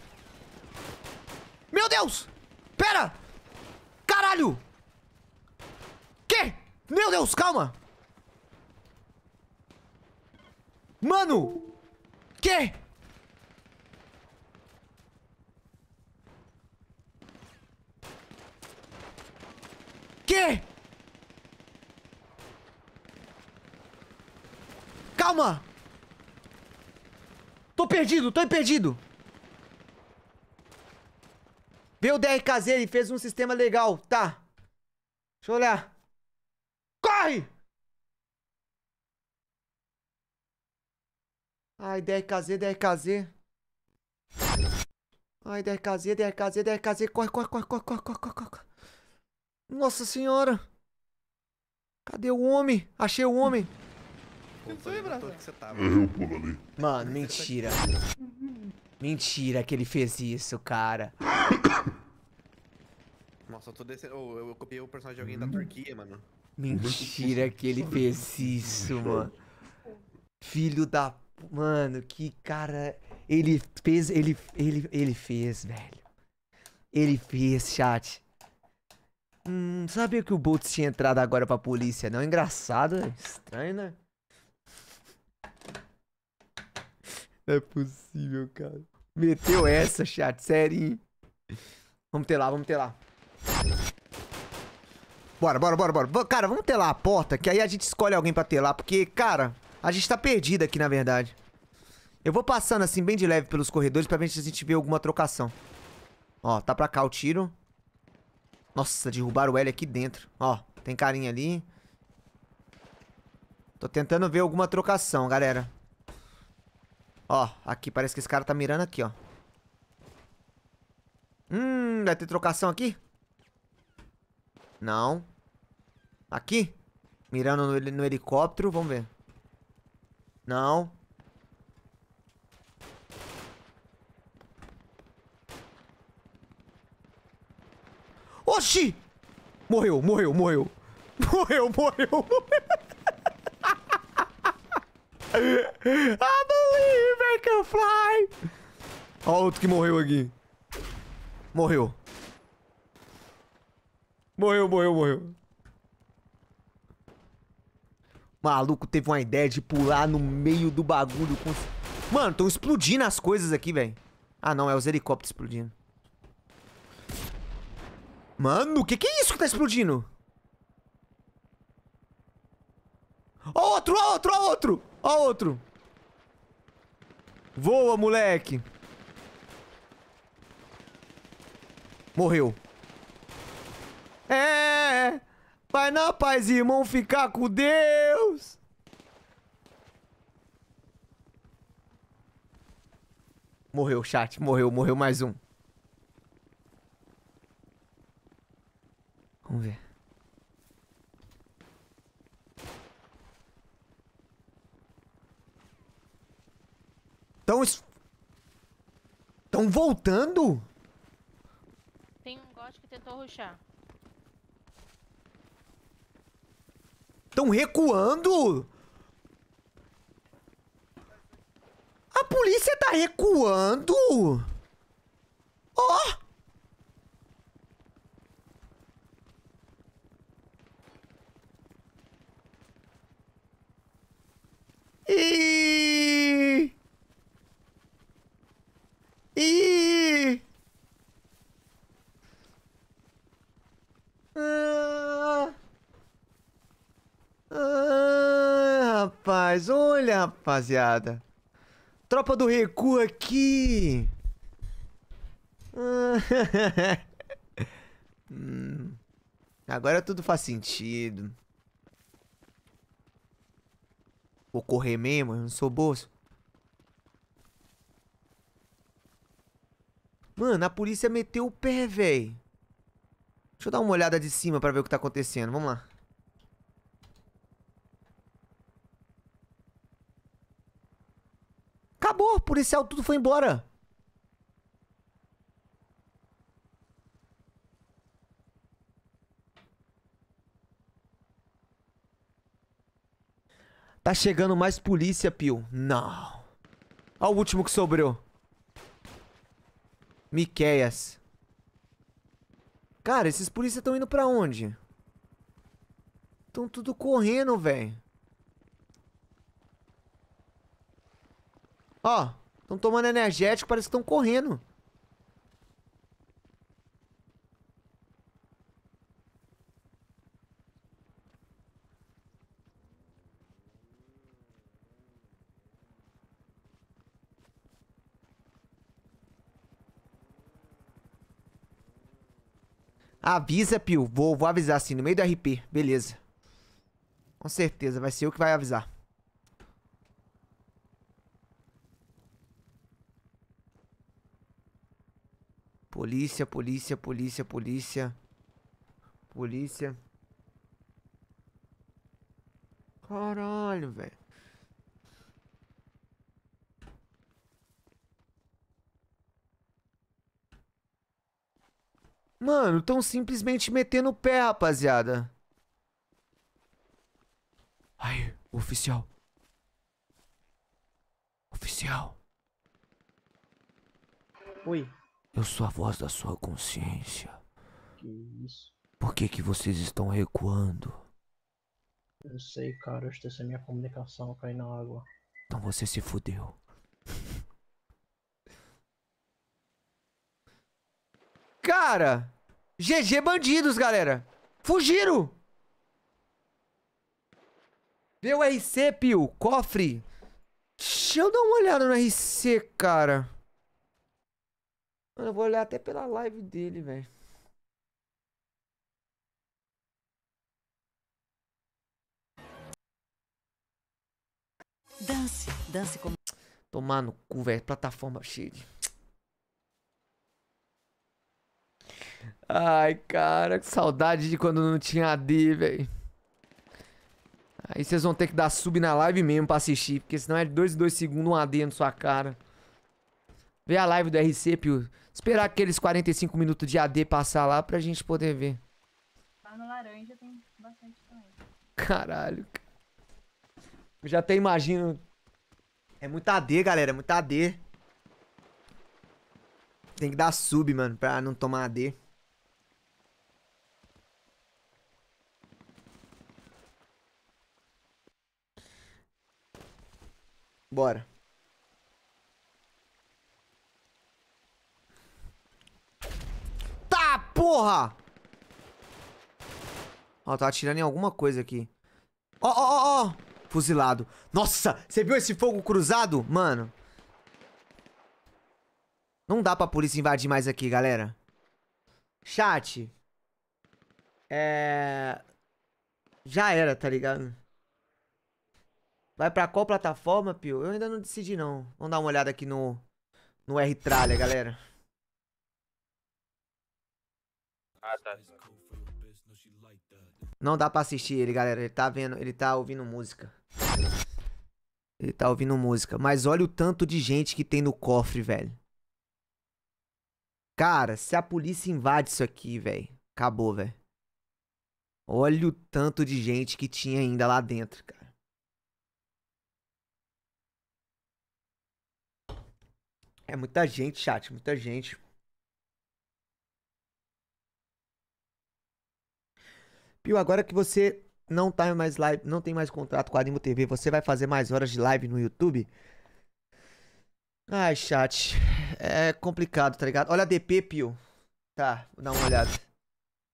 Meu Deus! Pera! Caralho! Que? Meu Deus, calma! Mano! Que? Que? Calma! Tô perdido, tô perdido. Veio o DRKZ, ele fez um sistema legal. Tá. Deixa eu olhar. Corre! Ai, DRKZ, DRKZ. Ai, DRKZ, DRKZ, DRKZ. Corre, corre, corre, corre, corre, corre, corre, corre. Nossa senhora. Cadê o homem? Achei o homem. Eu ali. Mano, mentira. mentira que ele fez isso, cara. Nossa, eu tô descendo. Oh, eu, eu copiei o personagem de alguém da Turquia, mano. Mentira que ele fez isso, mano. Filho da mano, que cara. Ele fez, ele, ele, ele fez, velho. Ele fez, chat. Hum, sabia que o Boltz tinha entrado agora pra polícia, não? Engraçado, é estranho, né? Não é possível, cara. Meteu essa, chat, sério. Vamos ter lá, vamos ter lá. Bora, bora, bora, bora. Cara, vamos ter lá a porta, que aí a gente escolhe alguém pra ter lá, porque, cara, a gente tá perdido aqui, na verdade. Eu vou passando, assim, bem de leve pelos corredores pra ver se a gente vê alguma trocação. Ó, tá pra cá o tiro. Nossa, derrubaram o L aqui dentro. Ó, tem carinha ali. Tô tentando ver alguma trocação, galera. Ó, aqui parece que esse cara tá mirando aqui, ó. Hum, vai ter trocação aqui? Não. Aqui? Mirando no, no helicóptero, vamos ver. Não. Oxi! Morreu, morreu, morreu. Morreu, morreu, morreu. I believe I can fly. Ó outro que morreu aqui. Morreu. Morreu, morreu, morreu. Maluco teve uma ideia de pular no meio do bagulho. Com... Mano, estão explodindo as coisas aqui, velho. Ah, não, é os helicópteros explodindo. Mano, o que, que é isso que tá explodindo? Ó outro, ó outro, ó outro! Ó outro! Voa, moleque! Morreu. É! é, é. Vai na paz, irmão, ficar com Deus. Morreu, chat. Morreu, morreu mais um. Vamos ver. Estão... Estão voltando? Tem um gosto que tentou ruxar. Estão recuando? A polícia tá recuando? Ó! Oh! E... E... Ah... Ah, rapaz, olha, rapaziada. Tropa do recuo aqui. hum, agora é tudo faz sentido. Vou correr mesmo, eu não sou bolso. Mano, a polícia meteu o pé, velho. Deixa eu dar uma olhada de cima pra ver o que tá acontecendo. Vamos lá. Acabou, policial, tudo foi embora. Tá chegando mais polícia, Pio. Não. Olha o último que sobrou. Miqueias. Cara, esses polícias estão indo pra onde? Estão tudo correndo, velho. Ó, estão tomando energético, parece que estão correndo. Avisa, Pio. Vou, vou avisar sim, no meio do RP. Beleza. Com certeza, vai ser eu que vai avisar. Polícia, polícia, polícia, polícia. Polícia. Caralho, velho. Mano, tão simplesmente metendo o pé, rapaziada. Aí, oficial. Oficial. Oi. Eu sou a voz da sua consciência. Que isso? Por que que vocês estão recuando? Eu sei, cara. Eu esqueci a minha comunicação cair na água. Então você se fudeu. Cara! GG bandidos, galera! Fugiram! Vê o RC, Pio. Cofre. Deixa eu dar uma olhada no RC, cara. Mano, eu vou olhar até pela live dele, velho. Dance, dance como. Tomar no cu, velho. Plataforma cheia de. Ai, cara, que saudade de quando não tinha AD, velho. Aí vocês vão ter que dar sub na live mesmo pra assistir, porque senão é de 2 em 2 segundos um AD na sua cara. Vê a live do RC, Pio. Esperar aqueles 45 minutos de AD passar lá pra gente poder ver. Lá no laranja tem bastante também. Caralho, cara. Eu já até imagino. É muita AD, galera. É muita AD. Tem que dar sub, mano, pra não tomar AD. Bora. porra! Ó, tá atirando em alguma coisa aqui. Ó, ó, ó, ó! Fuzilado. Nossa, você viu esse fogo cruzado? Mano. Não dá pra polícia invadir mais aqui, galera. Chat. É... Já era, tá ligado? Vai pra qual plataforma, Pio? Eu ainda não decidi, não. Vamos dar uma olhada aqui no... No R-Tralha, galera. Ah, tá. Não dá pra assistir ele, galera. Ele tá vendo, ele tá ouvindo música. Ele tá ouvindo música. Mas olha o tanto de gente que tem no cofre, velho. Cara, se a polícia invade isso aqui, velho. Acabou, velho. Olha o tanto de gente que tinha ainda lá dentro, cara. É muita gente, chat, muita gente. Pio, agora que você não tá mais live, não tem mais contrato com a Animo TV, você vai fazer mais horas de live no YouTube? Ai, chat. É complicado, tá ligado? Olha a DP, Pio. Tá, vou dar uma olhada.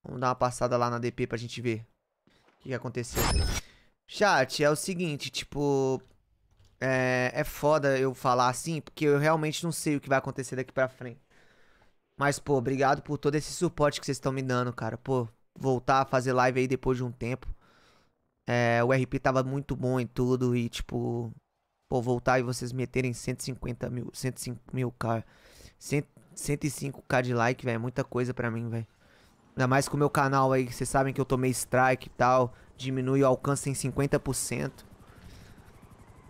Vamos dar uma passada lá na DP pra gente ver o que, aconteceu. Chat, é o seguinte, tipo. É, é foda eu falar assim, porque eu realmente não sei o que vai acontecer daqui pra frente. Mas, pô, obrigado por todo esse suporte que vocês estão me dando, cara. Pô, voltar a fazer live aí depois de um tempo. É, o RP tava muito bom em tudo e, tipo, pô, voltar e vocês meterem 150 mil, 105 mil, cara. 105k de like, velho, é muita coisa pra mim, velho. Ainda mais com o meu canal aí, que vocês sabem que eu tomei strike e tal. Diminui o alcance em 50%.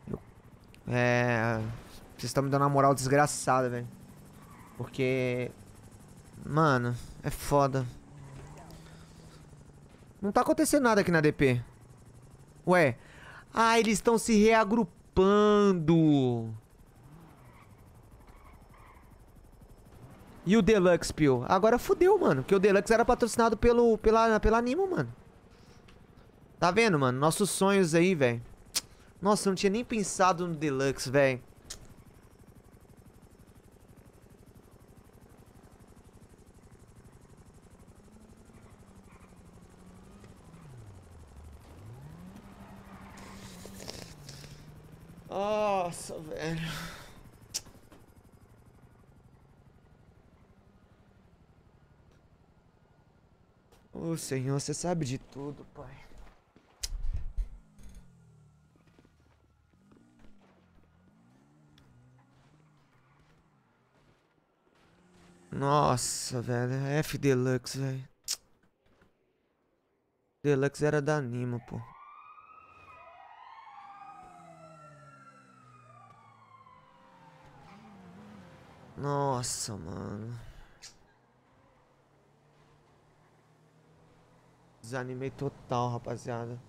Eu, é. Vocês estão me dando uma moral desgraçada, velho. Porque. Mano, é foda. Não tá acontecendo nada aqui na DP. Ué. Ah, eles estão se reagrupando. E o Deluxe, Pio? Agora fudeu, mano. Porque o Deluxe era patrocinado pelo, pela, pela Animo, mano. Tá vendo, mano? Nossos sonhos aí, velho. Nossa, eu não tinha nem pensado no Deluxe, velho. Nossa, velho. Ô oh, Senhor, você sabe de tudo, Pai. Nossa, velho. É F Deluxe, velho. Deluxe era da Anima, pô. Nossa, mano. Desanimei total, rapaziada.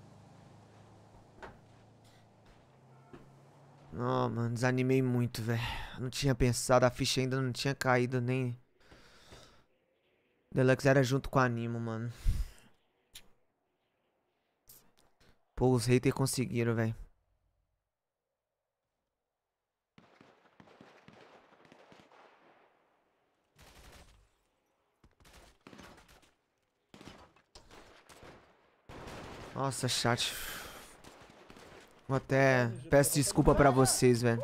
Não, mano, desanimei muito, velho. Não tinha pensado, a ficha ainda não tinha caído nem. Deluxe era junto com o Animo, mano. Pô, os haters conseguiram, velho. Nossa, chat. Vou até... Peço desculpa pra vocês, velho.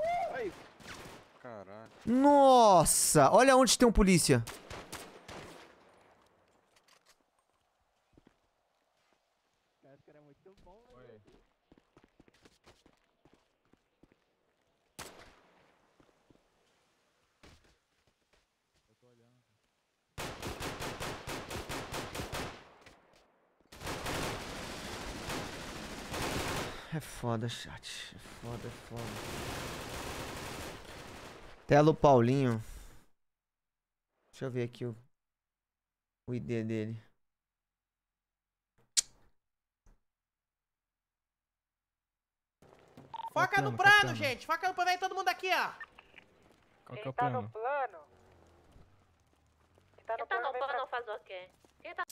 Nossa! Olha onde tem um polícia. É foda, chat. É foda, é foda. Telo Paulinho. Deixa eu ver aqui o, o ID dele. Foca no plano, plano, gente. Foca no plano aí, todo mundo aqui, ó. Qual que é o plano? Tá no plano. Ele tá no plano, tá no plano, pra... faz o quê? tá...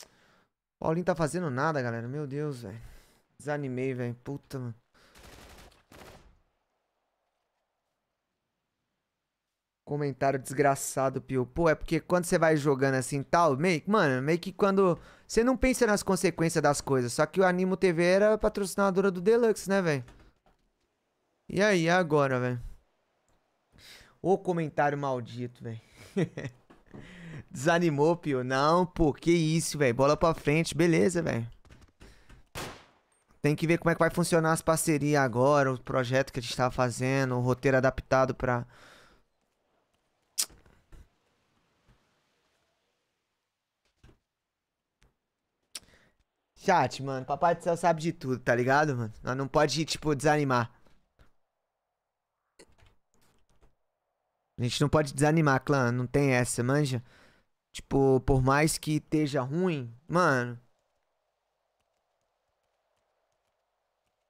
Paulinho tá fazendo nada, galera. Meu Deus, velho. Desanimei, velho. Puta, mano. Comentário desgraçado, Pio. Pô, é porque quando você vai jogando assim tal, meio mano, meio que quando. Você não pensa nas consequências das coisas. Só que o Animo TV era patrocinadora do Deluxe, né, velho? E aí, agora, velho? Ô comentário maldito, velho. Desanimou, Pio. Não, pô, que isso, velho. Bola pra frente, beleza, velho. Tem que ver como é que vai funcionar as parcerias agora, o projeto que a gente tá fazendo, o roteiro adaptado pra. Chat, mano, papai do céu sabe de tudo, tá ligado, mano? Nós não pode, tipo, desanimar. A gente não pode desanimar, clã, não tem essa, manja? Tipo, por mais que esteja ruim, mano,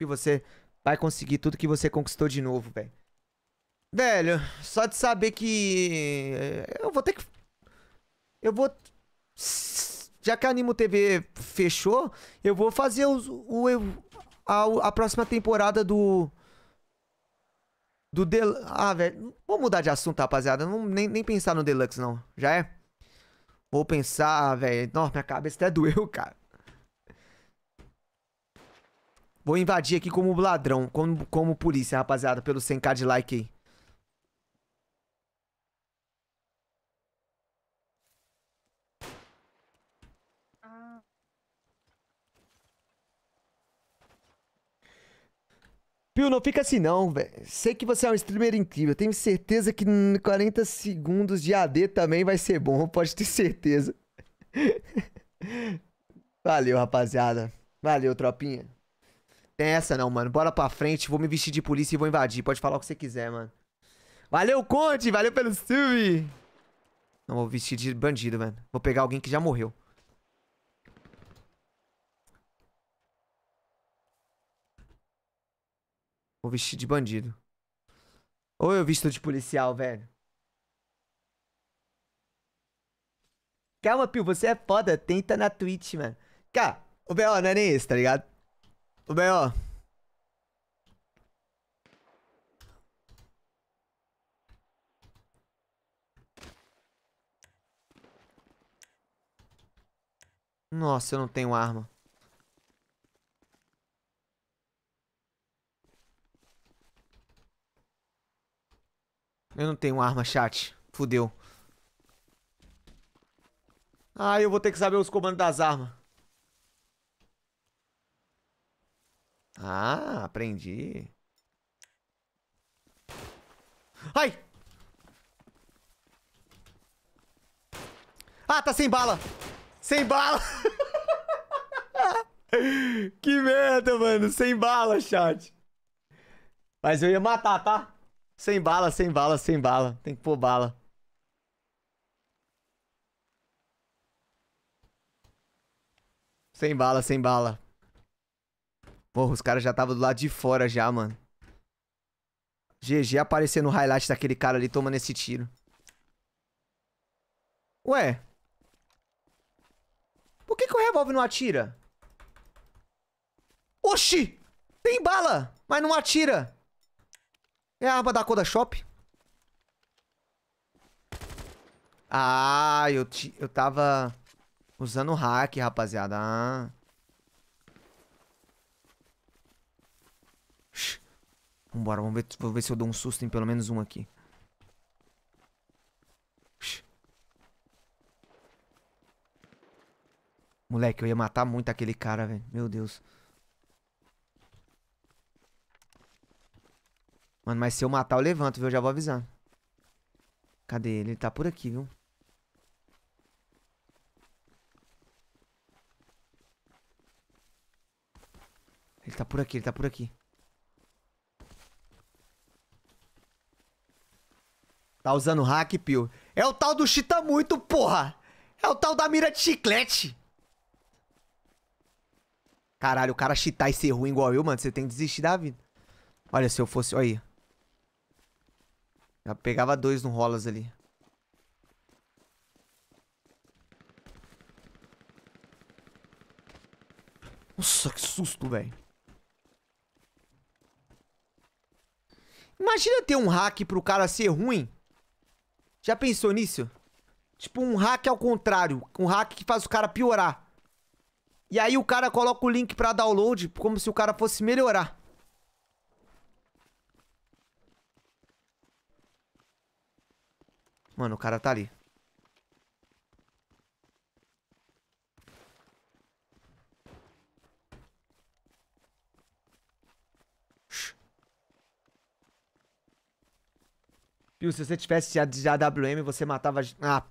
e você vai conseguir tudo que você conquistou de novo, velho. Velho, só de saber que. Eh, eu vou ter que. Eu vou. Já que a Animo TV fechou, eu vou fazer o, a, a próxima temporada do. Do Del... Ah, velho. Vou mudar de assunto, rapaziada. Não, nem, nem pensar no Deluxe, não. Já é? Vou pensar, velho. Nossa, minha cabeça até doeu, cara. Vou invadir aqui como ladrão, como, como polícia, rapaziada, pelo 100k de like aí. Pio, não fica assim não, velho. Sei que você é um streamer incrível. Tenho certeza que 40 segundos de AD também vai ser bom, pode ter certeza. Valeu, rapaziada. Valeu, tropinha. Tem essa não, mano. Bora pra frente, vou me vestir de polícia e vou invadir. Pode falar o que você quiser, mano. Valeu, Conte! Valeu pelo sub! Não, vou vestir de bandido, mano. Vou pegar alguém que já morreu. Vou vestir de bandido. Ou eu visto de policial, velho. Calma, Pio, você é foda. Tenta na Twitch, mano. Cara, o B.O. não é nem esse, tá ligado? Tudo bem, Nossa, eu não tenho arma. Eu não tenho arma, chat. Fudeu. Ah, eu vou ter que saber os comandos das armas. Ah, aprendi. Ai! Ah, tá sem bala! Sem bala! que merda, mano! Sem bala, chat! Mas eu ia matar, tá? Sem bala, sem bala, sem bala. Tem que pôr bala. Sem bala, sem bala. Porra, os caras já estavam do lado de fora já, mano. GG aparecendo no highlight daquele cara ali tomando esse tiro. Ué. Por que, que o revólver não atira? Oxi! Tem bala, mas não atira. É a arma da Koda Shop? Ah, eu, eu tava usando hack, rapaziada. Ah. Vambora, vamos ver, vou ver se eu dou um susto em pelo menos um aqui. Moleque, eu ia matar muito aquele cara, velho. Meu Deus. Mano, mas se eu matar, eu levanto, viu? Eu já vou avisar. Cadê ele? Ele tá por aqui, viu? Ele tá por aqui, ele tá por aqui. Tá usando hack, Pio. É o tal do chita muito, porra! É o tal da mira de chiclete! Caralho, o cara chitar e ser ruim igual eu, mano. Você tem que desistir da vida. Olha, se eu fosse... Olha aí. Já pegava dois no Rolas ali. Nossa, que susto, velho. Imagina ter um hack pro cara ser ruim já pensou nisso? Tipo um hack ao contrário. Um hack que faz o cara piorar. E aí o cara coloca o link pra download como se o cara fosse melhorar. Mano, o cara tá ali. Viu, se você tivesse de AWM, você matava... Ah,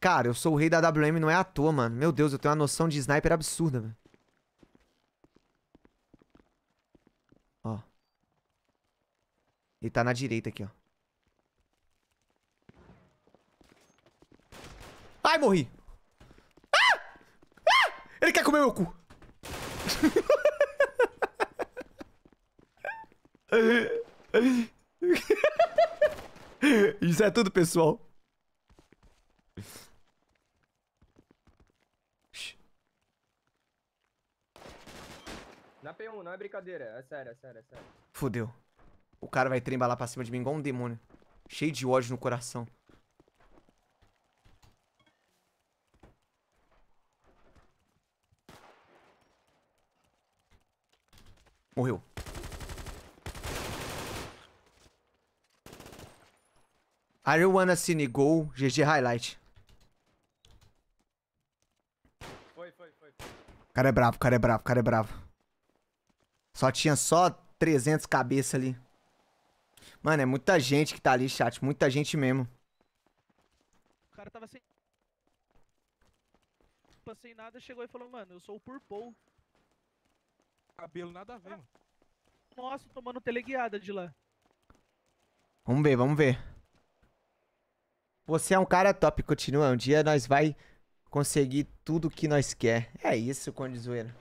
cara, eu sou o rei da AWM, não é à toa, mano. Meu Deus, eu tenho uma noção de sniper absurda, velho. Ó. Ele tá na direita aqui, ó. Ai, morri. Ah! Ah! Ele quer comer meu cu. Isso é tudo, pessoal. Na é P1, não é brincadeira. É sério, é sério, é sério. Fudeu. O cara vai trembalar pra cima de mim igual um demônio. Cheio de ódio no coração. Morreu. Are you wanna see me go? GG highlight. Foi, foi, foi. O cara é bravo, o cara é bravo, o cara é bravo. Só tinha só 300 cabeça ali. Mano, é muita gente que tá ali, chat. Muita gente mesmo. O cara tava sem... Sem nada, chegou e falou, mano, eu sou o Purple. Cabelo nada a ver, ah. mano. Nossa, tomando teleguiada de lá. Vamos ver, vamos ver. Você é um cara top, continua. Um dia nós vai conseguir tudo que nós quer. É isso, Condizoeira.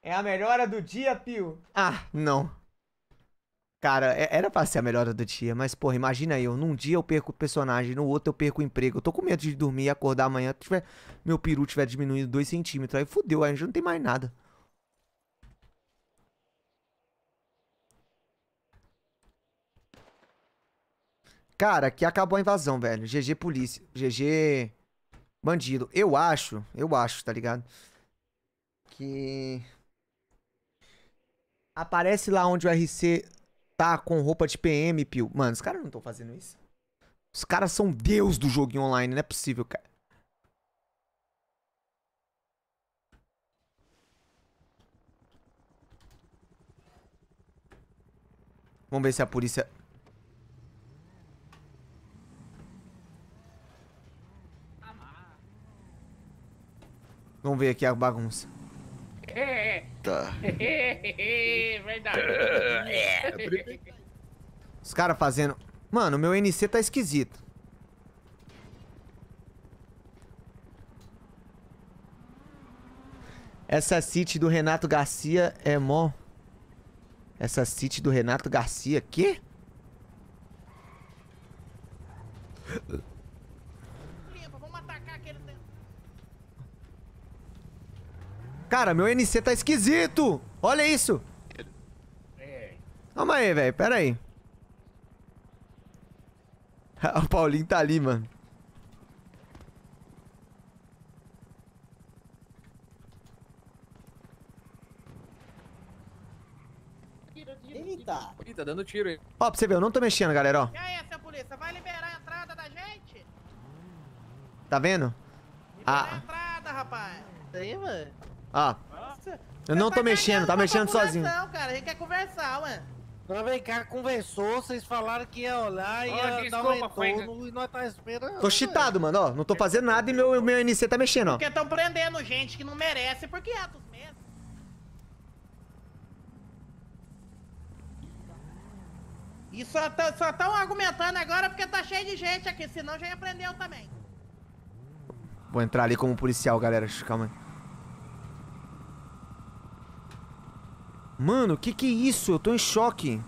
É a melhora do dia, Pio? Ah, não. Cara, é, era pra ser a melhora do dia, mas, porra, imagina eu. Num dia eu perco o personagem, no outro eu perco o emprego. Eu tô com medo de dormir e acordar amanhã. Tiver, meu peru tiver diminuído 2 centímetros. Aí fudeu, aí já não tem mais nada. Cara, que acabou a invasão, velho. GG polícia. GG bandido. Eu acho, eu acho, tá ligado? Que... Aparece lá onde o RC tá com roupa de PM, Pio. Mano, os caras não estão fazendo isso. Os caras são deus do joguinho online, não é possível, cara. Vamos ver se a polícia Vamos ver aqui a bagunça. Tá. Verdade. Os caras fazendo... Mano, meu NC tá esquisito. Essa City do Renato Garcia é mó... Essa City do Renato Garcia, quê? Cara, meu NC tá esquisito! Olha isso! Calma aí, velho. Pera aí. o Paulinho tá ali, mano. Tá. Eita! Ih, tá dando tiro aí. Ó, pra você ver, eu não tô mexendo, galera, ó. E aí, seu polícia, vai liberar a entrada da gente? Tá vendo? Libera ah. a entrada, rapaz. Isso aí, mano ó Eu não tô tá mexendo, tá mexendo sozinho. Não, cara, a gente quer conversar, ué. Pra vem cá, conversou, vocês falaram que ia olhar e ia desculpa, dar um retorno foi... e nós tá esperando. Tô cheatado, mano, ó. Não tô fazendo nada e meu, meu NC tá mexendo, ó. Porque tão prendendo gente que não merece é dos mesmo. E tá, só tão argumentando agora porque tá cheio de gente aqui, senão já ia prender eu também. Vou entrar ali como policial, galera. Calma aí. Mano, que que é isso? Eu tô em choque.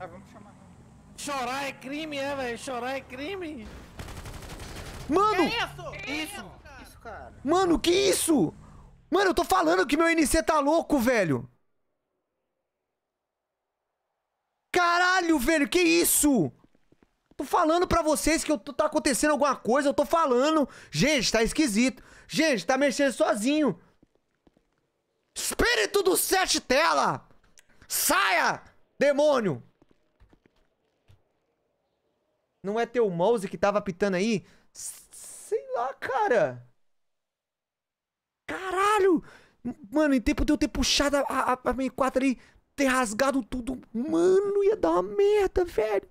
Ah, vamos chamar. Chorar é crime, é, velho? Chorar é crime. Mano! Que isso? Isso. isso cara. Mano, que isso? Mano, eu tô falando que meu NC tá louco, velho. Caralho, velho, que isso? Tô falando para vocês que eu tô, tá acontecendo alguma coisa, eu tô falando. Gente, tá esquisito. Gente, tá mexendo sozinho. Espírito do sete tela! Saia, demônio! Não é teu mouse que tava pitando aí? Sei lá, cara. Caralho! Mano, em tempo de eu ter puxado a, a, a 64 ali, ter rasgado tudo. Mano, ia dar uma merda, velho.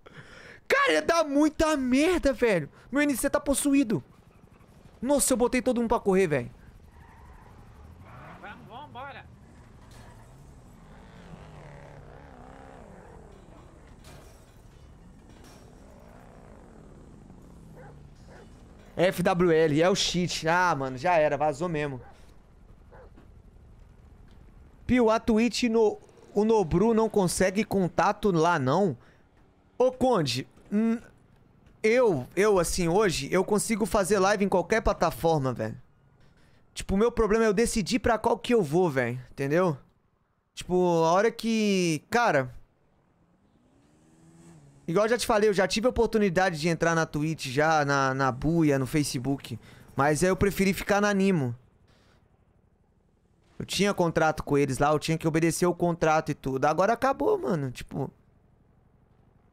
Cara, dá muita merda, velho. Meu NC tá possuído. Nossa, eu botei todo mundo pra correr, velho. Vamos, vamos, FWL, é o cheat. Ah, mano, já era, vazou mesmo. Pio, a Twitch no... O Nobru não consegue contato lá, não? Ô, Conde, Hum, eu, eu, assim, hoje, eu consigo fazer live em qualquer plataforma, velho. Tipo, o meu problema é eu decidir pra qual que eu vou, velho. Entendeu? Tipo, a hora que. Cara. Igual eu já te falei, eu já tive a oportunidade de entrar na Twitch já, na, na buia, no Facebook. Mas aí eu preferi ficar na Nimo. Eu tinha contrato com eles lá, eu tinha que obedecer o contrato e tudo. Agora acabou, mano. Tipo,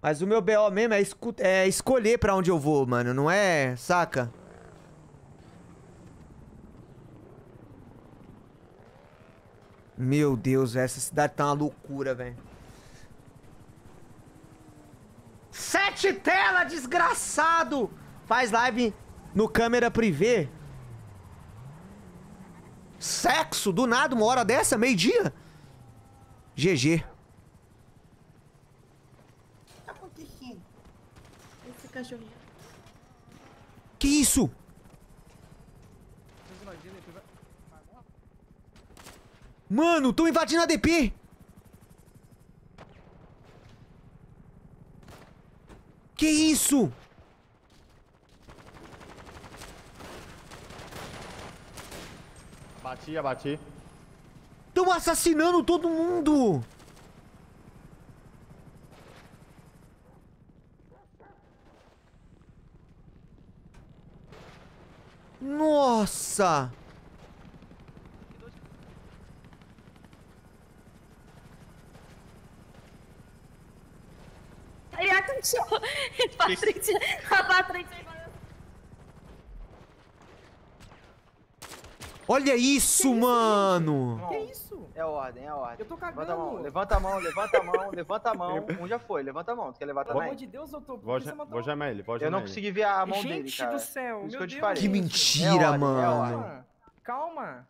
mas o meu BO mesmo é, é escolher pra onde eu vou, mano. Não é... Saca? Meu Deus, essa cidade tá uma loucura, velho. Sete tela, desgraçado! Faz live no câmera privê. Sexo, do nada, uma hora dessa, meio-dia. GG. cachorrinhos. Que isso? Mano, tô invadindo a DP! Que isso? Bati, abati. Tão assassinando todo mundo! Nossa! Ele a Patrícia, a Patrícia. Olha isso, mano! Que isso? É ordem, é ordem. Eu tô cagando. Levanta a mão, levanta a mão, levanta a mão, levanta a mão. Um já foi, levanta a mão. Tu quer levar também? Pelo amor de Deus, eu tô. Vou, ja, vou chamar ele, vou Eu não consegui ver a mão Gente dele, cara. Gente do céu, isso meu que, é é é Deus. que tá mentira, é ordem, mano. É Calma.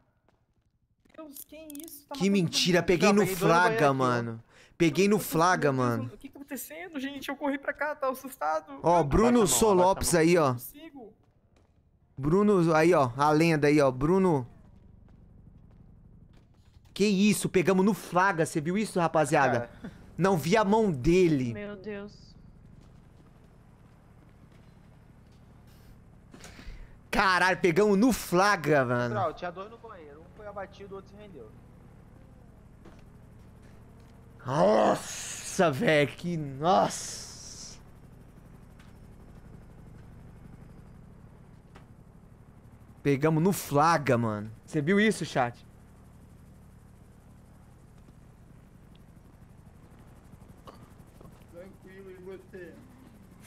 Deus, quem é isso? que mentira, peguei no flaga, mano. Peguei no flaga, mano. O que tá acontecendo, gente? Eu corri pra cá, tá assustado. Ó, Bruno Solopes aí, ó. Bruno, aí, ó, a lenda aí, ó. Bruno que isso, pegamos no flaga, você viu isso, rapaziada? Não vi a mão dele. Meu Deus. Caralho, pegamos no flaga, mano. Não, tinha dois no banheiro. Um foi abatido, o outro se rendeu. Nossa, velho, que nossa. Pegamos no flaga, mano. Você viu isso, chat?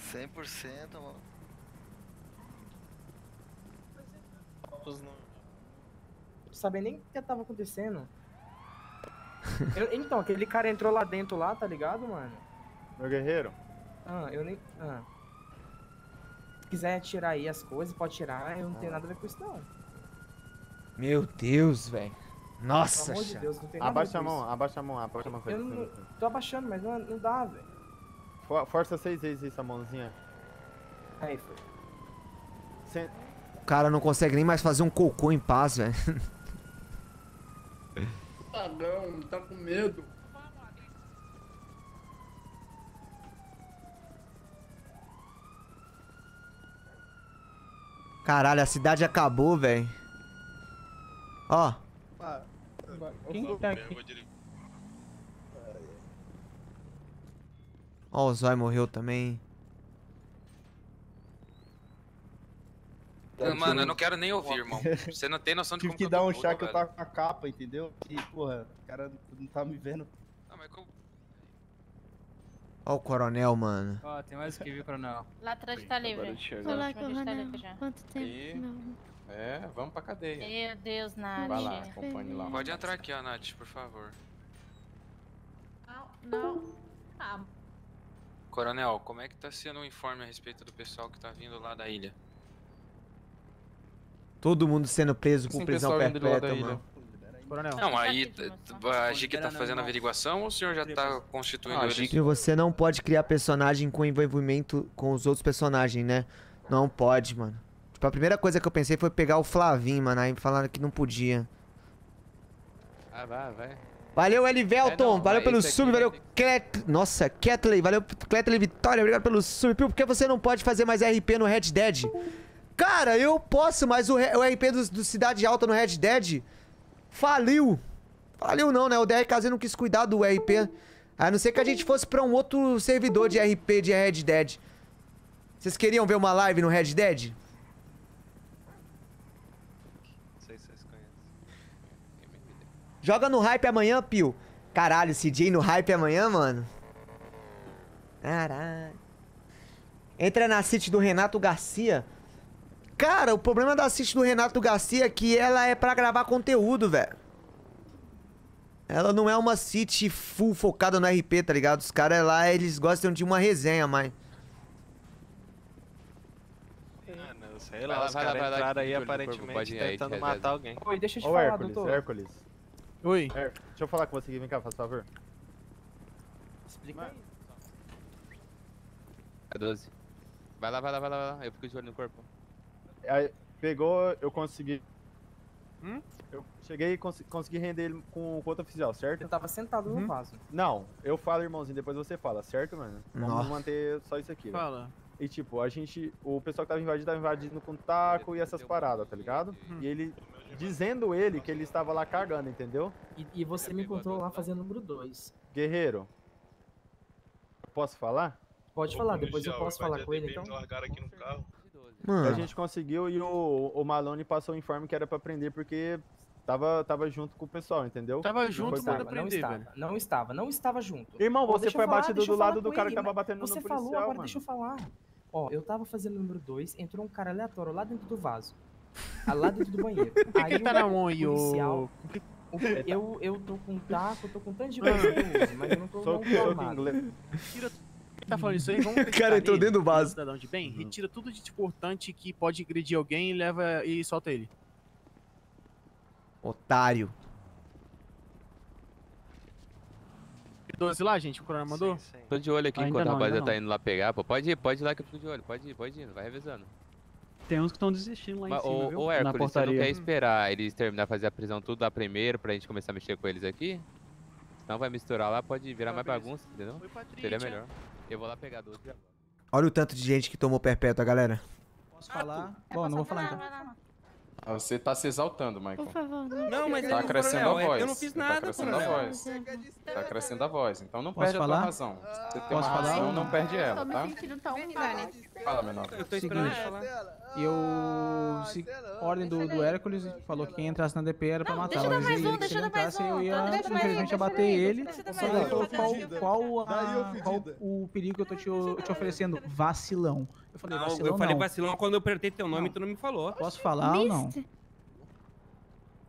100%, mano. Não sabia nem o que tava acontecendo. eu, então, aquele cara entrou lá dentro lá, tá ligado, mano? Meu guerreiro? Ah, eu nem. Ah. Se quiser tirar aí as coisas, pode tirar, eu não ah. tenho nada a ver com isso não. Meu Deus, velho. Nossa, Pelo amor de Deus, não tem nada Abaixa a mão, abaixa a mão, abaixa a mão. Eu não, tô abaixando, mas não, não dá, velho. For força seis vezes essa mãozinha. Aí foi. O cara não consegue nem mais fazer um cocô em paz, velho. Pagão, tá com medo. Caralho, a cidade acabou, velho. Ó. Quem tá aqui? Ó, o Zói morreu também. Tá não, mano, eu não quero nem ouvir, irmão. Você não tem noção de Tive como que dar um chá que eu tava com a capa, entendeu? E, porra, o cara não tá me vendo. Não, mas como... Ó o coronel, mano. Ó, oh, tem mais o que vir, coronel. Lá atrás tá livre. Olá, coronel. Tá livre Quanto tempo? E... É, vamos pra cadeia. Meu Deus, Nath. Vai lá, acompanhe lá. Pode entrar aqui, ó, Nath, por favor. Não, não. Ah, Coronel, como é que tá sendo o um informe a respeito do pessoal que tá vindo lá da ilha? Todo mundo sendo preso com prisão perpétua, mano. Coronel. Não, aí a GIC tá fazendo averiguação ou o senhor já tá constituindo ah, a que Você não pode criar personagem com envolvimento com os outros personagens, né? Não pode, mano. Tipo, a primeira coisa que eu pensei foi pegar o Flavim, mano. Aí falaram que não podia. Ah, vai, vai. Valeu, Elivelton. É, valeu pelo sub. Valeu, Clet... Nossa, Catley. Valeu, Ketley Vitória. Obrigado pelo sub. Por que você não pode fazer mais RP no Red Dead? Cara, eu posso, mas o, o RP do, do, Cidade Alta no Red Dead faliu. Faliu não, né? O DRKZ não quis cuidar do RP. A não ser que a gente fosse pra um outro servidor de RP de Red Dead. Vocês queriam ver uma live no Red Dead? Joga no hype amanhã, Pio. Caralho, CJ no hype amanhã, mano. Caralho. Entra na City do Renato Garcia. Cara, o problema da City do Renato Garcia é que ela é pra gravar conteúdo, velho. Ela não é uma City full focada no RP, tá ligado? Os caras lá, eles gostam de uma resenha, mas... Ah, não, sei lá, vai os caras entraram aí aparentemente tentando matar alguém. Oi, deixa eu te oh, falar, Hércules, doutor. Hércules. Oi. É, deixa eu falar com você aqui, vem cá, faz favor. Explica aí. É 12. Vai lá, vai lá, vai lá, vai lá. Eu fico de olho no corpo. Aí, pegou, eu consegui. Hum? Eu cheguei e cons consegui render ele com, o outro oficial, certo? Eu tava sentado uhum. no vaso. Não, eu falo, irmãozinho, depois você fala, certo, mano? Nossa. Vamos manter só isso aqui. Fala. E tipo, a gente. O pessoal que tava invadindo tava invadindo com taco e essas paradas, tá ligado? Uhum. E ele. Dizendo ele que ele estava lá cagando, entendeu? E, e você me encontrou lá fazendo número 2. Guerreiro. Posso falar? Pode Ô, falar, depois eu posso falar com ele então. Mano. A gente conseguiu e o, o Malone passou o informe que era pra prender porque Tava, tava junto com o pessoal, entendeu? Tava junto, não estava, velho. Não estava, não estava junto. Irmão, você foi falar, batido do lado do cara ele, que tava batendo no policial, Você falou, agora mano. deixa eu falar. Ó, eu tava fazendo o número 2, entrou um cara aleatório lá dentro do vaso. Ah, lá dentro do banheiro. Aí tá na mão e o. É, tá. Eu, eu tô com taco, eu tô com tanto de ah. coisa mas eu não tô tão não Tira tudo. Tira tá falando isso aí, vamos O cara entrou dentro do vaso. Cidadão de bem, uhum. retira tudo de importante que pode agredir alguém e leva e solta ele. Otário. B12 lá, gente? O Corona mandou? Sim, sim. Tô de olho aqui ainda enquanto a rapaziada tá indo lá pegar, pô. Pode ir, pode ir lá que eu tô de olho. Pode ir, pode ir, vai revezando. Tem uns que estão desistindo lá Mas, em cima, ô, viu? Ô, Hércules, você não quer esperar eles terminar fazer a prisão tudo da primeira pra gente começar a mexer com eles aqui? Não vai misturar lá, pode virar tá mais bagunça, entendeu? Seria melhor. Eu vou lá pegar 12 agora. Olha o tanto de gente que tomou perpétua, galera. Posso falar? Ah, Bom, é não vou falar então. Ah, você tá se exaltando, Michael. Por favor, não. Não, mas tá crescendo a voz. Eu não fiz tá nada, tá crescendo a voz. Tá crescendo a voz. Então não pode perde falar? a tua razão. Você tem uma falar? razão, não perde ela, tá? Fala, menor. Eu tô esperando Seguinte, falar. Ah, e eu... Se... Ordem do, do Hércules falou que quem entrasse na DP era pra não, matar. Deixa eu dar mais um, deixa eu dar mais um. Eu ia, infelizmente, abater ele. Qual o perigo que eu tô te oferecendo? Vacilão. Eu falei, não, vacilão. Eu falei não. vacilão quando eu apertei teu nome e tu não me falou. Posso falar Mist? ou não?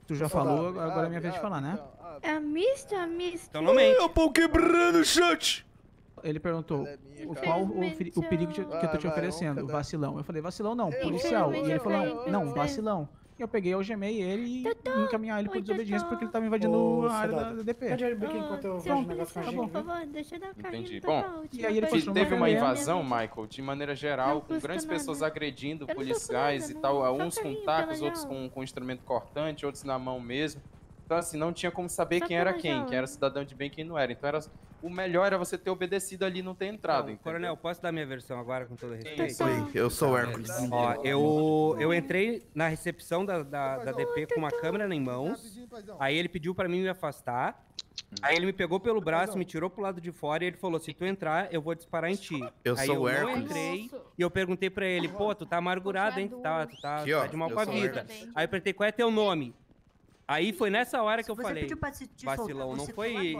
Tu já falou, agora é minha vez de falar, né? Então, é misto, é misto. Então não mente. É pau quebrando, chat! Ele perguntou é minha, qual o, o, perigo é. que eu tô te oferecendo, vacilão. Eu falei, vacilão não, policial. E ele falou, não, é. vacilão eu peguei, algemei ele e tá encaminhar ele por desobediência porque ele tava invadindo a área da, da DP. Pode abrir enquanto eu ah, vejo um negócio com a gente. Por favor, deixa eu dar carinho. Entendi. Bom, e aí ele teve uma invasão, Michael, de maneira geral, com grandes pessoas agredindo policiais e tal, uns com tacos, outros com, com instrumento cortante, outros na mão mesmo. Então, assim, não tinha como saber quem era quem, quem era cidadão de bem e quem não era. Então, era o melhor era é você ter obedecido ali e não ter entrado. Não, coronel, posso dar minha versão agora com todo respeito? Sim, eu sou o Hércules. Ó, eu, eu entrei na recepção da, da, da DP com uma câmera em mãos. Aí ele pediu para mim me afastar. Aí ele me pegou pelo braço, me tirou pro lado de fora e ele falou: se tu entrar, eu vou disparar em ti. Eu aí sou o Hércules. Eu entrei e eu perguntei pra ele: pô, tu tá amargurado, hein? Tu tá, tu tá, tá de mal com a vida. Aí eu perguntei: qual é teu nome? Aí foi nessa hora que eu falei. Vacilão, não foi.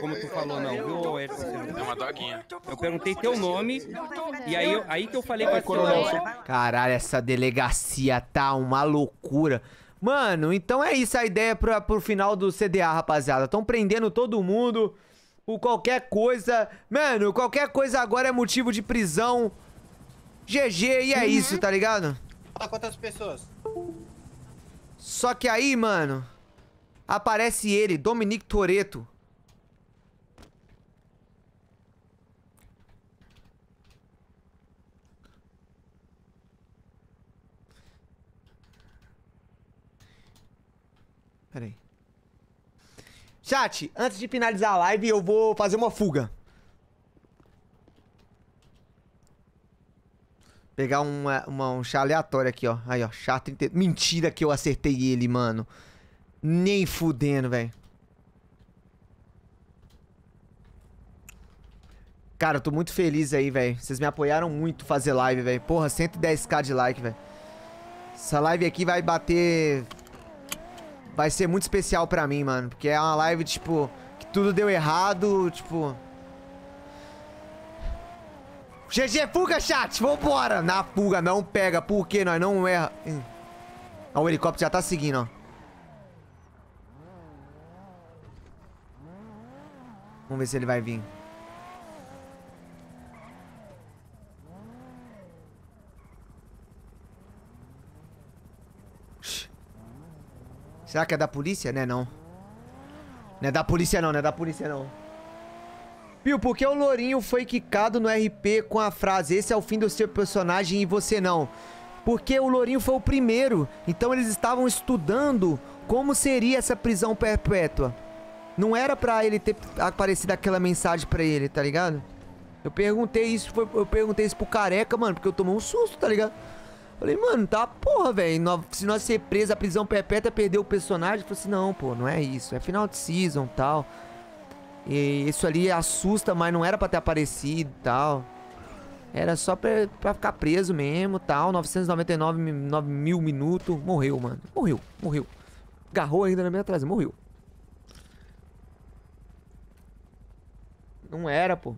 como tu falou, não, viu, Eric? É uma doguinha. Eu perguntei teu nome. E aí, aí que eu falei vacilão. Caralho, essa delegacia tá uma loucura. Mano, então é isso a ideia pra, pro final do CDA, rapaziada. Estão prendendo todo mundo por qualquer coisa. Mano, qualquer coisa agora é motivo de prisão. GG, e é uhum. isso, tá ligado? Quantas pessoas? Só que aí, mano, aparece ele, Dominique Toreto. Pera aí. Chat, antes de finalizar a live, eu vou fazer uma fuga. Pegar uma, é, uma, um chá aleatório aqui, ó. Aí, ó. Chá 30... Mentira que eu acertei ele, mano. Nem fudendo, velho. Cara, eu tô muito feliz aí, velho. Vocês me apoiaram muito fazer live, velho. Porra, 110k de like, velho. Essa live aqui vai bater... Vai ser muito especial pra mim, mano. Porque é uma live, tipo... Que tudo deu errado, tipo... GG, fuga, chat. Vambora. Na fuga, não pega. que Nós não erra. Hum. Ah, o helicóptero já tá seguindo, ó. Vamos ver se ele vai vir. Será que é da polícia? Não é não. Não é da polícia não, não é da polícia não. Pio, por que o Lourinho foi quicado no RP com a frase Esse é o fim do seu personagem e você não? Porque o Lourinho foi o primeiro, então eles estavam estudando como seria essa prisão perpétua. Não era pra ele ter aparecido aquela mensagem pra ele, tá ligado? Eu perguntei isso, eu perguntei isso pro careca, mano, porque eu tomei um susto, tá ligado? Falei, mano, tá porra, velho. Se nós ser presa, a prisão perpétua é perder o personagem. Eu falei assim, não, pô, não é isso. É final de season tal. E isso ali assusta, mas não era para ter aparecido e tal. Era só pra, pra ficar preso mesmo tal. 999 mil minutos. Morreu, mano. Morreu, morreu. Agarrou ainda na minha traseira, morreu. Não era, pô.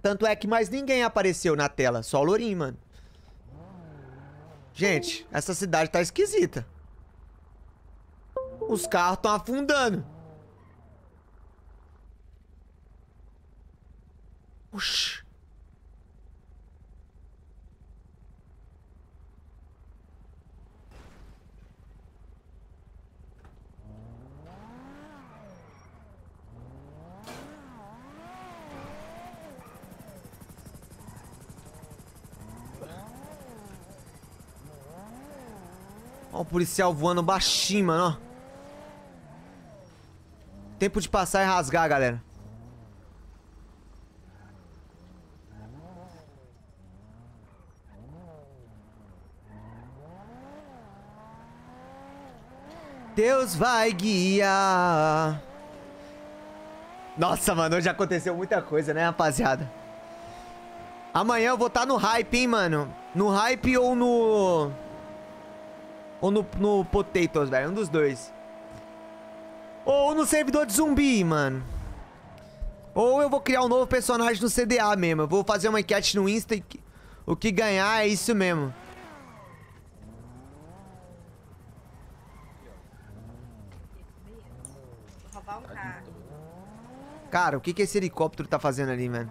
Tanto é que mais ninguém apareceu na tela. Só o Lourinho, mano. Gente, essa cidade tá esquisita. Os carros estão afundando. Oxi. Olha o policial voando baixinho, mano, Tempo de passar e rasgar, galera. Deus vai guiar. Nossa, mano, hoje aconteceu muita coisa, né, rapaziada? Amanhã eu vou estar tá no hype, hein, mano? No hype ou no... Ou no, no potatoes, velho. Um dos dois. Ou no servidor de zumbi, mano. Ou eu vou criar um novo personagem no CDA mesmo. Eu vou fazer uma enquete no Insta e o que ganhar é isso mesmo. Cara, o que, que esse helicóptero tá fazendo ali, mano?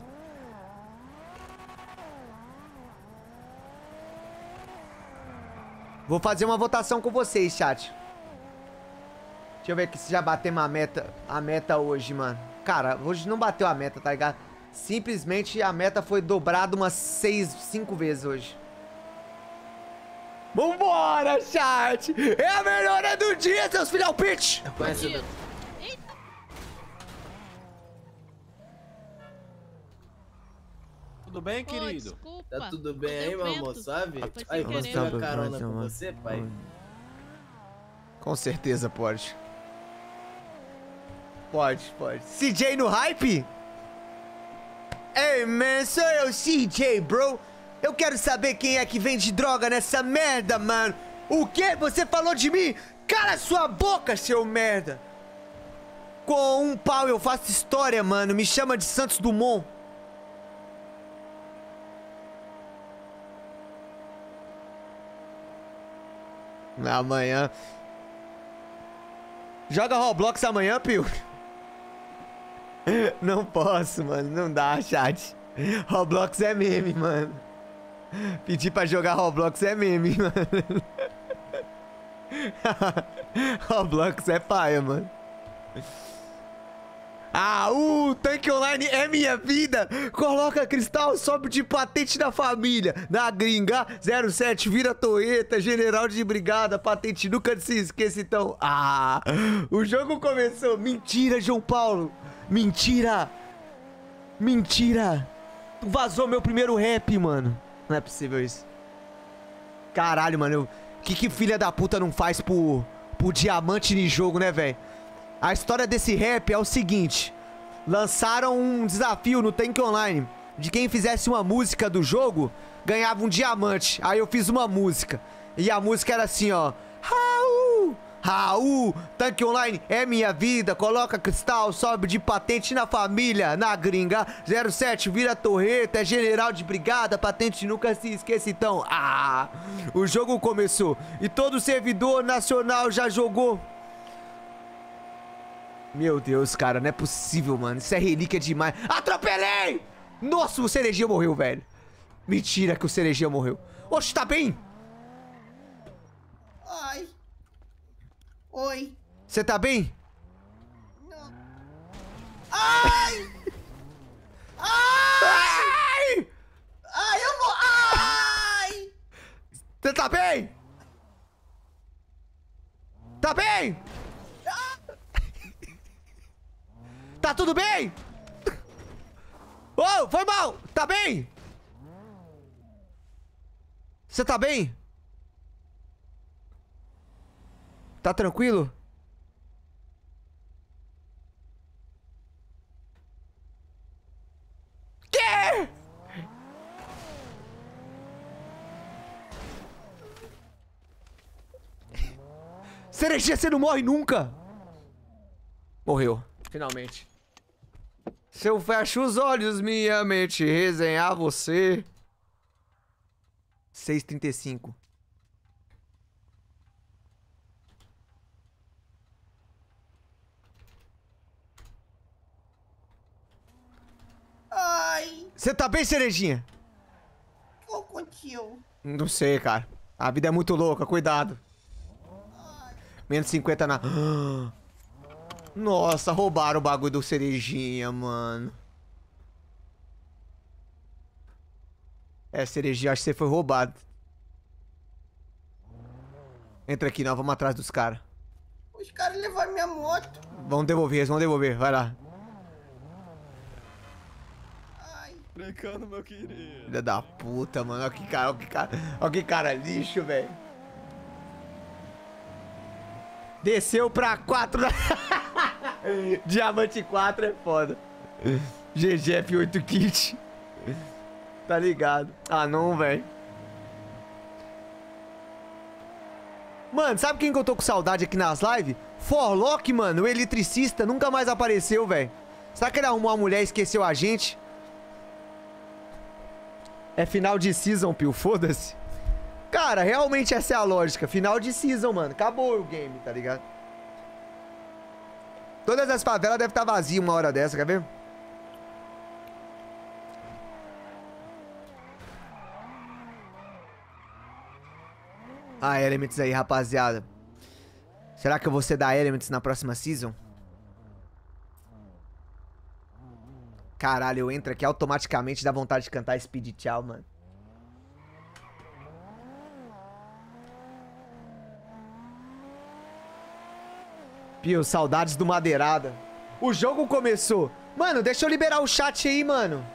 Vou fazer uma votação com vocês, chat. Deixa eu ver aqui se já batemos a meta, a meta hoje, mano. Cara, hoje não bateu a meta, tá ligado? Simplesmente a meta foi dobrada umas seis, cinco vezes hoje. Vambora, chat! É a melhor do dia, seus filhos! Conhecido. Tudo bem, Pô, querido? Desculpa. Tá tudo bem aí, meu amor, sabe? Aí, posso ter é uma carona com você, pai? Com certeza pode. Pode, pode. CJ no hype? Ei, hey, man, sou eu, CJ, bro. Eu quero saber quem é que vende droga nessa merda, mano. O que você falou de mim? Cala sua boca, seu merda. Com um pau eu faço história, mano. Me chama de Santos Dumont. Amanhã. Joga Roblox amanhã, Pio? Não posso, mano. Não dá, chat. Roblox é meme, mano. Pedir pra jogar Roblox é meme, mano. Roblox é paia, mano. Ah, o uh, tanque online é minha vida. Coloca cristal, sobe de patente da família. Na gringa, 07, vira toeta general de brigada, patente nunca se esqueça, então. Ah, o jogo começou. Mentira, João Paulo. Mentira. Mentira. Vazou meu primeiro rap, mano. Não é possível isso. Caralho, mano. O eu... que, que filha da puta não faz pro, pro diamante de jogo, né, velho? A história desse rap é o seguinte. Lançaram um desafio no Tank Online. De quem fizesse uma música do jogo, ganhava um diamante. Aí eu fiz uma música. E a música era assim, ó. Raul! Raul! Tank Online é minha vida. Coloca cristal, sobe de patente na família, na gringa. 07 vira torreta, é general de brigada. Patente nunca se esquece, então. Ah! O jogo começou. E todo servidor nacional já jogou. Meu Deus, cara, não é possível, mano. Isso é relíquia demais. Atropelei! Nossa, o Cerejinha morreu, velho. Mentira que o Cerejinha morreu. Oxe, tá bem? Oi. Oi. Você tá bem? Não. Ai! Ai! Ai, eu vou... Ai! Você tá bem? Tá bem? Tá tudo bem? Oh, foi mal! Tá bem? Você tá bem? Tá tranquilo? Que? Cerejinha, você não morre nunca! Morreu. Finalmente. Se eu fecho os olhos, minha mente resenhar você. 6,35. Ai. Você tá bem, cerejinha? Pouco, contigo. Não sei, cara. A vida é muito louca, cuidado. Menos 50 na... Ah! Nossa, roubaram o bagulho do cerejinha, mano. É, cerejinha, acho que você foi roubado. Entra aqui, nós vamos atrás dos caras. Os caras levaram minha moto. Vão devolver, eles vão devolver, vai lá. Ai. Brincando, meu querido. Filha da puta, mano. Olha que cara, olha que cara. Olha que cara lixo, velho. Desceu pra 4 da... Diamante 4 é foda. GGF 8 kit. Tá ligado? Ah, não, velho. Mano, sabe quem que eu tô com saudade aqui nas lives? Forlock, mano, o eletricista, nunca mais apareceu, velho. Será que ele arrumou uma mulher e esqueceu a gente? É final de season, pio, foda-se. Cara, realmente essa é a lógica. Final de season, mano. Acabou o game, tá ligado? Todas as favelas devem estar tá vazias uma hora dessa, quer ver? Ah, Elements aí, rapaziada. Será que eu vou ser da Elements na próxima season? Caralho, eu entro aqui automaticamente dá vontade de cantar Speed Tchau, mano. Pio, saudades do Madeirada. O jogo começou. Mano, deixa eu liberar o chat aí, mano.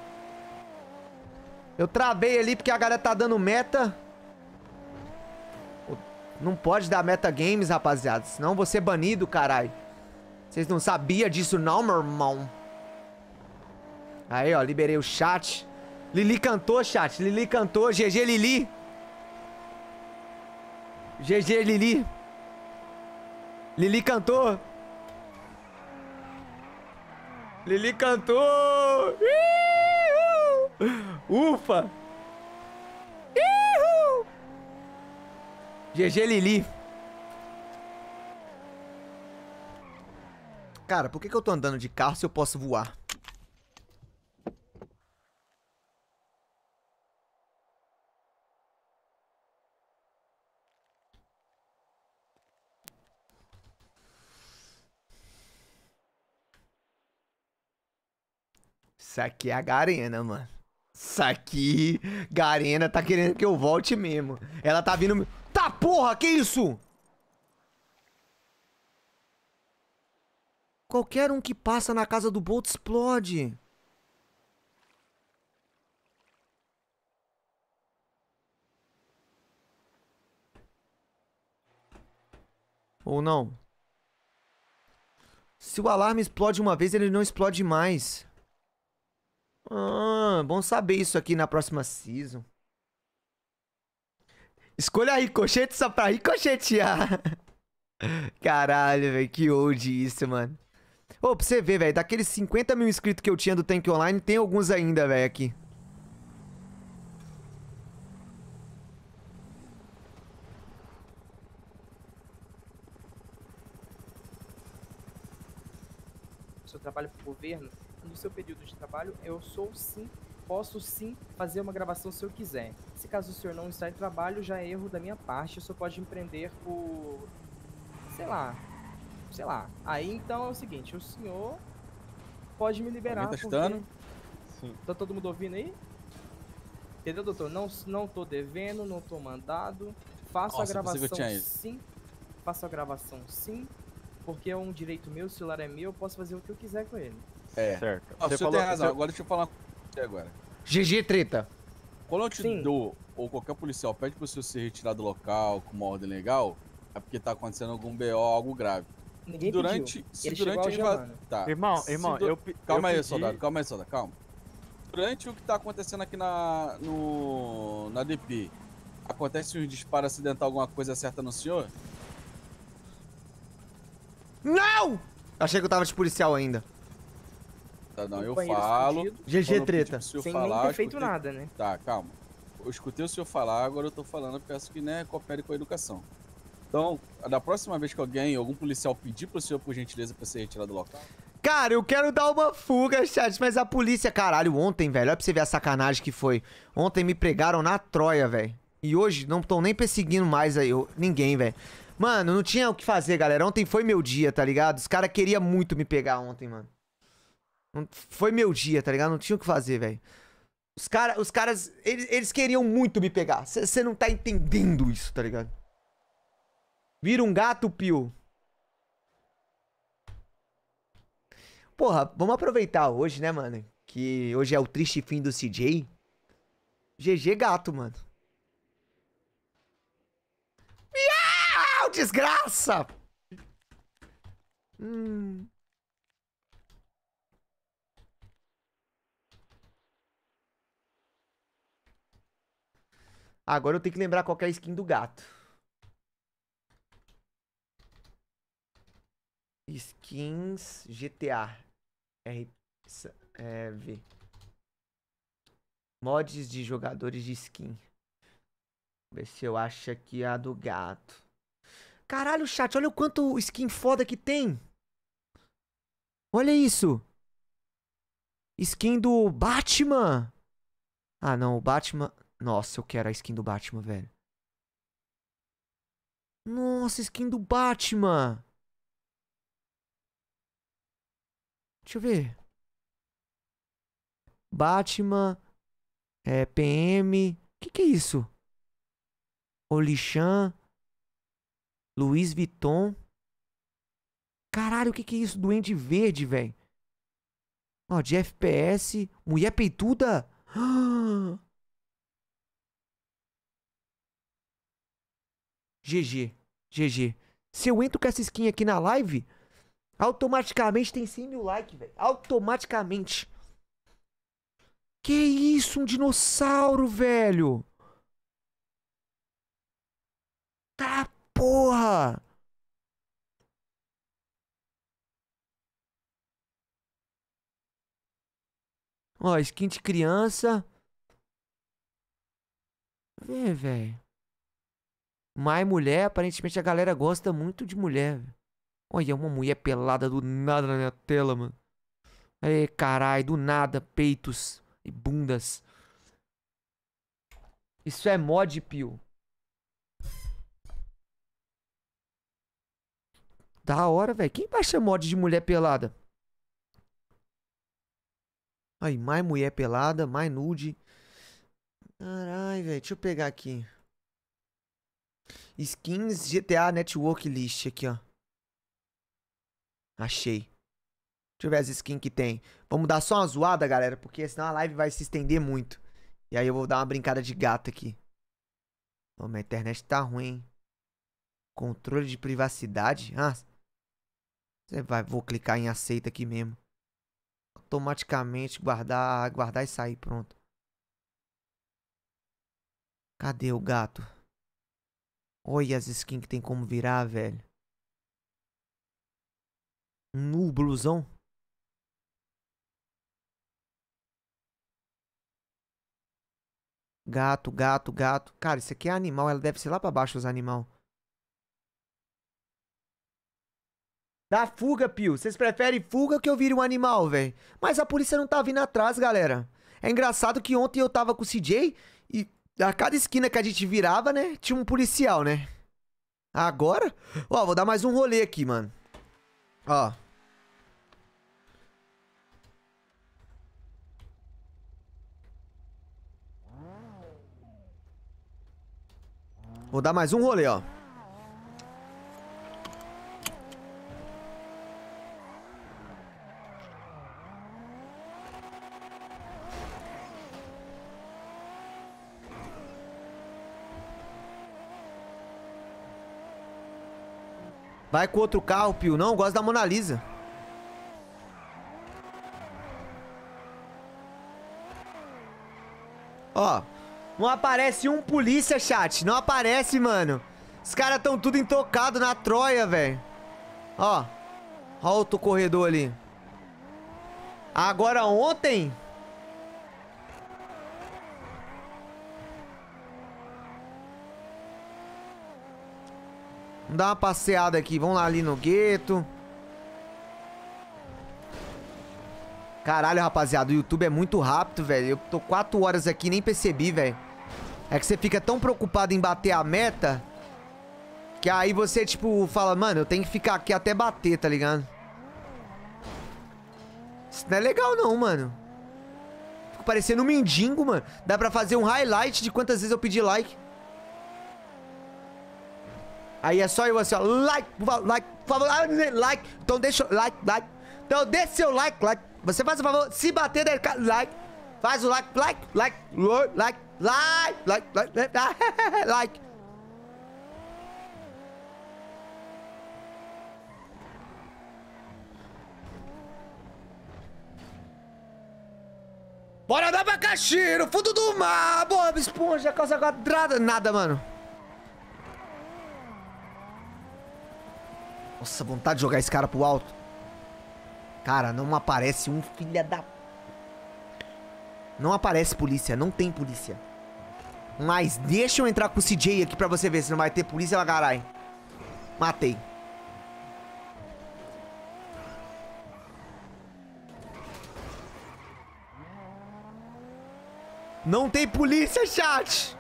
Eu travei ali porque a galera tá dando meta. Não pode dar meta games, rapaziada. Senão vou ser é banido, caralho. Vocês não sabiam disso não, meu irmão? Aí, ó, liberei o chat. Lili cantou, chat. Lili cantou. GG Lili. GG Lili. Lili cantou. Lili cantou. Ufa. GG Lili. Cara, por que, que eu tô andando de carro se eu posso voar? Isso aqui é a Garena, mano. Isso aqui, Garena tá querendo que eu volte mesmo. Ela tá vindo... Tá porra, que isso? Qualquer um que passa na casa do Bolt explode. Ou não? Se o alarme explode uma vez, ele não explode mais. Ah, bom saber isso aqui na próxima season. Escolha aí, cochete só pra ricochetear. Caralho, velho, que old isso, mano. Ô, oh, pra você ver, velho, daqueles 50 mil inscritos que eu tinha do Tank Online, tem alguns ainda, velho, aqui. O seu trabalho pro governo seu período de trabalho, eu sou sim, posso sim fazer uma gravação se eu quiser. Se caso o senhor não está em trabalho, já é erro da minha parte, o senhor pode empreender por. sei lá. Sei lá. Aí então é o seguinte, o senhor pode me tá liberar. Tá porque... Sim. Tá todo mundo ouvindo aí? Entendeu, doutor? Não, não tô devendo, não tô mandado. Faço Nossa, a gravação sim. Faço a gravação sim. Porque é um direito meu, o celular é meu, eu posso fazer o que eu quiser com ele. É. Certo. Ah, você falou, tem razão. Você... Agora deixa eu falar você agora. Gigi treta. Quando eu te Sim. dou, ou qualquer policial pede pro senhor se retirar do local com uma ordem legal, é porque tá acontecendo algum BO, algo grave. Ninguém durante, pediu. Se Ele durante a né? Tá. Irmão, irmão, do... eu. Calma eu aí, pedi... soldado, calma aí, soldado, calma. Durante o que tá acontecendo aqui na. No, na DP, acontece um disparo acidental, alguma coisa acerta no senhor? Não! Achei que eu tava de policial ainda. Tá, não, eu falo. GG treta. Sem falar, nem ter feito escutei... nada, né? Tá, calma. Eu escutei o senhor falar, agora eu tô falando, peço que né, coopere com a educação. Então, da próxima vez que alguém, algum policial pedir pro senhor, por gentileza, pra ser retirado do local. Cara, eu quero dar uma fuga, chat, mas a polícia, caralho, ontem, velho, olha pra você ver a sacanagem que foi. Ontem me pregaram na Troia, velho. E hoje não estão nem perseguindo mais aí, eu, ninguém, velho. Mano, não tinha o que fazer, galera. Ontem foi meu dia, tá ligado? Os caras queriam muito me pegar ontem, mano foi meu dia, tá ligado? Não tinha o que fazer, velho. Os, cara, os caras, eles, eles queriam muito me pegar. Você não tá entendendo isso, tá ligado? Vira um gato, Pio. Porra, vamos aproveitar hoje, né, mano? Que hoje é o triste fim do CJ. GG gato, mano. Miau, desgraça! Hum. Agora eu tenho que lembrar qual é a skin do gato. Skins GTA RV. É, Mods de jogadores de skin. Ver se eu acho aqui a do gato. Caralho, chat, olha o quanto skin foda que tem. Olha isso. Skin do Batman. Ah, não, o Batman... Nossa, eu quero a skin do Batman, velho. Nossa, skin do Batman! Deixa eu ver. Batman. É, PM. O que, que é isso? Olichan. Luiz Vuitton. Caralho, o que, que é isso? Duende Verde, velho. Ó, de FPS. Mulher peituda. Ah! GG. GG. Se eu entro com essa skin aqui na live, automaticamente tem 100 mil likes, velho. Automaticamente. Que isso, um dinossauro, velho. Tá porra. Ó, skin de criança. Vê, velho. Mas mulher, aparentemente a galera gosta muito de mulher. Olha, uma mulher pelada do nada na minha tela, mano. Ei, carai, do nada, peitos e bundas. Isso é mod, Pio. Da hora, velho. Quem baixa mod de mulher pelada? Aí, mais mulher pelada, mais nude. Carai, velho. Deixa eu pegar aqui. Skins GTA Network List aqui, ó. Achei. Deixa eu ver as skins que tem. Vamos dar só uma zoada, galera, porque senão a live vai se estender muito. E aí eu vou dar uma brincada de gato aqui. Pô, minha internet tá ruim. Controle de privacidade? Ah. Você vai, vou clicar em aceita aqui mesmo. Automaticamente guardar, guardar e sair, pronto. Cadê o gato? Olha as skins que tem como virar, velho. Nu, blusão. Gato, gato, gato. Cara, isso aqui é animal. Ela deve ser lá pra baixo os animal. Dá fuga, Pio. Vocês preferem fuga que eu vire um animal, velho. Mas a polícia não tá vindo atrás, galera. É engraçado que ontem eu tava com o CJ e a cada esquina que a gente virava, né, tinha um policial, né? Agora? Ó, vou dar mais um rolê aqui, mano. Ó. Vou dar mais um rolê, ó. Vai com outro carro, Pio. Não, gosta gosto da Mona Lisa. Ó, não aparece um polícia, chat. Não aparece, mano. Os caras estão tudo intocado na Troia, velho. Ó, ó o corredor ali. Agora ontem... Vamos dar uma passeada aqui. Vamos lá ali no gueto. Caralho, rapaziada, o YouTube é muito rápido, velho. Eu tô quatro horas aqui e nem percebi, velho. É que você fica tão preocupado em bater a meta... Que aí você, tipo, fala... Mano, eu tenho que ficar aqui até bater, tá ligado? Isso não é legal não, mano. Fico parecendo um mendigo, mano. Dá pra fazer um highlight de quantas vezes eu pedi like. Aí é só eu assim, ó. Like, like, por favor. Ah, like. Então deixa. Like, like. Então dê seu like, like. Você faz o favor. Se bater, dele, like. Faz o like, like, like, like, like, like, like, like. like. Bora dar abacaxi no fundo do mar, Bob Esponja, causa quadrada. Nada, mano. Nossa, vontade de jogar esse cara pro alto. Cara, não aparece um filha da... Não aparece polícia, não tem polícia. Mas deixa eu entrar com o CJ aqui pra você ver se não vai ter polícia, lá caralho. Matei. Não tem polícia, chat!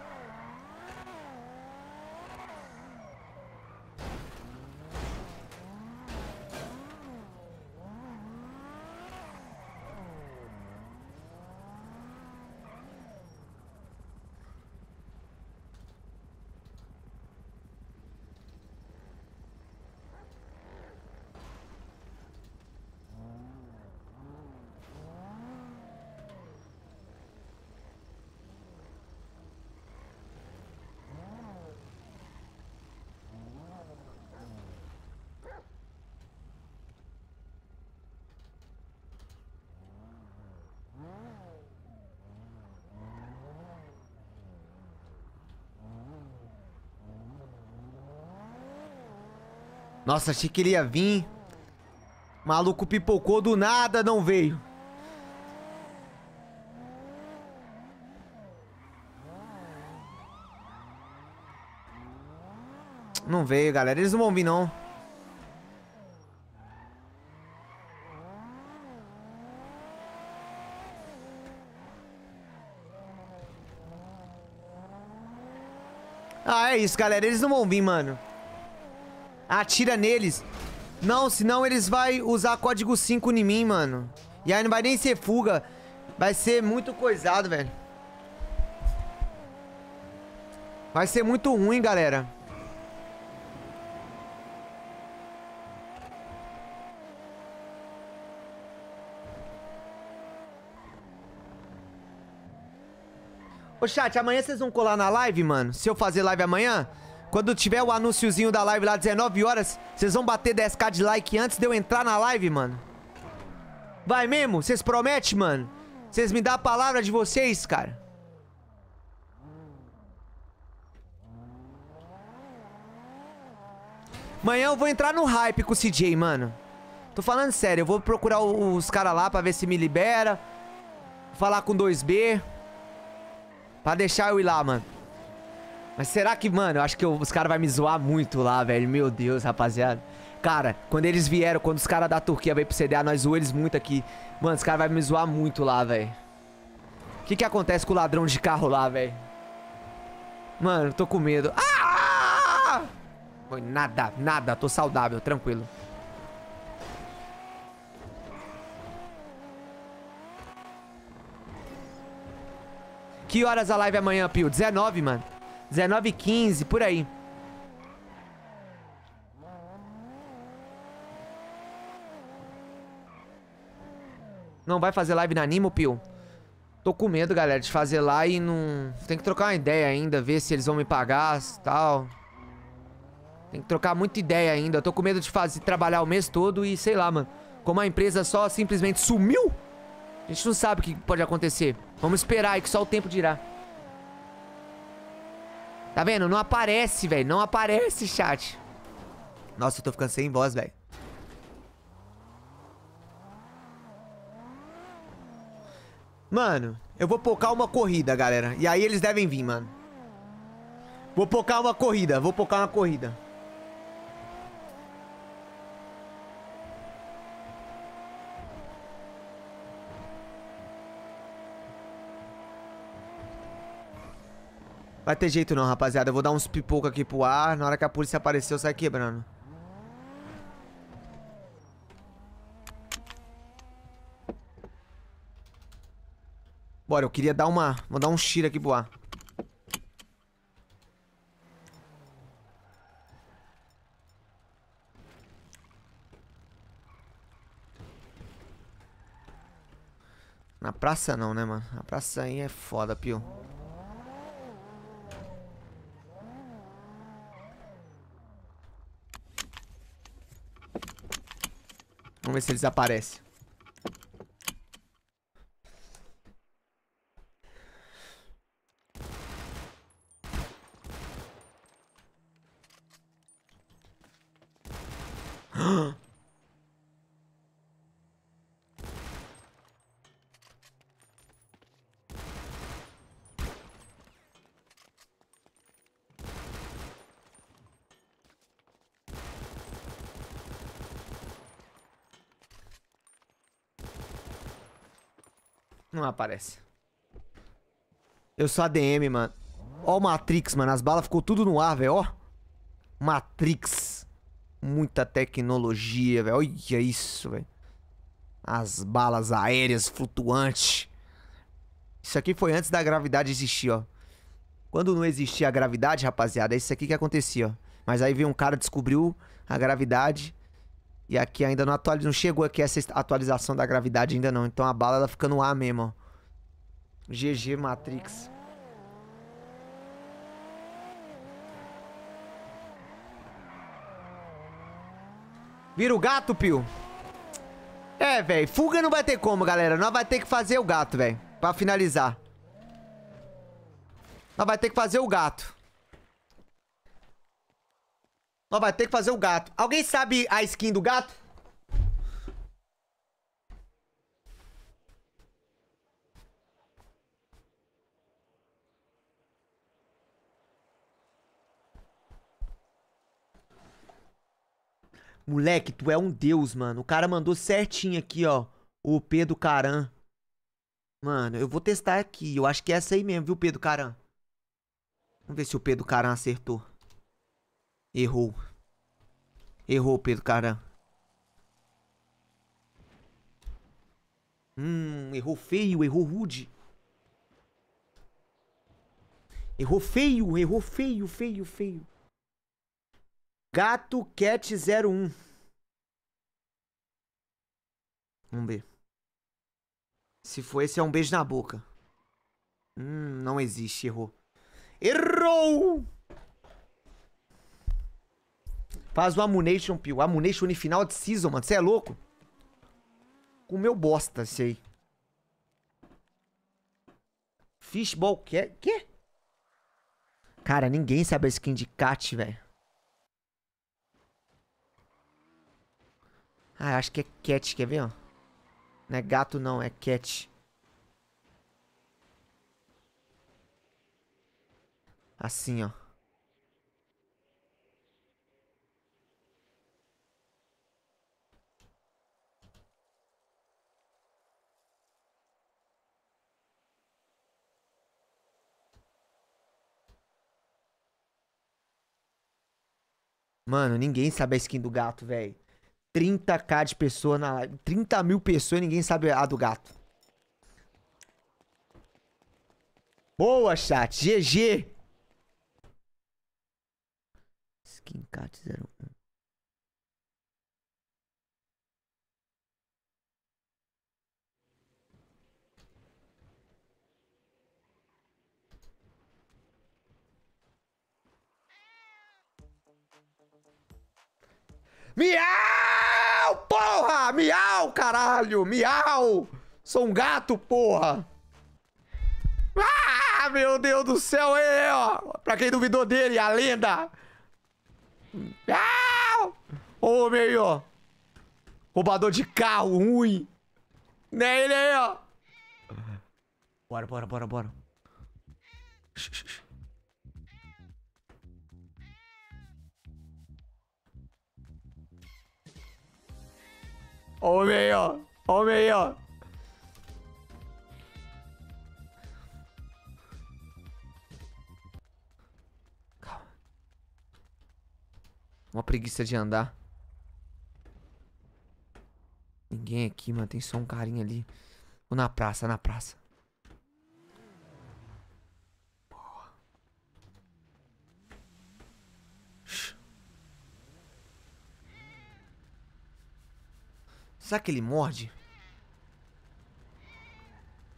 Nossa, achei que ele ia vir. Maluco pipocou do nada, não veio. Não veio, galera. Eles não vão vir, não. Ah, é isso, galera. Eles não vão vir, mano. Atira neles. Não, senão eles vão usar código 5 em mim, mano. E aí não vai nem ser fuga. Vai ser muito coisado, velho. Vai ser muito ruim, galera. Ô chat, amanhã vocês vão colar na live, mano? Se eu fazer live amanhã? Quando tiver o anúnciozinho da live lá, 19 horas, vocês vão bater 10k de like antes de eu entrar na live, mano. Vai mesmo? Vocês prometem, mano? Vocês me dão a palavra de vocês, cara? Amanhã eu vou entrar no hype com o CJ, mano. Tô falando sério, eu vou procurar os caras lá pra ver se me libera. Falar com 2B. Pra deixar eu ir lá, mano. Mas será que, mano, eu acho que eu, os caras vão me zoar muito lá, velho. Meu Deus, rapaziada. Cara, quando eles vieram, quando os caras da Turquia veio pro CDA, nós zoamos eles muito aqui. Mano, os caras vão me zoar muito lá, velho. O que que acontece com o ladrão de carro lá, velho? Mano, tô com medo. Ah! Foi nada, nada. Tô saudável, tranquilo. Que horas a live é amanhã, Pio? 19, mano. 19 15, por aí. Não vai fazer live na Animo, Pio? Tô com medo, galera, de fazer lá e não... Tem que trocar uma ideia ainda, ver se eles vão me pagar e tal. Tem que trocar muita ideia ainda. tô com medo de fazer, trabalhar o mês todo e sei lá, mano. Como a empresa só simplesmente sumiu, a gente não sabe o que pode acontecer. Vamos esperar aí que só o tempo dirá. Tá vendo? Não aparece, velho. Não aparece, chat. Nossa, eu tô ficando sem voz, velho. Mano, eu vou pocar uma corrida, galera. E aí eles devem vir, mano. Vou pocar uma corrida. Vou pocar uma corrida. Vai ter jeito não, rapaziada. Eu vou dar uns pipoca aqui pro ar. Na hora que a polícia aparecer, eu saio quebrando. Bora, eu queria dar uma... Vou dar um tiro aqui pro ar. Na praça não, né, mano? Na praça aí é foda, pio. Vamos ver se eles aparecem. Não aparece. Eu sou ADM, mano. Ó o Matrix, mano. As balas ficou tudo no ar, velho. Ó. Matrix. Muita tecnologia, velho. Olha isso, velho. As balas aéreas flutuantes. Isso aqui foi antes da gravidade existir, ó. Quando não existia a gravidade, rapaziada, é isso aqui que acontecia, ó. Mas aí veio um cara, descobriu a gravidade e aqui ainda não atualizou, não chegou aqui essa atualização da gravidade ainda não. Então a bala ela fica no ar mesmo, ó. GG Matrix. Vira o gato, Pio. É, velho. Fuga não vai ter como, galera. Nós vai ter que fazer o gato, velho. Pra finalizar. Nós vai ter que fazer o gato. Nós vai ter que fazer o gato. Alguém sabe a skin do gato? Moleque, tu é um deus, mano. O cara mandou certinho aqui, ó. O Pedro Caran. Mano, eu vou testar aqui. Eu acho que é essa aí mesmo, viu, Pedro Caran? Vamos ver se o Pedro Caran acertou. Errou. Errou, Pedro Caran. Hum, errou feio, errou rude. Errou feio, errou feio, feio, feio. Gato Cat 01. Vamos ver. Se for esse, é um beijo na boca. Hum, não existe, errou. Errou! Faz o Amunation pio, Amunation em final de season, mano. Você é louco? Com meu bosta esse aí. Fishball que Quê? Cara, ninguém sabe a skin de Cat, velho. Ah, acho que é Cat, quer ver, ó? Não é gato não, é Cat. Assim, ó. Mano, ninguém sabe a skin do gato, velho. 30k de pessoa na live. 30 mil pessoas e ninguém sabe a do gato. Boa, chat. GG. Skin cat 01. Miau, porra! Miau, caralho! Miau! Sou um gato, porra! Ah, meu Deus do céu! ele é, ó! Pra quem duvidou dele, a lenda! Miau! Ô, meu aí, ó! Roubador de carro, ruim! Né ele aí, ó! Bora, bora, bora, bora! Shh, Homem aí, ó. Homem aí, ó. Calma. Uma preguiça de andar. Ninguém aqui, mano. Tem só um carinha ali. Ou na praça, na praça. Será que ele morde?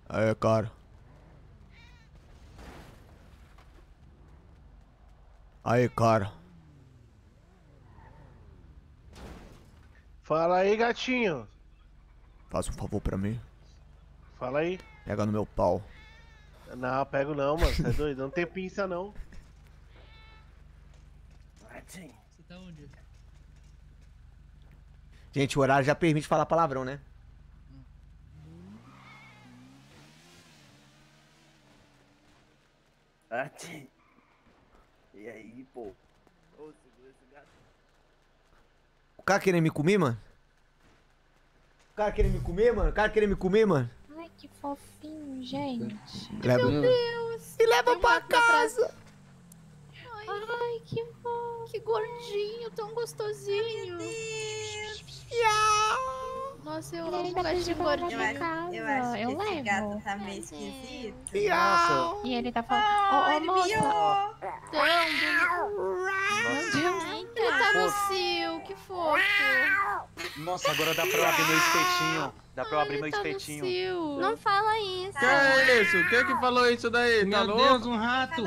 Aí, cara. Aí, cara. Fala aí, gatinho. Faça um favor pra mim. Fala aí. Pega no meu pau. Não, pego não, mano. Você é doido? Não tem pinça, não. Você tá onde? Gente, o horário já permite falar palavrão, né? E aí, pô? O cara querendo me comer, mano? O cara querendo me comer, mano? O cara querendo me comer, mano? Ai, que fofinho, gente. Leva... Meu Deus! E leva pra casa! Ai, que bom! que gordinho, tão gostosinho. Nossa, eu amo gato de gordinho. Eu, casa. eu eu que levo. esse gato tá meio esquisito. Nossa. E ele tá falando... Ai, oh, oh, moça. Tão bonito. Ele tá no cio, que fofo. Nossa, agora dá pra eu abrir meu espetinho. Dá pra eu abrir meu tá espetinho. Não fala isso. Tá. Que é isso? Quem é que falou isso daí? Tá meu tá Deus, um rato.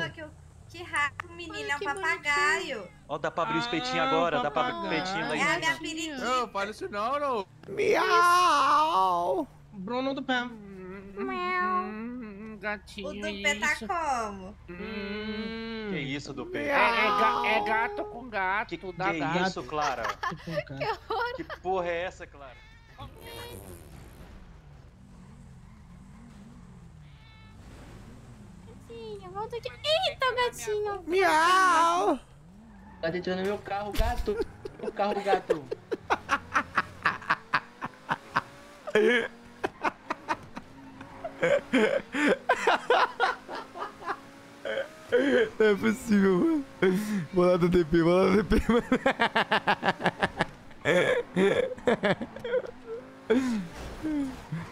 Que rato, menina, é um papagaio. Ó, dá pra abrir o espetinho ah, é agora, papagaio. dá pra abrir o espetinho daí. É a minha periquita. Não, fala isso não, não. Miau! Bruno do pé. Miau. Gatinho, o Dupé tá como? Hum, que isso, Dupé? É, é, é, gato com gato. Que, que é gato. isso, Clara? que, que porra é essa, Clara? gatinho, volta aqui. Eita, o gatinho. Miau. Tá dentro no meu carro, gato. meu carro, gato. Não é possível, mano. Vou lá do DP, vou lá do DP, mano.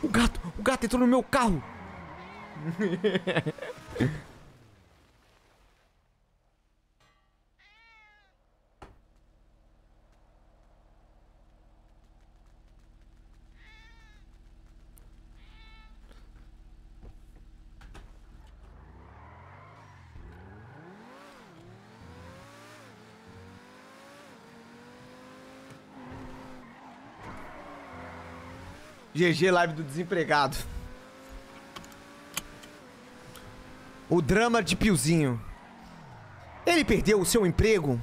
O gato, o gato entrou no meu carro. GG Live do Desempregado. O drama de Piozinho. Ele perdeu o seu emprego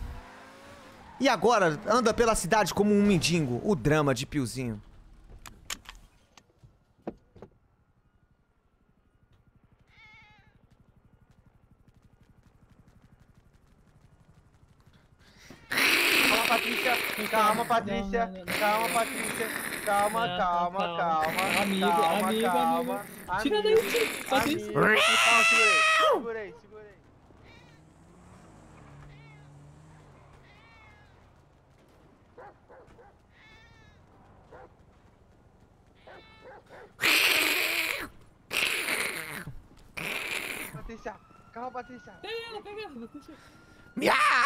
e agora anda pela cidade como um mendigo. O drama de Piozinho. Calma, Patrícia. Calma, Patrícia calma, Patrícia. Calma, não, calma, calma, calma. Amigo, calma, amigo, calma. amigo. Tira daí o tiro, Patrícia. Calma, segurei, segurei, segurei. Patrícia, calma, Patrícia. Pega ela, pega ela, Patrícia. Miau!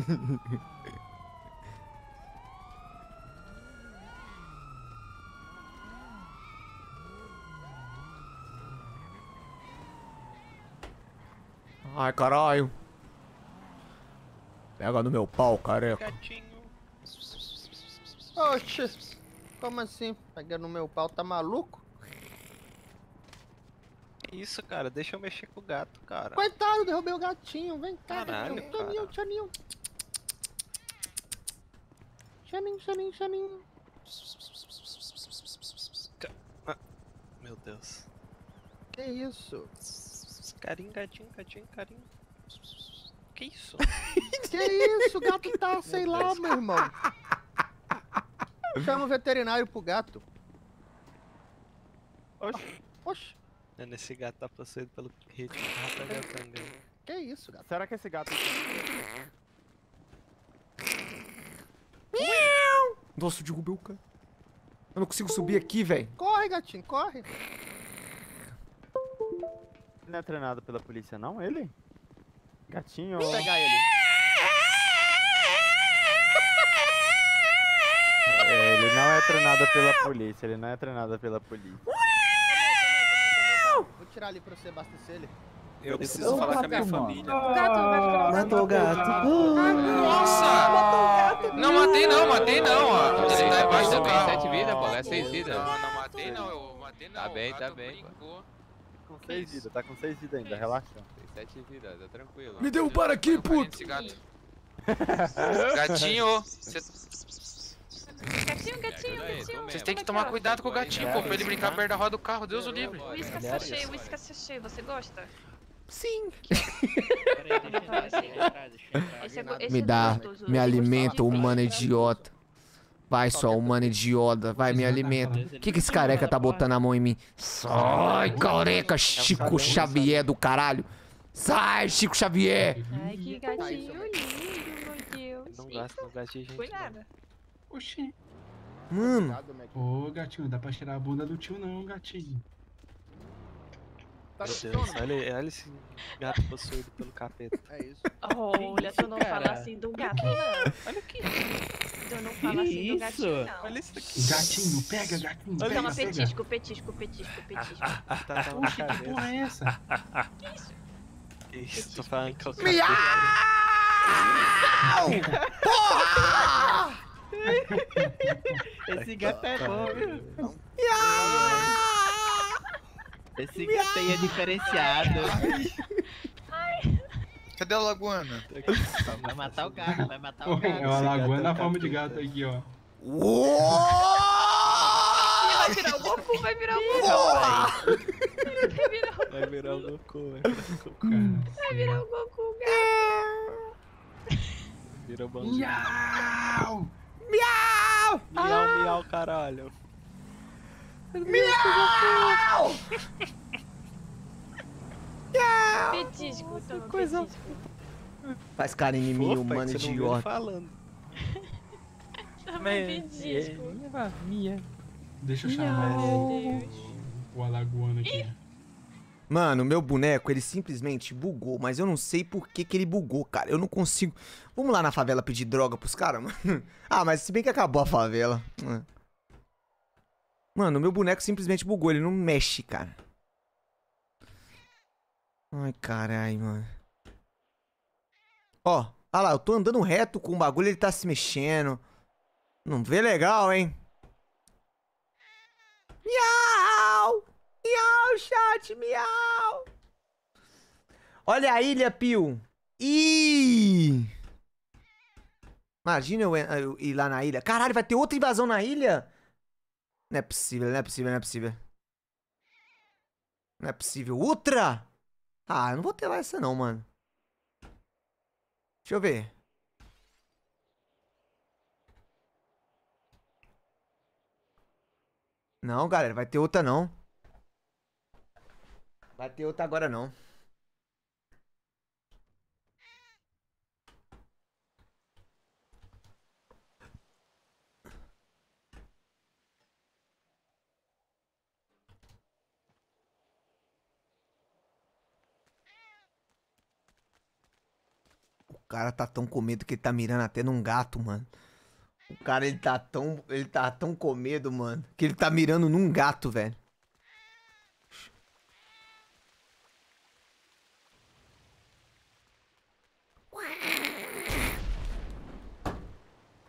Ai, caralho. Pega no meu pau, careca. Gatinho. Como assim? Pega no meu pau, tá maluco? Isso, cara. Deixa eu mexer com o gato, cara. Coitado, derrubei o gatinho. Vem cá, Caralho, tio Nil, Chaminho, chaminho, chaminho. Ah, meu Deus. Que isso? Carinho, gatinho, gatinho, carinho. Que isso? que isso? O gato tá, sei meu lá, Deus. meu irmão. Chama o veterinário pro gato. Oxi. Oxi. Esse gato tá possuído pelo ritmo. Né, que isso, gato? Será que esse gato. Nossa, eu derrubei o cara. Eu não consigo uh. subir aqui, velho. Corre, gatinho, corre. Ele não é treinado pela polícia, não, ele? Gatinho. Vou pegar ele. é, ele não é treinado pela polícia, ele não é treinado pela polícia. Vou tirar ali pra você abastecer ele. Eu preciso falar com a minha família. O gato, vai ficar Matou o gato. Nossa! Não matei não, matei não, ó. Ele tá embaixo do carro. sete vidas, pô. É seis vidas. Não, não matei não, eu matei não. Tá bem, tá bem, Com seis vidas, tá com seis vidas ainda, relaxa. sete vidas, tá tranquilo. Me deu um para aqui, puto! Gatinho! Gatinho, gatinho, gatinho. Vocês têm que tomar cuidado com o gatinho, pô, pra ele brincar perto da roda do carro, Deus o livre. Whiskas sachê, whiskas sachê, você gosta? Sim. É é me dá, é me alimenta, humano idiota. Vai só, humano idiota, vai, me alimenta. O que, que esse careca tá botando a mão em mim? Sai, careca, Chico Xavier do caralho. Sai, Chico Xavier. Ai, que gatinho lindo, meu Deus. Não gasta, não gaste, gente. Foi nada. Oxi. Mano. Ô, gatinho, dá pra tirar a bunda do tio não, gatinho. Tá olha, olha esse gato possuído pelo capeta. É isso. Olha, tu não fala assim do gato, não. Olha que. Tu não fala assim do gatinho, não. Olha isso aqui. Gatinho, pega, gatinho. Olha, pega, petisco, petisco, petisco, petisco. tá, tá Puxa, que porra é essa? Que isso? Que isso, tô falando que é o Miau! Porra! Esse gato é bom, viu? Miau! Esse gatinho é diferenciado. Ai. Cadê a lagoana? Vai matar o gato, vai matar o gato. É uma lagoana é na forma de gato né? aqui, ó. Vai virar o Goku, vai virar o Goku. Vai virar o Goku, vai virar o Goku. Hum. Assim, vai virar o Goku, gato. Vira o Miau! Miau! Miau, miau, caralho. Miau! Miau! Petisco, que coisa Faz carinho em mim, humano idiota. falando. Toma petisco. Minha, Deixa eu chamar esse. O alagoano aqui. Mano, meu boneco, ele simplesmente bugou, mas eu não sei por que, que ele bugou, cara. Eu não consigo. Vamos lá na favela pedir droga pros caras, mano? Ah, mas se bem que acabou a favela. Mano, meu boneco simplesmente bugou, ele não mexe, cara. Ai, carai, mano. Ó, olha lá, eu tô andando reto com o bagulho, ele tá se mexendo. Não vê legal, hein? Miau! Miau, chat, miau! Olha a ilha, Pio! Ih! Imagina eu, eu ir lá na ilha. Caralho, vai ter outra invasão na ilha? Não é possível, não é possível, não é possível. Não é possível. Ultra! Ah, não vou ter lá essa não, mano. Deixa eu ver. Não, galera, vai ter outra não. Vai ter outra agora não. cara tá tão com medo que ele tá mirando até num gato, mano. O cara, ele tá tão. Ele tá tão com medo, mano. Que ele tá mirando num gato, velho.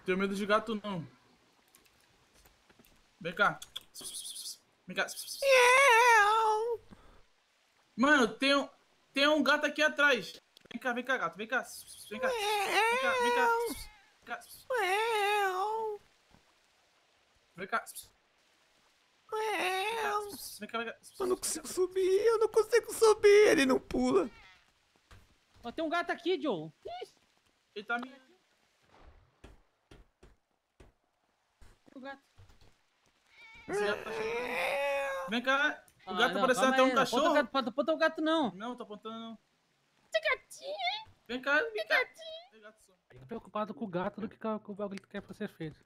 Tenho medo de gato, não. Vem cá. Vem cá. Mano, tem, um tem um gato aqui atrás. Vem cá, vem cá, gato, vem cá. Vem cá. Vem cá, vem cá. Vem cá. Vem cá. Vem cá, vem cá. Eu não consigo subir, eu não consigo subir. Ele não pula. Ó, tem um gato aqui, Joe. Ele tá me. gato. Esse gato tá Vem cá. O ah, gato ah, aparecendo apareceu até um cachorro. Não aponta o gato não. Não, tô apontando não gatinho, hein? Vem cá, vem cá. Tô preocupado com o gato do que com o bagulho que quer pra ser feito.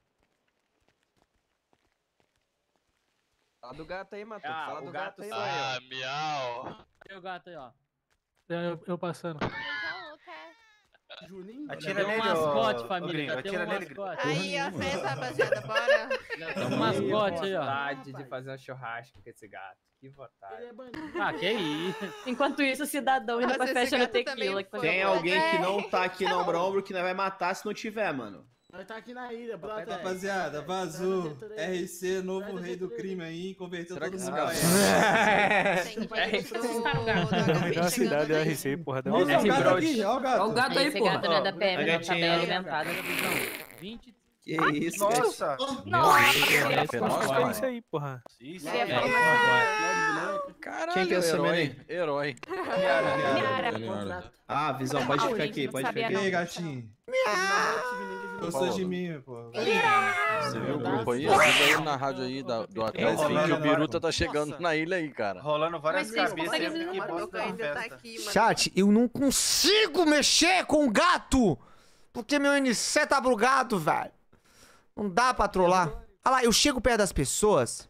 Fala do gato aí, Matheus. Ah, Fala do gato, gato aí, Ah, miau. Olha o gato aí, ó. Eu, eu, eu passando. É Juninho. Atira nele, mascote, ó, família. Gringo, atira nele. Mascote. Aí, ó, fez, rapaziada, bora. tem um mascote aí, ó. vontade de fazer um churrasco com esse gato. Que Ele é bandido. Ah, que é isso. Enquanto isso, cidadão indo ah, pra festa na tequila. Que Tem alguém que é. não tá aqui no Ombro que não vai matar se não tiver, mano. Vai tá aqui na ilha, brother. Rapaziada, tá vazou. RC, tá novo rei do crime aí, converteu todo mundo é pra RC. cidade é RC, porra. Olha o gato aqui, olha o gato. Olha o gato aí, porra. O gato tá é da 23. Ah, que isso, Nossa! Nossa! É Nossa. É isso aí, porra. Isso é, é Caralho, Quem é Herói. Miara, Miara. Ah, Visão, ah, pode ficar aqui, pode ficar aqui. E aí, gatinho? Gostou de mim, porra. Você viu o grupo aí? Você na rádio aí da, do tá Atrás que o Biruta tá chegando na ilha aí, cara. Rolando várias cabeças. Chat, eu não consigo mexer com o gato! Porque meu NC tá bugado, velho. Não dá pra trollar. Olha lá, eu chego perto das pessoas.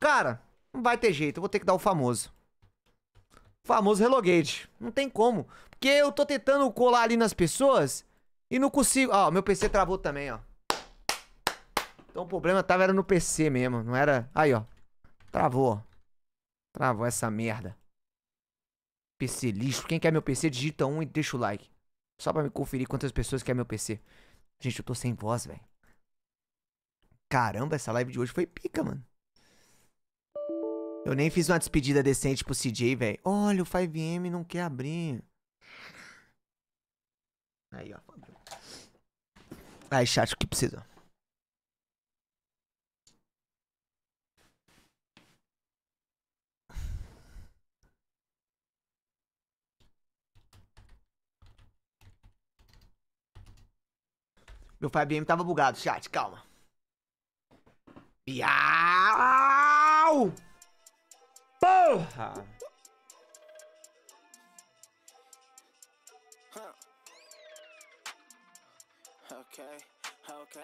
Cara, não vai ter jeito. Eu vou ter que dar o famoso. O famoso relogate. Não tem como. Porque eu tô tentando colar ali nas pessoas e não consigo. Ó, meu PC travou também, ó. Então o problema tava era no PC mesmo, não era. Aí, ó. Travou, ó. Travou essa merda. PC lixo. Quem quer meu PC, digita um e deixa o like. Só pra me conferir quantas pessoas quer meu PC. Gente, eu tô sem voz, velho. Caramba, essa live de hoje foi pica, mano. Eu nem fiz uma despedida decente pro CJ, velho. Olha, o 5M não quer abrir. Aí, ó. Aí, chat, o que precisa? Meu 5M tava bugado, chat, calma. Piau! Porra! Ok, ok.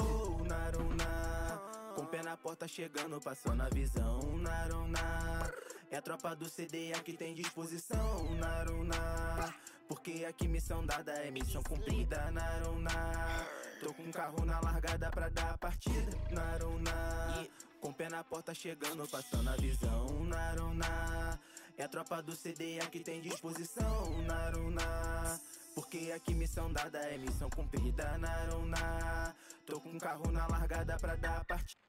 O oh, Naruna, com pé na porta chegando, passou na visão. Naruna, é a tropa do CDA que tem disposição. Naruna. Porque aqui missão dada é missão cumprida, Naruna. Tô com um carro na largada pra dar a partida, Naruna. Com pé na porta chegando, passando a visão, Naruna. É a tropa do CDA que tem disposição, Naruna. Porque aqui missão dada é missão cumprida, Naruna. Tô com um carro na largada pra dar a partida.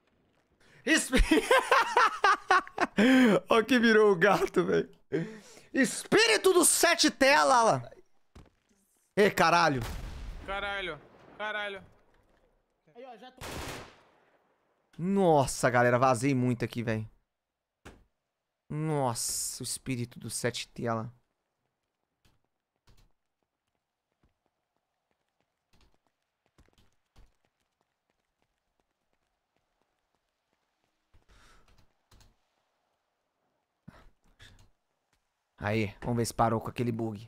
Ó que virou o gato, velho. Espírito do Sete Tela! Ê, caralho. Caralho, caralho. Aí, ó, já tô... Nossa, galera, vazei muito aqui, velho. Nossa, o espírito do sete tela. Aí, vamos ver se parou com aquele bug.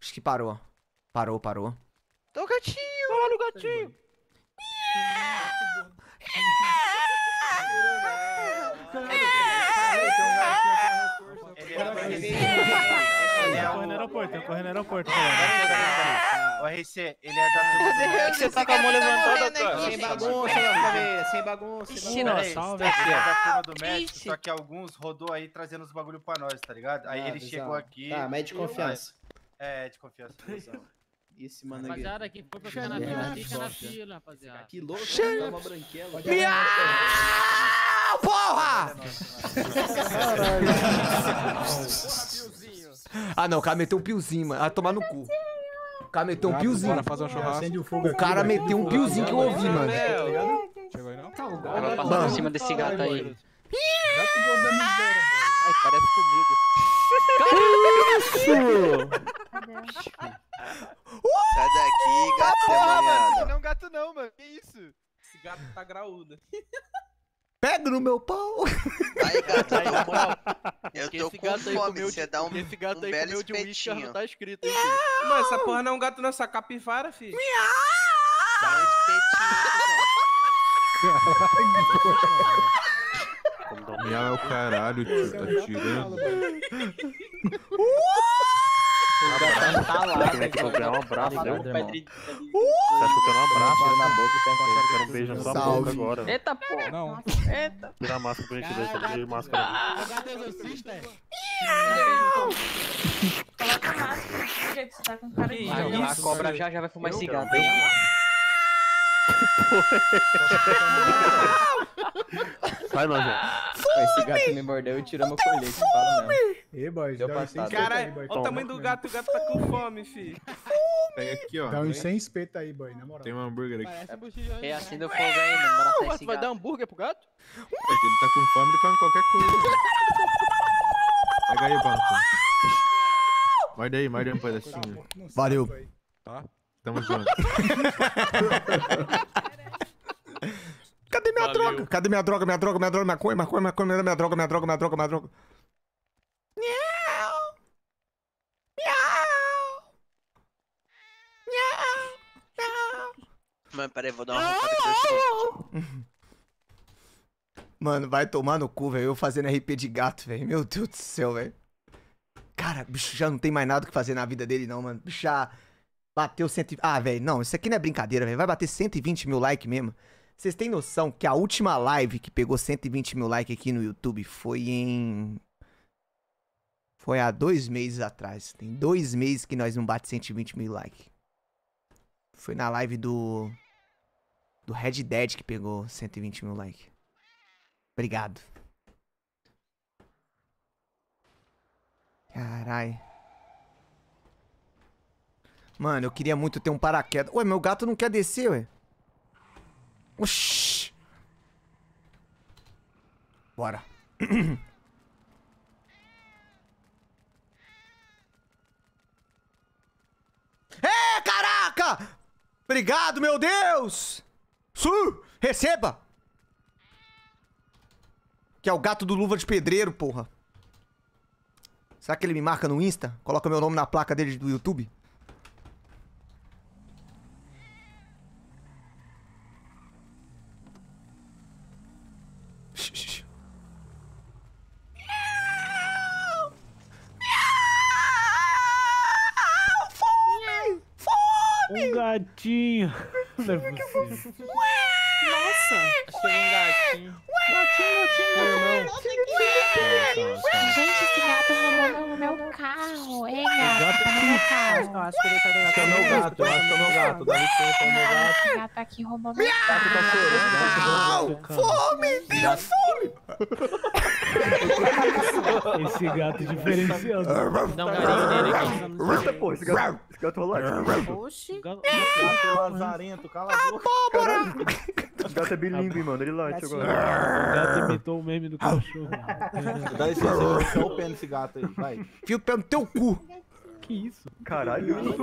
Acho que parou. Parou, parou. Tô gatinho! Olha o gatinho! Correndo no aeroporto, tô correndo no aeroporto. O RC, ele é da. você tá, tá com a mão levantada, Sem bagunça, sem bagunça. Ixi, não, salve. Esse é da turma do médico, só que alguns rodou aí trazendo os bagulho pra nós, tá ligado? Aí ah, ele chegou aqui. Tá, médico de confiança. É, de confiança. Esse mano aqui. Rapaziada, aqui foi pra ficar na fila, fica na fila, rapaziada. Que louco, tá uma branquela. Miau, ah, porra! Ah, não, o cara meteu um piozinho, mano. Ah, tomar no cu. O cara meteu um piozinho. Bora fazer um churrasco. O cara meteu um piozinho que eu ouvi, mano. Chegou aí, não? Tá, o cara passou por cima desse gato aí. É Ai, parece comigo. Caralho! Que isso? Sai daqui, gato demoniado. Não é um gato não, mano. Que isso? Esse gato tá graúdo. Pega no meu pau! Aí, gato, eu tô, eu tô esse gato com fome, você dá um, esse gato um aí belo espetinho. Não tá escrito, hein, filho? Mano, essa porra não é um gato não, essa é capivara, filho. Miau! Dá um espetinho, Caralho, miau é o caralho, tio. Tá é tirando. O Betão tá lá, velho. Tá comprando um abraço, tá né? Tá chutando um abraço tá né? na boca e tá Quero um beijo na sua boca agora. Eita porra. Não. Eita. Tira a máscara pra gente deixar. Tira a máscara. Ah, Deus, exorcista assisto, é. Coloca a máscara. gente, você tá com cara de... A cobra é já já vai fumar cigarro. Porra. Sai, Mazé. Esse gato me mordeu e tirou meu colete. Fome! Ei, boy, deu passado. Caralho, olha o tamanho do gato. O gato tá com fome, fi. Pega aqui, ó. Dá tá uns 100 espetos aí, boy, na moral. Tem um hambúrguer aqui. É, é assim do fogo aí, mano. Bora esse vai dar hambúrguer pro gato? É que ele tá com fome, ele come qualquer coisa. Pega aí, Banco. Morde aí, morde aí um pedacinho. Valeu. Tá? Tamo junto. cadê minha Valeu. droga? Cadê minha droga, minha droga, minha droga, minha coisa, minha coisa, minha droga, minha droga, minha droga, minha droga. Miau! Miau! Miau! Miau! Mano, peraí, vou dar uma roncada Mano, vai tomar no cu, velho. Eu fazendo RP de gato, velho. Meu Deus do céu, velho. Cara, bicho já não tem mais nada o que fazer na vida dele, não, mano. Bicho já bateu 120. Ah, velho, não, isso aqui não é brincadeira, velho. Vai bater 120 mil likes mesmo. Vocês têm noção que a última live que pegou 120 mil likes aqui no YouTube foi em. Foi há dois meses atrás. Tem dois meses que nós não bate 120 mil likes. Foi na live do. Do Red Dead que pegou 120 mil likes. Obrigado. Carai. Mano, eu queria muito ter um paraquedas. Ué, meu gato não quer descer, ué. Oxi. Bora. é, caraca! Obrigado, meu Deus! Su, receba! Que é o gato do luva de pedreiro, porra. Será que ele me marca no Insta? Coloca meu nome na placa dele do YouTube? gatinho. Não é possível. Nossa! Achei um gatinho. Gatinho, gatinho, gatinho. Gente, esse gato roubou tá no meu carro. Ei, gato, tá no meu carro. Tá acho que é meu gato, acho que é meu gato. Dá licença, é meu gato. Esse gato aqui roubou meu carro. Tá né? Fome, deu fome. Esse gato diferenciado. Não, gato Porra, esse gato, esse gato rolou é Oxi. Gato, gato é lazarento, cala a ah, boca. Esse gato é bilíngue, mano. Ele late agora. O gato imitou o meme do ah. cachorro. Dá licença, o pé nesse gato aí, vai. Fio o pé no teu cu que isso? Caralho. Fome!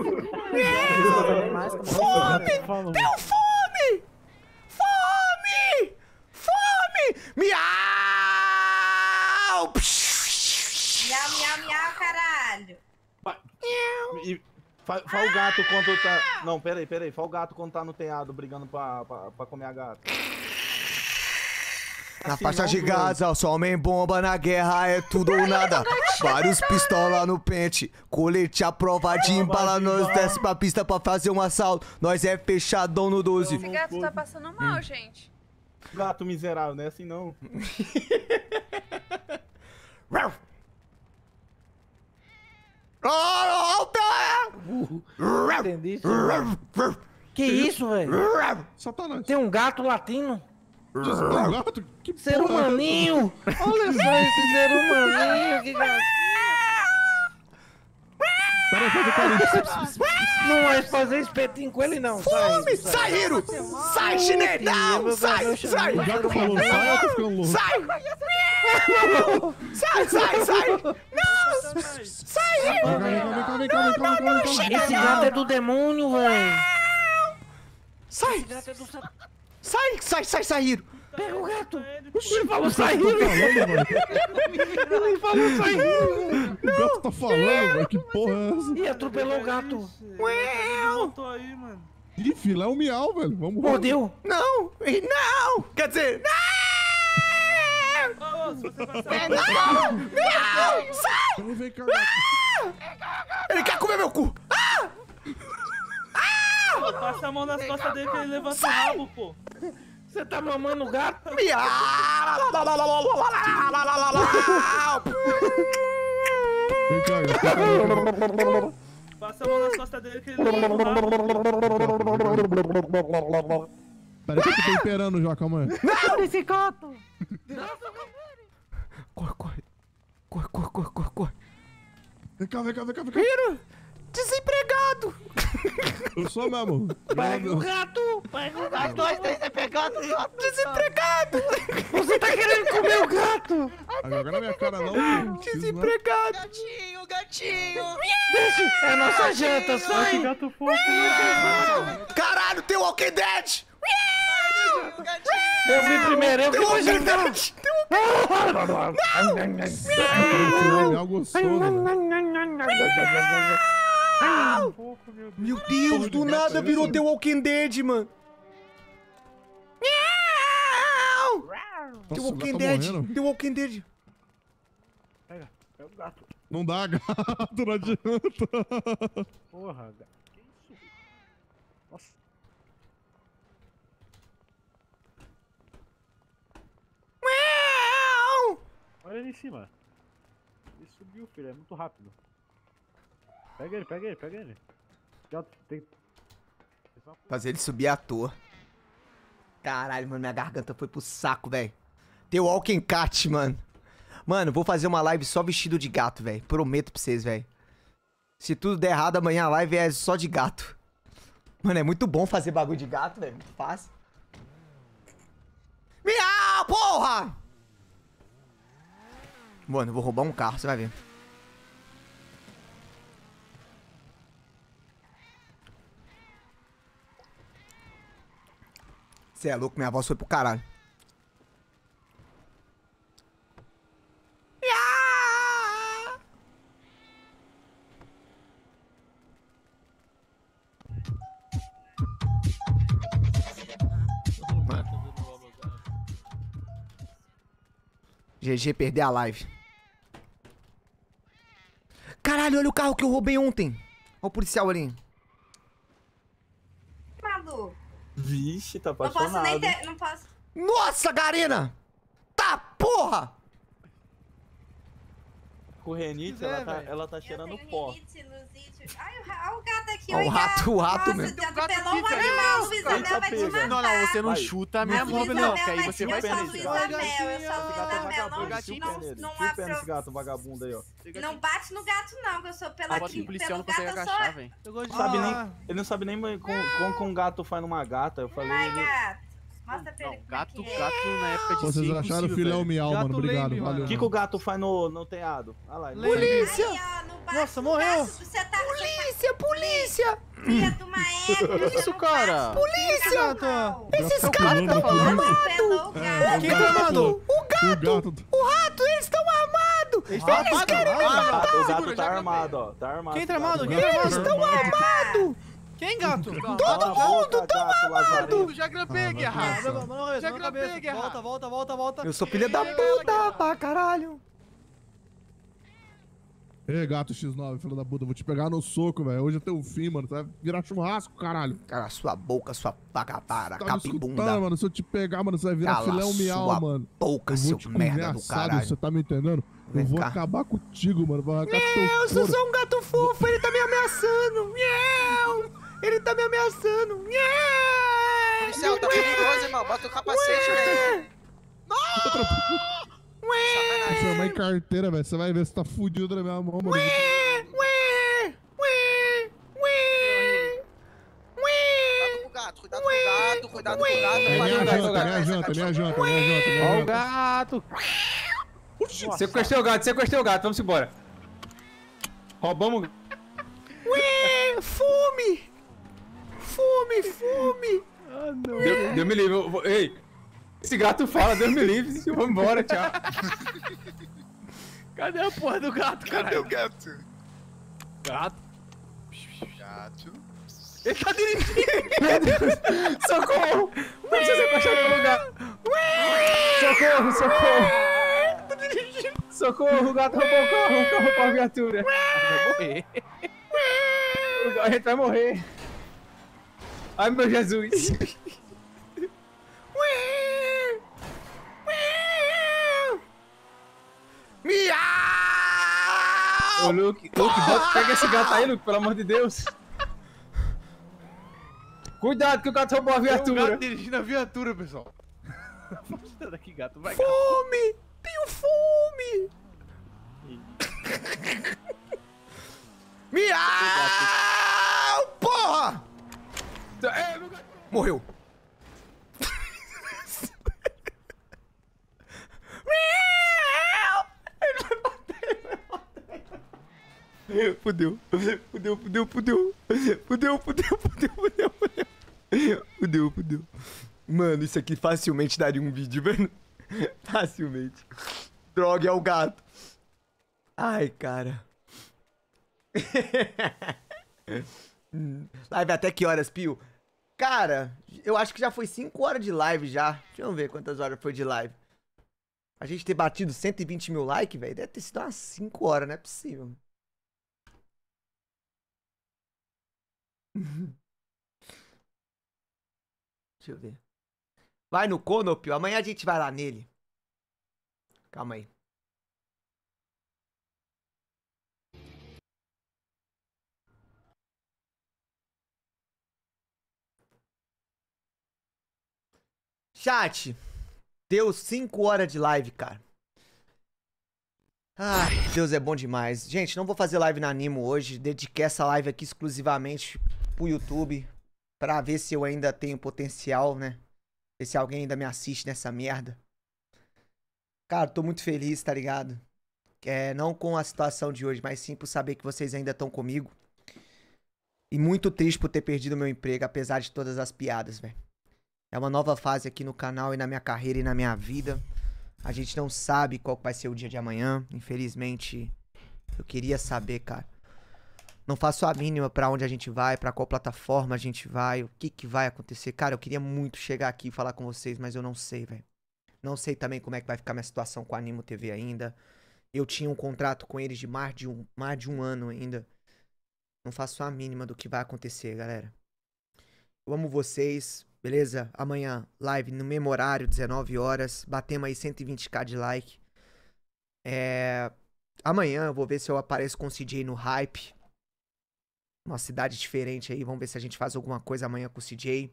Deu fome! Fome! Fome! Me miau. Miau, miau, miau, caralho. E, fa, o gato quando tá... Não, peraí, peraí. Fala o gato quando tá no telhado brigando pra, pra, pra comer a gata. Na assim, faixa de Gaza, só homem bomba na guerra é tudo ou nada. Vários pistola no pente, colete a prova de embala. Nós desce pra pista pra fazer um assalto. Nós é fechadão no 12. Esse gato tá passando mal, hum. gente. Gato miserável, não é assim não. Entendi. Que isso, velho? Satanás. Tem um gato latino? Desculpa, gato? Que Ser porra. É humaninho! Olha só esse ser humaninho, que gato! Tarefa do Não vai é fazer espetinho com ele, não. Fume! Sai, Hiro! Sai, chinelão! Sai! Sai! Já que falou sai, eu tô ficando louco. Sai! Sai, sai, sai! Não! Sai, Hiro! Não, não, não, chinês! Esse gato é do demônio, velho. Sai! É sai, sai, sai, Hiro! Pega o gato! Ele falou tá saindo! Ele falou saindo! O gato tá falando, velho. Que porra é, é essa? Ih, atropelou o gato. Uéu! Ih, filé é um miau, velho. Vamos Mordeu! Não! Não! Quer dizer, não! Oh, se você passar... É, não! Não! Sai! Ah! Ele quer comer meu cu! Ah! Ah! Passa a mão nas costas dele pra ele levantar o rabo, pô. Você tá mamando gato? Passa a mão nas costas dele que ele não Peraí que eu tô esperando já, calma Não, Corre, corre. Corre, corre, corre, corre, corre. Vem cá, vem cá, vem cá, vem cá. Desempregado! Eu sou mesmo. Pega o gato! Pega o gato! Nós três gato Desempregado! Você tá querendo comer o gato! Agora na minha cara não. Desempregado! Gatinho, gatinho! Deixa! É nossa janta, sai! Que gato fofo! Caralho, tem Walking Dead! Eu vi primeiro, eu vi primeiro! Tem Walking Dead! Não! Não! Não! Não! Não! Não! Não! Ah! Pouco, meu Deus, meu Deus do nada virou The Walking Dead, mano. Nossa, The Walking tá Dead, The Walking Dead. Pega, pega o gato. Não dá, gato, não adianta. Porra, gato. Que isso? Nossa. Olha ali em cima. Ele subiu, filho. É muito rápido. Pega ele, pega ele, pega ele. Tem... Fazer ele subir à toa. Caralho, mano, minha garganta foi pro saco, velho. Tem Walking Cat, mano. Mano, vou fazer uma live só vestido de gato, velho. Prometo pra vocês, velho. Se tudo der errado, amanhã a live é só de gato. Mano, é muito bom fazer bagulho de gato, velho. Muito fácil. Miau, porra! Mano, eu vou roubar um carro, você vai ver. Você é louco, minha voz foi pro caralho. GG perder a live. Caralho, olha o carro que eu roubei ontem. Olha o policial ali. Vixe, tá apaixonado. Não posso nem ter... Não posso... Nossa, Garina! Tá porra! Com renite, quiser, ela, tá, ela tá cheirando pó. Renite, Olha o, gato aqui, olha O rato, o rato Nossa, mesmo. Já atropelou um animal, o Isabel vai te matar. Não, não, você não chuta a minha mão, não, que aí você vai perder. Eu sou o Isabel, eu sou o Isabel. É não, não, não. esse gato vagabundo aí, ó. Não bate no gato, não, que eu sou pela aqui. O policial não consegue agachar, velho. Ele não sabe nem como um gato faz numa gata. Eu falei. Ai, gato. Mostra pra ele. Não, gato, é gato na época de Vocês cinco, acharam o filé miau, mano. Obrigado, lame, valeu. O que, que, o gato faz no, no telhado? Olha lá, polícia! Aí, ó, baixo, Nossa, morreu! Baixo, tá... polícia, polícia! Filha de uma égua! Tá tá é que isso, cara? Polícia! Esses caras estão armados! Quem tá armado? O gato! O rato, eles estão armados! Eles querem estão armados! O gato tá armado, ó. Tá armado. Quem tá, tá armado? Eles estão armados! Quem, gato? Todo mundo, tô mamado! Já grampei, ah, Guerra. Já grampei, Guerra. Volta, volta, volta, volta. Eu sou filha da puta pra caralho. Ei, gato X9, filho da puta, vou te pegar no soco, velho. Hoje até o fim, mano. Você vai virar churrasco, caralho. Cara, sua boca, sua paga para, tá capibunda. mano, se eu te pegar, mano, você vai virar Cala filé miau, sua mano. boca, eu vou seu merda do caralho. Você tá me entendendo? Vem eu vou cá. acabar contigo, mano. Vou arrancar Meu, teu eu sou só um gato fofo, ele tá me ameaçando. Meu! Ele tá me ameaçando! Policial, tá perigoso, irmão. Bota o capacete, velho. Não! Ué! Você vai carteira, velho. Você vai ver se tá fudido na minha mão, mano. Ué! Ué! Ué! Ué! Ué! Cuidado com o gato, cuidado com o gato, cuidado com o gato. É minha janta, minha janta, minha janta, minha janta. Ó o gato! Sequestrei o gato, sequestrei o gato, vamos embora. Roubamos o gato. Ué! Fume! Fume, fume! Ah, não. Deu, deu me livre. Eu, vou... ei, esse gato fala, deu me livre. Eu vou embora, tchau. Cadê a porra do gato, cara? Cadê o gato? Gato. Gato. Ele tá dirigindo! Meu Deus! Socorro! Não precisa ser apaixonado pelo gato! Socorro, socorro! Tô Socorro, o gato roubou o carro, o carro roubou a viatura! Vai morrer! A gente vai morrer! Ai, meu Jesus. Miau! Ô, Luke, Luke, bota, pega esse gato aí, Luke, pelo amor de Deus. Cuidado que o gato roubou a viatura. Tem um gato dirigindo a viatura, pessoal. daqui, gato. Vai, fome! Gato. Tenho fome! Miau! Porra! Então, é, não... Morreu. Fudeu. Fudeu, fudeu, fudeu. Fudeu, fudeu, fudeu, fudeu, fudeu. Fudeu, fudeu. Mano, isso aqui facilmente daria um vídeo, mano. Facilmente. Droga, é o gato. Ai, cara. Live hum. até que horas, Pio? Cara, eu acho que já foi 5 horas de live já. Deixa eu ver quantas horas foi de live. A gente ter batido 120 mil likes, velho, deve ter sido umas 5 horas, não é possível. Deixa eu ver. Vai no Conopio, amanhã a gente vai lá nele. Calma aí. Chat, deu 5 horas de live, cara. Ai, Deus é bom demais. Gente, não vou fazer live na Animo hoje. Dediquei essa live aqui exclusivamente pro YouTube. Pra ver se eu ainda tenho potencial, né? Ver se alguém ainda me assiste nessa merda. Cara, tô muito feliz, tá ligado? É, não com a situação de hoje, mas sim por saber que vocês ainda estão comigo. E muito triste por ter perdido meu emprego, apesar de todas as piadas, velho. É uma nova fase aqui no canal e na minha carreira e na minha vida. A gente não sabe qual vai ser o dia de amanhã. Infelizmente, eu queria saber, cara. Não faço a mínima para onde a gente vai, para qual plataforma a gente vai, o que que vai acontecer. Cara, eu queria muito chegar aqui e falar com vocês, mas eu não sei, velho. Não sei também como é que vai ficar minha situação com a Animo TV ainda. Eu tinha um contrato com eles de mais de um, mais de um ano ainda. Não faço a mínima do que vai acontecer, galera. Eu amo vocês. Beleza? Amanhã, live no mesmo horário, 19 horas. Batemos aí 120k de like. É... Amanhã eu vou ver se eu apareço com o CJ no hype. Uma cidade diferente aí. Vamos ver se a gente faz alguma coisa amanhã com o CJ.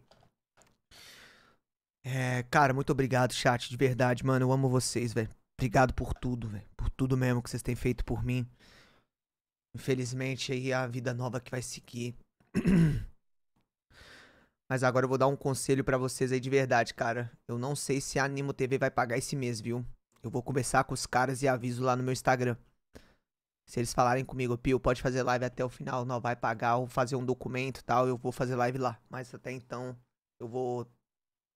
É, cara, muito obrigado, chat, de verdade, mano. Eu amo vocês, velho. Obrigado por tudo, velho. Por tudo mesmo que vocês têm feito por mim. Infelizmente, aí é a vida nova que vai seguir. Mas agora eu vou dar um conselho para vocês aí de verdade, cara. Eu não sei se a Animo TV vai pagar esse mês, viu? Eu vou conversar com os caras e aviso lá no meu Instagram. Se eles falarem comigo, Pio, pode fazer live até o final, não vai pagar, ou fazer um documento e tal, eu vou fazer live lá. Mas até então, eu vou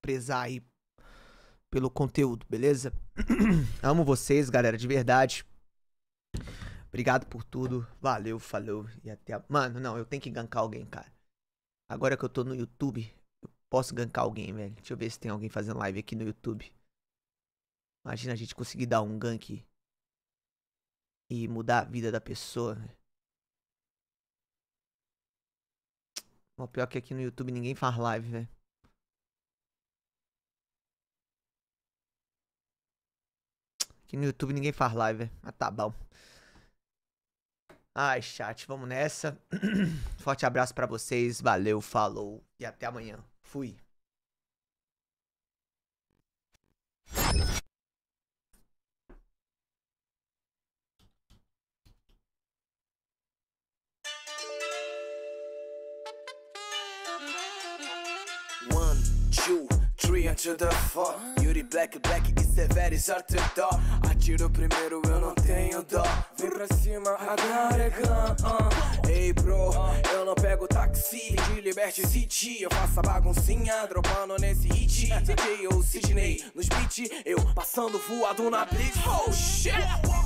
prezar aí pelo conteúdo, beleza? Amo vocês, galera, de verdade. Obrigado por tudo. Valeu, falou e até a... Mano, não, eu tenho que gankar alguém, cara. Agora que eu tô no YouTube, eu posso gankar alguém, velho. Deixa eu ver se tem alguém fazendo live aqui no YouTube. Imagina a gente conseguir dar um gank e mudar a vida da pessoa. O pior é que aqui no YouTube ninguém faz live, velho. Aqui no YouTube ninguém faz live, velho. Ah, tá bom. Ai, chat, vamos nessa. Forte abraço para vocês, valeu, falou e até amanhã. Fui. One, two, three, until the four. Beauty black, black, it's a very certain door tiro primeiro, eu não tenho dó. Vem pra cima, agora é uh. Ei, bro, eu não pego táxi. De Liberte City, eu faço a baguncinha, dropando nesse hit. DJ ou Sidney nos beat, eu passando voado na blitz. Oh shit!